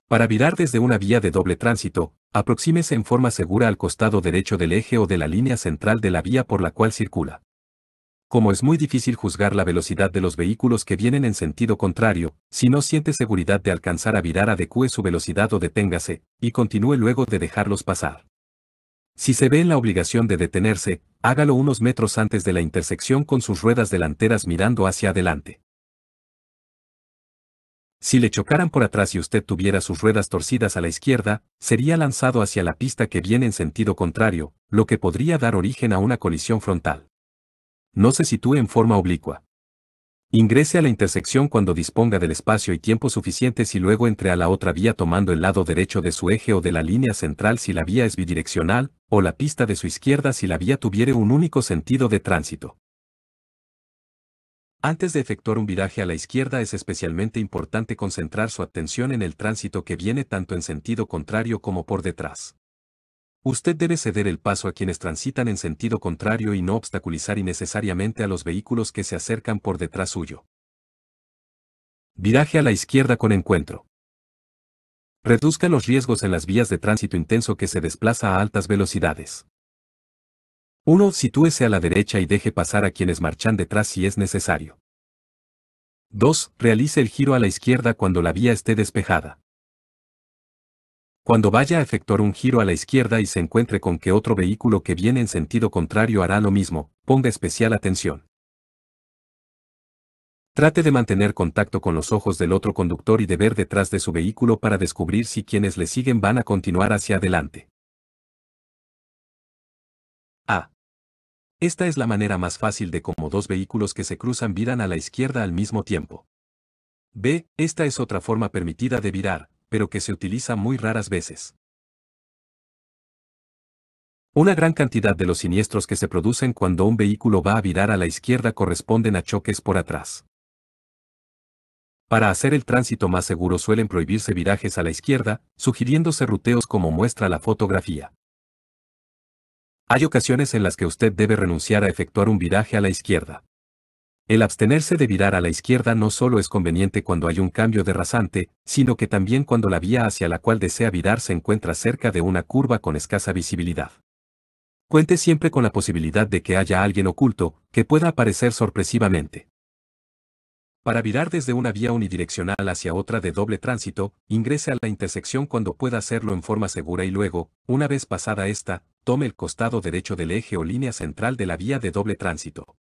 Para virar desde una vía de doble tránsito, aproxímese en forma segura al costado derecho del eje o de la línea central de la vía por la cual circula. Como es muy difícil juzgar la velocidad de los vehículos que vienen en sentido contrario, si no siente seguridad de alcanzar a virar adecue su velocidad o deténgase, y continúe luego de dejarlos pasar. Si se ve en la obligación de detenerse, hágalo unos metros antes de la intersección con sus ruedas delanteras mirando hacia adelante. Si le chocaran por atrás y usted tuviera sus ruedas torcidas a la izquierda, sería lanzado hacia la pista que viene en sentido contrario, lo que podría dar origen a una colisión frontal. No se sitúe en forma oblicua. Ingrese a la intersección cuando disponga del espacio y tiempo suficientes y luego entre a la otra vía tomando el lado derecho de su eje o de la línea central si la vía es bidireccional, o la pista de su izquierda si la vía tuviera un único sentido de tránsito. Antes de efectuar un viraje a la izquierda es especialmente importante concentrar su atención en el tránsito que viene tanto en sentido contrario como por detrás. Usted debe ceder el paso a quienes transitan en sentido contrario y no obstaculizar innecesariamente a los vehículos que se acercan por detrás suyo. Viraje a la izquierda con encuentro. Reduzca los riesgos en las vías de tránsito intenso que se desplaza a altas velocidades. 1. Sitúese a la derecha y deje pasar a quienes marchan detrás si es necesario. 2. Realice el giro a la izquierda cuando la vía esté despejada. Cuando vaya a efectuar un giro a la izquierda y se encuentre con que otro vehículo que viene en sentido contrario hará lo mismo, ponga especial atención. Trate de mantener contacto con los ojos del otro conductor y de ver detrás de su vehículo para descubrir si quienes le siguen van a continuar hacia adelante. Esta es la manera más fácil de cómo dos vehículos que se cruzan viran a la izquierda al mismo tiempo. B. Esta es otra forma permitida de virar, pero que se utiliza muy raras veces. Una gran cantidad de los siniestros que se producen cuando un vehículo va a virar a la izquierda corresponden a choques por atrás. Para hacer el tránsito más seguro suelen prohibirse virajes a la izquierda, sugiriéndose ruteos como muestra la fotografía. Hay ocasiones en las que usted debe renunciar a efectuar un viraje a la izquierda. El abstenerse de virar a la izquierda no solo es conveniente cuando hay un cambio de rasante, sino que también cuando la vía hacia la cual desea virar se encuentra cerca de una curva con escasa visibilidad. Cuente siempre con la posibilidad de que haya alguien oculto, que pueda aparecer sorpresivamente. Para virar desde una vía unidireccional hacia otra de doble tránsito, ingrese a la intersección cuando pueda hacerlo en forma segura y luego, una vez pasada esta, tome el costado derecho del eje o línea central de la vía de doble tránsito.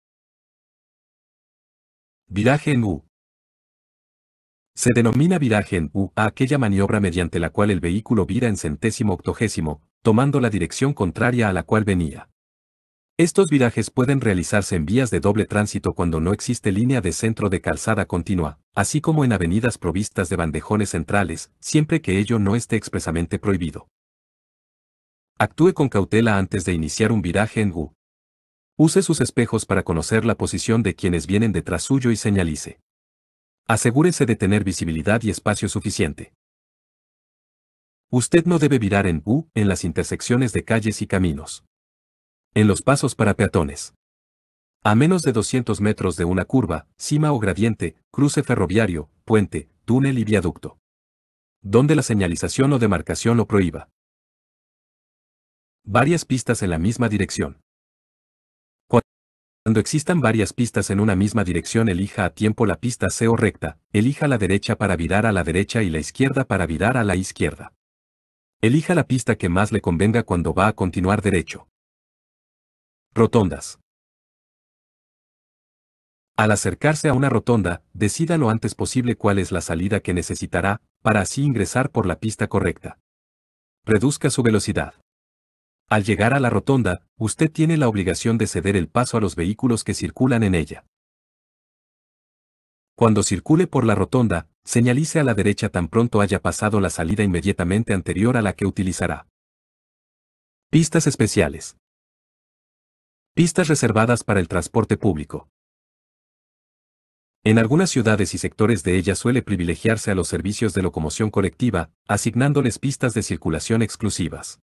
Viraje en U. Se denomina viraje en U a aquella maniobra mediante la cual el vehículo vira en centésimo octogésimo, tomando la dirección contraria a la cual venía. Estos virajes pueden realizarse en vías de doble tránsito cuando no existe línea de centro de calzada continua, así como en avenidas provistas de bandejones centrales, siempre que ello no esté expresamente prohibido. Actúe con cautela antes de iniciar un viraje en U. Use sus espejos para conocer la posición de quienes vienen detrás suyo y señalice. Asegúrese de tener visibilidad y espacio suficiente. Usted no debe virar en U en las intersecciones de calles y caminos. En los pasos para peatones. A menos de 200 metros de una curva, cima o gradiente, cruce ferroviario, puente, túnel y viaducto. Donde la señalización o demarcación lo prohíba varias pistas en la misma dirección. Cuando existan varias pistas en una misma dirección, elija a tiempo la pista C o recta, elija la derecha para virar a la derecha y la izquierda para virar a la izquierda. Elija la pista que más le convenga cuando va a continuar derecho. Rotondas. Al acercarse a una rotonda, decida lo antes posible cuál es la salida que necesitará, para así ingresar por la pista correcta. Reduzca su velocidad. Al llegar a la rotonda, usted tiene la obligación de ceder el paso a los vehículos que circulan en ella. Cuando circule por la rotonda, señalice a la derecha tan pronto haya pasado la salida inmediatamente anterior a la que utilizará. Pistas especiales. Pistas reservadas para el transporte público. En algunas ciudades y sectores de ella suele privilegiarse a los servicios de locomoción colectiva, asignándoles pistas de circulación exclusivas.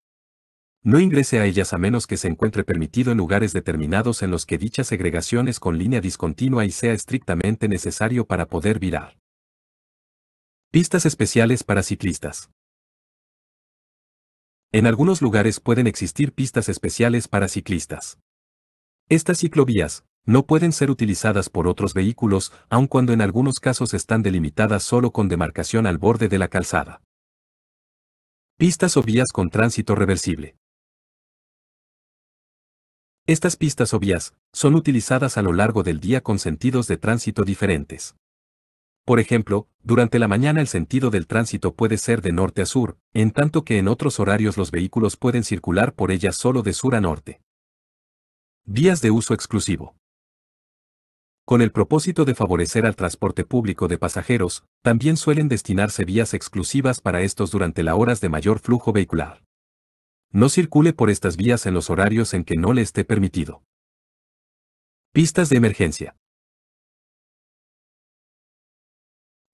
No ingrese a ellas a menos que se encuentre permitido en lugares determinados en los que dicha segregación es con línea discontinua y sea estrictamente necesario para poder virar. Pistas especiales para ciclistas. En algunos lugares pueden existir pistas especiales para ciclistas. Estas ciclovías no pueden ser utilizadas por otros vehículos, aun cuando en algunos casos están delimitadas solo con demarcación al borde de la calzada. Pistas o vías con tránsito reversible. Estas pistas o vías son utilizadas a lo largo del día con sentidos de tránsito diferentes. Por ejemplo, durante la mañana el sentido del tránsito puede ser de norte a sur, en tanto que en otros horarios los vehículos pueden circular por ellas solo de sur a norte. Vías de uso exclusivo. Con el propósito de favorecer al transporte público de pasajeros, también suelen destinarse vías exclusivas para estos durante las horas de mayor flujo vehicular. No circule por estas vías en los horarios en que no le esté permitido. Pistas de emergencia.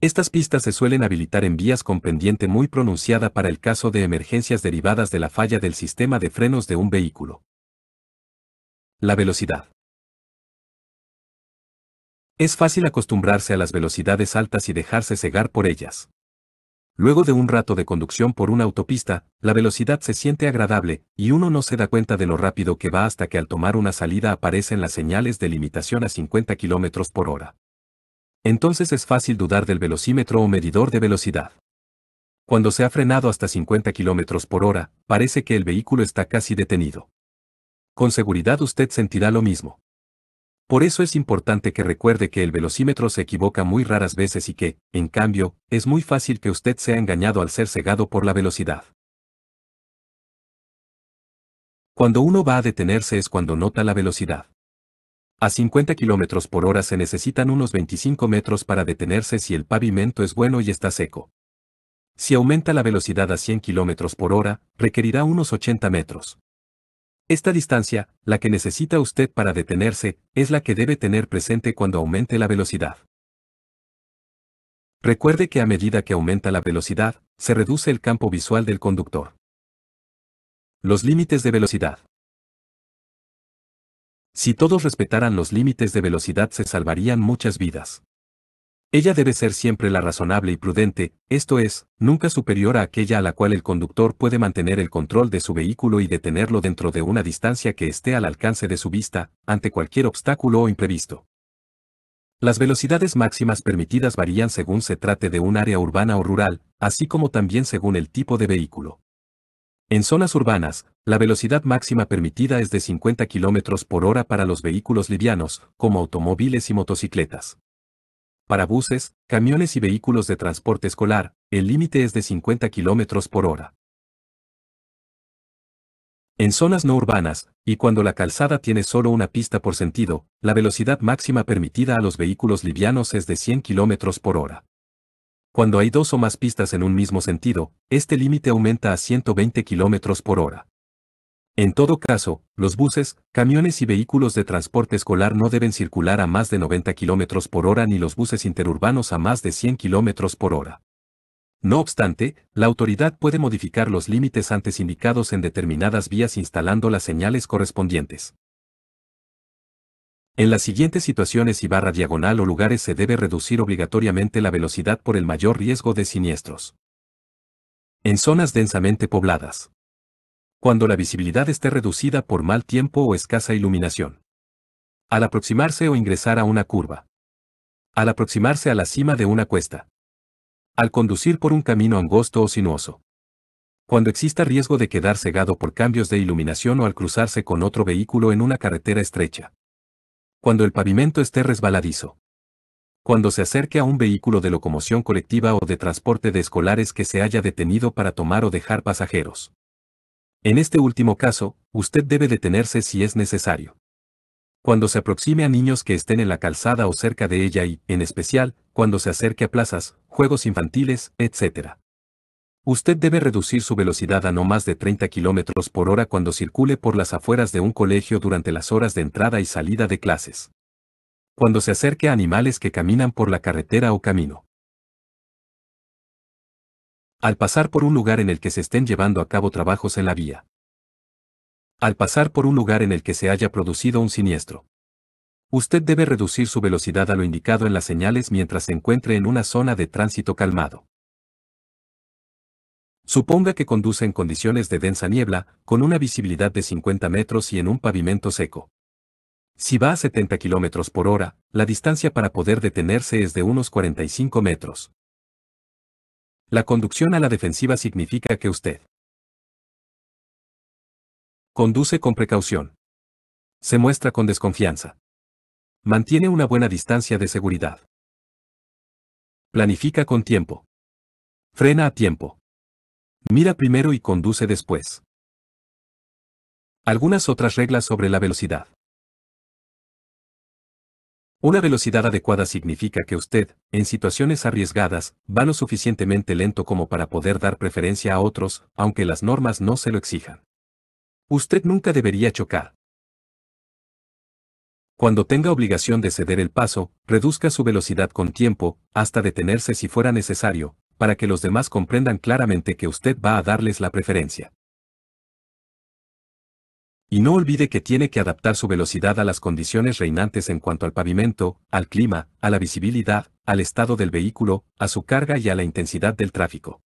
Estas pistas se suelen habilitar en vías con pendiente muy pronunciada para el caso de emergencias derivadas de la falla del sistema de frenos de un vehículo. La velocidad. Es fácil acostumbrarse a las velocidades altas y dejarse cegar por ellas. Luego de un rato de conducción por una autopista, la velocidad se siente agradable, y uno no se da cuenta de lo rápido que va hasta que al tomar una salida aparecen las señales de limitación a 50 km por hora. Entonces es fácil dudar del velocímetro o medidor de velocidad. Cuando se ha frenado hasta 50 km por hora, parece que el vehículo está casi detenido. Con seguridad usted sentirá lo mismo. Por eso es importante que recuerde que el velocímetro se equivoca muy raras veces y que, en cambio, es muy fácil que usted sea engañado al ser cegado por la velocidad. Cuando uno va a detenerse es cuando nota la velocidad. A 50 km por hora se necesitan unos 25 metros para detenerse si el pavimento es bueno y está seco. Si aumenta la velocidad a 100 km por hora, requerirá unos 80 metros. Esta distancia, la que necesita usted para detenerse, es la que debe tener presente cuando aumente la velocidad. Recuerde que a medida que aumenta la velocidad, se reduce el campo visual del conductor. Los límites de velocidad. Si todos respetaran los límites de velocidad se salvarían muchas vidas. Ella debe ser siempre la razonable y prudente, esto es, nunca superior a aquella a la cual el conductor puede mantener el control de su vehículo y detenerlo dentro de una distancia que esté al alcance de su vista, ante cualquier obstáculo o imprevisto. Las velocidades máximas permitidas varían según se trate de un área urbana o rural, así como también según el tipo de vehículo. En zonas urbanas, la velocidad máxima permitida es de 50 km por hora para los vehículos livianos, como automóviles y motocicletas. Para buses, camiones y vehículos de transporte escolar, el límite es de 50 km por hora. En zonas no urbanas, y cuando la calzada tiene solo una pista por sentido, la velocidad máxima permitida a los vehículos livianos es de 100 km por hora. Cuando hay dos o más pistas en un mismo sentido, este límite aumenta a 120 km por hora. En todo caso, los buses, camiones y vehículos de transporte escolar no deben circular a más de 90 km por hora ni los buses interurbanos a más de 100 km por hora. No obstante, la autoridad puede modificar los límites antes indicados en determinadas vías instalando las señales correspondientes. En las siguientes situaciones y barra diagonal o lugares se debe reducir obligatoriamente la velocidad por el mayor riesgo de siniestros. En zonas densamente pobladas cuando la visibilidad esté reducida por mal tiempo o escasa iluminación. Al aproximarse o ingresar a una curva. Al aproximarse a la cima de una cuesta. Al conducir por un camino angosto o sinuoso. Cuando exista riesgo de quedar cegado por cambios de iluminación o al cruzarse con otro vehículo en una carretera estrecha. Cuando el pavimento esté resbaladizo. Cuando se acerque a un vehículo de locomoción colectiva o de transporte de escolares que se haya detenido para tomar o dejar pasajeros. En este último caso, usted debe detenerse si es necesario. Cuando se aproxime a niños que estén en la calzada o cerca de ella y, en especial, cuando se acerque a plazas, juegos infantiles, etc. Usted debe reducir su velocidad a no más de 30 km por hora cuando circule por las afueras de un colegio durante las horas de entrada y salida de clases. Cuando se acerque a animales que caminan por la carretera o camino al pasar por un lugar en el que se estén llevando a cabo trabajos en la vía. Al pasar por un lugar en el que se haya producido un siniestro. Usted debe reducir su velocidad a lo indicado en las señales mientras se encuentre en una zona de tránsito calmado. Suponga que conduce en condiciones de densa niebla, con una visibilidad de 50 metros y en un pavimento seco. Si va a 70 km por hora, la distancia para poder detenerse es de unos 45 metros. La conducción a la defensiva significa que usted conduce con precaución. Se muestra con desconfianza. Mantiene una buena distancia de seguridad. Planifica con tiempo. Frena a tiempo. Mira primero y conduce después. Algunas otras reglas sobre la velocidad. Una velocidad adecuada significa que usted, en situaciones arriesgadas, va lo suficientemente lento como para poder dar preferencia a otros, aunque las normas no se lo exijan. Usted nunca debería chocar. Cuando tenga obligación de ceder el paso, reduzca su velocidad con tiempo, hasta detenerse si fuera necesario, para que los demás comprendan claramente que usted va a darles la preferencia. Y no olvide que tiene que adaptar su velocidad a las condiciones reinantes en cuanto al pavimento, al clima, a la visibilidad, al estado del vehículo, a su carga y a la intensidad del tráfico.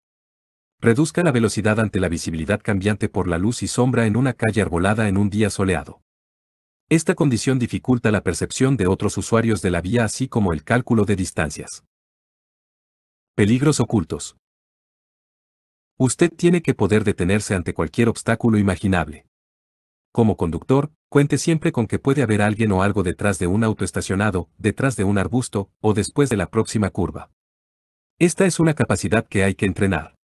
Reduzca la velocidad ante la visibilidad cambiante por la luz y sombra en una calle arbolada en un día soleado. Esta condición dificulta la percepción de otros usuarios de la vía así como el cálculo de distancias. Peligros ocultos. Usted tiene que poder detenerse ante cualquier obstáculo imaginable. Como conductor, cuente siempre con que puede haber alguien o algo detrás de un auto estacionado, detrás de un arbusto, o después de la próxima curva. Esta es una capacidad que hay que entrenar.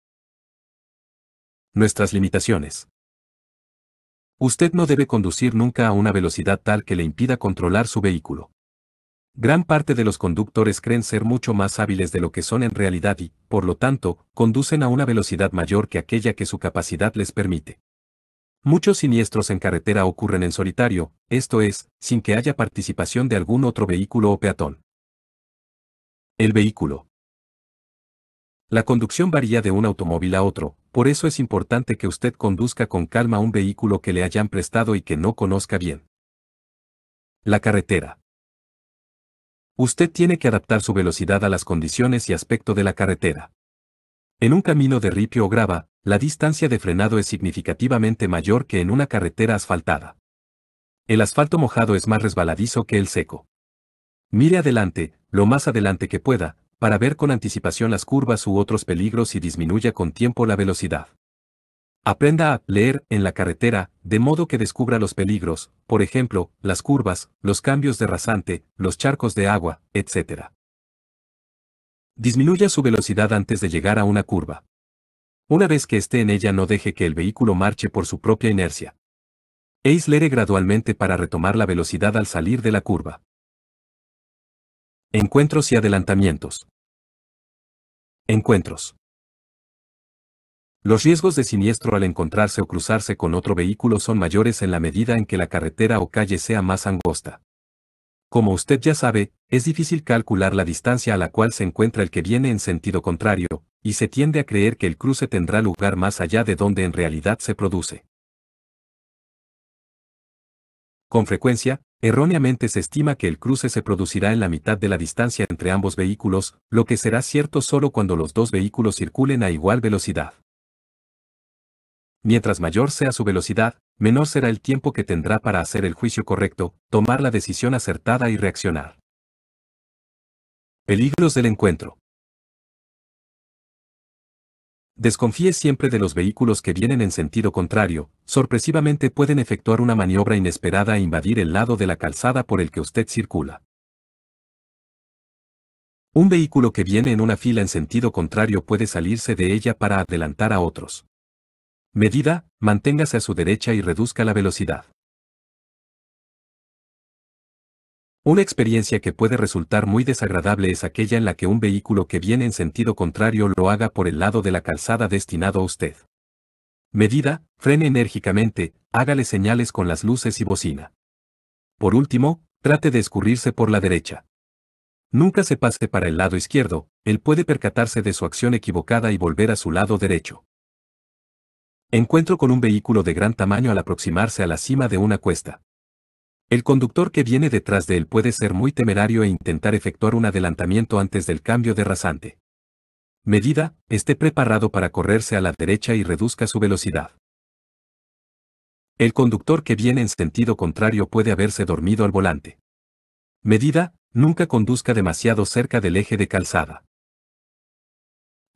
Nuestras limitaciones. Usted no debe conducir nunca a una velocidad tal que le impida controlar su vehículo. Gran parte de los conductores creen ser mucho más hábiles de lo que son en realidad y, por lo tanto, conducen a una velocidad mayor que aquella que su capacidad les permite. Muchos siniestros en carretera ocurren en solitario, esto es, sin que haya participación de algún otro vehículo o peatón. El vehículo. La conducción varía de un automóvil a otro, por eso es importante que usted conduzca con calma un vehículo que le hayan prestado y que no conozca bien. La carretera. Usted tiene que adaptar su velocidad a las condiciones y aspecto de la carretera. En un camino de ripio o grava, la distancia de frenado es significativamente mayor que en una carretera asfaltada. El asfalto mojado es más resbaladizo que el seco. Mire adelante, lo más adelante que pueda, para ver con anticipación las curvas u otros peligros y disminuya con tiempo la velocidad. Aprenda a leer en la carretera, de modo que descubra los peligros, por ejemplo, las curvas, los cambios de rasante, los charcos de agua, etc. Disminuya su velocidad antes de llegar a una curva. Una vez que esté en ella no deje que el vehículo marche por su propia inercia. E gradualmente para retomar la velocidad al salir de la curva. Encuentros y adelantamientos. Encuentros. Los riesgos de siniestro al encontrarse o cruzarse con otro vehículo son mayores en la medida en que la carretera o calle sea más angosta. Como usted ya sabe, es difícil calcular la distancia a la cual se encuentra el que viene en sentido contrario, y se tiende a creer que el cruce tendrá lugar más allá de donde en realidad se produce. Con frecuencia, erróneamente se estima que el cruce se producirá en la mitad de la distancia entre ambos vehículos, lo que será cierto solo cuando los dos vehículos circulen a igual velocidad. Mientras mayor sea su velocidad, menor será el tiempo que tendrá para hacer el juicio correcto, tomar la decisión acertada y reaccionar. Peligros del encuentro. Desconfíe siempre de los vehículos que vienen en sentido contrario, sorpresivamente pueden efectuar una maniobra inesperada e invadir el lado de la calzada por el que usted circula. Un vehículo que viene en una fila en sentido contrario puede salirse de ella para adelantar a otros. Medida, manténgase a su derecha y reduzca la velocidad. Una experiencia que puede resultar muy desagradable es aquella en la que un vehículo que viene en sentido contrario lo haga por el lado de la calzada destinado a usted. Medida, frene enérgicamente, hágale señales con las luces y bocina. Por último, trate de escurrirse por la derecha. Nunca se pase para el lado izquierdo, él puede percatarse de su acción equivocada y volver a su lado derecho. Encuentro con un vehículo de gran tamaño al aproximarse a la cima de una cuesta. El conductor que viene detrás de él puede ser muy temerario e intentar efectuar un adelantamiento antes del cambio de rasante. Medida, esté preparado para correrse a la derecha y reduzca su velocidad. El conductor que viene en sentido contrario puede haberse dormido al volante. Medida, nunca conduzca demasiado cerca del eje de calzada.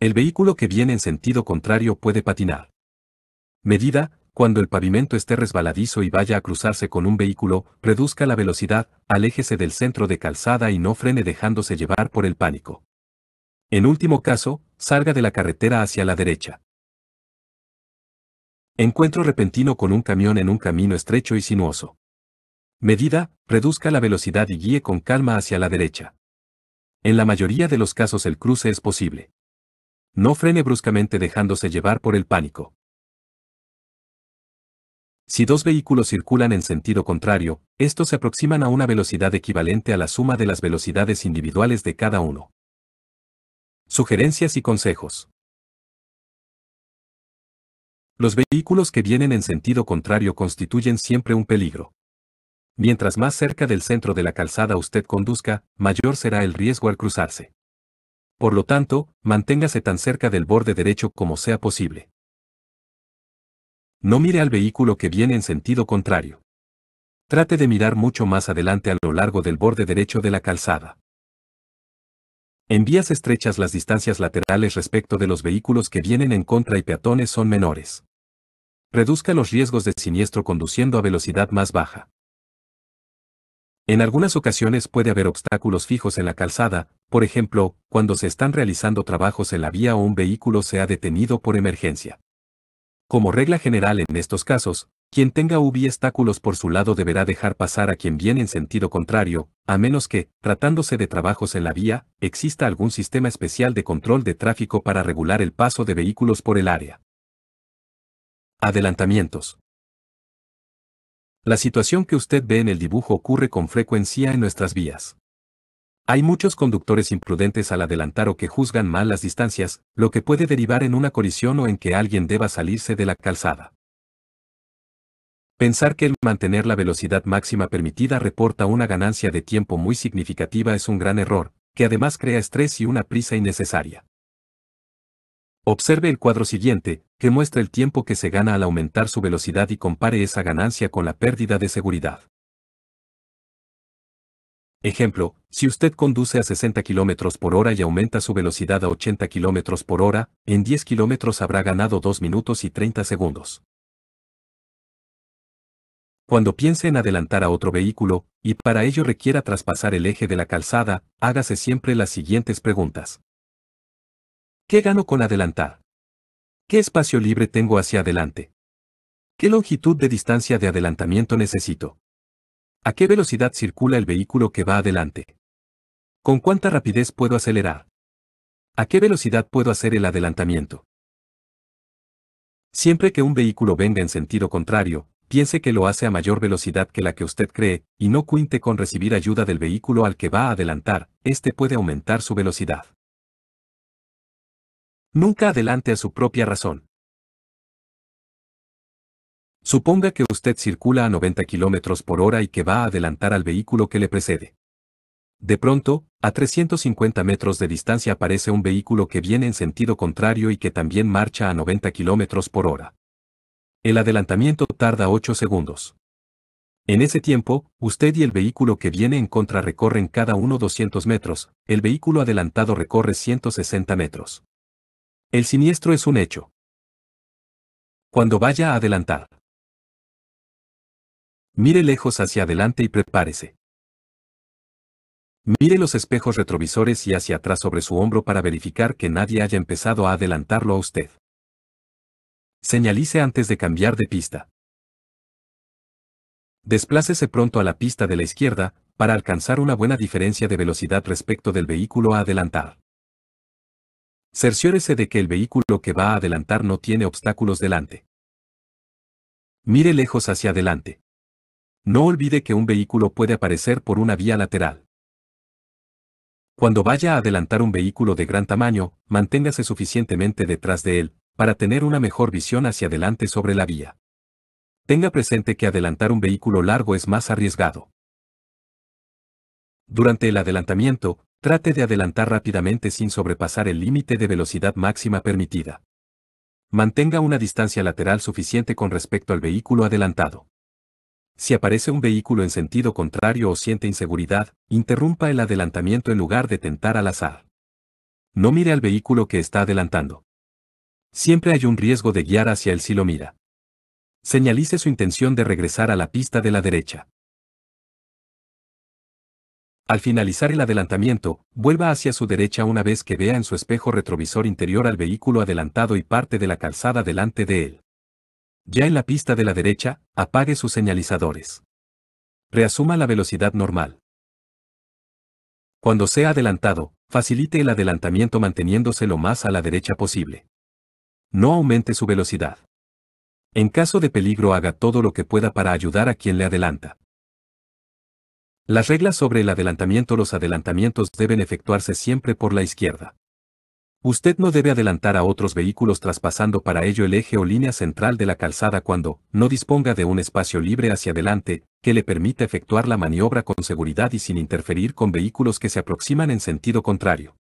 El vehículo que viene en sentido contrario puede patinar. Medida, cuando el pavimento esté resbaladizo y vaya a cruzarse con un vehículo, reduzca la velocidad, aléjese del centro de calzada y no frene dejándose llevar por el pánico. En último caso, salga de la carretera hacia la derecha. Encuentro repentino con un camión en un camino estrecho y sinuoso. Medida, reduzca la velocidad y guíe con calma hacia la derecha. En la mayoría de los casos el cruce es posible. No frene bruscamente dejándose llevar por el pánico. Si dos vehículos circulan en sentido contrario, estos se aproximan a una velocidad equivalente a la suma de las velocidades individuales de cada uno. Sugerencias y consejos. Los vehículos que vienen en sentido contrario constituyen siempre un peligro. Mientras más cerca del centro de la calzada usted conduzca, mayor será el riesgo al cruzarse. Por lo tanto, manténgase tan cerca del borde derecho como sea posible. No mire al vehículo que viene en sentido contrario. Trate de mirar mucho más adelante a lo largo del borde derecho de la calzada. En vías estrechas las distancias laterales respecto de los vehículos que vienen en contra y peatones son menores. Reduzca los riesgos de siniestro conduciendo a velocidad más baja. En algunas ocasiones puede haber obstáculos fijos en la calzada, por ejemplo, cuando se están realizando trabajos en la vía o un vehículo se ha detenido por emergencia. Como regla general en estos casos, quien tenga obstáculos por su lado deberá dejar pasar a quien viene en sentido contrario, a menos que, tratándose de trabajos en la vía, exista algún sistema especial de control de tráfico para regular el paso de vehículos por el área. Adelantamientos. La situación que usted ve en el dibujo ocurre con frecuencia en nuestras vías. Hay muchos conductores imprudentes al adelantar o que juzgan mal las distancias, lo que puede derivar en una colisión o en que alguien deba salirse de la calzada. Pensar que el mantener la velocidad máxima permitida reporta una ganancia de tiempo muy significativa es un gran error, que además crea estrés y una prisa innecesaria. Observe el cuadro siguiente, que muestra el tiempo que se gana al aumentar su velocidad y compare esa ganancia con la pérdida de seguridad. Ejemplo, si usted conduce a 60 km por hora y aumenta su velocidad a 80 km por hora, en 10 km habrá ganado 2 minutos y 30 segundos. Cuando piense en adelantar a otro vehículo, y para ello requiera traspasar el eje de la calzada, hágase siempre las siguientes preguntas. ¿Qué gano con adelantar? ¿Qué espacio libre tengo hacia adelante? ¿Qué longitud de distancia de adelantamiento necesito? ¿A qué velocidad circula el vehículo que va adelante? ¿Con cuánta rapidez puedo acelerar? ¿A qué velocidad puedo hacer el adelantamiento? Siempre que un vehículo venga en sentido contrario, piense que lo hace a mayor velocidad que la que usted cree, y no cuente con recibir ayuda del vehículo al que va a adelantar, este puede aumentar su velocidad. Nunca adelante a su propia razón. Suponga que usted circula a 90 km por hora y que va a adelantar al vehículo que le precede. De pronto, a 350 metros de distancia aparece un vehículo que viene en sentido contrario y que también marcha a 90 km por hora. El adelantamiento tarda 8 segundos. En ese tiempo, usted y el vehículo que viene en contra recorren cada uno 200 metros, el vehículo adelantado recorre 160 metros. El siniestro es un hecho. Cuando vaya a adelantar. Mire lejos hacia adelante y prepárese. Mire los espejos retrovisores y hacia atrás sobre su hombro para verificar que nadie haya empezado a adelantarlo a usted. Señalice antes de cambiar de pista. Desplácese pronto a la pista de la izquierda, para alcanzar una buena diferencia de velocidad respecto del vehículo a adelantar. Cerciórese de que el vehículo que va a adelantar no tiene obstáculos delante. Mire lejos hacia adelante. No olvide que un vehículo puede aparecer por una vía lateral. Cuando vaya a adelantar un vehículo de gran tamaño, manténgase suficientemente detrás de él, para tener una mejor visión hacia adelante sobre la vía. Tenga presente que adelantar un vehículo largo es más arriesgado. Durante el adelantamiento, trate de adelantar rápidamente sin sobrepasar el límite de velocidad máxima permitida. Mantenga una distancia lateral suficiente con respecto al vehículo adelantado. Si aparece un vehículo en sentido contrario o siente inseguridad, interrumpa el adelantamiento en lugar de tentar al azar. No mire al vehículo que está adelantando. Siempre hay un riesgo de guiar hacia él si lo mira. Señalice su intención de regresar a la pista de la derecha. Al finalizar el adelantamiento, vuelva hacia su derecha una vez que vea en su espejo retrovisor interior al vehículo adelantado y parte de la calzada delante de él. Ya en la pista de la derecha, apague sus señalizadores. Reasuma la velocidad normal. Cuando sea adelantado, facilite el adelantamiento manteniéndose lo más a la derecha posible. No aumente su velocidad. En caso de peligro haga todo lo que pueda para ayudar a quien le adelanta. Las reglas sobre el adelantamiento Los adelantamientos deben efectuarse siempre por la izquierda. Usted no debe adelantar a otros vehículos traspasando para ello el eje o línea central de la calzada cuando no disponga de un espacio libre hacia adelante que le permita efectuar la maniobra con seguridad y sin interferir con vehículos que se aproximan en sentido contrario.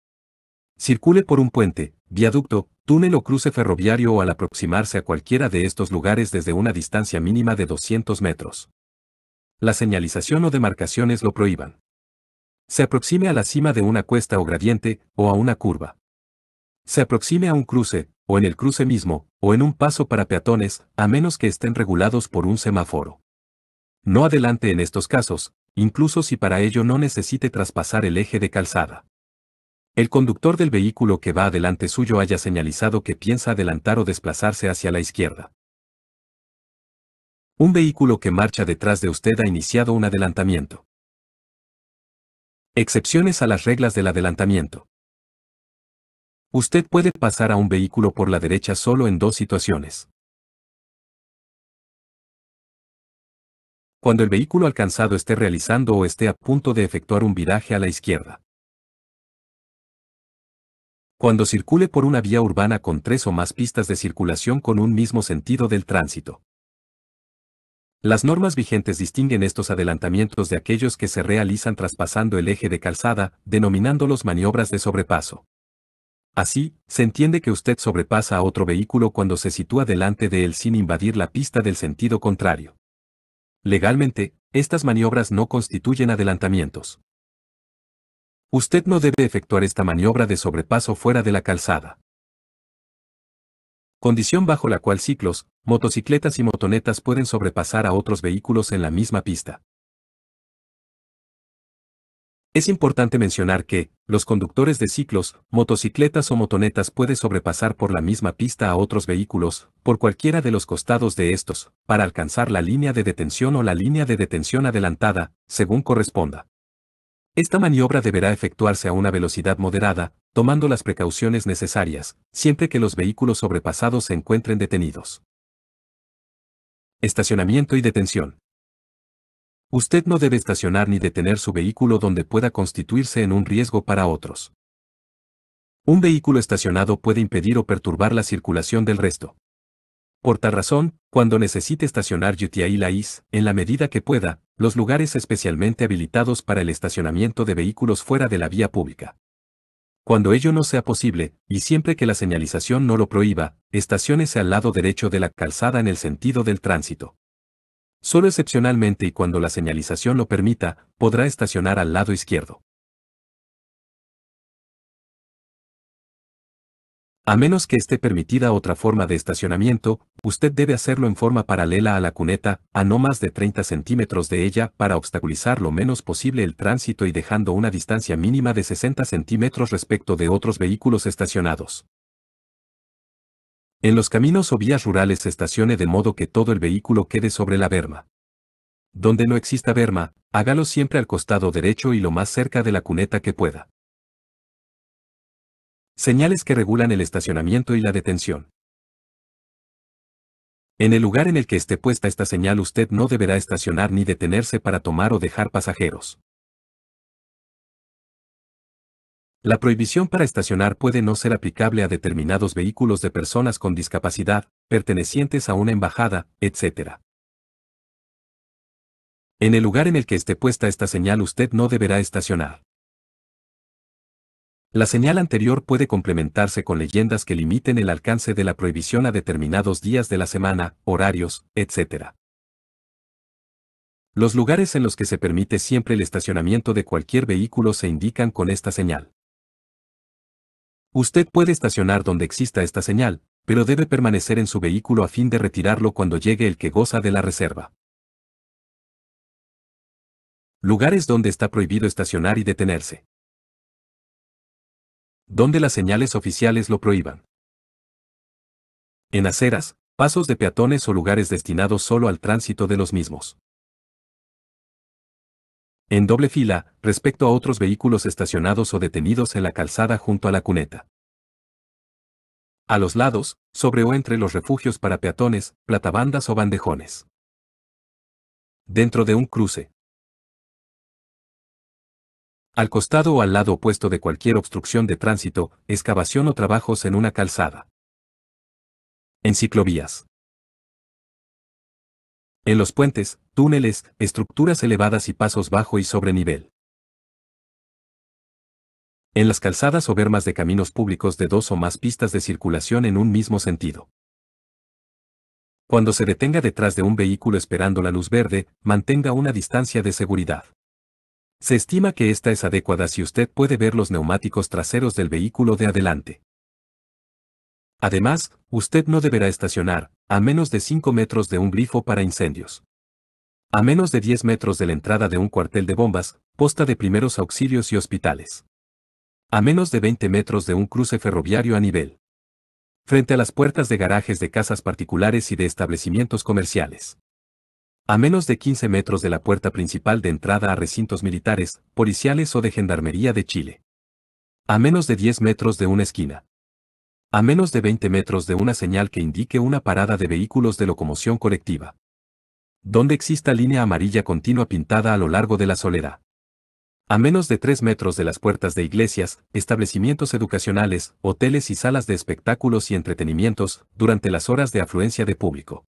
Circule por un puente, viaducto, túnel o cruce ferroviario o al aproximarse a cualquiera de estos lugares desde una distancia mínima de 200 metros. La señalización o demarcaciones lo prohíban. Se aproxime a la cima de una cuesta o gradiente, o a una curva se aproxime a un cruce, o en el cruce mismo, o en un paso para peatones, a menos que estén regulados por un semáforo. No adelante en estos casos, incluso si para ello no necesite traspasar el eje de calzada. El conductor del vehículo que va adelante suyo haya señalizado que piensa adelantar o desplazarse hacia la izquierda. Un vehículo que marcha detrás de usted ha iniciado un adelantamiento. Excepciones a las reglas del adelantamiento. Usted puede pasar a un vehículo por la derecha solo en dos situaciones. Cuando el vehículo alcanzado esté realizando o esté a punto de efectuar un viraje a la izquierda. Cuando circule por una vía urbana con tres o más pistas de circulación con un mismo sentido del tránsito. Las normas vigentes distinguen estos adelantamientos de aquellos que se realizan traspasando el eje de calzada, denominándolos maniobras de sobrepaso. Así, se entiende que usted sobrepasa a otro vehículo cuando se sitúa delante de él sin invadir la pista del sentido contrario. Legalmente, estas maniobras no constituyen adelantamientos. Usted no debe efectuar esta maniobra de sobrepaso fuera de la calzada. Condición bajo la cual ciclos, motocicletas y motonetas pueden sobrepasar a otros vehículos en la misma pista. Es importante mencionar que, los conductores de ciclos, motocicletas o motonetas puede sobrepasar por la misma pista a otros vehículos, por cualquiera de los costados de estos, para alcanzar la línea de detención o la línea de detención adelantada, según corresponda. Esta maniobra deberá efectuarse a una velocidad moderada, tomando las precauciones necesarias, siempre que los vehículos sobrepasados se encuentren detenidos. Estacionamiento y detención. Usted no debe estacionar ni detener su vehículo donde pueda constituirse en un riesgo para otros. Un vehículo estacionado puede impedir o perturbar la circulación del resto. Por tal razón, cuando necesite estacionar UTI la IS, en la medida que pueda, los lugares especialmente habilitados para el estacionamiento de vehículos fuera de la vía pública. Cuando ello no sea posible, y siempre que la señalización no lo prohíba, estacionese al lado derecho de la calzada en el sentido del tránsito. Solo excepcionalmente y cuando la señalización lo permita, podrá estacionar al lado izquierdo. A menos que esté permitida otra forma de estacionamiento, usted debe hacerlo en forma paralela a la cuneta, a no más de 30 centímetros de ella, para obstaculizar lo menos posible el tránsito y dejando una distancia mínima de 60 centímetros respecto de otros vehículos estacionados. En los caminos o vías rurales se estacione de modo que todo el vehículo quede sobre la berma. Donde no exista berma, hágalo siempre al costado derecho y lo más cerca de la cuneta que pueda. Señales que regulan el estacionamiento y la detención. En el lugar en el que esté puesta esta señal usted no deberá estacionar ni detenerse para tomar o dejar pasajeros. La prohibición para estacionar puede no ser aplicable a determinados vehículos de personas con discapacidad, pertenecientes a una embajada, etc. En el lugar en el que esté puesta esta señal usted no deberá estacionar. La señal anterior puede complementarse con leyendas que limiten el alcance de la prohibición a determinados días de la semana, horarios, etc. Los lugares en los que se permite siempre el estacionamiento de cualquier vehículo se indican con esta señal. Usted puede estacionar donde exista esta señal, pero debe permanecer en su vehículo a fin de retirarlo cuando llegue el que goza de la reserva. Lugares donde está prohibido estacionar y detenerse. Donde las señales oficiales lo prohíban. En aceras, pasos de peatones o lugares destinados solo al tránsito de los mismos en doble fila, respecto a otros vehículos estacionados o detenidos en la calzada junto a la cuneta. A los lados, sobre o entre los refugios para peatones, platabandas o bandejones. Dentro de un cruce. Al costado o al lado opuesto de cualquier obstrucción de tránsito, excavación o trabajos en una calzada. En ciclovías. En los puentes, túneles, estructuras elevadas y pasos bajo y sobre nivel. En las calzadas o bermas de caminos públicos de dos o más pistas de circulación en un mismo sentido. Cuando se detenga detrás de un vehículo esperando la luz verde, mantenga una distancia de seguridad. Se estima que esta es adecuada si usted puede ver los neumáticos traseros del vehículo de adelante. Además, usted no deberá estacionar, a menos de 5 metros de un grifo para incendios. A menos de 10 metros de la entrada de un cuartel de bombas, posta de primeros auxilios y hospitales. A menos de 20 metros de un cruce ferroviario a nivel. Frente a las puertas de garajes de casas particulares y de establecimientos comerciales. A menos de 15 metros de la puerta principal de entrada a recintos militares, policiales o de gendarmería de Chile. A menos de 10 metros de una esquina a menos de 20 metros de una señal que indique una parada de vehículos de locomoción colectiva. Donde exista línea amarilla continua pintada a lo largo de la soledad. A menos de 3 metros de las puertas de iglesias, establecimientos educacionales, hoteles y salas de espectáculos y entretenimientos, durante las horas de afluencia de público.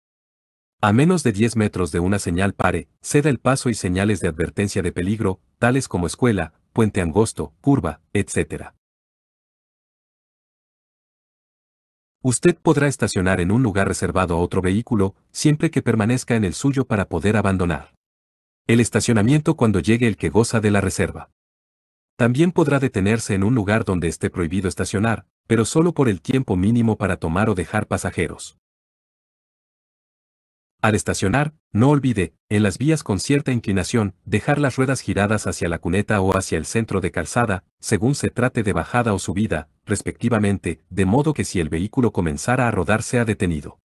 A menos de 10 metros de una señal pare, ceda el paso y señales de advertencia de peligro, tales como escuela, puente angosto, curva, etc. Usted podrá estacionar en un lugar reservado a otro vehículo, siempre que permanezca en el suyo para poder abandonar. El estacionamiento cuando llegue el que goza de la reserva. También podrá detenerse en un lugar donde esté prohibido estacionar, pero solo por el tiempo mínimo para tomar o dejar pasajeros. Al estacionar, no olvide, en las vías con cierta inclinación, dejar las ruedas giradas hacia la cuneta o hacia el centro de calzada, según se trate de bajada o subida, respectivamente, de modo que si el vehículo comenzara a rodar sea detenido.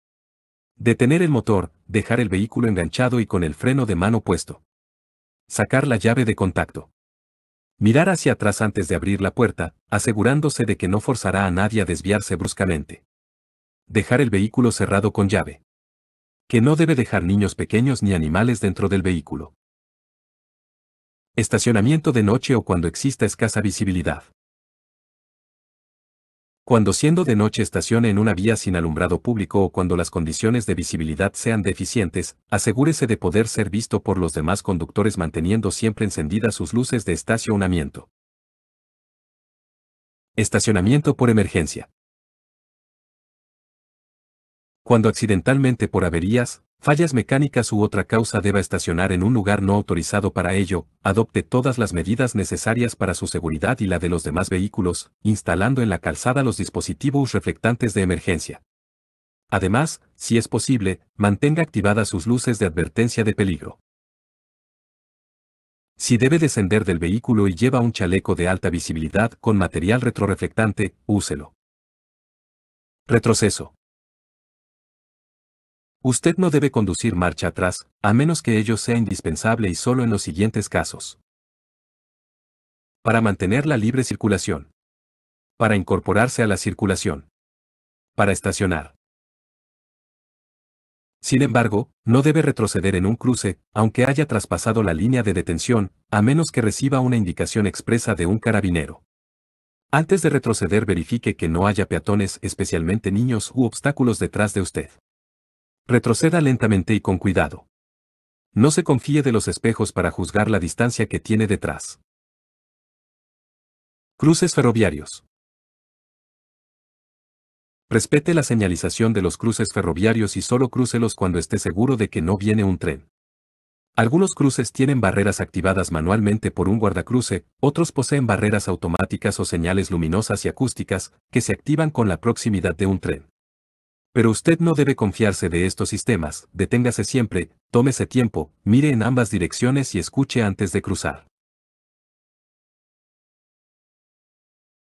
Detener el motor, dejar el vehículo enganchado y con el freno de mano puesto. Sacar la llave de contacto. Mirar hacia atrás antes de abrir la puerta, asegurándose de que no forzará a nadie a desviarse bruscamente. Dejar el vehículo cerrado con llave. Que no debe dejar niños pequeños ni animales dentro del vehículo. Estacionamiento de noche o cuando exista escasa visibilidad cuando siendo de noche estacione en una vía sin alumbrado público o cuando las condiciones de visibilidad sean deficientes, asegúrese de poder ser visto por los demás conductores manteniendo siempre encendidas sus luces de estacionamiento. Estacionamiento por emergencia. Cuando accidentalmente por averías, fallas mecánicas u otra causa deba estacionar en un lugar no autorizado para ello, adopte todas las medidas necesarias para su seguridad y la de los demás vehículos, instalando en la calzada los dispositivos reflectantes de emergencia. Además, si es posible, mantenga activadas sus luces de advertencia de peligro. Si debe descender del vehículo y lleva un chaleco de alta visibilidad con material retroreflectante, úselo. Retroceso. Usted no debe conducir marcha atrás, a menos que ello sea indispensable y solo en los siguientes casos. Para mantener la libre circulación. Para incorporarse a la circulación. Para estacionar. Sin embargo, no debe retroceder en un cruce, aunque haya traspasado la línea de detención, a menos que reciba una indicación expresa de un carabinero. Antes de retroceder verifique que no haya peatones, especialmente niños u obstáculos detrás de usted. Retroceda lentamente y con cuidado. No se confíe de los espejos para juzgar la distancia que tiene detrás. Cruces ferroviarios. Respete la señalización de los cruces ferroviarios y solo crúcelos cuando esté seguro de que no viene un tren. Algunos cruces tienen barreras activadas manualmente por un guardacruce, otros poseen barreras automáticas o señales luminosas y acústicas que se activan con la proximidad de un tren. Pero usted no debe confiarse de estos sistemas, deténgase siempre, tómese tiempo, mire en ambas direcciones y escuche antes de cruzar.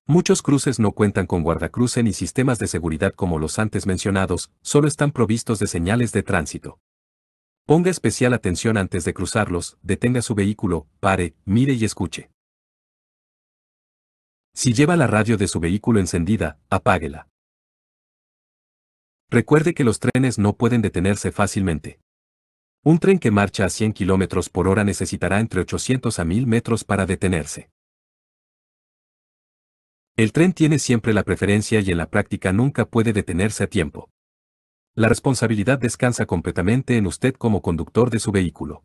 Muchos cruces no cuentan con guardacruce ni sistemas de seguridad como los antes mencionados, solo están provistos de señales de tránsito. Ponga especial atención antes de cruzarlos, detenga su vehículo, pare, mire y escuche. Si lleva la radio de su vehículo encendida, apáguela. Recuerde que los trenes no pueden detenerse fácilmente. Un tren que marcha a 100 km por hora necesitará entre 800 a 1000 metros para detenerse. El tren tiene siempre la preferencia y en la práctica nunca puede detenerse a tiempo. La responsabilidad descansa completamente en usted como conductor de su vehículo.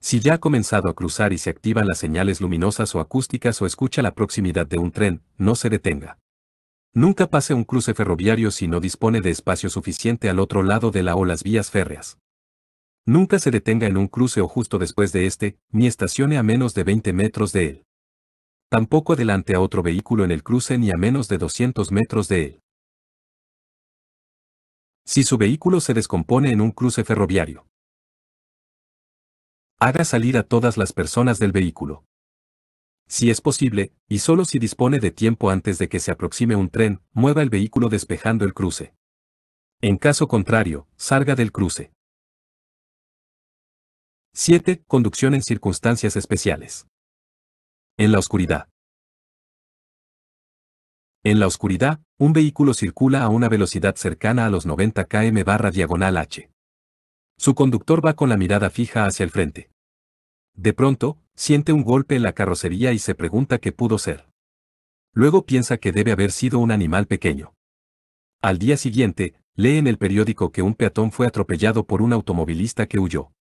Si ya ha comenzado a cruzar y se activan las señales luminosas o acústicas o escucha la proximidad de un tren, no se detenga. Nunca pase un cruce ferroviario si no dispone de espacio suficiente al otro lado de la o las vías férreas. Nunca se detenga en un cruce o justo después de este, ni estacione a menos de 20 metros de él. Tampoco adelante a otro vehículo en el cruce ni a menos de 200 metros de él. Si su vehículo se descompone en un cruce ferroviario, haga salir a todas las personas del vehículo. Si es posible, y solo si dispone de tiempo antes de que se aproxime un tren, mueva el vehículo despejando el cruce. En caso contrario, salga del cruce. 7. Conducción en circunstancias especiales. En la oscuridad. En la oscuridad, un vehículo circula a una velocidad cercana a los 90 km barra diagonal h. Su conductor va con la mirada fija hacia el frente. De pronto, Siente un golpe en la carrocería y se pregunta qué pudo ser. Luego piensa que debe haber sido un animal pequeño. Al día siguiente, lee en el periódico que un peatón fue atropellado por un automovilista que huyó.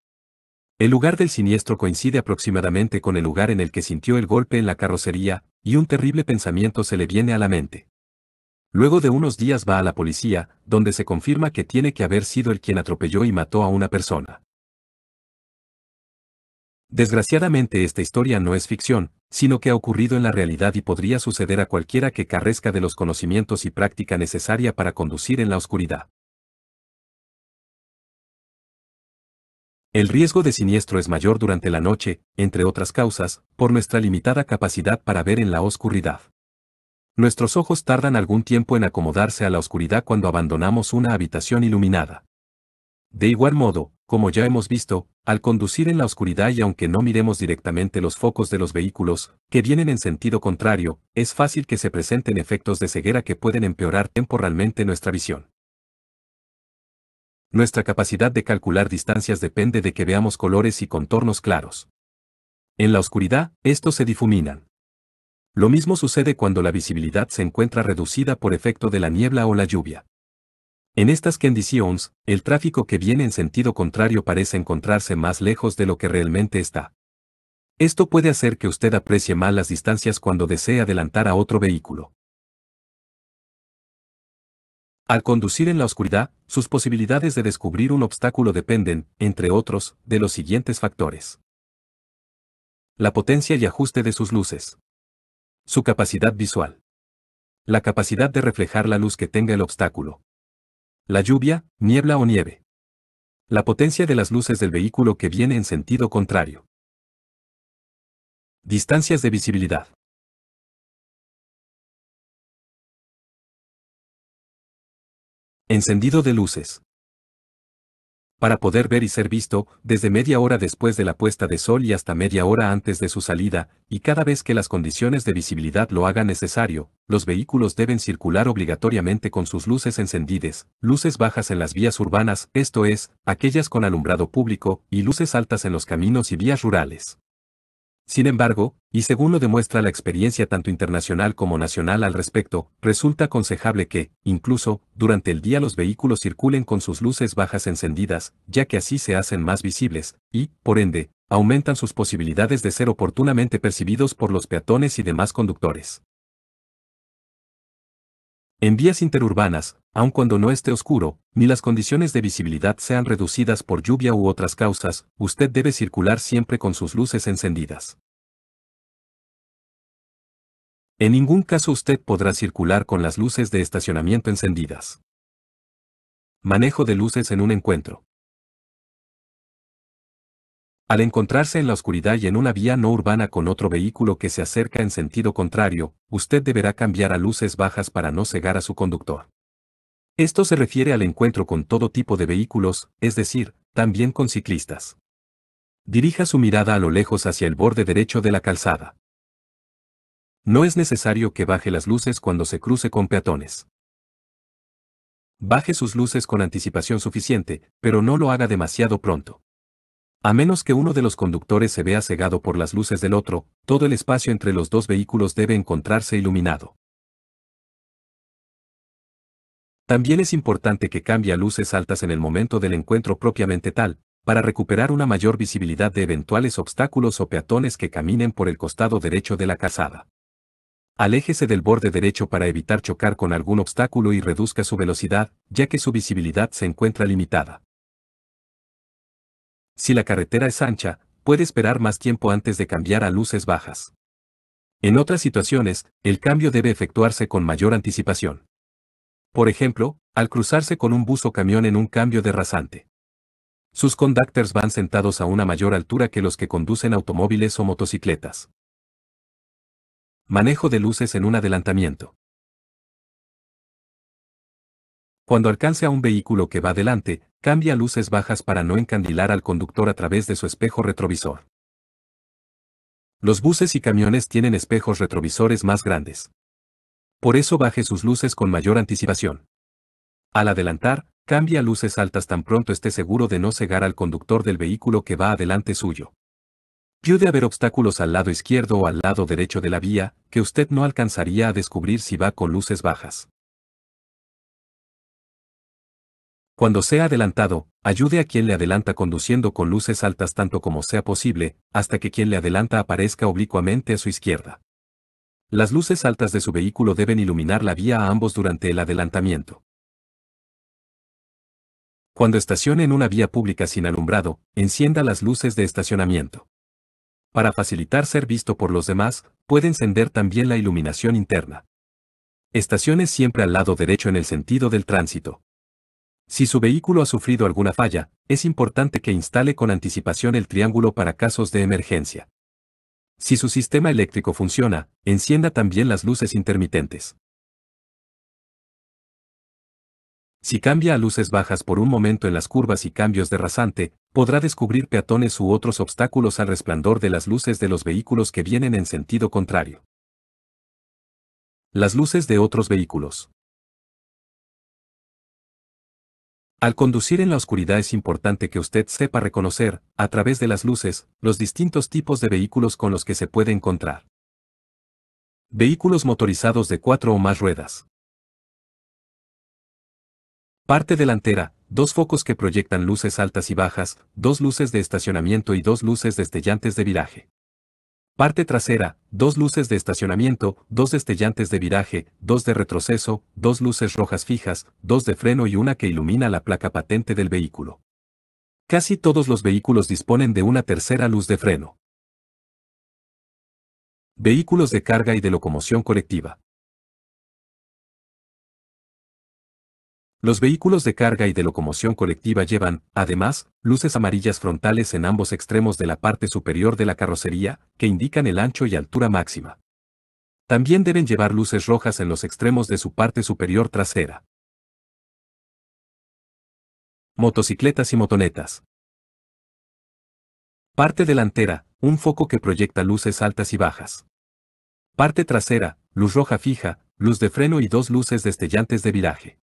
El lugar del siniestro coincide aproximadamente con el lugar en el que sintió el golpe en la carrocería, y un terrible pensamiento se le viene a la mente. Luego de unos días va a la policía, donde se confirma que tiene que haber sido el quien atropelló y mató a una persona. Desgraciadamente esta historia no es ficción, sino que ha ocurrido en la realidad y podría suceder a cualquiera que carezca de los conocimientos y práctica necesaria para conducir en la oscuridad. El riesgo de siniestro es mayor durante la noche, entre otras causas, por nuestra limitada capacidad para ver en la oscuridad. Nuestros ojos tardan algún tiempo en acomodarse a la oscuridad cuando abandonamos una habitación iluminada. De igual modo, como ya hemos visto, al conducir en la oscuridad y aunque no miremos directamente los focos de los vehículos, que vienen en sentido contrario, es fácil que se presenten efectos de ceguera que pueden empeorar temporalmente nuestra visión. Nuestra capacidad de calcular distancias depende de que veamos colores y contornos claros. En la oscuridad, estos se difuminan. Lo mismo sucede cuando la visibilidad se encuentra reducida por efecto de la niebla o la lluvia. En estas condiciones, el tráfico que viene en sentido contrario parece encontrarse más lejos de lo que realmente está. Esto puede hacer que usted aprecie mal las distancias cuando desea adelantar a otro vehículo. Al conducir en la oscuridad, sus posibilidades de descubrir un obstáculo dependen, entre otros, de los siguientes factores. La potencia y ajuste de sus luces. Su capacidad visual. La capacidad de reflejar la luz que tenga el obstáculo la lluvia, niebla o nieve. La potencia de las luces del vehículo que viene en sentido contrario. Distancias de visibilidad. Encendido de luces para poder ver y ser visto, desde media hora después de la puesta de sol y hasta media hora antes de su salida, y cada vez que las condiciones de visibilidad lo hagan necesario, los vehículos deben circular obligatoriamente con sus luces encendidas, luces bajas en las vías urbanas, esto es, aquellas con alumbrado público, y luces altas en los caminos y vías rurales. Sin embargo, y según lo demuestra la experiencia tanto internacional como nacional al respecto, resulta aconsejable que, incluso, durante el día los vehículos circulen con sus luces bajas encendidas, ya que así se hacen más visibles, y, por ende, aumentan sus posibilidades de ser oportunamente percibidos por los peatones y demás conductores. En vías interurbanas, aun cuando no esté oscuro, ni las condiciones de visibilidad sean reducidas por lluvia u otras causas, usted debe circular siempre con sus luces encendidas. En ningún caso usted podrá circular con las luces de estacionamiento encendidas. Manejo de luces en un encuentro. Al encontrarse en la oscuridad y en una vía no urbana con otro vehículo que se acerca en sentido contrario, usted deberá cambiar a luces bajas para no cegar a su conductor. Esto se refiere al encuentro con todo tipo de vehículos, es decir, también con ciclistas. Dirija su mirada a lo lejos hacia el borde derecho de la calzada. No es necesario que baje las luces cuando se cruce con peatones. Baje sus luces con anticipación suficiente, pero no lo haga demasiado pronto. A menos que uno de los conductores se vea cegado por las luces del otro, todo el espacio entre los dos vehículos debe encontrarse iluminado. También es importante que cambie a luces altas en el momento del encuentro propiamente tal, para recuperar una mayor visibilidad de eventuales obstáculos o peatones que caminen por el costado derecho de la casada. Aléjese del borde derecho para evitar chocar con algún obstáculo y reduzca su velocidad, ya que su visibilidad se encuentra limitada. Si la carretera es ancha, puede esperar más tiempo antes de cambiar a luces bajas. En otras situaciones, el cambio debe efectuarse con mayor anticipación. Por ejemplo, al cruzarse con un bus o camión en un cambio de rasante. Sus conductors van sentados a una mayor altura que los que conducen automóviles o motocicletas. Manejo de luces en un adelantamiento. Cuando alcance a un vehículo que va adelante, Cambia luces bajas para no encandilar al conductor a través de su espejo retrovisor. Los buses y camiones tienen espejos retrovisores más grandes. Por eso baje sus luces con mayor anticipación. Al adelantar, cambia luces altas tan pronto esté seguro de no cegar al conductor del vehículo que va adelante suyo. Puede haber obstáculos al lado izquierdo o al lado derecho de la vía, que usted no alcanzaría a descubrir si va con luces bajas. Cuando sea adelantado, ayude a quien le adelanta conduciendo con luces altas tanto como sea posible, hasta que quien le adelanta aparezca oblicuamente a su izquierda. Las luces altas de su vehículo deben iluminar la vía a ambos durante el adelantamiento. Cuando estacione en una vía pública sin alumbrado, encienda las luces de estacionamiento. Para facilitar ser visto por los demás, puede encender también la iluminación interna. Estacione siempre al lado derecho en el sentido del tránsito. Si su vehículo ha sufrido alguna falla, es importante que instale con anticipación el triángulo para casos de emergencia. Si su sistema eléctrico funciona, encienda también las luces intermitentes. Si cambia a luces bajas por un momento en las curvas y cambios de rasante, podrá descubrir peatones u otros obstáculos al resplandor de las luces de los vehículos que vienen en sentido contrario. Las luces de otros vehículos. Al conducir en la oscuridad es importante que usted sepa reconocer, a través de las luces, los distintos tipos de vehículos con los que se puede encontrar. Vehículos motorizados de cuatro o más ruedas. Parte delantera, dos focos que proyectan luces altas y bajas, dos luces de estacionamiento y dos luces destellantes de viraje. Parte trasera, dos luces de estacionamiento, dos destellantes de viraje, dos de retroceso, dos luces rojas fijas, dos de freno y una que ilumina la placa patente del vehículo. Casi todos los vehículos disponen de una tercera luz de freno. Vehículos de carga y de locomoción colectiva. Los vehículos de carga y de locomoción colectiva llevan, además, luces amarillas frontales en ambos extremos de la parte superior de la carrocería, que indican el ancho y altura máxima. También deben llevar luces rojas en los extremos de su parte superior trasera. Motocicletas y motonetas. Parte delantera, un foco que proyecta luces altas y bajas. Parte trasera, luz roja fija, luz de freno y dos luces destellantes de viraje.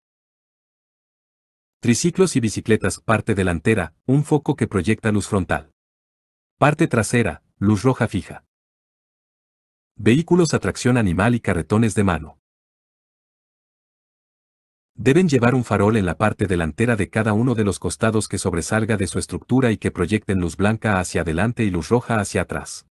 Triciclos y bicicletas, parte delantera, un foco que proyecta luz frontal. Parte trasera, luz roja fija. Vehículos a tracción animal y carretones de mano. Deben llevar un farol en la parte delantera de cada uno de los costados que sobresalga de su estructura y que proyecten luz blanca hacia adelante y luz roja hacia atrás.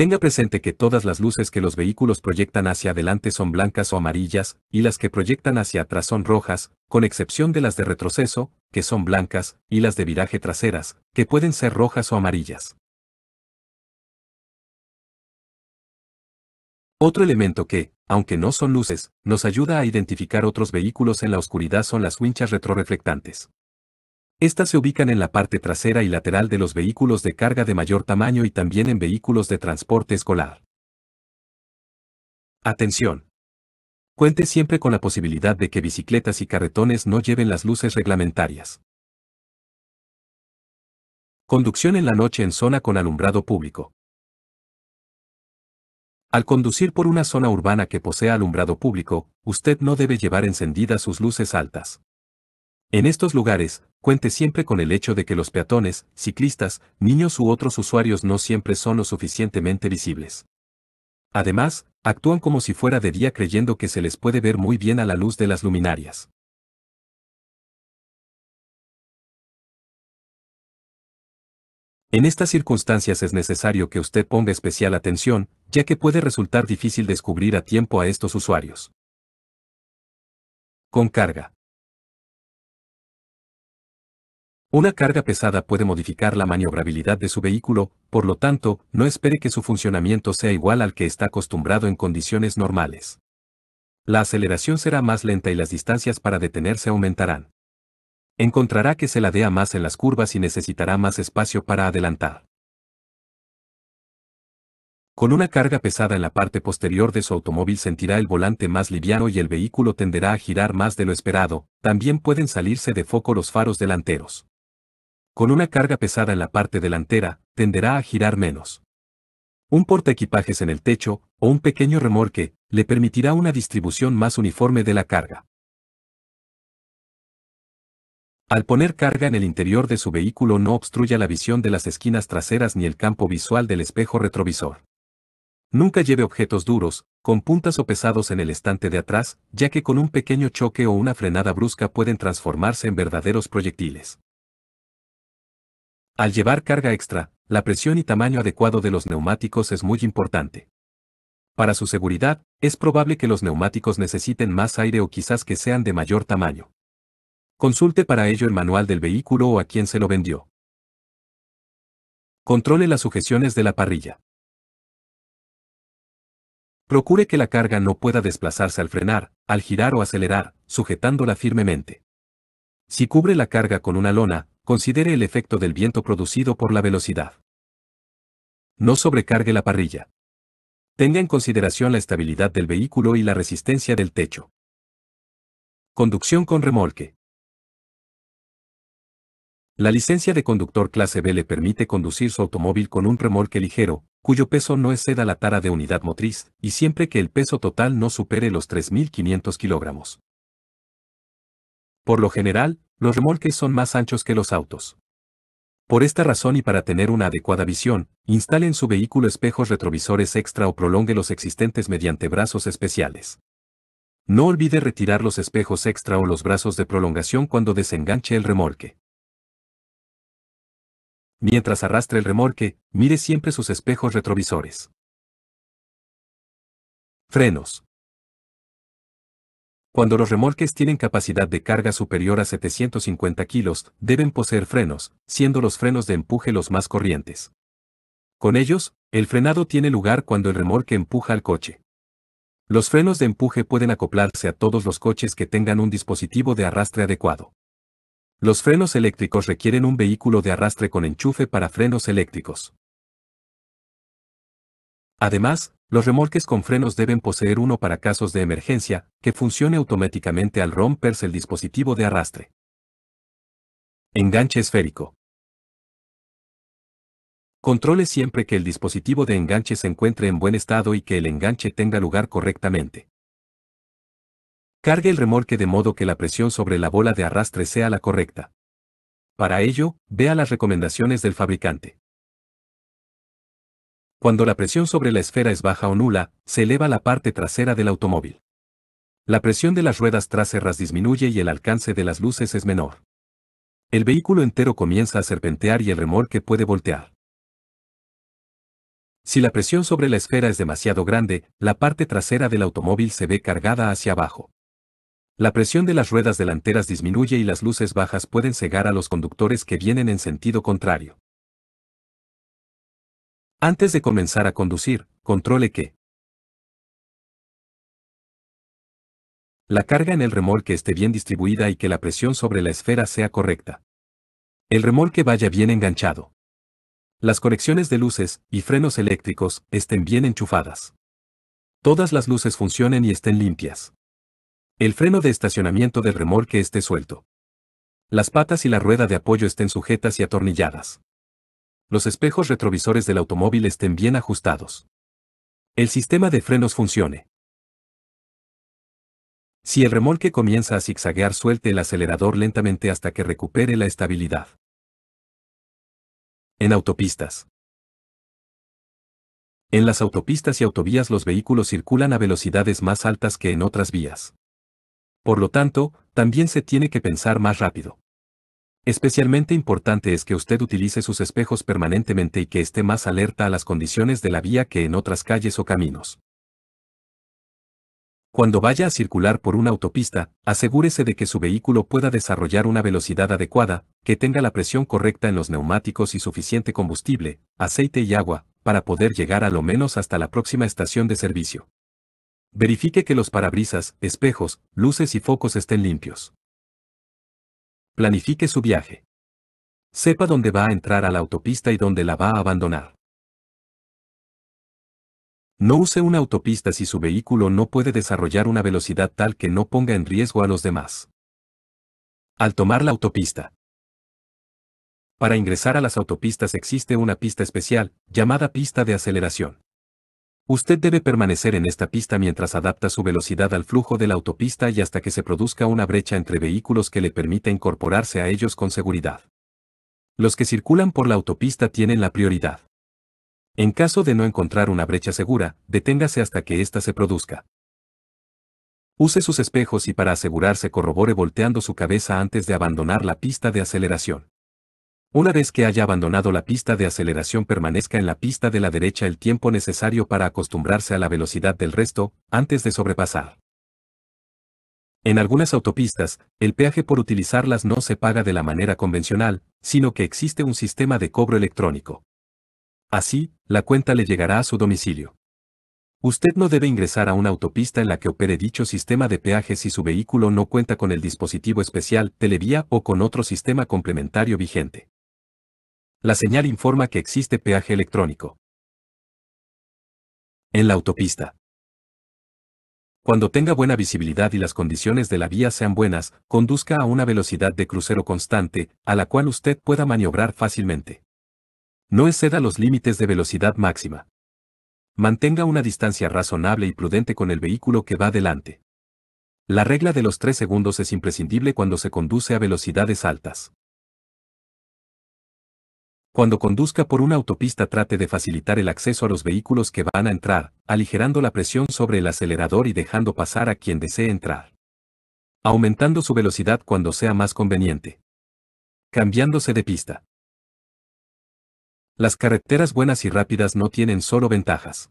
Tenga presente que todas las luces que los vehículos proyectan hacia adelante son blancas o amarillas, y las que proyectan hacia atrás son rojas, con excepción de las de retroceso, que son blancas, y las de viraje traseras, que pueden ser rojas o amarillas. Otro elemento que, aunque no son luces, nos ayuda a identificar otros vehículos en la oscuridad son las winchas retroreflectantes. Estas se ubican en la parte trasera y lateral de los vehículos de carga de mayor tamaño y también en vehículos de transporte escolar. Atención. Cuente siempre con la posibilidad de que bicicletas y carretones no lleven las luces reglamentarias. Conducción en la noche en zona con alumbrado público. Al conducir por una zona urbana que posea alumbrado público, usted no debe llevar encendidas sus luces altas. En estos lugares, cuente siempre con el hecho de que los peatones, ciclistas, niños u otros usuarios no siempre son lo suficientemente visibles. Además, actúan como si fuera de día creyendo que se les puede ver muy bien a la luz de las luminarias. En estas circunstancias es necesario que usted ponga especial atención, ya que puede resultar difícil descubrir a tiempo a estos usuarios. Con carga. Una carga pesada puede modificar la maniobrabilidad de su vehículo, por lo tanto, no espere que su funcionamiento sea igual al que está acostumbrado en condiciones normales. La aceleración será más lenta y las distancias para detenerse aumentarán. Encontrará que se ladea más en las curvas y necesitará más espacio para adelantar. Con una carga pesada en la parte posterior de su automóvil sentirá el volante más liviano y el vehículo tenderá a girar más de lo esperado, también pueden salirse de foco los faros delanteros con una carga pesada en la parte delantera, tenderá a girar menos. Un portaequipajes en el techo, o un pequeño remorque, le permitirá una distribución más uniforme de la carga. Al poner carga en el interior de su vehículo no obstruya la visión de las esquinas traseras ni el campo visual del espejo retrovisor. Nunca lleve objetos duros, con puntas o pesados en el estante de atrás, ya que con un pequeño choque o una frenada brusca pueden transformarse en verdaderos proyectiles. Al llevar carga extra, la presión y tamaño adecuado de los neumáticos es muy importante. Para su seguridad, es probable que los neumáticos necesiten más aire o quizás que sean de mayor tamaño. Consulte para ello el manual del vehículo o a quien se lo vendió. Controle las sujeciones de la parrilla. Procure que la carga no pueda desplazarse al frenar, al girar o acelerar, sujetándola firmemente. Si cubre la carga con una lona, considere el efecto del viento producido por la velocidad. No sobrecargue la parrilla. Tenga en consideración la estabilidad del vehículo y la resistencia del techo. Conducción con remolque. La licencia de conductor clase B le permite conducir su automóvil con un remolque ligero, cuyo peso no exceda la tara de unidad motriz, y siempre que el peso total no supere los 3.500 kilogramos. Por lo general, los remolques son más anchos que los autos. Por esta razón y para tener una adecuada visión, instale en su vehículo espejos retrovisores extra o prolongue los existentes mediante brazos especiales. No olvide retirar los espejos extra o los brazos de prolongación cuando desenganche el remolque. Mientras arrastre el remolque, mire siempre sus espejos retrovisores. Frenos. Cuando los remolques tienen capacidad de carga superior a 750 kilos, deben poseer frenos, siendo los frenos de empuje los más corrientes. Con ellos, el frenado tiene lugar cuando el remolque empuja al coche. Los frenos de empuje pueden acoplarse a todos los coches que tengan un dispositivo de arrastre adecuado. Los frenos eléctricos requieren un vehículo de arrastre con enchufe para frenos eléctricos. Además, los remolques con frenos deben poseer uno para casos de emergencia, que funcione automáticamente al romperse el dispositivo de arrastre. Enganche esférico. Controle siempre que el dispositivo de enganche se encuentre en buen estado y que el enganche tenga lugar correctamente. Cargue el remolque de modo que la presión sobre la bola de arrastre sea la correcta. Para ello, vea las recomendaciones del fabricante. Cuando la presión sobre la esfera es baja o nula, se eleva la parte trasera del automóvil. La presión de las ruedas traseras disminuye y el alcance de las luces es menor. El vehículo entero comienza a serpentear y el remolque puede voltear. Si la presión sobre la esfera es demasiado grande, la parte trasera del automóvil se ve cargada hacia abajo. La presión de las ruedas delanteras disminuye y las luces bajas pueden cegar a los conductores que vienen en sentido contrario. Antes de comenzar a conducir, controle que la carga en el remolque esté bien distribuida y que la presión sobre la esfera sea correcta. El remolque vaya bien enganchado. Las conexiones de luces y frenos eléctricos estén bien enchufadas. Todas las luces funcionen y estén limpias. El freno de estacionamiento del remolque esté suelto. Las patas y la rueda de apoyo estén sujetas y atornilladas los espejos retrovisores del automóvil estén bien ajustados. El sistema de frenos funcione. Si el remolque comienza a zigzaguear, suelte el acelerador lentamente hasta que recupere la estabilidad. En autopistas. En las autopistas y autovías los vehículos circulan a velocidades más altas que en otras vías. Por lo tanto, también se tiene que pensar más rápido. Especialmente importante es que usted utilice sus espejos permanentemente y que esté más alerta a las condiciones de la vía que en otras calles o caminos. Cuando vaya a circular por una autopista, asegúrese de que su vehículo pueda desarrollar una velocidad adecuada, que tenga la presión correcta en los neumáticos y suficiente combustible, aceite y agua, para poder llegar a lo menos hasta la próxima estación de servicio. Verifique que los parabrisas, espejos, luces y focos estén limpios. Planifique su viaje. Sepa dónde va a entrar a la autopista y dónde la va a abandonar. No use una autopista si su vehículo no puede desarrollar una velocidad tal que no ponga en riesgo a los demás. Al tomar la autopista. Para ingresar a las autopistas existe una pista especial, llamada pista de aceleración. Usted debe permanecer en esta pista mientras adapta su velocidad al flujo de la autopista y hasta que se produzca una brecha entre vehículos que le permita incorporarse a ellos con seguridad. Los que circulan por la autopista tienen la prioridad. En caso de no encontrar una brecha segura, deténgase hasta que ésta se produzca. Use sus espejos y para asegurarse corrobore volteando su cabeza antes de abandonar la pista de aceleración. Una vez que haya abandonado la pista de aceleración permanezca en la pista de la derecha el tiempo necesario para acostumbrarse a la velocidad del resto, antes de sobrepasar. En algunas autopistas, el peaje por utilizarlas no se paga de la manera convencional, sino que existe un sistema de cobro electrónico. Así, la cuenta le llegará a su domicilio. Usted no debe ingresar a una autopista en la que opere dicho sistema de peaje si su vehículo no cuenta con el dispositivo especial, televía o con otro sistema complementario vigente. La señal informa que existe peaje electrónico. En la autopista. Cuando tenga buena visibilidad y las condiciones de la vía sean buenas, conduzca a una velocidad de crucero constante, a la cual usted pueda maniobrar fácilmente. No exceda los límites de velocidad máxima. Mantenga una distancia razonable y prudente con el vehículo que va delante. La regla de los 3 segundos es imprescindible cuando se conduce a velocidades altas. Cuando conduzca por una autopista trate de facilitar el acceso a los vehículos que van a entrar, aligerando la presión sobre el acelerador y dejando pasar a quien desee entrar. Aumentando su velocidad cuando sea más conveniente. Cambiándose de pista. Las carreteras buenas y rápidas no tienen solo ventajas.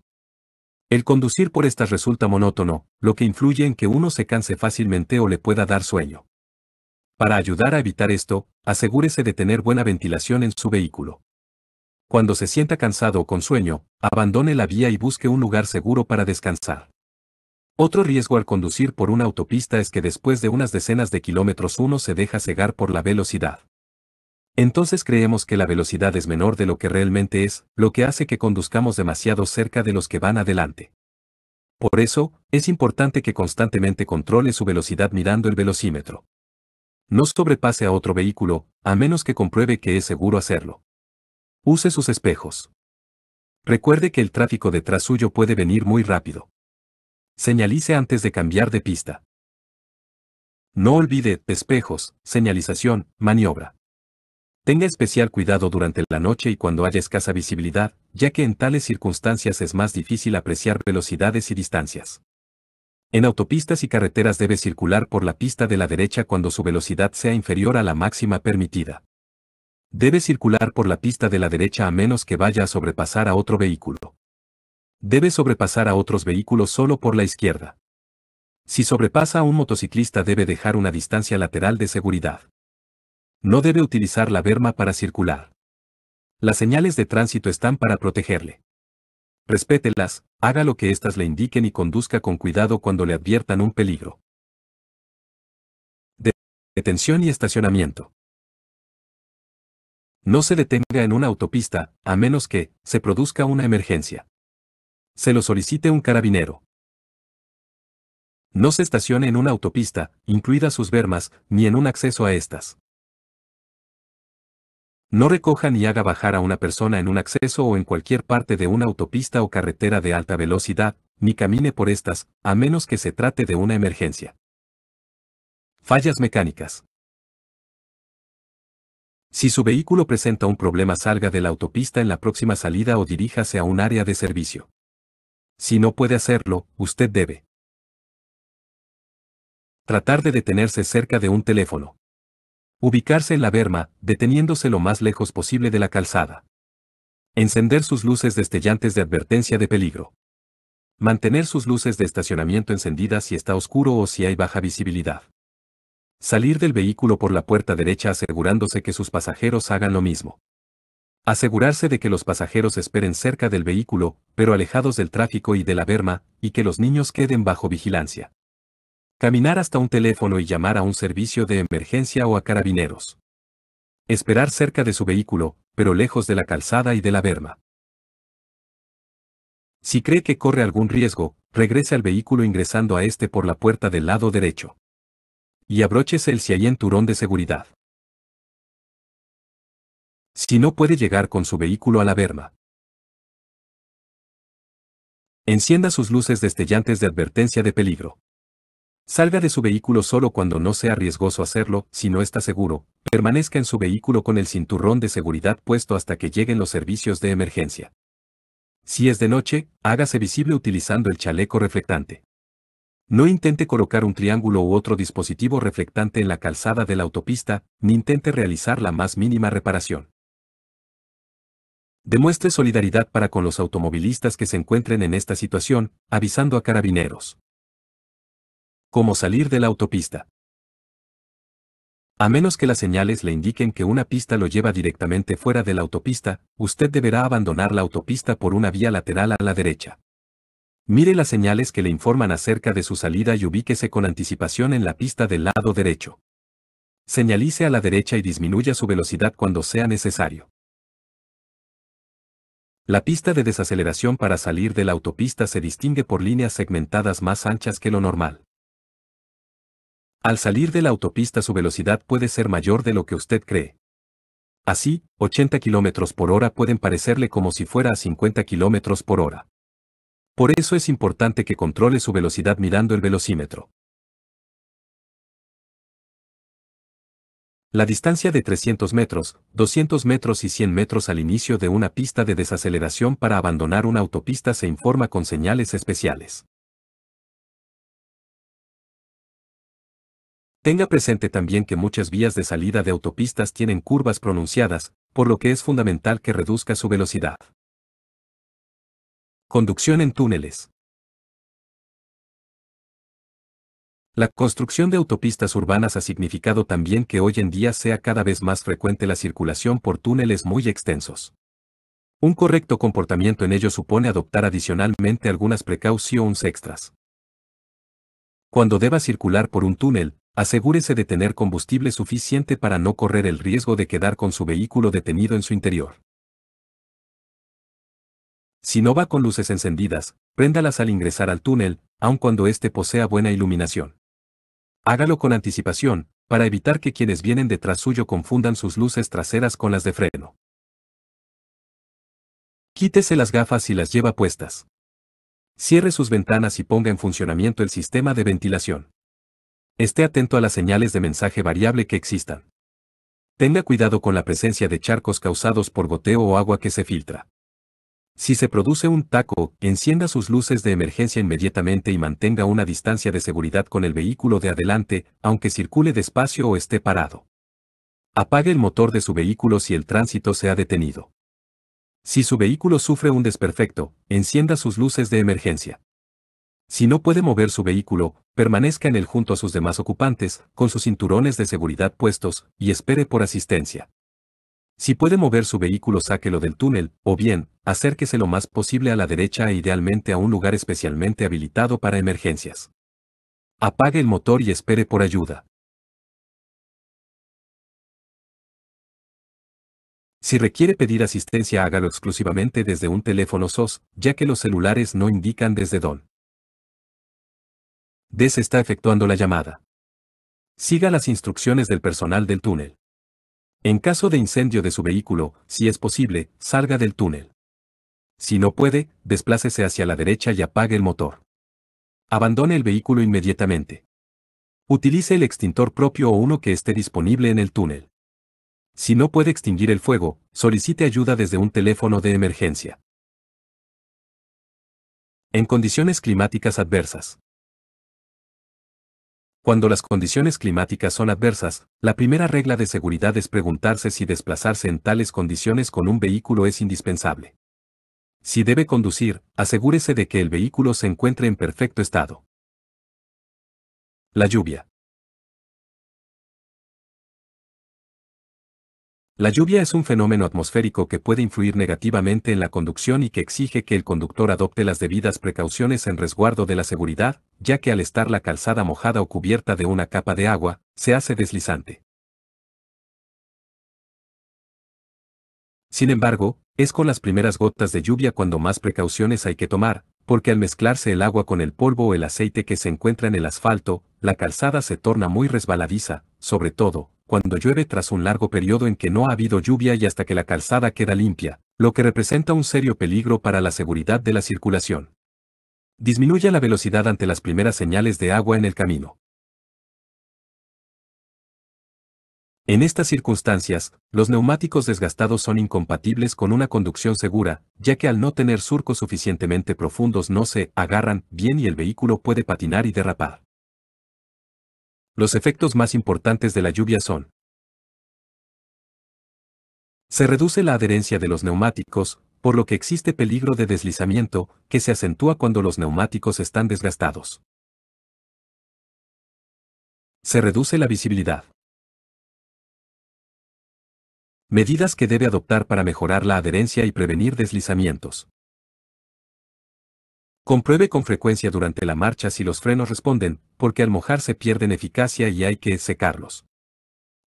El conducir por estas resulta monótono, lo que influye en que uno se canse fácilmente o le pueda dar sueño. Para ayudar a evitar esto, asegúrese de tener buena ventilación en su vehículo. Cuando se sienta cansado o con sueño, abandone la vía y busque un lugar seguro para descansar. Otro riesgo al conducir por una autopista es que después de unas decenas de kilómetros uno se deja cegar por la velocidad. Entonces creemos que la velocidad es menor de lo que realmente es, lo que hace que conduzcamos demasiado cerca de los que van adelante. Por eso, es importante que constantemente controle su velocidad mirando el velocímetro. No sobrepase a otro vehículo, a menos que compruebe que es seguro hacerlo. Use sus espejos. Recuerde que el tráfico detrás suyo puede venir muy rápido. Señalice antes de cambiar de pista. No olvide espejos, señalización, maniobra. Tenga especial cuidado durante la noche y cuando haya escasa visibilidad, ya que en tales circunstancias es más difícil apreciar velocidades y distancias. En autopistas y carreteras debe circular por la pista de la derecha cuando su velocidad sea inferior a la máxima permitida. Debe circular por la pista de la derecha a menos que vaya a sobrepasar a otro vehículo. Debe sobrepasar a otros vehículos solo por la izquierda. Si sobrepasa a un motociclista debe dejar una distancia lateral de seguridad. No debe utilizar la berma para circular. Las señales de tránsito están para protegerle respételas, haga lo que éstas le indiquen y conduzca con cuidado cuando le adviertan un peligro. Detención y estacionamiento. No se detenga en una autopista, a menos que se produzca una emergencia. Se lo solicite un carabinero. No se estacione en una autopista, incluidas sus bermas, ni en un acceso a estas. No recoja ni haga bajar a una persona en un acceso o en cualquier parte de una autopista o carretera de alta velocidad, ni camine por estas, a menos que se trate de una emergencia. Fallas mecánicas. Si su vehículo presenta un problema salga de la autopista en la próxima salida o diríjase a un área de servicio. Si no puede hacerlo, usted debe. Tratar de detenerse cerca de un teléfono. Ubicarse en la berma, deteniéndose lo más lejos posible de la calzada. Encender sus luces destellantes de advertencia de peligro. Mantener sus luces de estacionamiento encendidas si está oscuro o si hay baja visibilidad. Salir del vehículo por la puerta derecha asegurándose que sus pasajeros hagan lo mismo. Asegurarse de que los pasajeros esperen cerca del vehículo, pero alejados del tráfico y de la berma, y que los niños queden bajo vigilancia. Caminar hasta un teléfono y llamar a un servicio de emergencia o a carabineros. Esperar cerca de su vehículo, pero lejos de la calzada y de la berma. Si cree que corre algún riesgo, regrese al vehículo ingresando a este por la puerta del lado derecho. Y abróchese el si en turón de seguridad. Si no puede llegar con su vehículo a la berma. Encienda sus luces destellantes de advertencia de peligro. Salga de su vehículo solo cuando no sea riesgoso hacerlo, si no está seguro, permanezca en su vehículo con el cinturón de seguridad puesto hasta que lleguen los servicios de emergencia. Si es de noche, hágase visible utilizando el chaleco reflectante. No intente colocar un triángulo u otro dispositivo reflectante en la calzada de la autopista, ni intente realizar la más mínima reparación. Demuestre solidaridad para con los automovilistas que se encuentren en esta situación, avisando a carabineros. ¿Cómo salir de la autopista. A menos que las señales le indiquen que una pista lo lleva directamente fuera de la autopista, usted deberá abandonar la autopista por una vía lateral a la derecha. Mire las señales que le informan acerca de su salida y ubíquese con anticipación en la pista del lado derecho. Señalice a la derecha y disminuya su velocidad cuando sea necesario. La pista de desaceleración para salir de la autopista se distingue por líneas segmentadas más anchas que lo normal. Al salir de la autopista su velocidad puede ser mayor de lo que usted cree. Así, 80 km por hora pueden parecerle como si fuera a 50 km por hora. Por eso es importante que controle su velocidad mirando el velocímetro. La distancia de 300 metros, 200 metros y 100 metros al inicio de una pista de desaceleración para abandonar una autopista se informa con señales especiales. Tenga presente también que muchas vías de salida de autopistas tienen curvas pronunciadas, por lo que es fundamental que reduzca su velocidad. Conducción en túneles. La construcción de autopistas urbanas ha significado también que hoy en día sea cada vez más frecuente la circulación por túneles muy extensos. Un correcto comportamiento en ello supone adoptar adicionalmente algunas precauciones extras. Cuando deba circular por un túnel, asegúrese de tener combustible suficiente para no correr el riesgo de quedar con su vehículo detenido en su interior. Si no va con luces encendidas, préndalas al ingresar al túnel, aun cuando éste posea buena iluminación. Hágalo con anticipación, para evitar que quienes vienen detrás suyo confundan sus luces traseras con las de freno. Quítese las gafas y las lleva puestas. Cierre sus ventanas y ponga en funcionamiento el sistema de ventilación. Esté atento a las señales de mensaje variable que existan. Tenga cuidado con la presencia de charcos causados por goteo o agua que se filtra. Si se produce un taco, encienda sus luces de emergencia inmediatamente y mantenga una distancia de seguridad con el vehículo de adelante, aunque circule despacio o esté parado. Apague el motor de su vehículo si el tránsito se ha detenido. Si su vehículo sufre un desperfecto, encienda sus luces de emergencia. Si no puede mover su vehículo, permanezca en él junto a sus demás ocupantes, con sus cinturones de seguridad puestos, y espere por asistencia. Si puede mover su vehículo, sáquelo del túnel, o bien, acérquese lo más posible a la derecha e idealmente a un lugar especialmente habilitado para emergencias. Apague el motor y espere por ayuda. Si requiere pedir asistencia, hágalo exclusivamente desde un teléfono SOS, ya que los celulares no indican desde DON. Des está efectuando la llamada. Siga las instrucciones del personal del túnel. En caso de incendio de su vehículo, si es posible, salga del túnel. Si no puede, desplácese hacia la derecha y apague el motor. Abandone el vehículo inmediatamente. Utilice el extintor propio o uno que esté disponible en el túnel. Si no puede extinguir el fuego, solicite ayuda desde un teléfono de emergencia. En condiciones climáticas adversas. Cuando las condiciones climáticas son adversas, la primera regla de seguridad es preguntarse si desplazarse en tales condiciones con un vehículo es indispensable. Si debe conducir, asegúrese de que el vehículo se encuentre en perfecto estado. La lluvia. La lluvia es un fenómeno atmosférico que puede influir negativamente en la conducción y que exige que el conductor adopte las debidas precauciones en resguardo de la seguridad, ya que al estar la calzada mojada o cubierta de una capa de agua, se hace deslizante. Sin embargo, es con las primeras gotas de lluvia cuando más precauciones hay que tomar, porque al mezclarse el agua con el polvo o el aceite que se encuentra en el asfalto, la calzada se torna muy resbaladiza, sobre todo, cuando llueve tras un largo periodo en que no ha habido lluvia y hasta que la calzada queda limpia, lo que representa un serio peligro para la seguridad de la circulación. Disminuya la velocidad ante las primeras señales de agua en el camino. En estas circunstancias, los neumáticos desgastados son incompatibles con una conducción segura, ya que al no tener surcos suficientemente profundos no se agarran bien y el vehículo puede patinar y derrapar. Los efectos más importantes de la lluvia son se reduce la adherencia de los neumáticos, por lo que existe peligro de deslizamiento, que se acentúa cuando los neumáticos están desgastados. Se reduce la visibilidad. Medidas que debe adoptar para mejorar la adherencia y prevenir deslizamientos. Compruebe con frecuencia durante la marcha si los frenos responden, porque al mojarse pierden eficacia y hay que secarlos.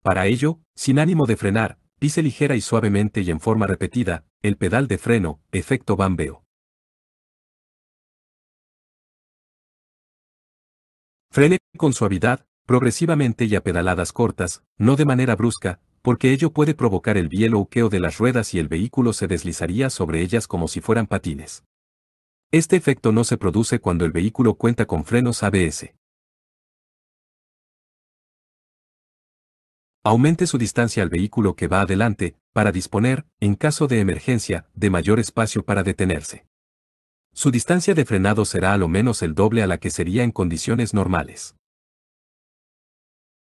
Para ello, sin ánimo de frenar, pise ligera y suavemente y en forma repetida, el pedal de freno, efecto bambeo. Frene con suavidad, progresivamente y a pedaladas cortas, no de manera brusca, porque ello puede provocar el queo de las ruedas y el vehículo se deslizaría sobre ellas como si fueran patines. Este efecto no se produce cuando el vehículo cuenta con frenos ABS. Aumente su distancia al vehículo que va adelante, para disponer, en caso de emergencia, de mayor espacio para detenerse. Su distancia de frenado será a lo menos el doble a la que sería en condiciones normales.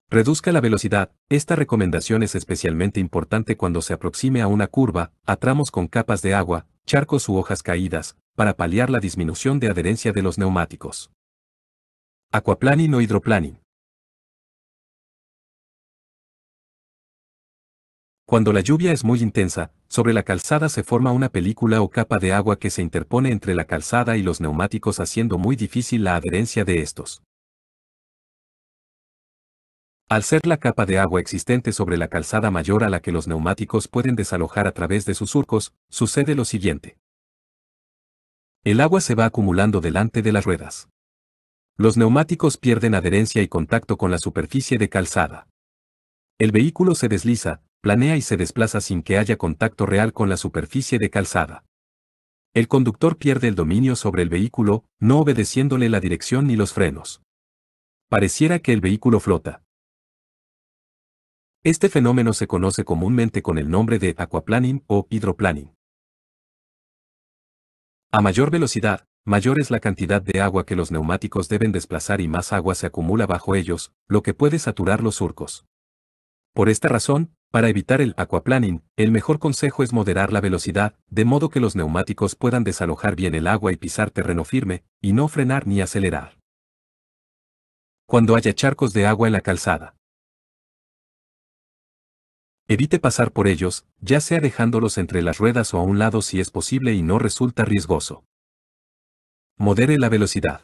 Reduzca la velocidad. Esta recomendación es especialmente importante cuando se aproxime a una curva, a tramos con capas de agua, charcos u hojas caídas, para paliar la disminución de adherencia de los neumáticos. Aquaplaning o hidroplaning. Cuando la lluvia es muy intensa, sobre la calzada se forma una película o capa de agua que se interpone entre la calzada y los neumáticos haciendo muy difícil la adherencia de estos. Al ser la capa de agua existente sobre la calzada mayor a la que los neumáticos pueden desalojar a través de sus surcos, sucede lo siguiente. El agua se va acumulando delante de las ruedas. Los neumáticos pierden adherencia y contacto con la superficie de calzada. El vehículo se desliza, planea y se desplaza sin que haya contacto real con la superficie de calzada. El conductor pierde el dominio sobre el vehículo, no obedeciéndole la dirección ni los frenos. Pareciera que el vehículo flota. Este fenómeno se conoce comúnmente con el nombre de aquaplaning o hidroplaning. A mayor velocidad, mayor es la cantidad de agua que los neumáticos deben desplazar y más agua se acumula bajo ellos, lo que puede saturar los surcos. Por esta razón, para evitar el aquaplaning, el mejor consejo es moderar la velocidad, de modo que los neumáticos puedan desalojar bien el agua y pisar terreno firme, y no frenar ni acelerar. Cuando haya charcos de agua en la calzada. Evite pasar por ellos, ya sea dejándolos entre las ruedas o a un lado si es posible y no resulta riesgoso. Modere la velocidad.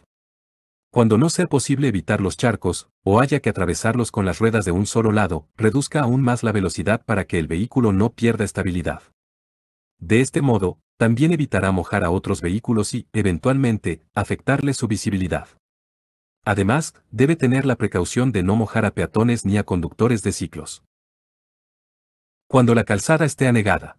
Cuando no sea posible evitar los charcos, o haya que atravesarlos con las ruedas de un solo lado, reduzca aún más la velocidad para que el vehículo no pierda estabilidad. De este modo, también evitará mojar a otros vehículos y, eventualmente, afectarle su visibilidad. Además, debe tener la precaución de no mojar a peatones ni a conductores de ciclos. Cuando la calzada esté anegada.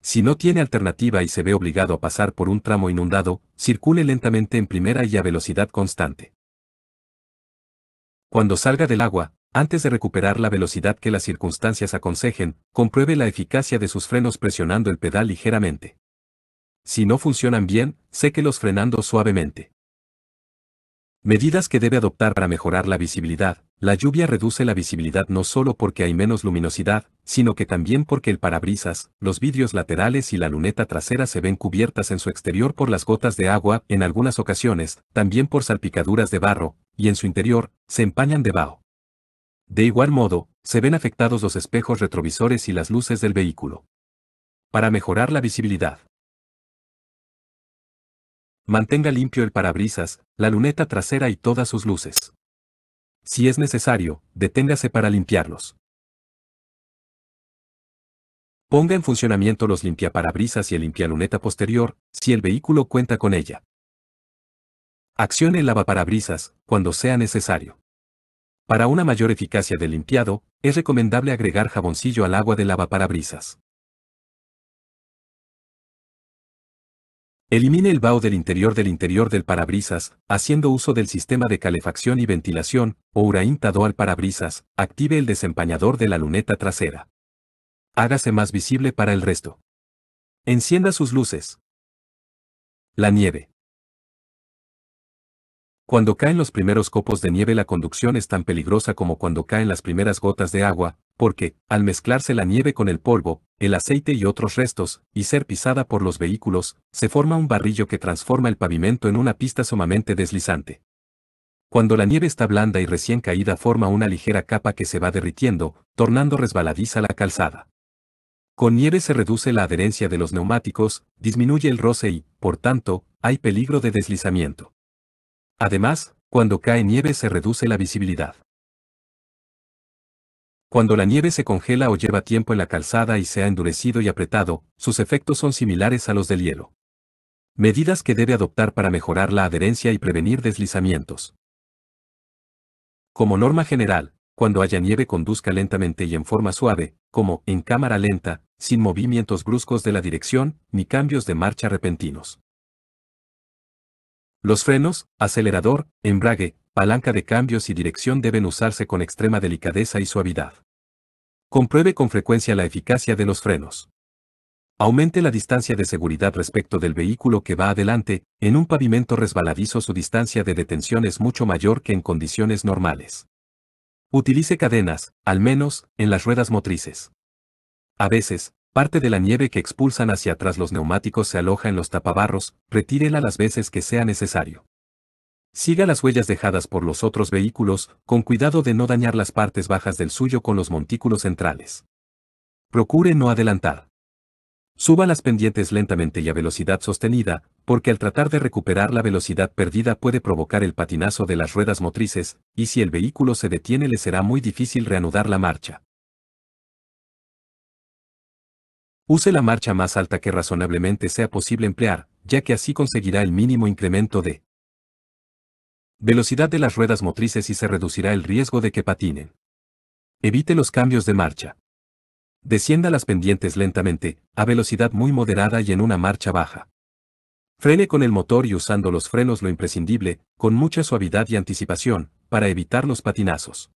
Si no tiene alternativa y se ve obligado a pasar por un tramo inundado, circule lentamente en primera y a velocidad constante. Cuando salga del agua, antes de recuperar la velocidad que las circunstancias aconsejen, compruebe la eficacia de sus frenos presionando el pedal ligeramente. Si no funcionan bien, séquelos los frenando suavemente. Medidas que debe adoptar para mejorar la visibilidad. La lluvia reduce la visibilidad no solo porque hay menos luminosidad, sino que también porque el parabrisas, los vidrios laterales y la luneta trasera se ven cubiertas en su exterior por las gotas de agua, en algunas ocasiones, también por salpicaduras de barro, y en su interior, se empañan de vaho. De igual modo, se ven afectados los espejos retrovisores y las luces del vehículo. Para mejorar la visibilidad. Mantenga limpio el parabrisas, la luneta trasera y todas sus luces. Si es necesario, deténgase para limpiarlos. Ponga en funcionamiento los limpiaparabrisas y el limpialuneta posterior, si el vehículo cuenta con ella. Accione el lavaparabrisas, cuando sea necesario. Para una mayor eficacia del limpiado, es recomendable agregar jaboncillo al agua de lavaparabrisas. Elimine el vaho del interior del interior del parabrisas, haciendo uso del sistema de calefacción y ventilación, o Uraim al parabrisas, active el desempañador de la luneta trasera. Hágase más visible para el resto. Encienda sus luces. La nieve. Cuando caen los primeros copos de nieve la conducción es tan peligrosa como cuando caen las primeras gotas de agua, porque, al mezclarse la nieve con el polvo, el aceite y otros restos, y ser pisada por los vehículos, se forma un barrillo que transforma el pavimento en una pista sumamente deslizante. Cuando la nieve está blanda y recién caída forma una ligera capa que se va derritiendo, tornando resbaladiza la calzada. Con nieve se reduce la adherencia de los neumáticos, disminuye el roce y, por tanto, hay peligro de deslizamiento. Además, cuando cae nieve se reduce la visibilidad. Cuando la nieve se congela o lleva tiempo en la calzada y se ha endurecido y apretado, sus efectos son similares a los del hielo. Medidas que debe adoptar para mejorar la adherencia y prevenir deslizamientos. Como norma general, cuando haya nieve conduzca lentamente y en forma suave, como en cámara lenta, sin movimientos bruscos de la dirección, ni cambios de marcha repentinos. Los frenos, acelerador, embrague, palanca de cambios y dirección deben usarse con extrema delicadeza y suavidad. Compruebe con frecuencia la eficacia de los frenos. Aumente la distancia de seguridad respecto del vehículo que va adelante, en un pavimento resbaladizo su distancia de detención es mucho mayor que en condiciones normales. Utilice cadenas, al menos, en las ruedas motrices. A veces, Parte de la nieve que expulsan hacia atrás los neumáticos se aloja en los tapabarros, retírela las veces que sea necesario. Siga las huellas dejadas por los otros vehículos, con cuidado de no dañar las partes bajas del suyo con los montículos centrales. Procure no adelantar. Suba las pendientes lentamente y a velocidad sostenida, porque al tratar de recuperar la velocidad perdida puede provocar el patinazo de las ruedas motrices, y si el vehículo se detiene le será muy difícil reanudar la marcha. Use la marcha más alta que razonablemente sea posible emplear, ya que así conseguirá el mínimo incremento de velocidad de las ruedas motrices y se reducirá el riesgo de que patinen. Evite los cambios de marcha. Descienda las pendientes lentamente, a velocidad muy moderada y en una marcha baja. Frene con el motor y usando los frenos lo imprescindible, con mucha suavidad y anticipación, para evitar los patinazos.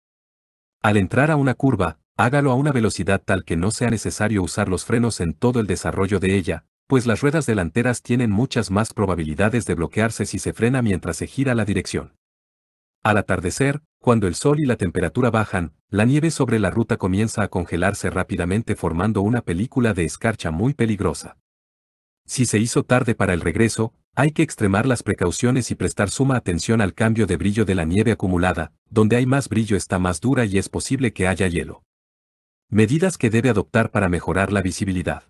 Al entrar a una curva, Hágalo a una velocidad tal que no sea necesario usar los frenos en todo el desarrollo de ella, pues las ruedas delanteras tienen muchas más probabilidades de bloquearse si se frena mientras se gira la dirección. Al atardecer, cuando el sol y la temperatura bajan, la nieve sobre la ruta comienza a congelarse rápidamente formando una película de escarcha muy peligrosa. Si se hizo tarde para el regreso, hay que extremar las precauciones y prestar suma atención al cambio de brillo de la nieve acumulada, donde hay más brillo está más dura y es posible que haya hielo. Medidas que debe adoptar para mejorar la visibilidad.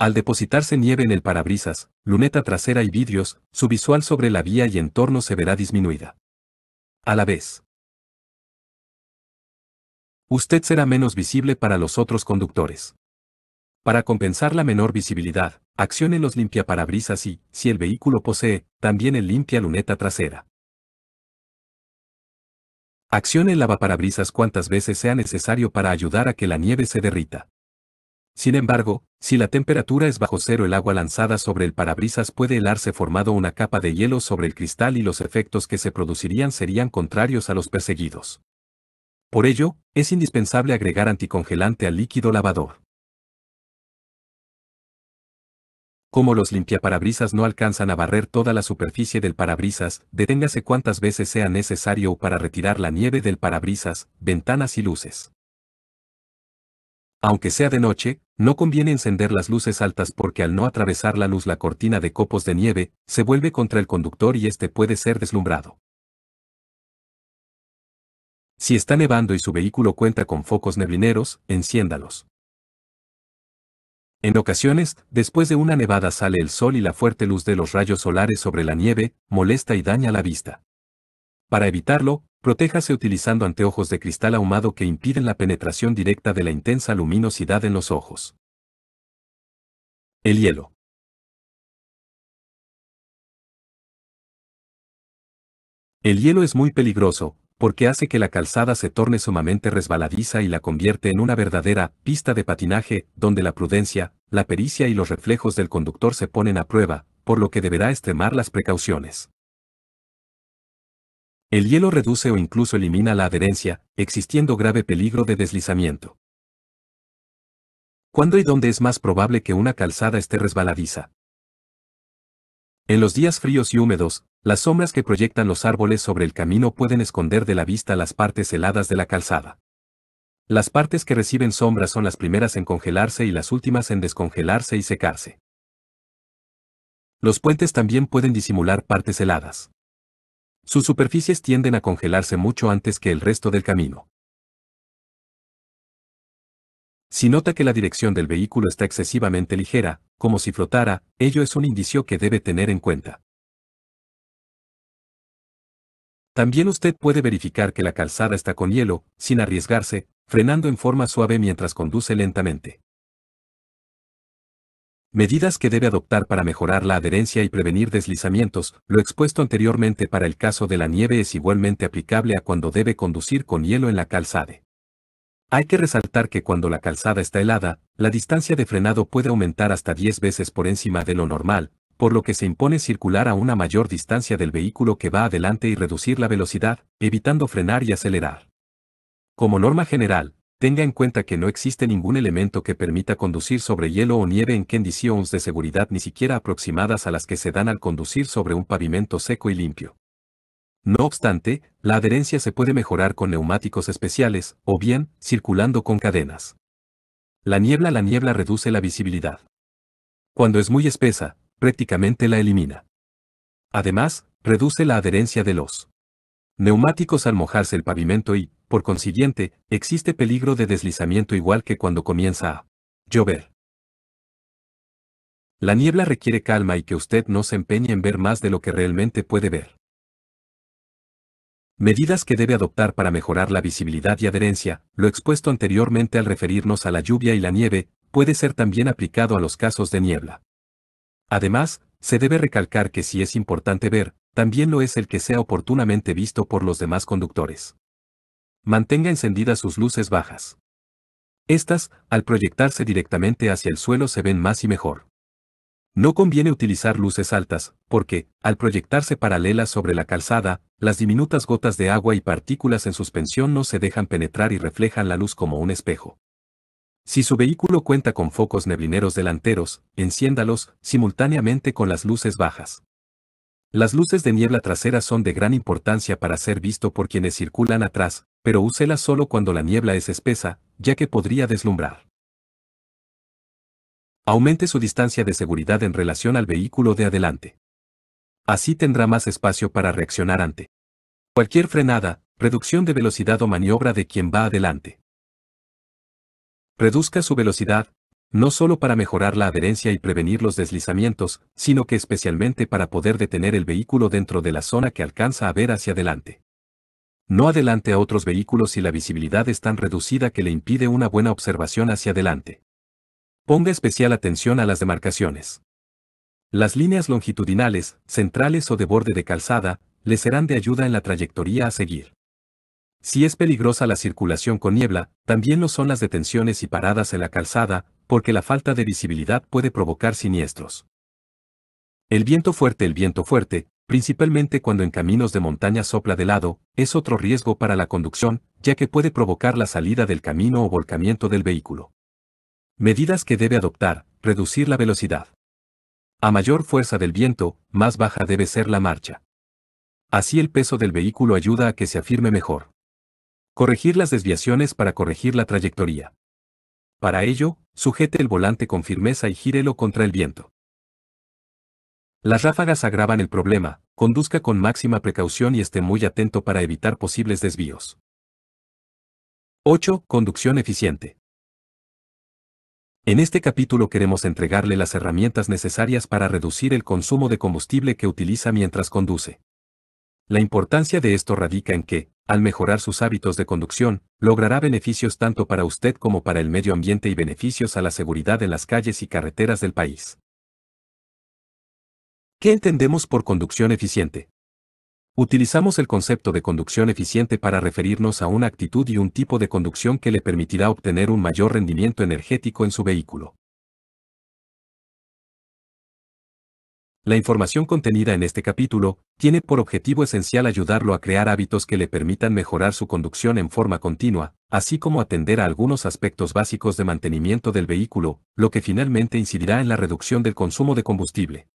Al depositarse nieve en el parabrisas, luneta trasera y vidrios, su visual sobre la vía y entorno se verá disminuida. A la vez, usted será menos visible para los otros conductores. Para compensar la menor visibilidad, accione los limpiaparabrisas y, si el vehículo posee, también el limpia luneta trasera. Accione el lavaparabrisas cuantas veces sea necesario para ayudar a que la nieve se derrita. Sin embargo, si la temperatura es bajo cero el agua lanzada sobre el parabrisas puede helarse formado una capa de hielo sobre el cristal y los efectos que se producirían serían contrarios a los perseguidos. Por ello, es indispensable agregar anticongelante al líquido lavador. como los limpiaparabrisas no alcanzan a barrer toda la superficie del parabrisas, deténgase cuantas veces sea necesario para retirar la nieve del parabrisas, ventanas y luces. Aunque sea de noche, no conviene encender las luces altas porque al no atravesar la luz la cortina de copos de nieve, se vuelve contra el conductor y este puede ser deslumbrado. Si está nevando y su vehículo cuenta con focos neblineros, enciéndalos. En ocasiones, después de una nevada sale el sol y la fuerte luz de los rayos solares sobre la nieve, molesta y daña la vista. Para evitarlo, protéjase utilizando anteojos de cristal ahumado que impiden la penetración directa de la intensa luminosidad en los ojos. El hielo. El hielo es muy peligroso, porque hace que la calzada se torne sumamente resbaladiza y la convierte en una verdadera pista de patinaje, donde la prudencia, la pericia y los reflejos del conductor se ponen a prueba, por lo que deberá extremar las precauciones. El hielo reduce o incluso elimina la adherencia, existiendo grave peligro de deslizamiento. ¿Cuándo y dónde es más probable que una calzada esté resbaladiza? En los días fríos y húmedos, las sombras que proyectan los árboles sobre el camino pueden esconder de la vista las partes heladas de la calzada. Las partes que reciben sombras son las primeras en congelarse y las últimas en descongelarse y secarse. Los puentes también pueden disimular partes heladas. Sus superficies tienden a congelarse mucho antes que el resto del camino. Si nota que la dirección del vehículo está excesivamente ligera, como si flotara, ello es un indicio que debe tener en cuenta. También usted puede verificar que la calzada está con hielo, sin arriesgarse, frenando en forma suave mientras conduce lentamente. Medidas que debe adoptar para mejorar la adherencia y prevenir deslizamientos, lo expuesto anteriormente para el caso de la nieve es igualmente aplicable a cuando debe conducir con hielo en la calzada. Hay que resaltar que cuando la calzada está helada, la distancia de frenado puede aumentar hasta 10 veces por encima de lo normal, por lo que se impone circular a una mayor distancia del vehículo que va adelante y reducir la velocidad, evitando frenar y acelerar. Como norma general, tenga en cuenta que no existe ningún elemento que permita conducir sobre hielo o nieve en condiciones de seguridad ni siquiera aproximadas a las que se dan al conducir sobre un pavimento seco y limpio. No obstante, la adherencia se puede mejorar con neumáticos especiales, o bien, circulando con cadenas. La niebla La niebla reduce la visibilidad. Cuando es muy espesa, prácticamente la elimina. Además, reduce la adherencia de los neumáticos al mojarse el pavimento y, por consiguiente, existe peligro de deslizamiento igual que cuando comienza a llover. La niebla requiere calma y que usted no se empeñe en ver más de lo que realmente puede ver. Medidas que debe adoptar para mejorar la visibilidad y adherencia, lo expuesto anteriormente al referirnos a la lluvia y la nieve, puede ser también aplicado a los casos de niebla. Además, se debe recalcar que si es importante ver, también lo es el que sea oportunamente visto por los demás conductores. Mantenga encendidas sus luces bajas. Estas, al proyectarse directamente hacia el suelo, se ven más y mejor. No conviene utilizar luces altas, porque, al proyectarse paralelas sobre la calzada, las diminutas gotas de agua y partículas en suspensión no se dejan penetrar y reflejan la luz como un espejo. Si su vehículo cuenta con focos neblineros delanteros, enciéndalos simultáneamente con las luces bajas. Las luces de niebla trasera son de gran importancia para ser visto por quienes circulan atrás, pero úselas solo cuando la niebla es espesa, ya que podría deslumbrar. Aumente su distancia de seguridad en relación al vehículo de adelante. Así tendrá más espacio para reaccionar ante cualquier frenada, reducción de velocidad o maniobra de quien va adelante. Reduzca su velocidad, no solo para mejorar la adherencia y prevenir los deslizamientos, sino que especialmente para poder detener el vehículo dentro de la zona que alcanza a ver hacia adelante. No adelante a otros vehículos si la visibilidad es tan reducida que le impide una buena observación hacia adelante. Ponga especial atención a las demarcaciones. Las líneas longitudinales, centrales o de borde de calzada, le serán de ayuda en la trayectoria a seguir. Si es peligrosa la circulación con niebla, también lo son las detenciones y paradas en la calzada, porque la falta de visibilidad puede provocar siniestros. El viento fuerte, el viento fuerte, principalmente cuando en caminos de montaña sopla de lado, es otro riesgo para la conducción, ya que puede provocar la salida del camino o volcamiento del vehículo. Medidas que debe adoptar, reducir la velocidad. A mayor fuerza del viento, más baja debe ser la marcha. Así el peso del vehículo ayuda a que se afirme mejor. Corregir las desviaciones para corregir la trayectoria. Para ello, sujete el volante con firmeza y gírelo contra el viento. Las ráfagas agravan el problema, conduzca con máxima precaución y esté muy atento para evitar posibles desvíos. 8. Conducción eficiente. En este capítulo queremos entregarle las herramientas necesarias para reducir el consumo de combustible que utiliza mientras conduce. La importancia de esto radica en que, al mejorar sus hábitos de conducción, logrará beneficios tanto para usted como para el medio ambiente y beneficios a la seguridad en las calles y carreteras del país. ¿Qué entendemos por conducción eficiente? Utilizamos el concepto de conducción eficiente para referirnos a una actitud y un tipo de conducción que le permitirá obtener un mayor rendimiento energético en su vehículo. La información contenida en este capítulo tiene por objetivo esencial ayudarlo a crear hábitos que le permitan mejorar su conducción en forma continua, así como atender a algunos aspectos básicos de mantenimiento del vehículo, lo que finalmente incidirá en la reducción del consumo de combustible.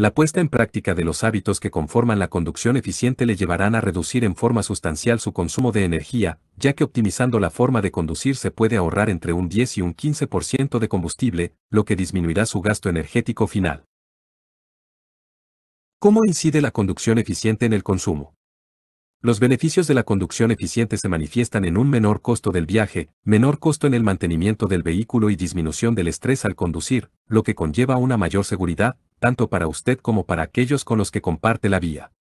La puesta en práctica de los hábitos que conforman la conducción eficiente le llevarán a reducir en forma sustancial su consumo de energía, ya que optimizando la forma de conducir se puede ahorrar entre un 10 y un 15% de combustible, lo que disminuirá su gasto energético final. ¿Cómo incide la conducción eficiente en el consumo? Los beneficios de la conducción eficiente se manifiestan en un menor costo del viaje, menor costo en el mantenimiento del vehículo y disminución del estrés al conducir, lo que conlleva una mayor seguridad, tanto para usted como para aquellos con los que comparte la vía.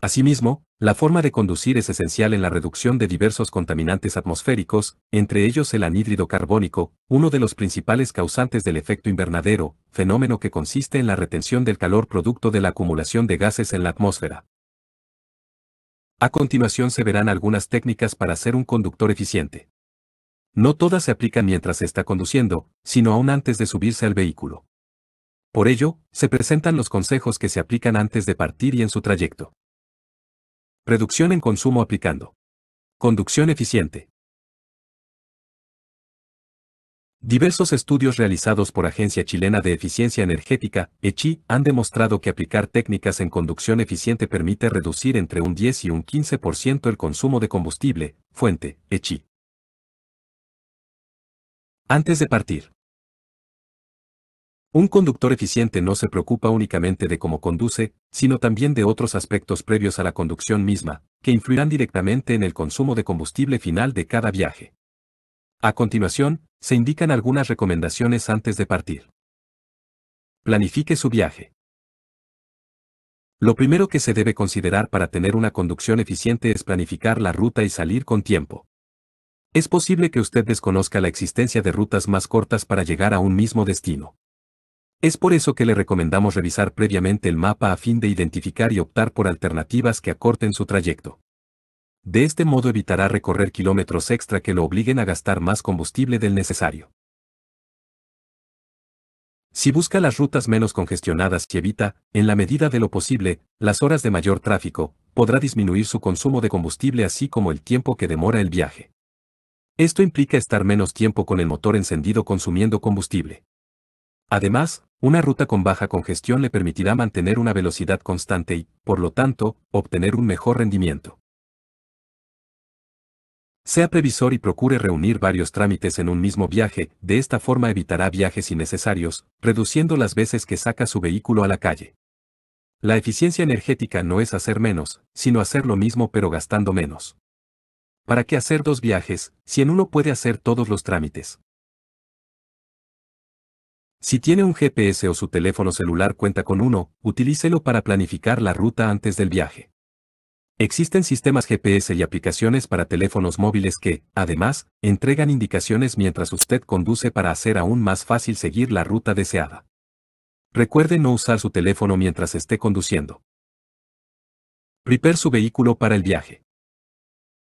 Asimismo, la forma de conducir es esencial en la reducción de diversos contaminantes atmosféricos, entre ellos el anhídrido carbónico, uno de los principales causantes del efecto invernadero, fenómeno que consiste en la retención del calor producto de la acumulación de gases en la atmósfera. A continuación se verán algunas técnicas para ser un conductor eficiente. No todas se aplican mientras se está conduciendo, sino aún antes de subirse al vehículo. Por ello, se presentan los consejos que se aplican antes de partir y en su trayecto. Reducción en consumo aplicando. Conducción eficiente. Diversos estudios realizados por Agencia Chilena de Eficiencia Energética, ECHI, han demostrado que aplicar técnicas en conducción eficiente permite reducir entre un 10 y un 15% el consumo de combustible, fuente, ECHI. Antes de partir. Un conductor eficiente no se preocupa únicamente de cómo conduce, sino también de otros aspectos previos a la conducción misma, que influirán directamente en el consumo de combustible final de cada viaje. A continuación, se indican algunas recomendaciones antes de partir. Planifique su viaje. Lo primero que se debe considerar para tener una conducción eficiente es planificar la ruta y salir con tiempo. Es posible que usted desconozca la existencia de rutas más cortas para llegar a un mismo destino. Es por eso que le recomendamos revisar previamente el mapa a fin de identificar y optar por alternativas que acorten su trayecto. De este modo evitará recorrer kilómetros extra que lo obliguen a gastar más combustible del necesario. Si busca las rutas menos congestionadas y evita, en la medida de lo posible, las horas de mayor tráfico, podrá disminuir su consumo de combustible así como el tiempo que demora el viaje. Esto implica estar menos tiempo con el motor encendido consumiendo combustible. Además, una ruta con baja congestión le permitirá mantener una velocidad constante y, por lo tanto, obtener un mejor rendimiento. Sea previsor y procure reunir varios trámites en un mismo viaje, de esta forma evitará viajes innecesarios, reduciendo las veces que saca su vehículo a la calle. La eficiencia energética no es hacer menos, sino hacer lo mismo pero gastando menos. ¿Para qué hacer dos viajes, si en uno puede hacer todos los trámites? Si tiene un GPS o su teléfono celular cuenta con uno, utilícelo para planificar la ruta antes del viaje. Existen sistemas GPS y aplicaciones para teléfonos móviles que, además, entregan indicaciones mientras usted conduce para hacer aún más fácil seguir la ruta deseada. Recuerde no usar su teléfono mientras esté conduciendo. Prepare su vehículo para el viaje.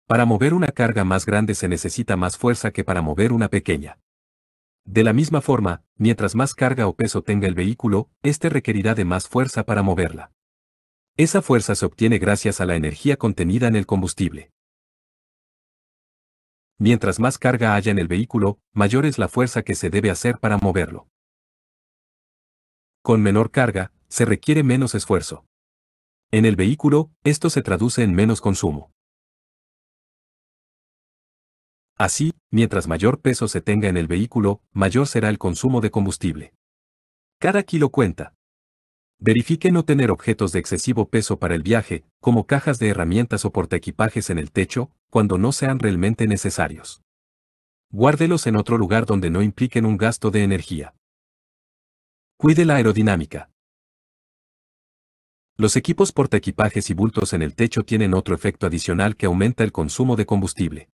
Para mover una carga más grande se necesita más fuerza que para mover una pequeña. De la misma forma, mientras más carga o peso tenga el vehículo, éste requerirá de más fuerza para moverla. Esa fuerza se obtiene gracias a la energía contenida en el combustible. Mientras más carga haya en el vehículo, mayor es la fuerza que se debe hacer para moverlo. Con menor carga, se requiere menos esfuerzo. En el vehículo, esto se traduce en menos consumo. Así, mientras mayor peso se tenga en el vehículo, mayor será el consumo de combustible. Cada kilo cuenta. Verifique no tener objetos de excesivo peso para el viaje, como cajas de herramientas o portaequipajes en el techo, cuando no sean realmente necesarios. Guárdelos en otro lugar donde no impliquen un gasto de energía. Cuide la aerodinámica. Los equipos portaequipajes y bultos en el techo tienen otro efecto adicional que aumenta el consumo de combustible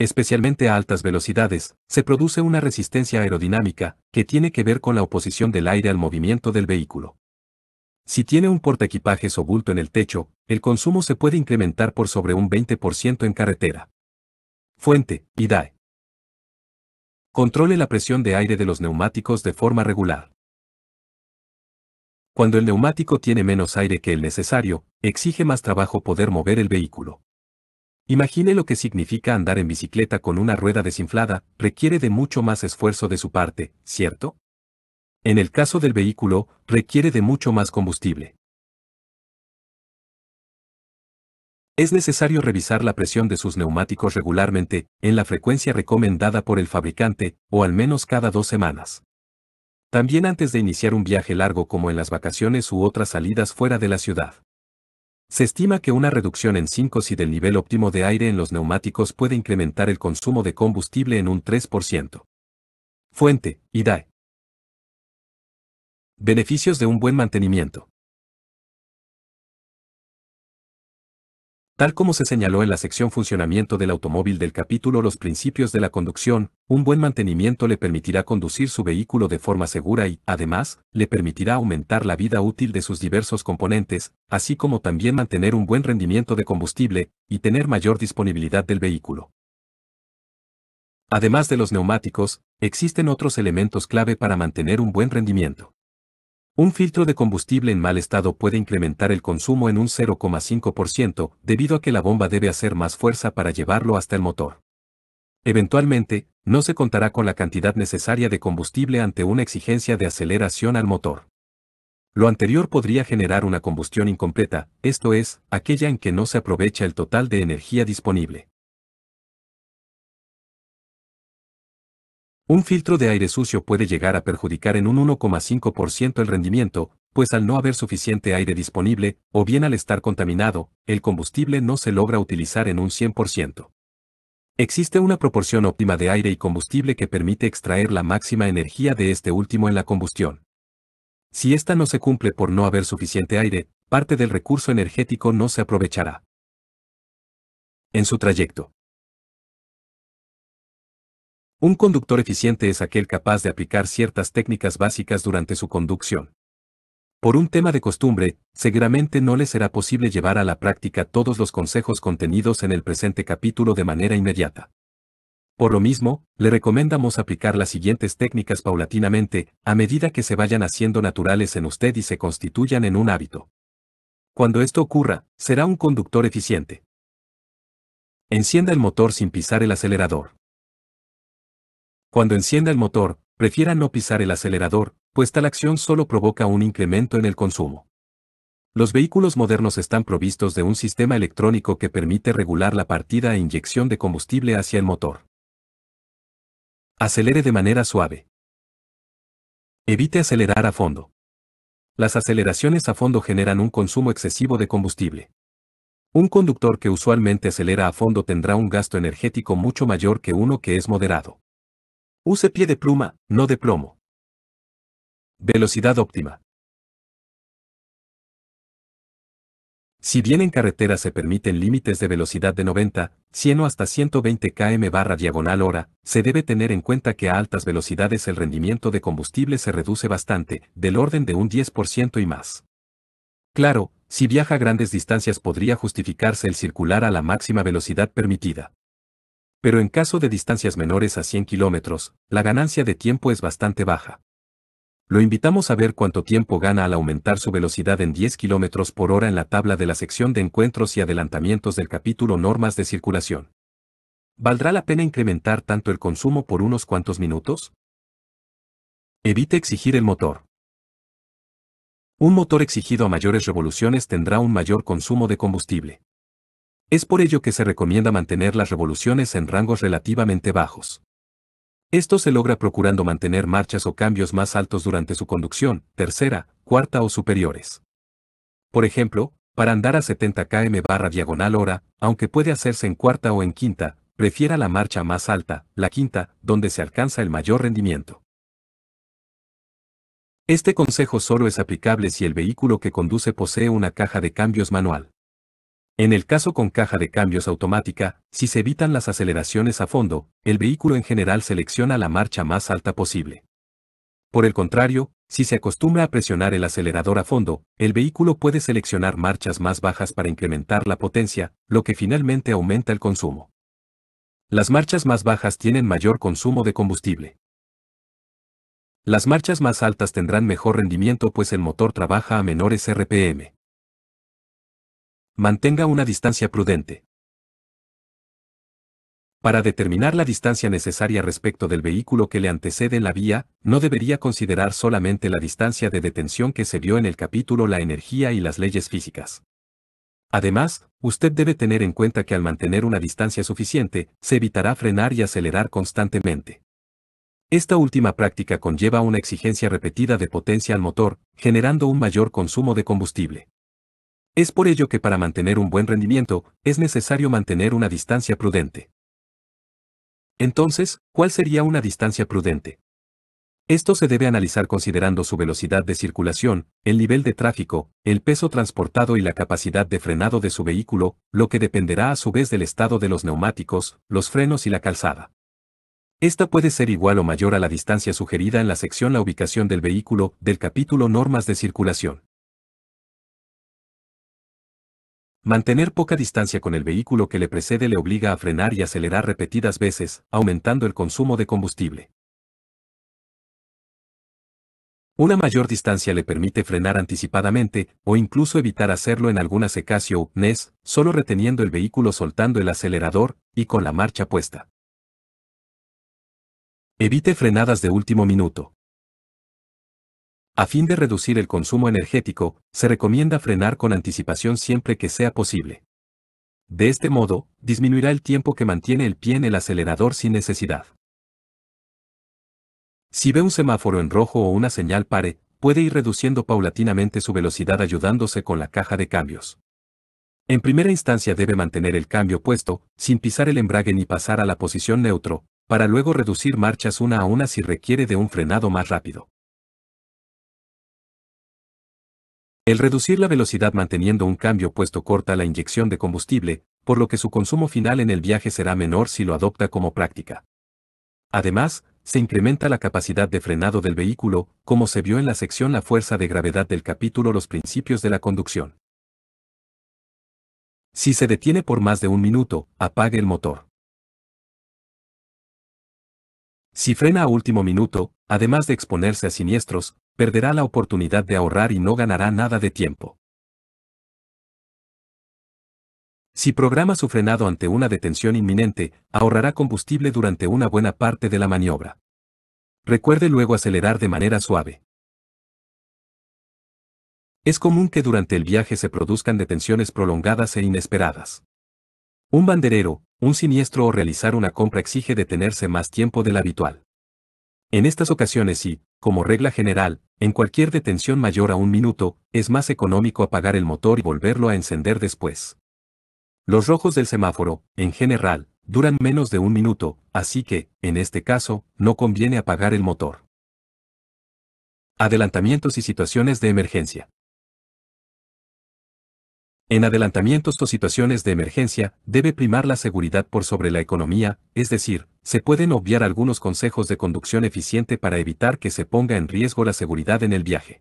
especialmente a altas velocidades, se produce una resistencia aerodinámica, que tiene que ver con la oposición del aire al movimiento del vehículo. Si tiene un portaequipajes o bulto en el techo, el consumo se puede incrementar por sobre un 20% en carretera. Fuente, IDAE. Controle la presión de aire de los neumáticos de forma regular. Cuando el neumático tiene menos aire que el necesario, exige más trabajo poder mover el vehículo. Imagine lo que significa andar en bicicleta con una rueda desinflada, requiere de mucho más esfuerzo de su parte, ¿cierto? En el caso del vehículo, requiere de mucho más combustible. Es necesario revisar la presión de sus neumáticos regularmente, en la frecuencia recomendada por el fabricante, o al menos cada dos semanas. También antes de iniciar un viaje largo como en las vacaciones u otras salidas fuera de la ciudad. Se estima que una reducción en 5 si del nivel óptimo de aire en los neumáticos puede incrementar el consumo de combustible en un 3%. Fuente, IDAE. Beneficios de un buen mantenimiento. Tal como se señaló en la sección Funcionamiento del automóvil del capítulo Los principios de la conducción, un buen mantenimiento le permitirá conducir su vehículo de forma segura y, además, le permitirá aumentar la vida útil de sus diversos componentes, así como también mantener un buen rendimiento de combustible y tener mayor disponibilidad del vehículo. Además de los neumáticos, existen otros elementos clave para mantener un buen rendimiento. Un filtro de combustible en mal estado puede incrementar el consumo en un 0,5% debido a que la bomba debe hacer más fuerza para llevarlo hasta el motor. Eventualmente, no se contará con la cantidad necesaria de combustible ante una exigencia de aceleración al motor. Lo anterior podría generar una combustión incompleta, esto es, aquella en que no se aprovecha el total de energía disponible. Un filtro de aire sucio puede llegar a perjudicar en un 1,5% el rendimiento, pues al no haber suficiente aire disponible, o bien al estar contaminado, el combustible no se logra utilizar en un 100%. Existe una proporción óptima de aire y combustible que permite extraer la máxima energía de este último en la combustión. Si esta no se cumple por no haber suficiente aire, parte del recurso energético no se aprovechará. En su trayecto, un conductor eficiente es aquel capaz de aplicar ciertas técnicas básicas durante su conducción. Por un tema de costumbre, seguramente no le será posible llevar a la práctica todos los consejos contenidos en el presente capítulo de manera inmediata. Por lo mismo, le recomendamos aplicar las siguientes técnicas paulatinamente, a medida que se vayan haciendo naturales en usted y se constituyan en un hábito. Cuando esto ocurra, será un conductor eficiente. Encienda el motor sin pisar el acelerador. Cuando encienda el motor, prefiera no pisar el acelerador, pues tal acción solo provoca un incremento en el consumo. Los vehículos modernos están provistos de un sistema electrónico que permite regular la partida e inyección de combustible hacia el motor. Acelere de manera suave. Evite acelerar a fondo. Las aceleraciones a fondo generan un consumo excesivo de combustible. Un conductor que usualmente acelera a fondo tendrá un gasto energético mucho mayor que uno que es moderado. Use pie de pluma, no de plomo. Velocidad óptima. Si bien en carretera se permiten límites de velocidad de 90, 100 o hasta 120 km barra diagonal hora, se debe tener en cuenta que a altas velocidades el rendimiento de combustible se reduce bastante, del orden de un 10% y más. Claro, si viaja a grandes distancias podría justificarse el circular a la máxima velocidad permitida. Pero en caso de distancias menores a 100 kilómetros, la ganancia de tiempo es bastante baja. Lo invitamos a ver cuánto tiempo gana al aumentar su velocidad en 10 kilómetros por hora en la tabla de la sección de encuentros y adelantamientos del capítulo Normas de circulación. ¿Valdrá la pena incrementar tanto el consumo por unos cuantos minutos? Evite exigir el motor. Un motor exigido a mayores revoluciones tendrá un mayor consumo de combustible. Es por ello que se recomienda mantener las revoluciones en rangos relativamente bajos. Esto se logra procurando mantener marchas o cambios más altos durante su conducción, tercera, cuarta o superiores. Por ejemplo, para andar a 70 km barra diagonal hora, aunque puede hacerse en cuarta o en quinta, prefiera la marcha más alta, la quinta, donde se alcanza el mayor rendimiento. Este consejo solo es aplicable si el vehículo que conduce posee una caja de cambios manual. En el caso con caja de cambios automática, si se evitan las aceleraciones a fondo, el vehículo en general selecciona la marcha más alta posible. Por el contrario, si se acostumbra a presionar el acelerador a fondo, el vehículo puede seleccionar marchas más bajas para incrementar la potencia, lo que finalmente aumenta el consumo. Las marchas más bajas tienen mayor consumo de combustible. Las marchas más altas tendrán mejor rendimiento pues el motor trabaja a menores RPM. Mantenga una distancia prudente. Para determinar la distancia necesaria respecto del vehículo que le antecede en la vía, no debería considerar solamente la distancia de detención que se vio en el capítulo La energía y las leyes físicas. Además, usted debe tener en cuenta que al mantener una distancia suficiente, se evitará frenar y acelerar constantemente. Esta última práctica conlleva una exigencia repetida de potencia al motor, generando un mayor consumo de combustible. Es por ello que para mantener un buen rendimiento, es necesario mantener una distancia prudente. Entonces, ¿cuál sería una distancia prudente? Esto se debe analizar considerando su velocidad de circulación, el nivel de tráfico, el peso transportado y la capacidad de frenado de su vehículo, lo que dependerá a su vez del estado de los neumáticos, los frenos y la calzada. Esta puede ser igual o mayor a la distancia sugerida en la sección La ubicación del vehículo del capítulo Normas de circulación. Mantener poca distancia con el vehículo que le precede le obliga a frenar y acelerar repetidas veces, aumentando el consumo de combustible. Una mayor distancia le permite frenar anticipadamente, o incluso evitar hacerlo en alguna secación, o NES, solo reteniendo el vehículo soltando el acelerador, y con la marcha puesta. Evite frenadas de último minuto. A fin de reducir el consumo energético, se recomienda frenar con anticipación siempre que sea posible. De este modo, disminuirá el tiempo que mantiene el pie en el acelerador sin necesidad. Si ve un semáforo en rojo o una señal pare, puede ir reduciendo paulatinamente su velocidad ayudándose con la caja de cambios. En primera instancia debe mantener el cambio puesto, sin pisar el embrague ni pasar a la posición neutro, para luego reducir marchas una a una si requiere de un frenado más rápido. El reducir la velocidad manteniendo un cambio puesto corta la inyección de combustible, por lo que su consumo final en el viaje será menor si lo adopta como práctica. Además, se incrementa la capacidad de frenado del vehículo, como se vio en la sección La fuerza de gravedad del capítulo Los principios de la conducción. Si se detiene por más de un minuto, apague el motor. Si frena a último minuto, además de exponerse a siniestros, perderá la oportunidad de ahorrar y no ganará nada de tiempo. Si programa su frenado ante una detención inminente, ahorrará combustible durante una buena parte de la maniobra. Recuerde luego acelerar de manera suave. Es común que durante el viaje se produzcan detenciones prolongadas e inesperadas. Un banderero, un siniestro o realizar una compra exige detenerse más tiempo del habitual. En estas ocasiones sí. Como regla general, en cualquier detención mayor a un minuto, es más económico apagar el motor y volverlo a encender después. Los rojos del semáforo, en general, duran menos de un minuto, así que, en este caso, no conviene apagar el motor. Adelantamientos y situaciones de emergencia. En adelantamientos o situaciones de emergencia, debe primar la seguridad por sobre la economía, es decir, se pueden obviar algunos consejos de conducción eficiente para evitar que se ponga en riesgo la seguridad en el viaje.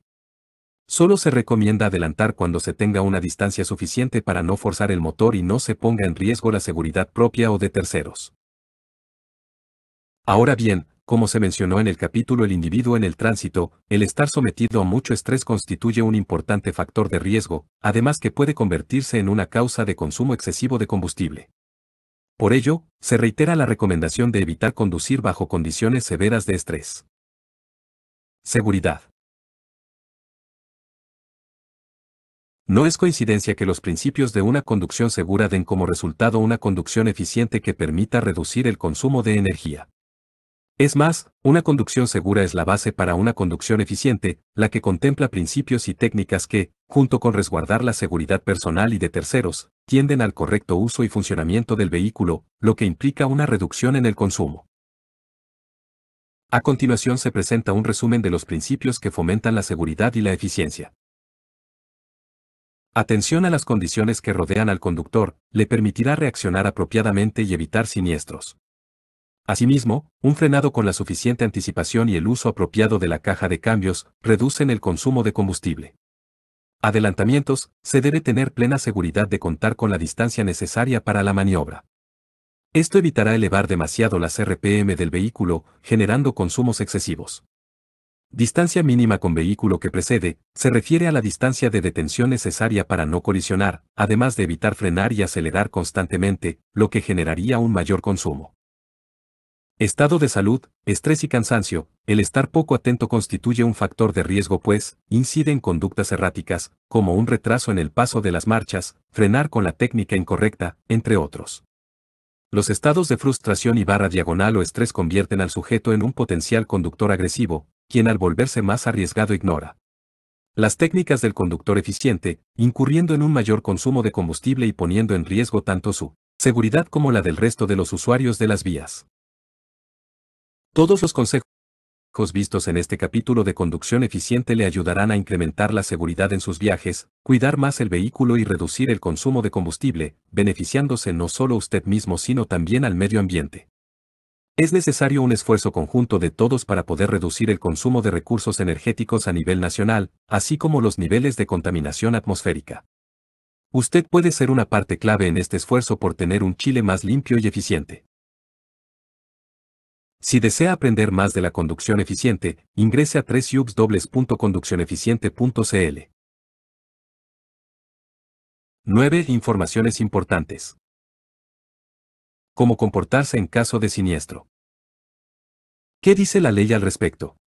Solo se recomienda adelantar cuando se tenga una distancia suficiente para no forzar el motor y no se ponga en riesgo la seguridad propia o de terceros. Ahora bien, como se mencionó en el capítulo El individuo en el tránsito, el estar sometido a mucho estrés constituye un importante factor de riesgo, además que puede convertirse en una causa de consumo excesivo de combustible. Por ello, se reitera la recomendación de evitar conducir bajo condiciones severas de estrés. Seguridad. No es coincidencia que los principios de una conducción segura den como resultado una conducción eficiente que permita reducir el consumo de energía. Es más, una conducción segura es la base para una conducción eficiente, la que contempla principios y técnicas que, junto con resguardar la seguridad personal y de terceros, tienden al correcto uso y funcionamiento del vehículo, lo que implica una reducción en el consumo. A continuación se presenta un resumen de los principios que fomentan la seguridad y la eficiencia. Atención a las condiciones que rodean al conductor, le permitirá reaccionar apropiadamente y evitar siniestros. Asimismo, un frenado con la suficiente anticipación y el uso apropiado de la caja de cambios reducen el consumo de combustible. Adelantamientos, se debe tener plena seguridad de contar con la distancia necesaria para la maniobra. Esto evitará elevar demasiado las RPM del vehículo, generando consumos excesivos. Distancia mínima con vehículo que precede, se refiere a la distancia de detención necesaria para no colisionar, además de evitar frenar y acelerar constantemente, lo que generaría un mayor consumo. Estado de salud, estrés y cansancio, el estar poco atento constituye un factor de riesgo pues, incide en conductas erráticas, como un retraso en el paso de las marchas, frenar con la técnica incorrecta, entre otros. Los estados de frustración y barra diagonal o estrés convierten al sujeto en un potencial conductor agresivo, quien al volverse más arriesgado ignora. Las técnicas del conductor eficiente, incurriendo en un mayor consumo de combustible y poniendo en riesgo tanto su seguridad como la del resto de los usuarios de las vías. Todos los consejos vistos en este capítulo de conducción eficiente le ayudarán a incrementar la seguridad en sus viajes, cuidar más el vehículo y reducir el consumo de combustible, beneficiándose no solo usted mismo sino también al medio ambiente. Es necesario un esfuerzo conjunto de todos para poder reducir el consumo de recursos energéticos a nivel nacional, así como los niveles de contaminación atmosférica. Usted puede ser una parte clave en este esfuerzo por tener un Chile más limpio y eficiente. Si desea aprender más de la conducción eficiente, ingrese a 3 9. Informaciones importantes. Cómo comportarse en caso de siniestro. ¿Qué dice la ley al respecto?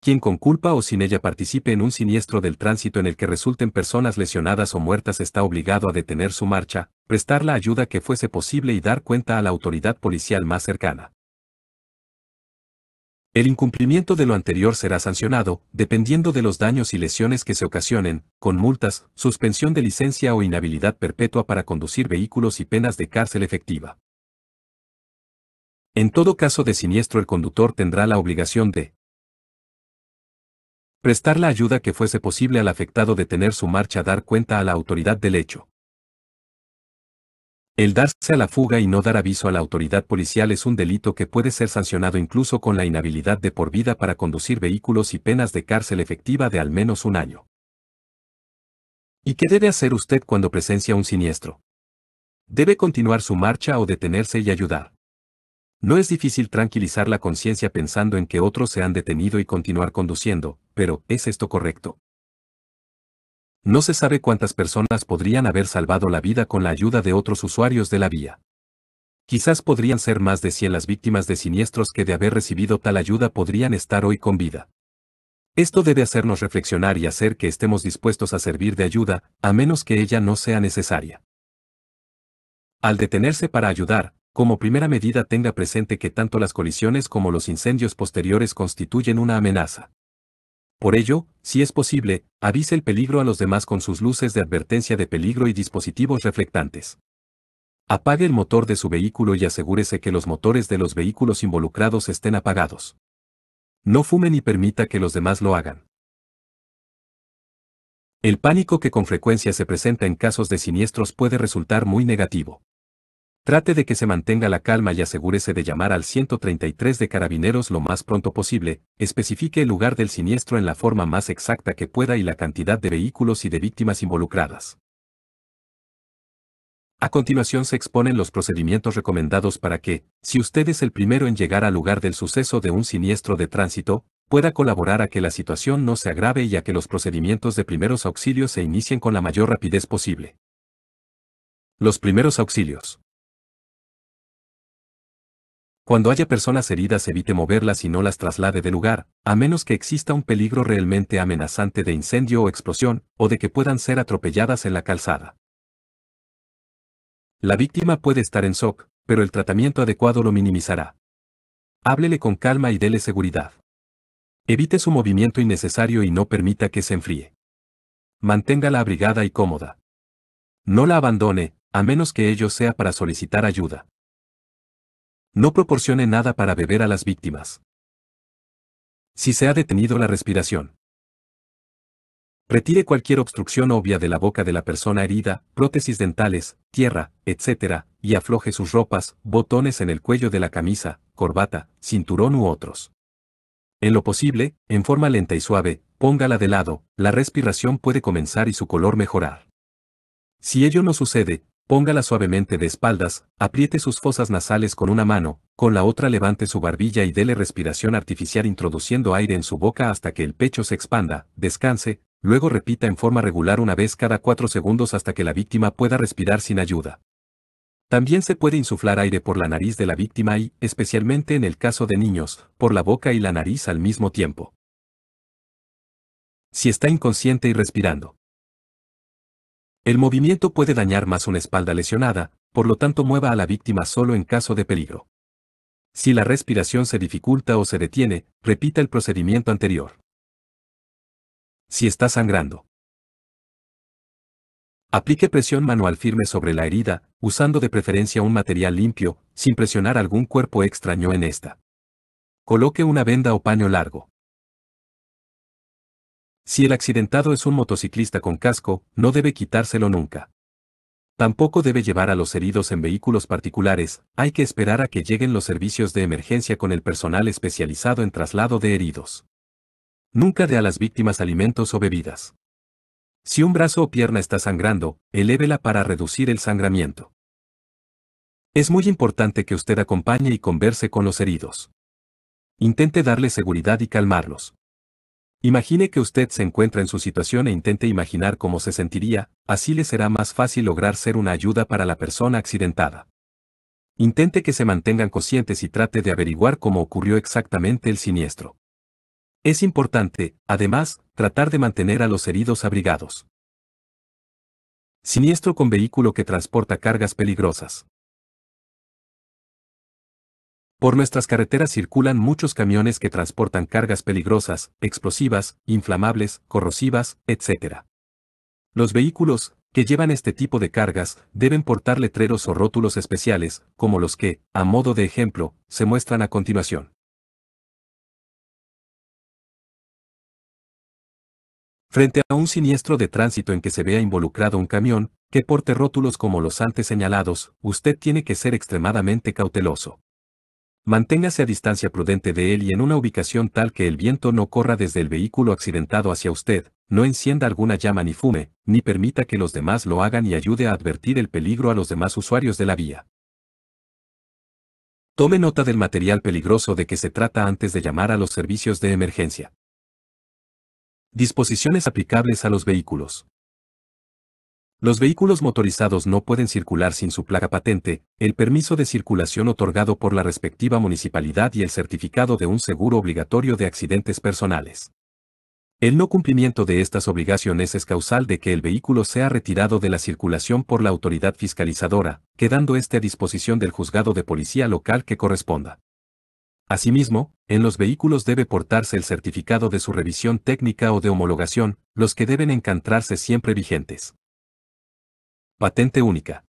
Quien con culpa o sin ella participe en un siniestro del tránsito en el que resulten personas lesionadas o muertas está obligado a detener su marcha, prestar la ayuda que fuese posible y dar cuenta a la autoridad policial más cercana. El incumplimiento de lo anterior será sancionado, dependiendo de los daños y lesiones que se ocasionen, con multas, suspensión de licencia o inhabilidad perpetua para conducir vehículos y penas de cárcel efectiva. En todo caso de siniestro el conductor tendrá la obligación de prestar la ayuda que fuese posible al afectado de tener su marcha dar cuenta a la autoridad del hecho. El darse a la fuga y no dar aviso a la autoridad policial es un delito que puede ser sancionado incluso con la inhabilidad de por vida para conducir vehículos y penas de cárcel efectiva de al menos un año. ¿Y qué debe hacer usted cuando presencia un siniestro? Debe continuar su marcha o detenerse y ayudar. No es difícil tranquilizar la conciencia pensando en que otros se han detenido y continuar conduciendo, pero ¿es esto correcto? No se sabe cuántas personas podrían haber salvado la vida con la ayuda de otros usuarios de la vía. Quizás podrían ser más de 100 las víctimas de siniestros que de haber recibido tal ayuda podrían estar hoy con vida. Esto debe hacernos reflexionar y hacer que estemos dispuestos a servir de ayuda, a menos que ella no sea necesaria. Al detenerse para ayudar, como primera medida tenga presente que tanto las colisiones como los incendios posteriores constituyen una amenaza. Por ello, si es posible, avise el peligro a los demás con sus luces de advertencia de peligro y dispositivos reflectantes. Apague el motor de su vehículo y asegúrese que los motores de los vehículos involucrados estén apagados. No fume ni permita que los demás lo hagan. El pánico que con frecuencia se presenta en casos de siniestros puede resultar muy negativo. Trate de que se mantenga la calma y asegúrese de llamar al 133 de carabineros lo más pronto posible, especifique el lugar del siniestro en la forma más exacta que pueda y la cantidad de vehículos y de víctimas involucradas. A continuación se exponen los procedimientos recomendados para que, si usted es el primero en llegar al lugar del suceso de un siniestro de tránsito, pueda colaborar a que la situación no se agrave y a que los procedimientos de primeros auxilios se inicien con la mayor rapidez posible. Los primeros auxilios. Cuando haya personas heridas evite moverlas y no las traslade de lugar, a menos que exista un peligro realmente amenazante de incendio o explosión, o de que puedan ser atropelladas en la calzada. La víctima puede estar en shock, pero el tratamiento adecuado lo minimizará. Háblele con calma y déle seguridad. Evite su movimiento innecesario y no permita que se enfríe. Manténgala abrigada y cómoda. No la abandone, a menos que ello sea para solicitar ayuda no proporcione nada para beber a las víctimas. Si se ha detenido la respiración. Retire cualquier obstrucción obvia de la boca de la persona herida, prótesis dentales, tierra, etc., y afloje sus ropas, botones en el cuello de la camisa, corbata, cinturón u otros. En lo posible, en forma lenta y suave, póngala de lado, la respiración puede comenzar y su color mejorar. Si ello no sucede, Póngala suavemente de espaldas, apriete sus fosas nasales con una mano, con la otra levante su barbilla y dele respiración artificial introduciendo aire en su boca hasta que el pecho se expanda, descanse, luego repita en forma regular una vez cada cuatro segundos hasta que la víctima pueda respirar sin ayuda. También se puede insuflar aire por la nariz de la víctima y, especialmente en el caso de niños, por la boca y la nariz al mismo tiempo. Si está inconsciente y respirando. El movimiento puede dañar más una espalda lesionada, por lo tanto mueva a la víctima solo en caso de peligro. Si la respiración se dificulta o se detiene, repita el procedimiento anterior. Si está sangrando. Aplique presión manual firme sobre la herida, usando de preferencia un material limpio, sin presionar algún cuerpo extraño en esta. Coloque una venda o paño largo. Si el accidentado es un motociclista con casco, no debe quitárselo nunca. Tampoco debe llevar a los heridos en vehículos particulares, hay que esperar a que lleguen los servicios de emergencia con el personal especializado en traslado de heridos. Nunca dé a las víctimas alimentos o bebidas. Si un brazo o pierna está sangrando, elévela para reducir el sangramiento. Es muy importante que usted acompañe y converse con los heridos. Intente darle seguridad y calmarlos. Imagine que usted se encuentra en su situación e intente imaginar cómo se sentiría, así le será más fácil lograr ser una ayuda para la persona accidentada. Intente que se mantengan conscientes y trate de averiguar cómo ocurrió exactamente el siniestro. Es importante, además, tratar de mantener a los heridos abrigados. Siniestro con vehículo que transporta cargas peligrosas. Por nuestras carreteras circulan muchos camiones que transportan cargas peligrosas, explosivas, inflamables, corrosivas, etc. Los vehículos que llevan este tipo de cargas deben portar letreros o rótulos especiales, como los que, a modo de ejemplo, se muestran a continuación. Frente a un siniestro de tránsito en que se vea involucrado un camión, que porte rótulos como los antes señalados, usted tiene que ser extremadamente cauteloso. Manténgase a distancia prudente de él y en una ubicación tal que el viento no corra desde el vehículo accidentado hacia usted, no encienda alguna llama ni fume, ni permita que los demás lo hagan y ayude a advertir el peligro a los demás usuarios de la vía. Tome nota del material peligroso de que se trata antes de llamar a los servicios de emergencia. Disposiciones aplicables a los vehículos. Los vehículos motorizados no pueden circular sin su plaga patente, el permiso de circulación otorgado por la respectiva municipalidad y el certificado de un seguro obligatorio de accidentes personales. El no cumplimiento de estas obligaciones es causal de que el vehículo sea retirado de la circulación por la autoridad fiscalizadora, quedando este a disposición del juzgado de policía local que corresponda. Asimismo, en los vehículos debe portarse el certificado de su revisión técnica o de homologación, los que deben encontrarse siempre vigentes. Patente única.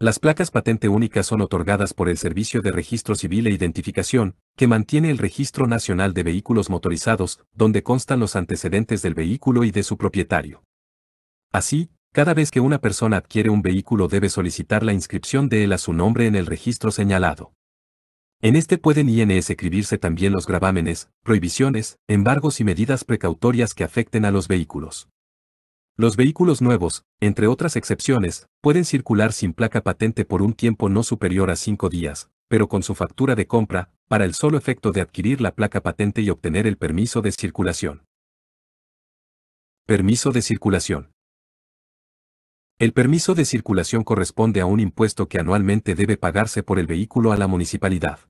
Las placas patente única son otorgadas por el Servicio de Registro Civil e Identificación, que mantiene el Registro Nacional de Vehículos Motorizados, donde constan los antecedentes del vehículo y de su propietario. Así, cada vez que una persona adquiere un vehículo debe solicitar la inscripción de él a su nombre en el registro señalado. En este pueden INS escribirse también los gravámenes, prohibiciones, embargos y medidas precautorias que afecten a los vehículos. Los vehículos nuevos, entre otras excepciones, pueden circular sin placa patente por un tiempo no superior a 5 días, pero con su factura de compra, para el solo efecto de adquirir la placa patente y obtener el permiso de circulación. Permiso de circulación. El permiso de circulación corresponde a un impuesto que anualmente debe pagarse por el vehículo a la municipalidad.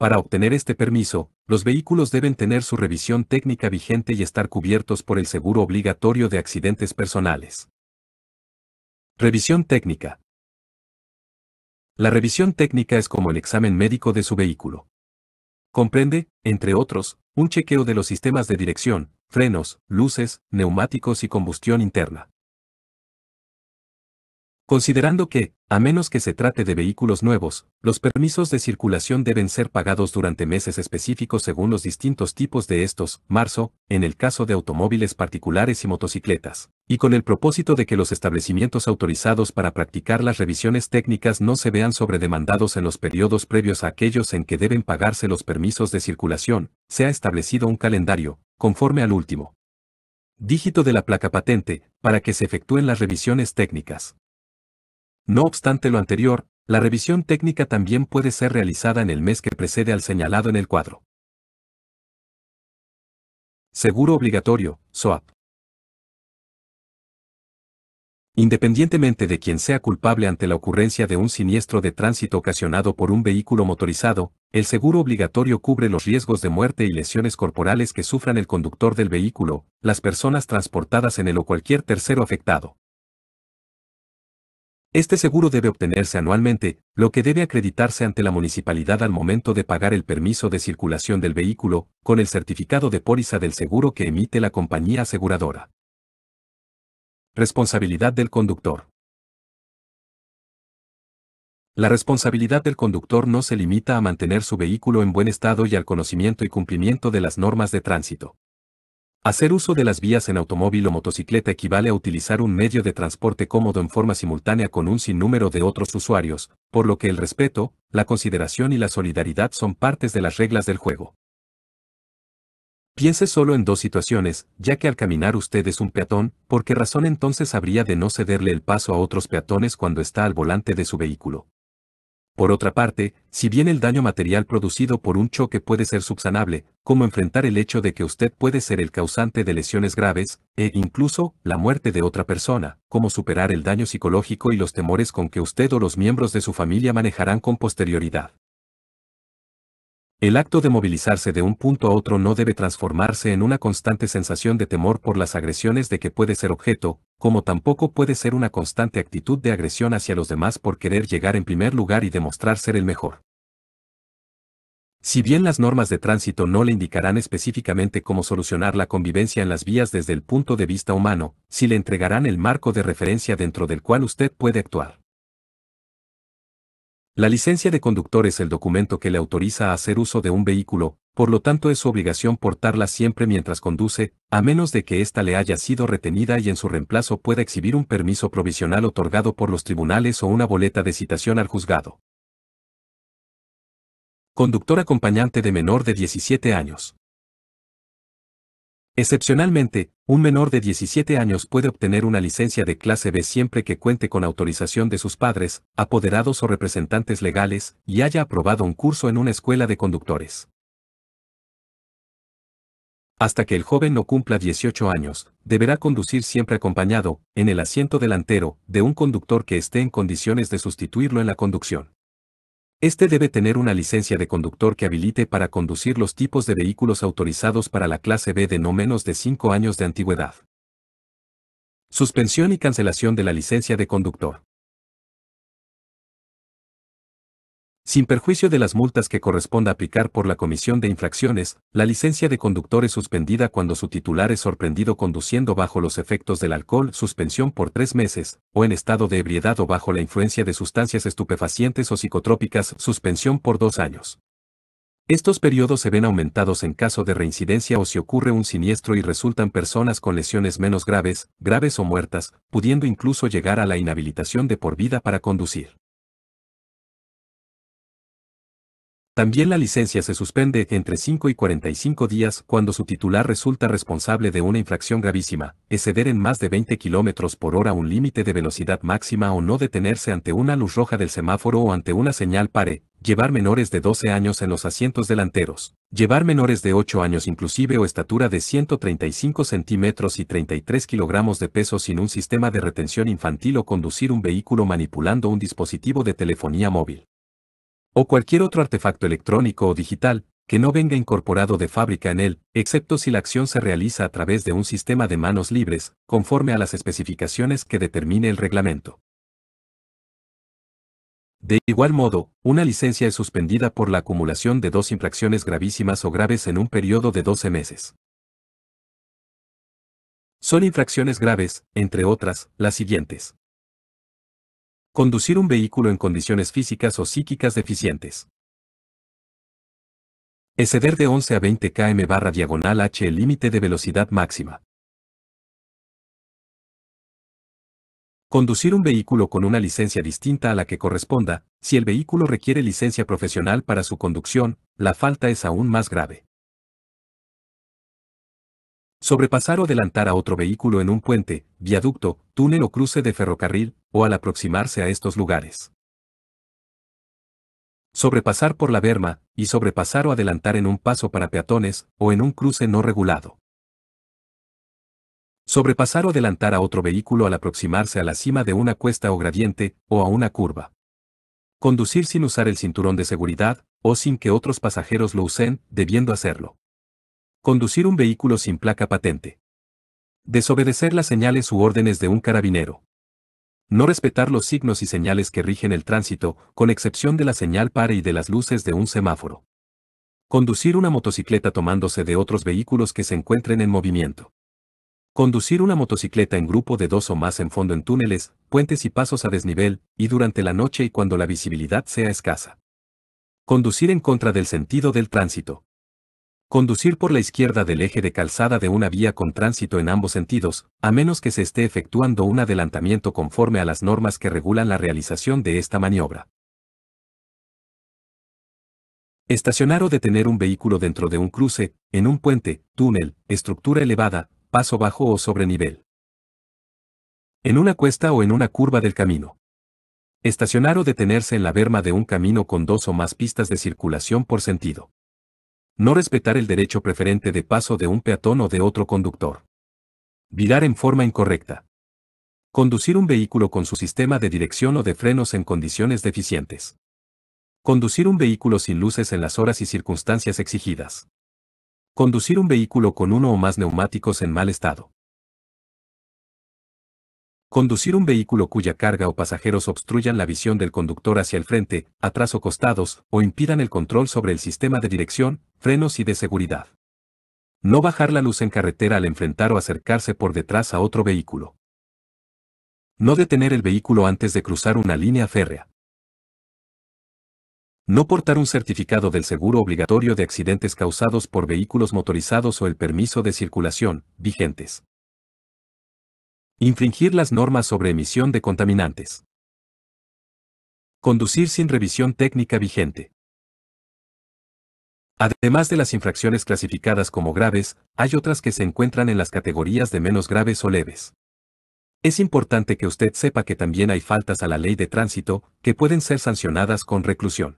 Para obtener este permiso, los vehículos deben tener su revisión técnica vigente y estar cubiertos por el seguro obligatorio de accidentes personales. Revisión técnica. La revisión técnica es como el examen médico de su vehículo. Comprende, entre otros, un chequeo de los sistemas de dirección, frenos, luces, neumáticos y combustión interna. Considerando que, a menos que se trate de vehículos nuevos, los permisos de circulación deben ser pagados durante meses específicos según los distintos tipos de estos, marzo, en el caso de automóviles particulares y motocicletas, y con el propósito de que los establecimientos autorizados para practicar las revisiones técnicas no se vean sobredemandados en los periodos previos a aquellos en que deben pagarse los permisos de circulación, se ha establecido un calendario, conforme al último dígito de la placa patente, para que se efectúen las revisiones técnicas. No obstante lo anterior, la revisión técnica también puede ser realizada en el mes que precede al señalado en el cuadro. Seguro obligatorio, SOAP. Independientemente de quien sea culpable ante la ocurrencia de un siniestro de tránsito ocasionado por un vehículo motorizado, el seguro obligatorio cubre los riesgos de muerte y lesiones corporales que sufran el conductor del vehículo, las personas transportadas en él o cualquier tercero afectado. Este seguro debe obtenerse anualmente, lo que debe acreditarse ante la municipalidad al momento de pagar el permiso de circulación del vehículo, con el certificado de póliza del seguro que emite la compañía aseguradora. Responsabilidad del conductor. La responsabilidad del conductor no se limita a mantener su vehículo en buen estado y al conocimiento y cumplimiento de las normas de tránsito. Hacer uso de las vías en automóvil o motocicleta equivale a utilizar un medio de transporte cómodo en forma simultánea con un sinnúmero de otros usuarios, por lo que el respeto, la consideración y la solidaridad son partes de las reglas del juego. Piense solo en dos situaciones, ya que al caminar usted es un peatón, ¿por qué razón entonces habría de no cederle el paso a otros peatones cuando está al volante de su vehículo? Por otra parte, si bien el daño material producido por un choque puede ser subsanable, ¿cómo enfrentar el hecho de que usted puede ser el causante de lesiones graves, e incluso la muerte de otra persona? ¿Cómo superar el daño psicológico y los temores con que usted o los miembros de su familia manejarán con posterioridad? El acto de movilizarse de un punto a otro no debe transformarse en una constante sensación de temor por las agresiones de que puede ser objeto, como tampoco puede ser una constante actitud de agresión hacia los demás por querer llegar en primer lugar y demostrar ser el mejor. Si bien las normas de tránsito no le indicarán específicamente cómo solucionar la convivencia en las vías desde el punto de vista humano, sí le entregarán el marco de referencia dentro del cual usted puede actuar. La licencia de conductor es el documento que le autoriza a hacer uso de un vehículo, por lo tanto es su obligación portarla siempre mientras conduce, a menos de que ésta le haya sido retenida y en su reemplazo pueda exhibir un permiso provisional otorgado por los tribunales o una boleta de citación al juzgado. Conductor acompañante de menor de 17 años. Excepcionalmente, un menor de 17 años puede obtener una licencia de clase B siempre que cuente con autorización de sus padres, apoderados o representantes legales, y haya aprobado un curso en una escuela de conductores. Hasta que el joven no cumpla 18 años, deberá conducir siempre acompañado, en el asiento delantero, de un conductor que esté en condiciones de sustituirlo en la conducción. Este debe tener una licencia de conductor que habilite para conducir los tipos de vehículos autorizados para la clase B de no menos de 5 años de antigüedad. Suspensión y cancelación de la licencia de conductor. sin perjuicio de las multas que corresponda aplicar por la comisión de infracciones, la licencia de conductor es suspendida cuando su titular es sorprendido conduciendo bajo los efectos del alcohol, suspensión por tres meses, o en estado de ebriedad o bajo la influencia de sustancias estupefacientes o psicotrópicas, suspensión por dos años. Estos periodos se ven aumentados en caso de reincidencia o si ocurre un siniestro y resultan personas con lesiones menos graves, graves o muertas, pudiendo incluso llegar a la inhabilitación de por vida para conducir. También la licencia se suspende entre 5 y 45 días cuando su titular resulta responsable de una infracción gravísima, exceder en más de 20 km por hora un límite de velocidad máxima o no detenerse ante una luz roja del semáforo o ante una señal pare, llevar menores de 12 años en los asientos delanteros, llevar menores de 8 años inclusive o estatura de 135 centímetros y 33 kilogramos de peso sin un sistema de retención infantil o conducir un vehículo manipulando un dispositivo de telefonía móvil o cualquier otro artefacto electrónico o digital, que no venga incorporado de fábrica en él, excepto si la acción se realiza a través de un sistema de manos libres, conforme a las especificaciones que determine el reglamento. De igual modo, una licencia es suspendida por la acumulación de dos infracciones gravísimas o graves en un periodo de 12 meses. Son infracciones graves, entre otras, las siguientes. Conducir un vehículo en condiciones físicas o psíquicas deficientes. Exceder de 11 a 20 km barra diagonal h el límite de velocidad máxima. Conducir un vehículo con una licencia distinta a la que corresponda, si el vehículo requiere licencia profesional para su conducción, la falta es aún más grave. Sobrepasar o adelantar a otro vehículo en un puente, viaducto, túnel o cruce de ferrocarril, o al aproximarse a estos lugares. Sobrepasar por la berma, y sobrepasar o adelantar en un paso para peatones, o en un cruce no regulado. Sobrepasar o adelantar a otro vehículo al aproximarse a la cima de una cuesta o gradiente, o a una curva. Conducir sin usar el cinturón de seguridad, o sin que otros pasajeros lo usen, debiendo hacerlo. Conducir un vehículo sin placa patente. Desobedecer las señales u órdenes de un carabinero. No respetar los signos y señales que rigen el tránsito, con excepción de la señal para y de las luces de un semáforo. Conducir una motocicleta tomándose de otros vehículos que se encuentren en movimiento. Conducir una motocicleta en grupo de dos o más en fondo en túneles, puentes y pasos a desnivel, y durante la noche y cuando la visibilidad sea escasa. Conducir en contra del sentido del tránsito. Conducir por la izquierda del eje de calzada de una vía con tránsito en ambos sentidos, a menos que se esté efectuando un adelantamiento conforme a las normas que regulan la realización de esta maniobra. Estacionar o detener un vehículo dentro de un cruce, en un puente, túnel, estructura elevada, paso bajo o sobre nivel. En una cuesta o en una curva del camino. Estacionar o detenerse en la berma de un camino con dos o más pistas de circulación por sentido no respetar el derecho preferente de paso de un peatón o de otro conductor. Virar en forma incorrecta. Conducir un vehículo con su sistema de dirección o de frenos en condiciones deficientes. Conducir un vehículo sin luces en las horas y circunstancias exigidas. Conducir un vehículo con uno o más neumáticos en mal estado. Conducir un vehículo cuya carga o pasajeros obstruyan la visión del conductor hacia el frente, atrás o costados, o impidan el control sobre el sistema de dirección, frenos y de seguridad. No bajar la luz en carretera al enfrentar o acercarse por detrás a otro vehículo. No detener el vehículo antes de cruzar una línea férrea. No portar un certificado del seguro obligatorio de accidentes causados por vehículos motorizados o el permiso de circulación, vigentes. Infringir las normas sobre emisión de contaminantes. Conducir sin revisión técnica vigente. Además de las infracciones clasificadas como graves, hay otras que se encuentran en las categorías de menos graves o leves. Es importante que usted sepa que también hay faltas a la ley de tránsito, que pueden ser sancionadas con reclusión.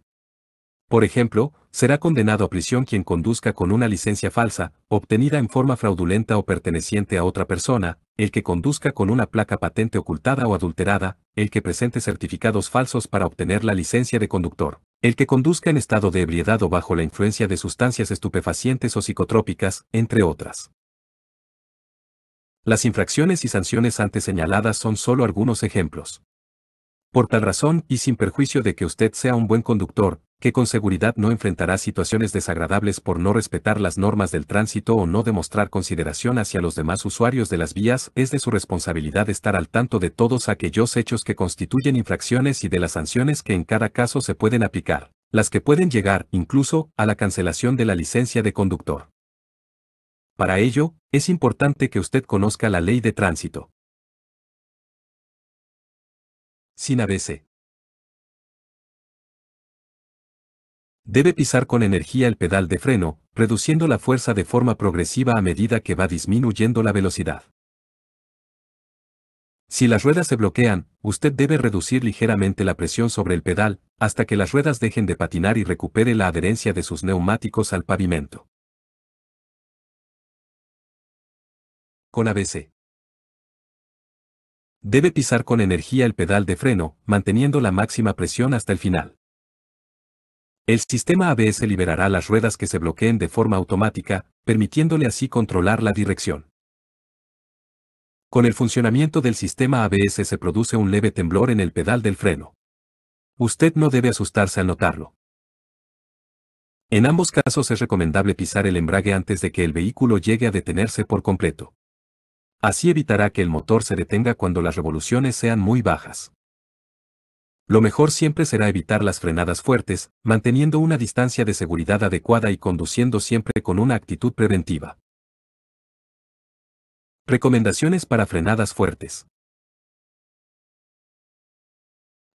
Por ejemplo, será condenado a prisión quien conduzca con una licencia falsa, obtenida en forma fraudulenta o perteneciente a otra persona, el que conduzca con una placa patente ocultada o adulterada, el que presente certificados falsos para obtener la licencia de conductor, el que conduzca en estado de ebriedad o bajo la influencia de sustancias estupefacientes o psicotrópicas, entre otras. Las infracciones y sanciones antes señaladas son solo algunos ejemplos. Por tal razón, y sin perjuicio de que usted sea un buen conductor, que con seguridad no enfrentará situaciones desagradables por no respetar las normas del tránsito o no demostrar consideración hacia los demás usuarios de las vías, es de su responsabilidad estar al tanto de todos aquellos hechos que constituyen infracciones y de las sanciones que en cada caso se pueden aplicar, las que pueden llegar, incluso, a la cancelación de la licencia de conductor. Para ello, es importante que usted conozca la ley de tránsito. Sin ABC. Debe pisar con energía el pedal de freno, reduciendo la fuerza de forma progresiva a medida que va disminuyendo la velocidad. Si las ruedas se bloquean, usted debe reducir ligeramente la presión sobre el pedal, hasta que las ruedas dejen de patinar y recupere la adherencia de sus neumáticos al pavimento. Con ABC. Debe pisar con energía el pedal de freno, manteniendo la máxima presión hasta el final. El sistema ABS liberará las ruedas que se bloqueen de forma automática, permitiéndole así controlar la dirección. Con el funcionamiento del sistema ABS se produce un leve temblor en el pedal del freno. Usted no debe asustarse al notarlo. En ambos casos es recomendable pisar el embrague antes de que el vehículo llegue a detenerse por completo. Así evitará que el motor se detenga cuando las revoluciones sean muy bajas lo mejor siempre será evitar las frenadas fuertes, manteniendo una distancia de seguridad adecuada y conduciendo siempre con una actitud preventiva. Recomendaciones para frenadas fuertes.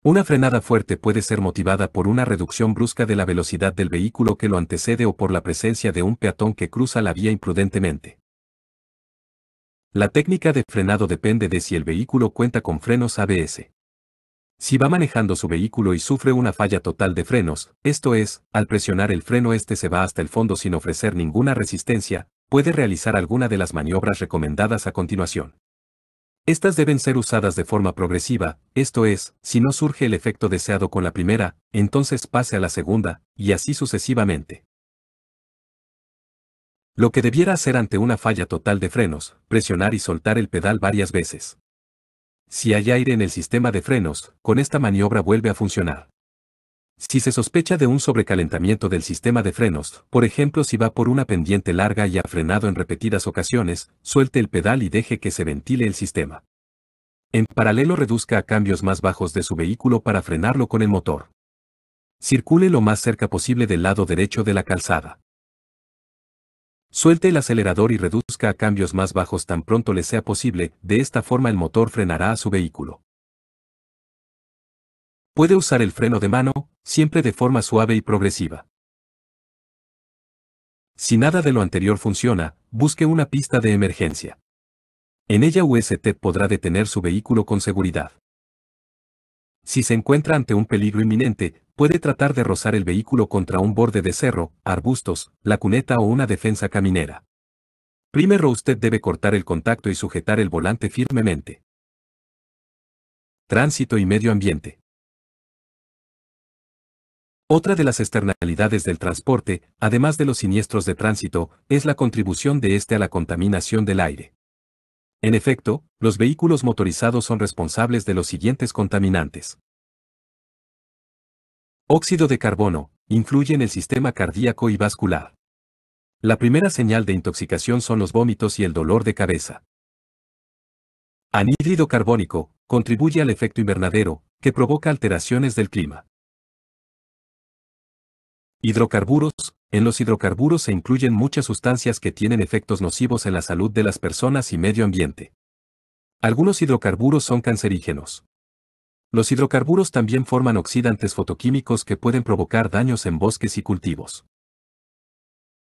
Una frenada fuerte puede ser motivada por una reducción brusca de la velocidad del vehículo que lo antecede o por la presencia de un peatón que cruza la vía imprudentemente. La técnica de frenado depende de si el vehículo cuenta con frenos ABS. Si va manejando su vehículo y sufre una falla total de frenos, esto es, al presionar el freno este se va hasta el fondo sin ofrecer ninguna resistencia, puede realizar alguna de las maniobras recomendadas a continuación. Estas deben ser usadas de forma progresiva, esto es, si no surge el efecto deseado con la primera, entonces pase a la segunda, y así sucesivamente. Lo que debiera hacer ante una falla total de frenos, presionar y soltar el pedal varias veces. Si hay aire en el sistema de frenos, con esta maniobra vuelve a funcionar. Si se sospecha de un sobrecalentamiento del sistema de frenos, por ejemplo si va por una pendiente larga y ha frenado en repetidas ocasiones, suelte el pedal y deje que se ventile el sistema. En paralelo reduzca a cambios más bajos de su vehículo para frenarlo con el motor. Circule lo más cerca posible del lado derecho de la calzada. Suelte el acelerador y reduzca a cambios más bajos tan pronto le sea posible, de esta forma el motor frenará a su vehículo. Puede usar el freno de mano, siempre de forma suave y progresiva. Si nada de lo anterior funciona, busque una pista de emergencia. En ella UST podrá detener su vehículo con seguridad. Si se encuentra ante un peligro inminente, puede tratar de rozar el vehículo contra un borde de cerro, arbustos, la cuneta o una defensa caminera. Primero usted debe cortar el contacto y sujetar el volante firmemente. Tránsito y medio ambiente. Otra de las externalidades del transporte, además de los siniestros de tránsito, es la contribución de este a la contaminación del aire. En efecto, los vehículos motorizados son responsables de los siguientes contaminantes óxido de carbono, influye en el sistema cardíaco y vascular. La primera señal de intoxicación son los vómitos y el dolor de cabeza. Anhídrido carbónico, contribuye al efecto invernadero, que provoca alteraciones del clima. Hidrocarburos. En los hidrocarburos se incluyen muchas sustancias que tienen efectos nocivos en la salud de las personas y medio ambiente. Algunos hidrocarburos son cancerígenos. Los hidrocarburos también forman oxidantes fotoquímicos que pueden provocar daños en bosques y cultivos.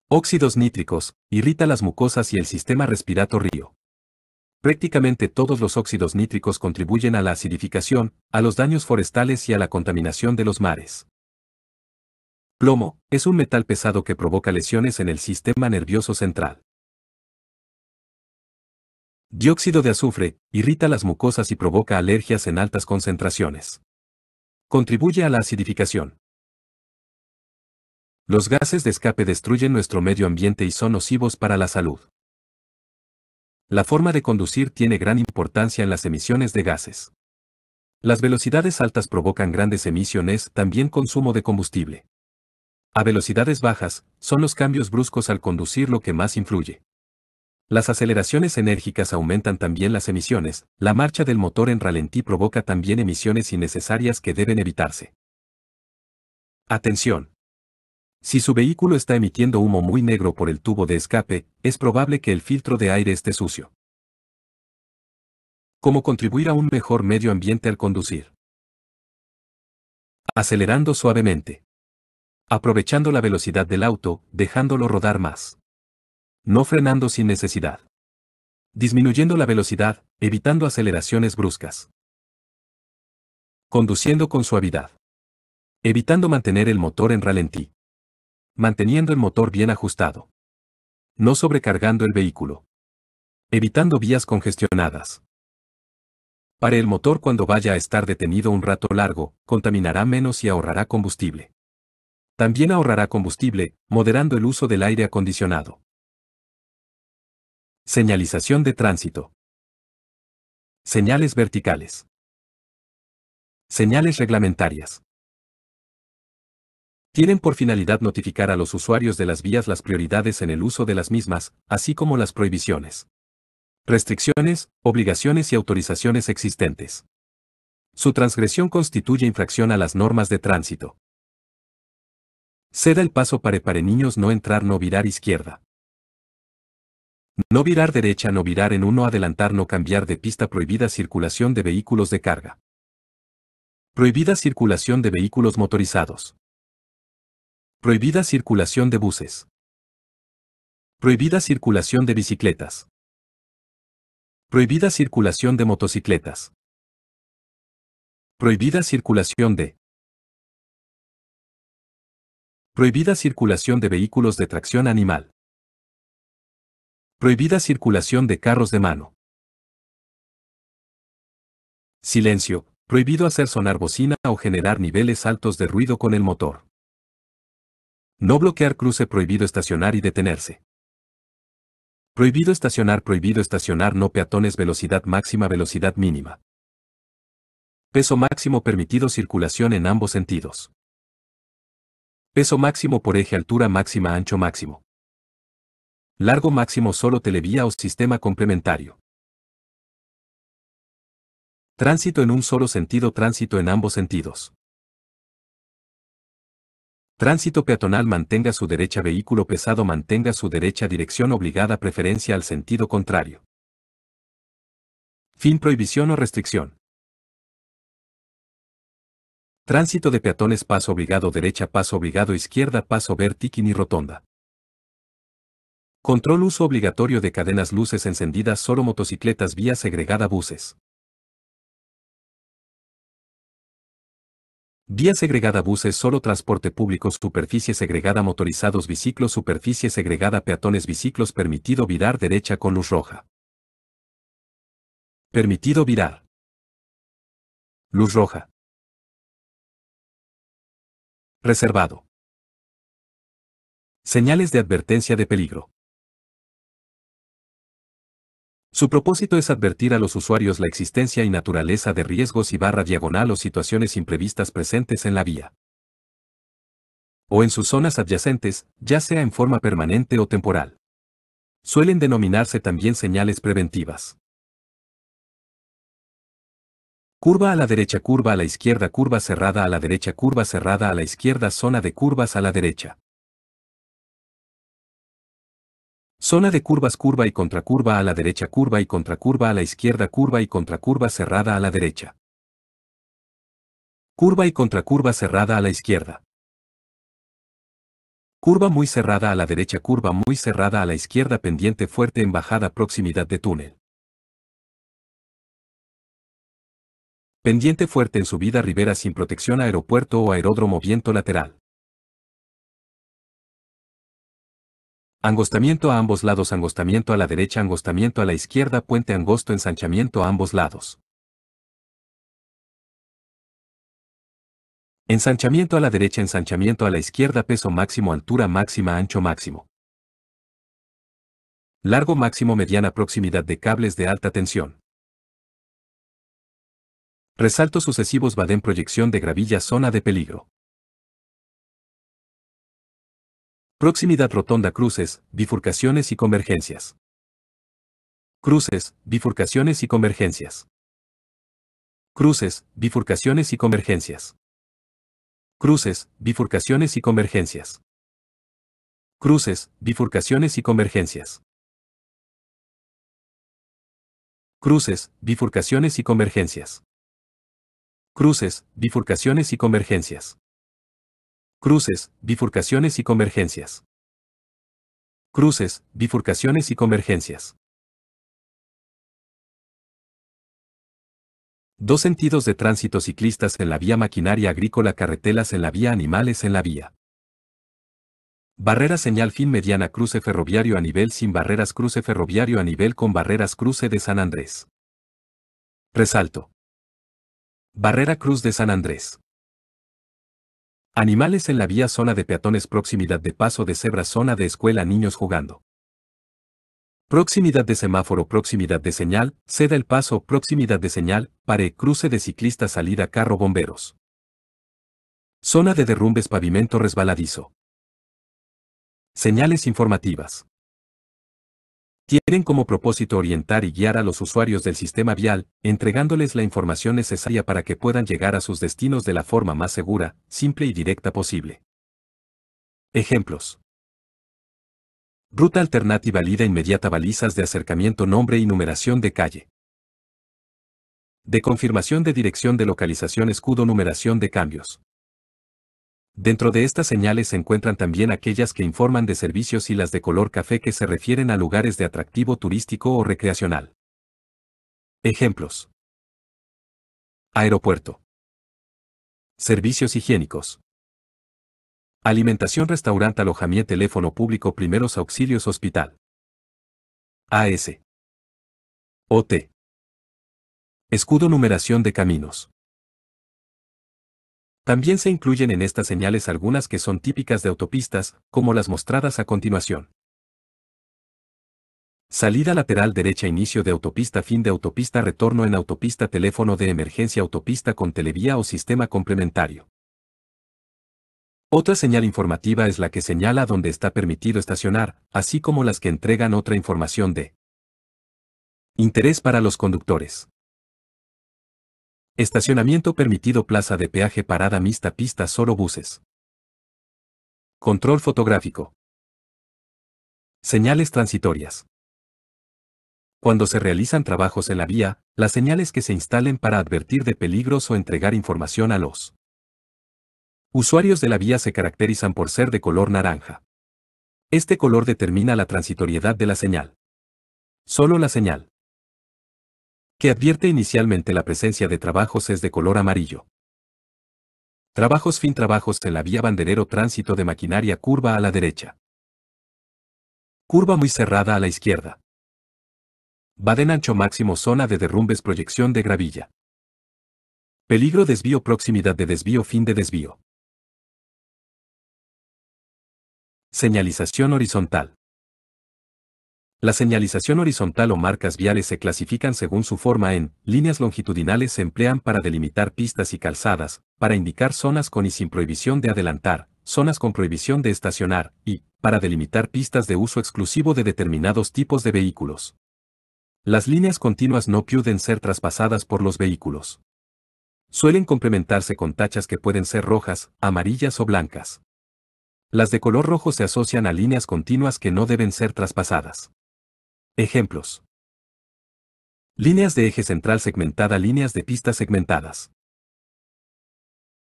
Óxidos nítricos, irrita las mucosas y el sistema respiratorio. Prácticamente todos los óxidos nítricos contribuyen a la acidificación, a los daños forestales y a la contaminación de los mares. Plomo, es un metal pesado que provoca lesiones en el sistema nervioso central. Dióxido de azufre, irrita las mucosas y provoca alergias en altas concentraciones. Contribuye a la acidificación. Los gases de escape destruyen nuestro medio ambiente y son nocivos para la salud. La forma de conducir tiene gran importancia en las emisiones de gases. Las velocidades altas provocan grandes emisiones, también consumo de combustible. A velocidades bajas, son los cambios bruscos al conducir lo que más influye. Las aceleraciones enérgicas aumentan también las emisiones, la marcha del motor en ralentí provoca también emisiones innecesarias que deben evitarse. Atención. Si su vehículo está emitiendo humo muy negro por el tubo de escape, es probable que el filtro de aire esté sucio. ¿Cómo contribuir a un mejor medio ambiente al conducir? Acelerando suavemente. Aprovechando la velocidad del auto, dejándolo rodar más no frenando sin necesidad. Disminuyendo la velocidad, evitando aceleraciones bruscas. Conduciendo con suavidad. Evitando mantener el motor en ralentí. Manteniendo el motor bien ajustado. No sobrecargando el vehículo. Evitando vías congestionadas. Para el motor cuando vaya a estar detenido un rato largo, contaminará menos y ahorrará combustible. También ahorrará combustible, moderando el uso del aire acondicionado. Señalización de tránsito. Señales verticales. Señales reglamentarias. Tienen por finalidad notificar a los usuarios de las vías las prioridades en el uso de las mismas, así como las prohibiciones, restricciones, obligaciones y autorizaciones existentes. Su transgresión constituye infracción a las normas de tránsito. Ceda el paso para para niños no entrar no virar izquierda. No virar derecha, no virar en uno, adelantar, no cambiar de pista, prohibida circulación de vehículos de carga. Prohibida circulación de vehículos motorizados. Prohibida circulación de buses. Prohibida circulación de bicicletas. Prohibida circulación de motocicletas. Prohibida circulación de. Prohibida circulación de vehículos de tracción animal. Prohibida circulación de carros de mano. Silencio. Prohibido hacer sonar bocina o generar niveles altos de ruido con el motor. No bloquear cruce prohibido estacionar y detenerse. Prohibido estacionar prohibido estacionar no peatones velocidad máxima velocidad mínima. Peso máximo permitido circulación en ambos sentidos. Peso máximo por eje altura máxima ancho máximo. Largo máximo solo televía o sistema complementario. Tránsito en un solo sentido, tránsito en ambos sentidos. Tránsito peatonal mantenga su derecha, vehículo pesado mantenga su derecha, dirección obligada, preferencia al sentido contrario. Fin prohibición o restricción. Tránsito de peatones paso obligado derecha, paso obligado izquierda, paso vertical y rotonda. Control uso obligatorio de cadenas luces encendidas solo motocicletas vía segregada buses. Vía segregada buses solo transporte público superficie segregada motorizados biciclos superficie segregada peatones biciclos permitido virar derecha con luz roja. Permitido virar. Luz roja. Reservado. Señales de advertencia de peligro. Su propósito es advertir a los usuarios la existencia y naturaleza de riesgos y barra diagonal o situaciones imprevistas presentes en la vía. O en sus zonas adyacentes, ya sea en forma permanente o temporal. Suelen denominarse también señales preventivas. Curva a la derecha, curva a la izquierda, curva cerrada a la derecha, curva cerrada a la izquierda, zona de curvas a la derecha. Zona de curvas curva y contracurva a la derecha curva y contracurva a la izquierda curva y contracurva cerrada a la derecha. Curva y contracurva cerrada a la izquierda. Curva muy cerrada a la derecha curva muy cerrada a la izquierda pendiente fuerte en bajada proximidad de túnel. Pendiente fuerte en subida ribera sin protección aeropuerto o aeródromo viento lateral. Angostamiento a ambos lados, angostamiento a la derecha, angostamiento a la izquierda, puente angosto, ensanchamiento a ambos lados. Ensanchamiento a la derecha, ensanchamiento a la izquierda, peso máximo, altura máxima, ancho máximo. Largo máximo, mediana proximidad de cables de alta tensión. Resaltos sucesivos, baden proyección de gravilla, zona de peligro. Proximidad rotonda cruces, bifurcaciones y convergencias. Cruces, bifurcaciones y convergencias. Cruces, bifurcaciones y convergencias. Cruces, bifurcaciones y convergencias. Cruces, bifurcaciones y convergencias. Cruces, bifurcaciones y convergencias. Cruces, bifurcaciones y convergencias. Cruces, bifurcaciones y convergencias. Cruces, bifurcaciones y convergencias. Dos sentidos de tránsito ciclistas en la vía maquinaria agrícola, carretelas en la vía, animales en la vía. Barrera señal fin mediana cruce ferroviario a nivel sin barreras cruce ferroviario a nivel con barreras cruce de San Andrés. Resalto. Barrera Cruz de San Andrés. Animales en la vía zona de peatones proximidad de paso de cebra zona de escuela niños jugando. Proximidad de semáforo proximidad de señal, ceda el paso proximidad de señal, pare cruce de ciclista salida carro bomberos. Zona de derrumbes pavimento resbaladizo. Señales informativas. Tienen como propósito orientar y guiar a los usuarios del sistema vial, entregándoles la información necesaria para que puedan llegar a sus destinos de la forma más segura, simple y directa posible. Ejemplos. Ruta alternativa lida inmediata balizas de acercamiento nombre y numeración de calle. De confirmación de dirección de localización escudo numeración de cambios. Dentro de estas señales se encuentran también aquellas que informan de servicios y las de color café que se refieren a lugares de atractivo turístico o recreacional. Ejemplos. Aeropuerto. Servicios higiénicos. Alimentación, restaurante, alojamiento, teléfono público, primeros auxilios, hospital. AS. OT. Escudo numeración de caminos. También se incluyen en estas señales algunas que son típicas de autopistas, como las mostradas a continuación. Salida lateral derecha inicio de autopista fin de autopista retorno en autopista teléfono de emergencia autopista con televía o sistema complementario. Otra señal informativa es la que señala dónde está permitido estacionar, así como las que entregan otra información de interés para los conductores. Estacionamiento permitido plaza de peaje parada mixta pista solo buses. Control fotográfico. Señales transitorias. Cuando se realizan trabajos en la vía, las señales que se instalen para advertir de peligros o entregar información a los usuarios de la vía se caracterizan por ser de color naranja. Este color determina la transitoriedad de la señal. Solo la señal que advierte inicialmente la presencia de trabajos es de color amarillo. Trabajos fin trabajos en la vía banderero tránsito de maquinaria curva a la derecha. Curva muy cerrada a la izquierda. Baden ancho máximo zona de derrumbes proyección de gravilla. Peligro desvío proximidad de desvío fin de desvío. Señalización horizontal. La señalización horizontal o marcas viales se clasifican según su forma en líneas longitudinales se emplean para delimitar pistas y calzadas, para indicar zonas con y sin prohibición de adelantar, zonas con prohibición de estacionar y para delimitar pistas de uso exclusivo de determinados tipos de vehículos. Las líneas continuas no pueden ser traspasadas por los vehículos. Suelen complementarse con tachas que pueden ser rojas, amarillas o blancas. Las de color rojo se asocian a líneas continuas que no deben ser traspasadas. Ejemplos. Líneas de eje central segmentada, líneas de pistas segmentadas.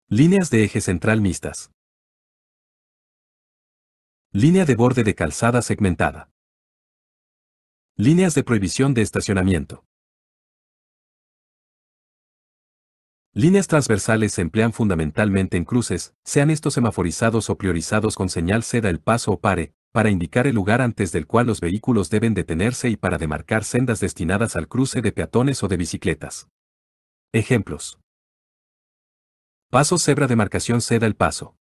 Líneas de eje central mixtas. Línea de borde de calzada segmentada. Líneas de prohibición de estacionamiento. Líneas transversales se emplean fundamentalmente en cruces, sean estos semaforizados o priorizados con señal ceda el paso o pare, para indicar el lugar antes del cual los vehículos deben detenerse y para demarcar sendas destinadas al cruce de peatones o de bicicletas. Ejemplos. Paso cebra demarcación ceda el paso.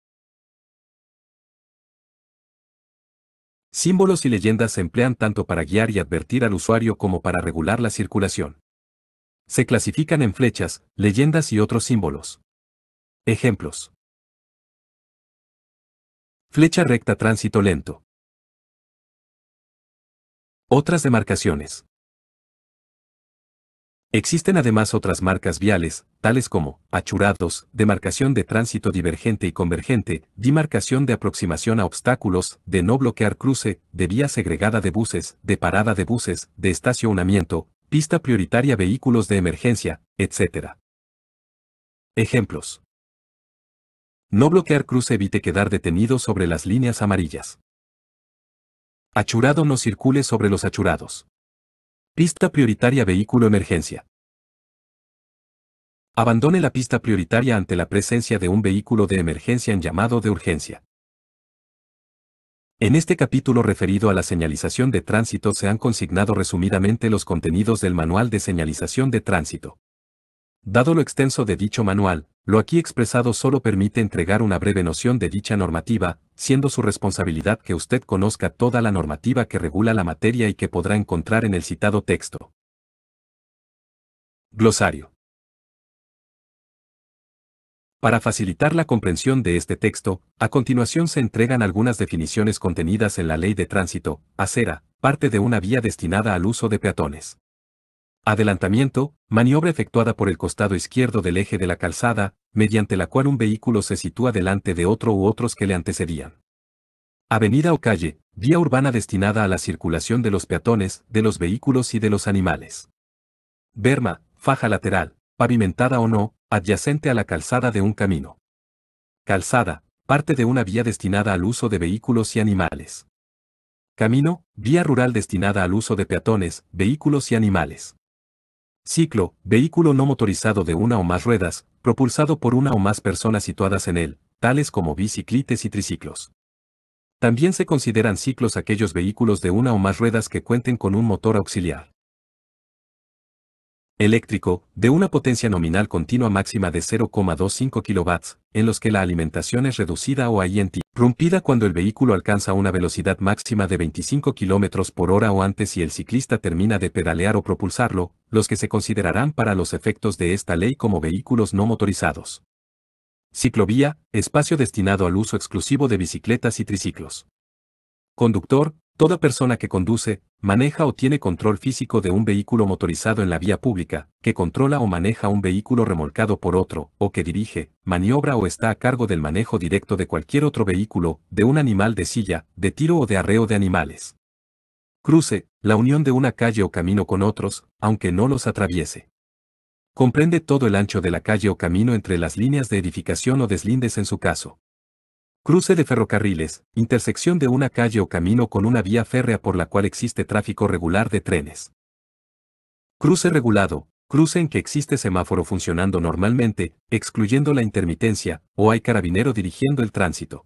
Símbolos y leyendas se emplean tanto para guiar y advertir al usuario como para regular la circulación. Se clasifican en flechas, leyendas y otros símbolos. Ejemplos. Flecha recta tránsito lento. Otras demarcaciones. Existen además otras marcas viales, tales como achurados, demarcación de tránsito divergente y convergente, demarcación de aproximación a obstáculos, de no bloquear cruce, de vía segregada de buses, de parada de buses, de estacionamiento, pista prioritaria vehículos de emergencia, etc. Ejemplos. No bloquear cruce evite quedar detenido sobre las líneas amarillas. Achurado no circule sobre los achurados. Pista prioritaria vehículo emergencia. Abandone la pista prioritaria ante la presencia de un vehículo de emergencia en llamado de urgencia. En este capítulo referido a la señalización de tránsito se han consignado resumidamente los contenidos del Manual de Señalización de Tránsito. Dado lo extenso de dicho manual, lo aquí expresado solo permite entregar una breve noción de dicha normativa, siendo su responsabilidad que usted conozca toda la normativa que regula la materia y que podrá encontrar en el citado texto. Glosario. Para facilitar la comprensión de este texto, a continuación se entregan algunas definiciones contenidas en la Ley de Tránsito, acera, parte de una vía destinada al uso de peatones. Adelantamiento, maniobra efectuada por el costado izquierdo del eje de la calzada, mediante la cual un vehículo se sitúa delante de otro u otros que le antecedían. Avenida o calle, vía urbana destinada a la circulación de los peatones, de los vehículos y de los animales. Berma, faja lateral, pavimentada o no, adyacente a la calzada de un camino. Calzada, parte de una vía destinada al uso de vehículos y animales. Camino, vía rural destinada al uso de peatones, vehículos y animales. Ciclo, vehículo no motorizado de una o más ruedas, propulsado por una o más personas situadas en él, tales como biciclites y triciclos. También se consideran ciclos aquellos vehículos de una o más ruedas que cuenten con un motor auxiliar. Eléctrico, de una potencia nominal continua máxima de 0,25 kW, en los que la alimentación es reducida o hay en Rumpida cuando el vehículo alcanza una velocidad máxima de 25 km por hora o antes y el ciclista termina de pedalear o propulsarlo, los que se considerarán para los efectos de esta ley como vehículos no motorizados. Ciclovía, espacio destinado al uso exclusivo de bicicletas y triciclos. Conductor, Toda persona que conduce, maneja o tiene control físico de un vehículo motorizado en la vía pública, que controla o maneja un vehículo remolcado por otro, o que dirige, maniobra o está a cargo del manejo directo de cualquier otro vehículo, de un animal de silla, de tiro o de arreo de animales. Cruce, la unión de una calle o camino con otros, aunque no los atraviese. Comprende todo el ancho de la calle o camino entre las líneas de edificación o deslindes en su caso. Cruce de ferrocarriles, intersección de una calle o camino con una vía férrea por la cual existe tráfico regular de trenes. Cruce regulado, cruce en que existe semáforo funcionando normalmente, excluyendo la intermitencia, o hay carabinero dirigiendo el tránsito.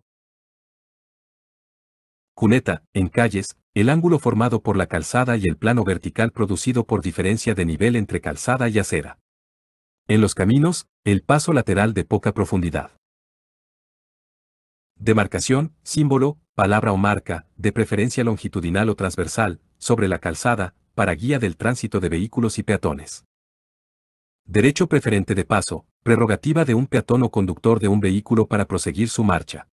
Cuneta, en calles, el ángulo formado por la calzada y el plano vertical producido por diferencia de nivel entre calzada y acera. En los caminos, el paso lateral de poca profundidad. Demarcación, símbolo, palabra o marca, de preferencia longitudinal o transversal, sobre la calzada, para guía del tránsito de vehículos y peatones. Derecho preferente de paso, prerrogativa de un peatón o conductor de un vehículo para proseguir su marcha.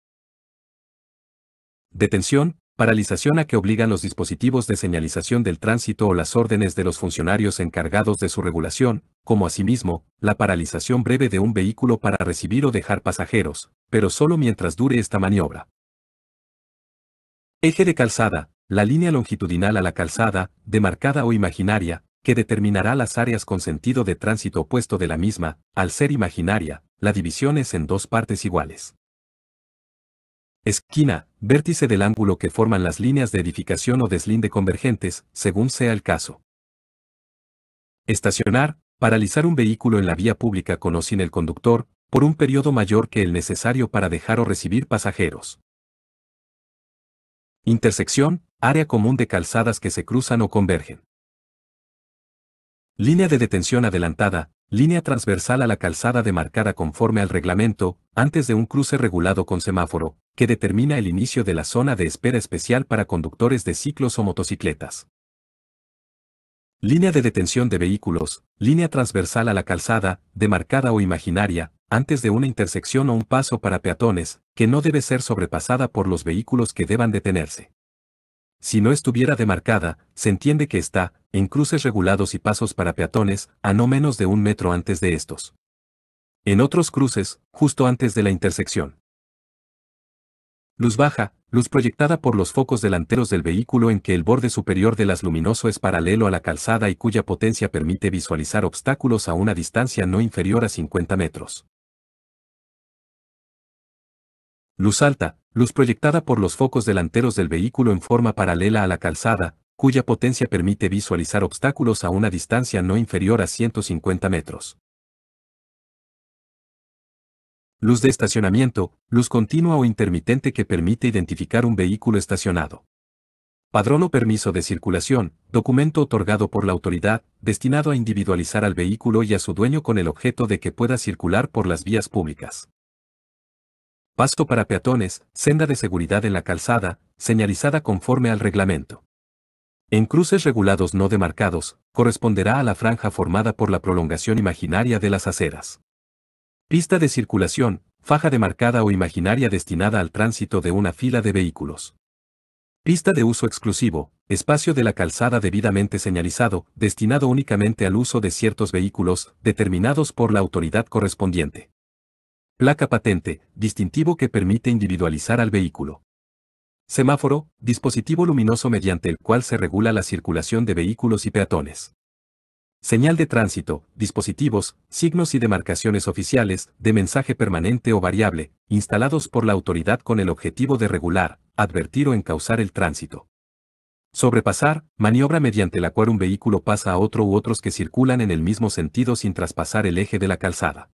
Detención, paralización a que obligan los dispositivos de señalización del tránsito o las órdenes de los funcionarios encargados de su regulación, como asimismo, la paralización breve de un vehículo para recibir o dejar pasajeros, pero solo mientras dure esta maniobra. Eje de calzada, la línea longitudinal a la calzada, demarcada o imaginaria, que determinará las áreas con sentido de tránsito opuesto de la misma, al ser imaginaria, la división es en dos partes iguales. Esquina, vértice del ángulo que forman las líneas de edificación o deslinde convergentes, según sea el caso. Estacionar, paralizar un vehículo en la vía pública con o sin el conductor, por un periodo mayor que el necesario para dejar o recibir pasajeros. Intersección, área común de calzadas que se cruzan o convergen. Línea de detención adelantada, línea transversal a la calzada demarcada conforme al reglamento, antes de un cruce regulado con semáforo, que determina el inicio de la zona de espera especial para conductores de ciclos o motocicletas. Línea de detención de vehículos, línea transversal a la calzada, demarcada o imaginaria, antes de una intersección o un paso para peatones, que no debe ser sobrepasada por los vehículos que deban detenerse. Si no estuviera demarcada, se entiende que está, en cruces regulados y pasos para peatones, a no menos de un metro antes de estos. En otros cruces, justo antes de la intersección. Luz baja, luz proyectada por los focos delanteros del vehículo en que el borde superior de las luminoso es paralelo a la calzada y cuya potencia permite visualizar obstáculos a una distancia no inferior a 50 metros. Luz alta, luz proyectada por los focos delanteros del vehículo en forma paralela a la calzada, cuya potencia permite visualizar obstáculos a una distancia no inferior a 150 metros. Luz de estacionamiento, luz continua o intermitente que permite identificar un vehículo estacionado. Padrón o permiso de circulación, documento otorgado por la autoridad, destinado a individualizar al vehículo y a su dueño con el objeto de que pueda circular por las vías públicas pasto para peatones, senda de seguridad en la calzada, señalizada conforme al reglamento. En cruces regulados no demarcados, corresponderá a la franja formada por la prolongación imaginaria de las aceras. Pista de circulación, faja demarcada o imaginaria destinada al tránsito de una fila de vehículos. Pista de uso exclusivo, espacio de la calzada debidamente señalizado, destinado únicamente al uso de ciertos vehículos, determinados por la autoridad correspondiente. Placa patente, distintivo que permite individualizar al vehículo. Semáforo, dispositivo luminoso mediante el cual se regula la circulación de vehículos y peatones. Señal de tránsito, dispositivos, signos y demarcaciones oficiales, de mensaje permanente o variable, instalados por la autoridad con el objetivo de regular, advertir o encauzar el tránsito. Sobrepasar, maniobra mediante la cual un vehículo pasa a otro u otros que circulan en el mismo sentido sin traspasar el eje de la calzada.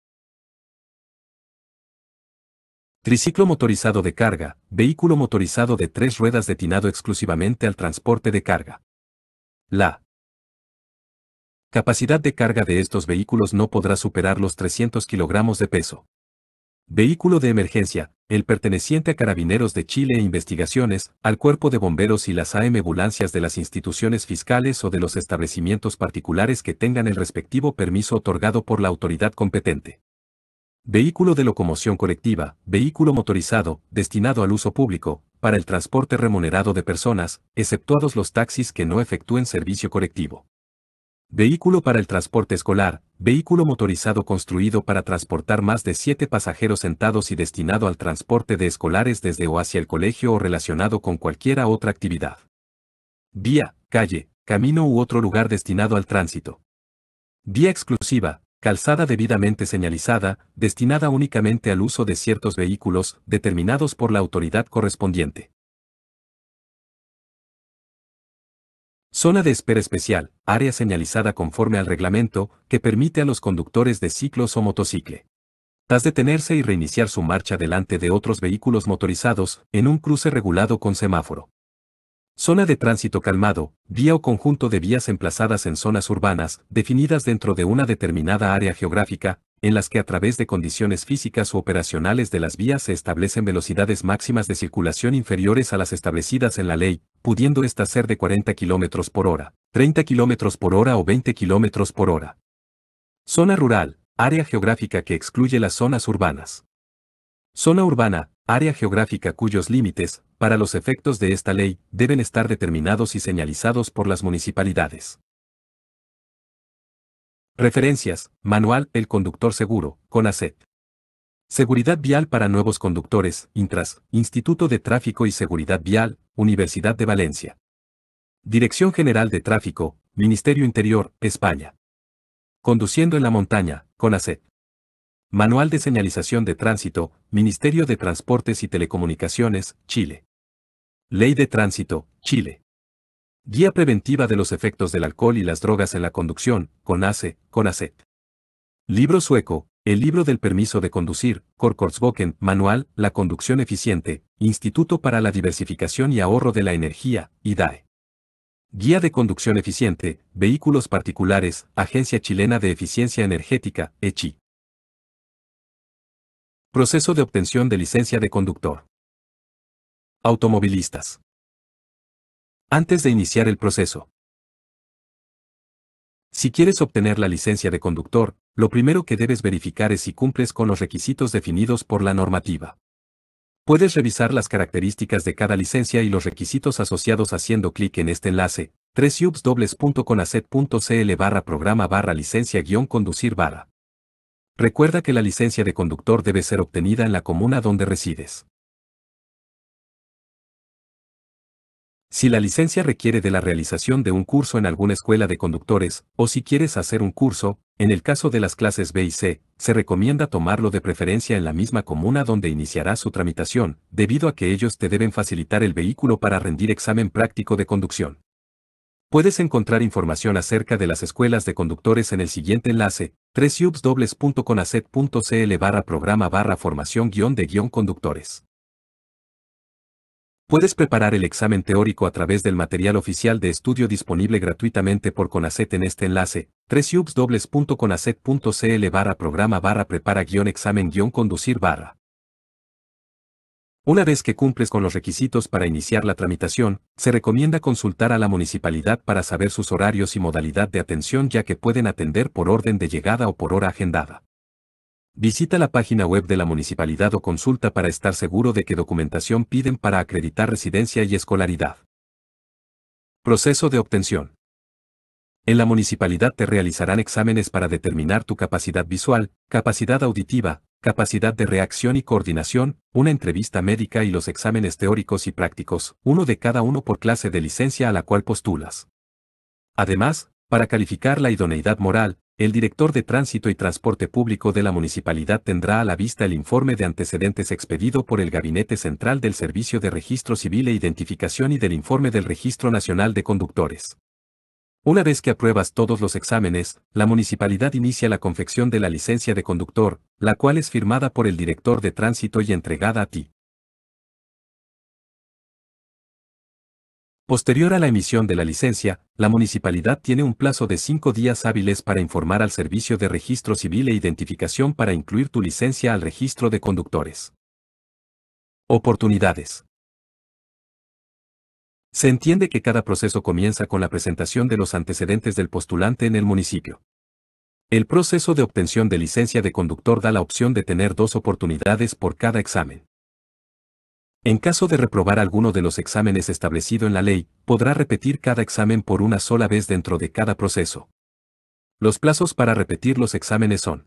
Triciclo motorizado de carga, vehículo motorizado de tres ruedas destinado exclusivamente al transporte de carga. La capacidad de carga de estos vehículos no podrá superar los 300 kilogramos de peso. Vehículo de emergencia, el perteneciente a Carabineros de Chile e Investigaciones, al Cuerpo de Bomberos y las AM ambulancias de las instituciones fiscales o de los establecimientos particulares que tengan el respectivo permiso otorgado por la autoridad competente. Vehículo de locomoción colectiva, vehículo motorizado, destinado al uso público, para el transporte remunerado de personas, exceptuados los taxis que no efectúen servicio colectivo. Vehículo para el transporte escolar, vehículo motorizado construido para transportar más de siete pasajeros sentados y destinado al transporte de escolares desde o hacia el colegio o relacionado con cualquiera otra actividad. Vía, calle, camino u otro lugar destinado al tránsito. Vía exclusiva, calzada debidamente señalizada, destinada únicamente al uso de ciertos vehículos determinados por la autoridad correspondiente. Zona de espera especial, área señalizada conforme al reglamento, que permite a los conductores de ciclos o motocicle. Tras detenerse y reiniciar su marcha delante de otros vehículos motorizados, en un cruce regulado con semáforo. Zona de tránsito calmado, vía o conjunto de vías emplazadas en zonas urbanas, definidas dentro de una determinada área geográfica, en las que a través de condiciones físicas o operacionales de las vías se establecen velocidades máximas de circulación inferiores a las establecidas en la ley, pudiendo ésta ser de 40 km por hora, 30 km por hora o 20 km por hora. Zona rural, área geográfica que excluye las zonas urbanas. Zona urbana, área geográfica cuyos límites, para los efectos de esta ley, deben estar determinados y señalizados por las municipalidades. Referencias. Manual El Conductor Seguro, CONACET. Seguridad Vial para Nuevos Conductores, INTRAS, Instituto de Tráfico y Seguridad Vial, Universidad de Valencia. Dirección General de Tráfico, Ministerio Interior, España. Conduciendo en la montaña, CONACET. Manual de Señalización de Tránsito, Ministerio de Transportes y Telecomunicaciones, Chile. Ley de Tránsito, Chile. Guía Preventiva de los Efectos del Alcohol y las Drogas en la Conducción, CONACE, CONACET. Libro sueco, El libro del permiso de conducir, Korkorsboken, Manual, La Conducción Eficiente, Instituto para la Diversificación y Ahorro de la Energía, IDAE. Guía de Conducción Eficiente, Vehículos Particulares, Agencia Chilena de Eficiencia Energética, ECHI. Proceso de obtención de licencia de conductor. Automovilistas. Antes de iniciar el proceso. Si quieres obtener la licencia de conductor, lo primero que debes verificar es si cumples con los requisitos definidos por la normativa. Puedes revisar las características de cada licencia y los requisitos asociados haciendo clic en este enlace, 3 barra programa barra licencia conducir barra. Recuerda que la licencia de conductor debe ser obtenida en la comuna donde resides. Si la licencia requiere de la realización de un curso en alguna escuela de conductores, o si quieres hacer un curso, en el caso de las clases B y C, se recomienda tomarlo de preferencia en la misma comuna donde iniciará su tramitación, debido a que ellos te deben facilitar el vehículo para rendir examen práctico de conducción. Puedes encontrar información acerca de las escuelas de conductores en el siguiente enlace, 3 barra programa barra formación guión de guión conductores. Puedes preparar el examen teórico a través del material oficial de estudio disponible gratuitamente por CONACET en este enlace, 3 barra programa barra prepara guión examen guión conducir barra. Una vez que cumples con los requisitos para iniciar la tramitación, se recomienda consultar a la municipalidad para saber sus horarios y modalidad de atención ya que pueden atender por orden de llegada o por hora agendada. Visita la página web de la municipalidad o consulta para estar seguro de qué documentación piden para acreditar residencia y escolaridad. Proceso de obtención. En la municipalidad te realizarán exámenes para determinar tu capacidad visual, capacidad auditiva, capacidad de reacción y coordinación, una entrevista médica y los exámenes teóricos y prácticos, uno de cada uno por clase de licencia a la cual postulas. Además, para calificar la idoneidad moral, el director de Tránsito y Transporte Público de la municipalidad tendrá a la vista el informe de antecedentes expedido por el Gabinete Central del Servicio de Registro Civil e Identificación y del informe del Registro Nacional de Conductores. Una vez que apruebas todos los exámenes, la municipalidad inicia la confección de la licencia de conductor, la cual es firmada por el director de tránsito y entregada a ti. Posterior a la emisión de la licencia, la municipalidad tiene un plazo de cinco días hábiles para informar al Servicio de Registro Civil e Identificación para incluir tu licencia al registro de conductores. Oportunidades. Se entiende que cada proceso comienza con la presentación de los antecedentes del postulante en el municipio. El proceso de obtención de licencia de conductor da la opción de tener dos oportunidades por cada examen. En caso de reprobar alguno de los exámenes establecido en la ley, podrá repetir cada examen por una sola vez dentro de cada proceso. Los plazos para repetir los exámenes son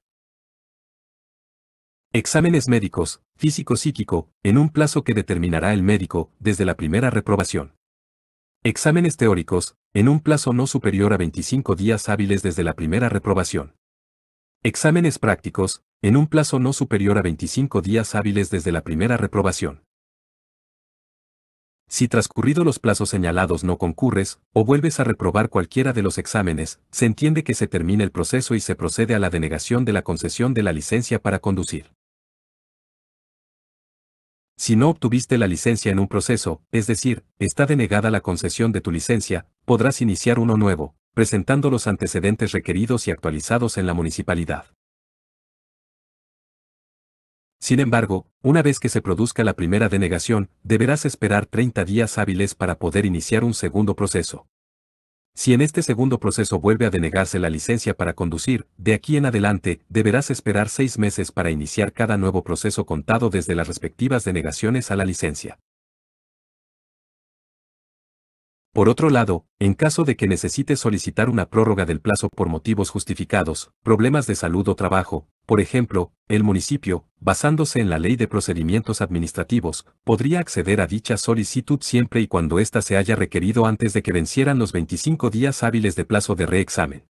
Exámenes médicos, físico-psíquico, en un plazo que determinará el médico, desde la primera reprobación. Exámenes teóricos, en un plazo no superior a 25 días hábiles desde la primera reprobación. Exámenes prácticos, en un plazo no superior a 25 días hábiles desde la primera reprobación. Si transcurrido los plazos señalados no concurres, o vuelves a reprobar cualquiera de los exámenes, se entiende que se termina el proceso y se procede a la denegación de la concesión de la licencia para conducir. Si no obtuviste la licencia en un proceso, es decir, está denegada la concesión de tu licencia, podrás iniciar uno nuevo, presentando los antecedentes requeridos y actualizados en la municipalidad. Sin embargo, una vez que se produzca la primera denegación, deberás esperar 30 días hábiles para poder iniciar un segundo proceso. Si en este segundo proceso vuelve a denegarse la licencia para conducir, de aquí en adelante, deberás esperar seis meses para iniciar cada nuevo proceso contado desde las respectivas denegaciones a la licencia. Por otro lado, en caso de que necesite solicitar una prórroga del plazo por motivos justificados, problemas de salud o trabajo, por ejemplo, el municipio, basándose en la Ley de Procedimientos Administrativos, podría acceder a dicha solicitud siempre y cuando ésta se haya requerido antes de que vencieran los 25 días hábiles de plazo de reexamen.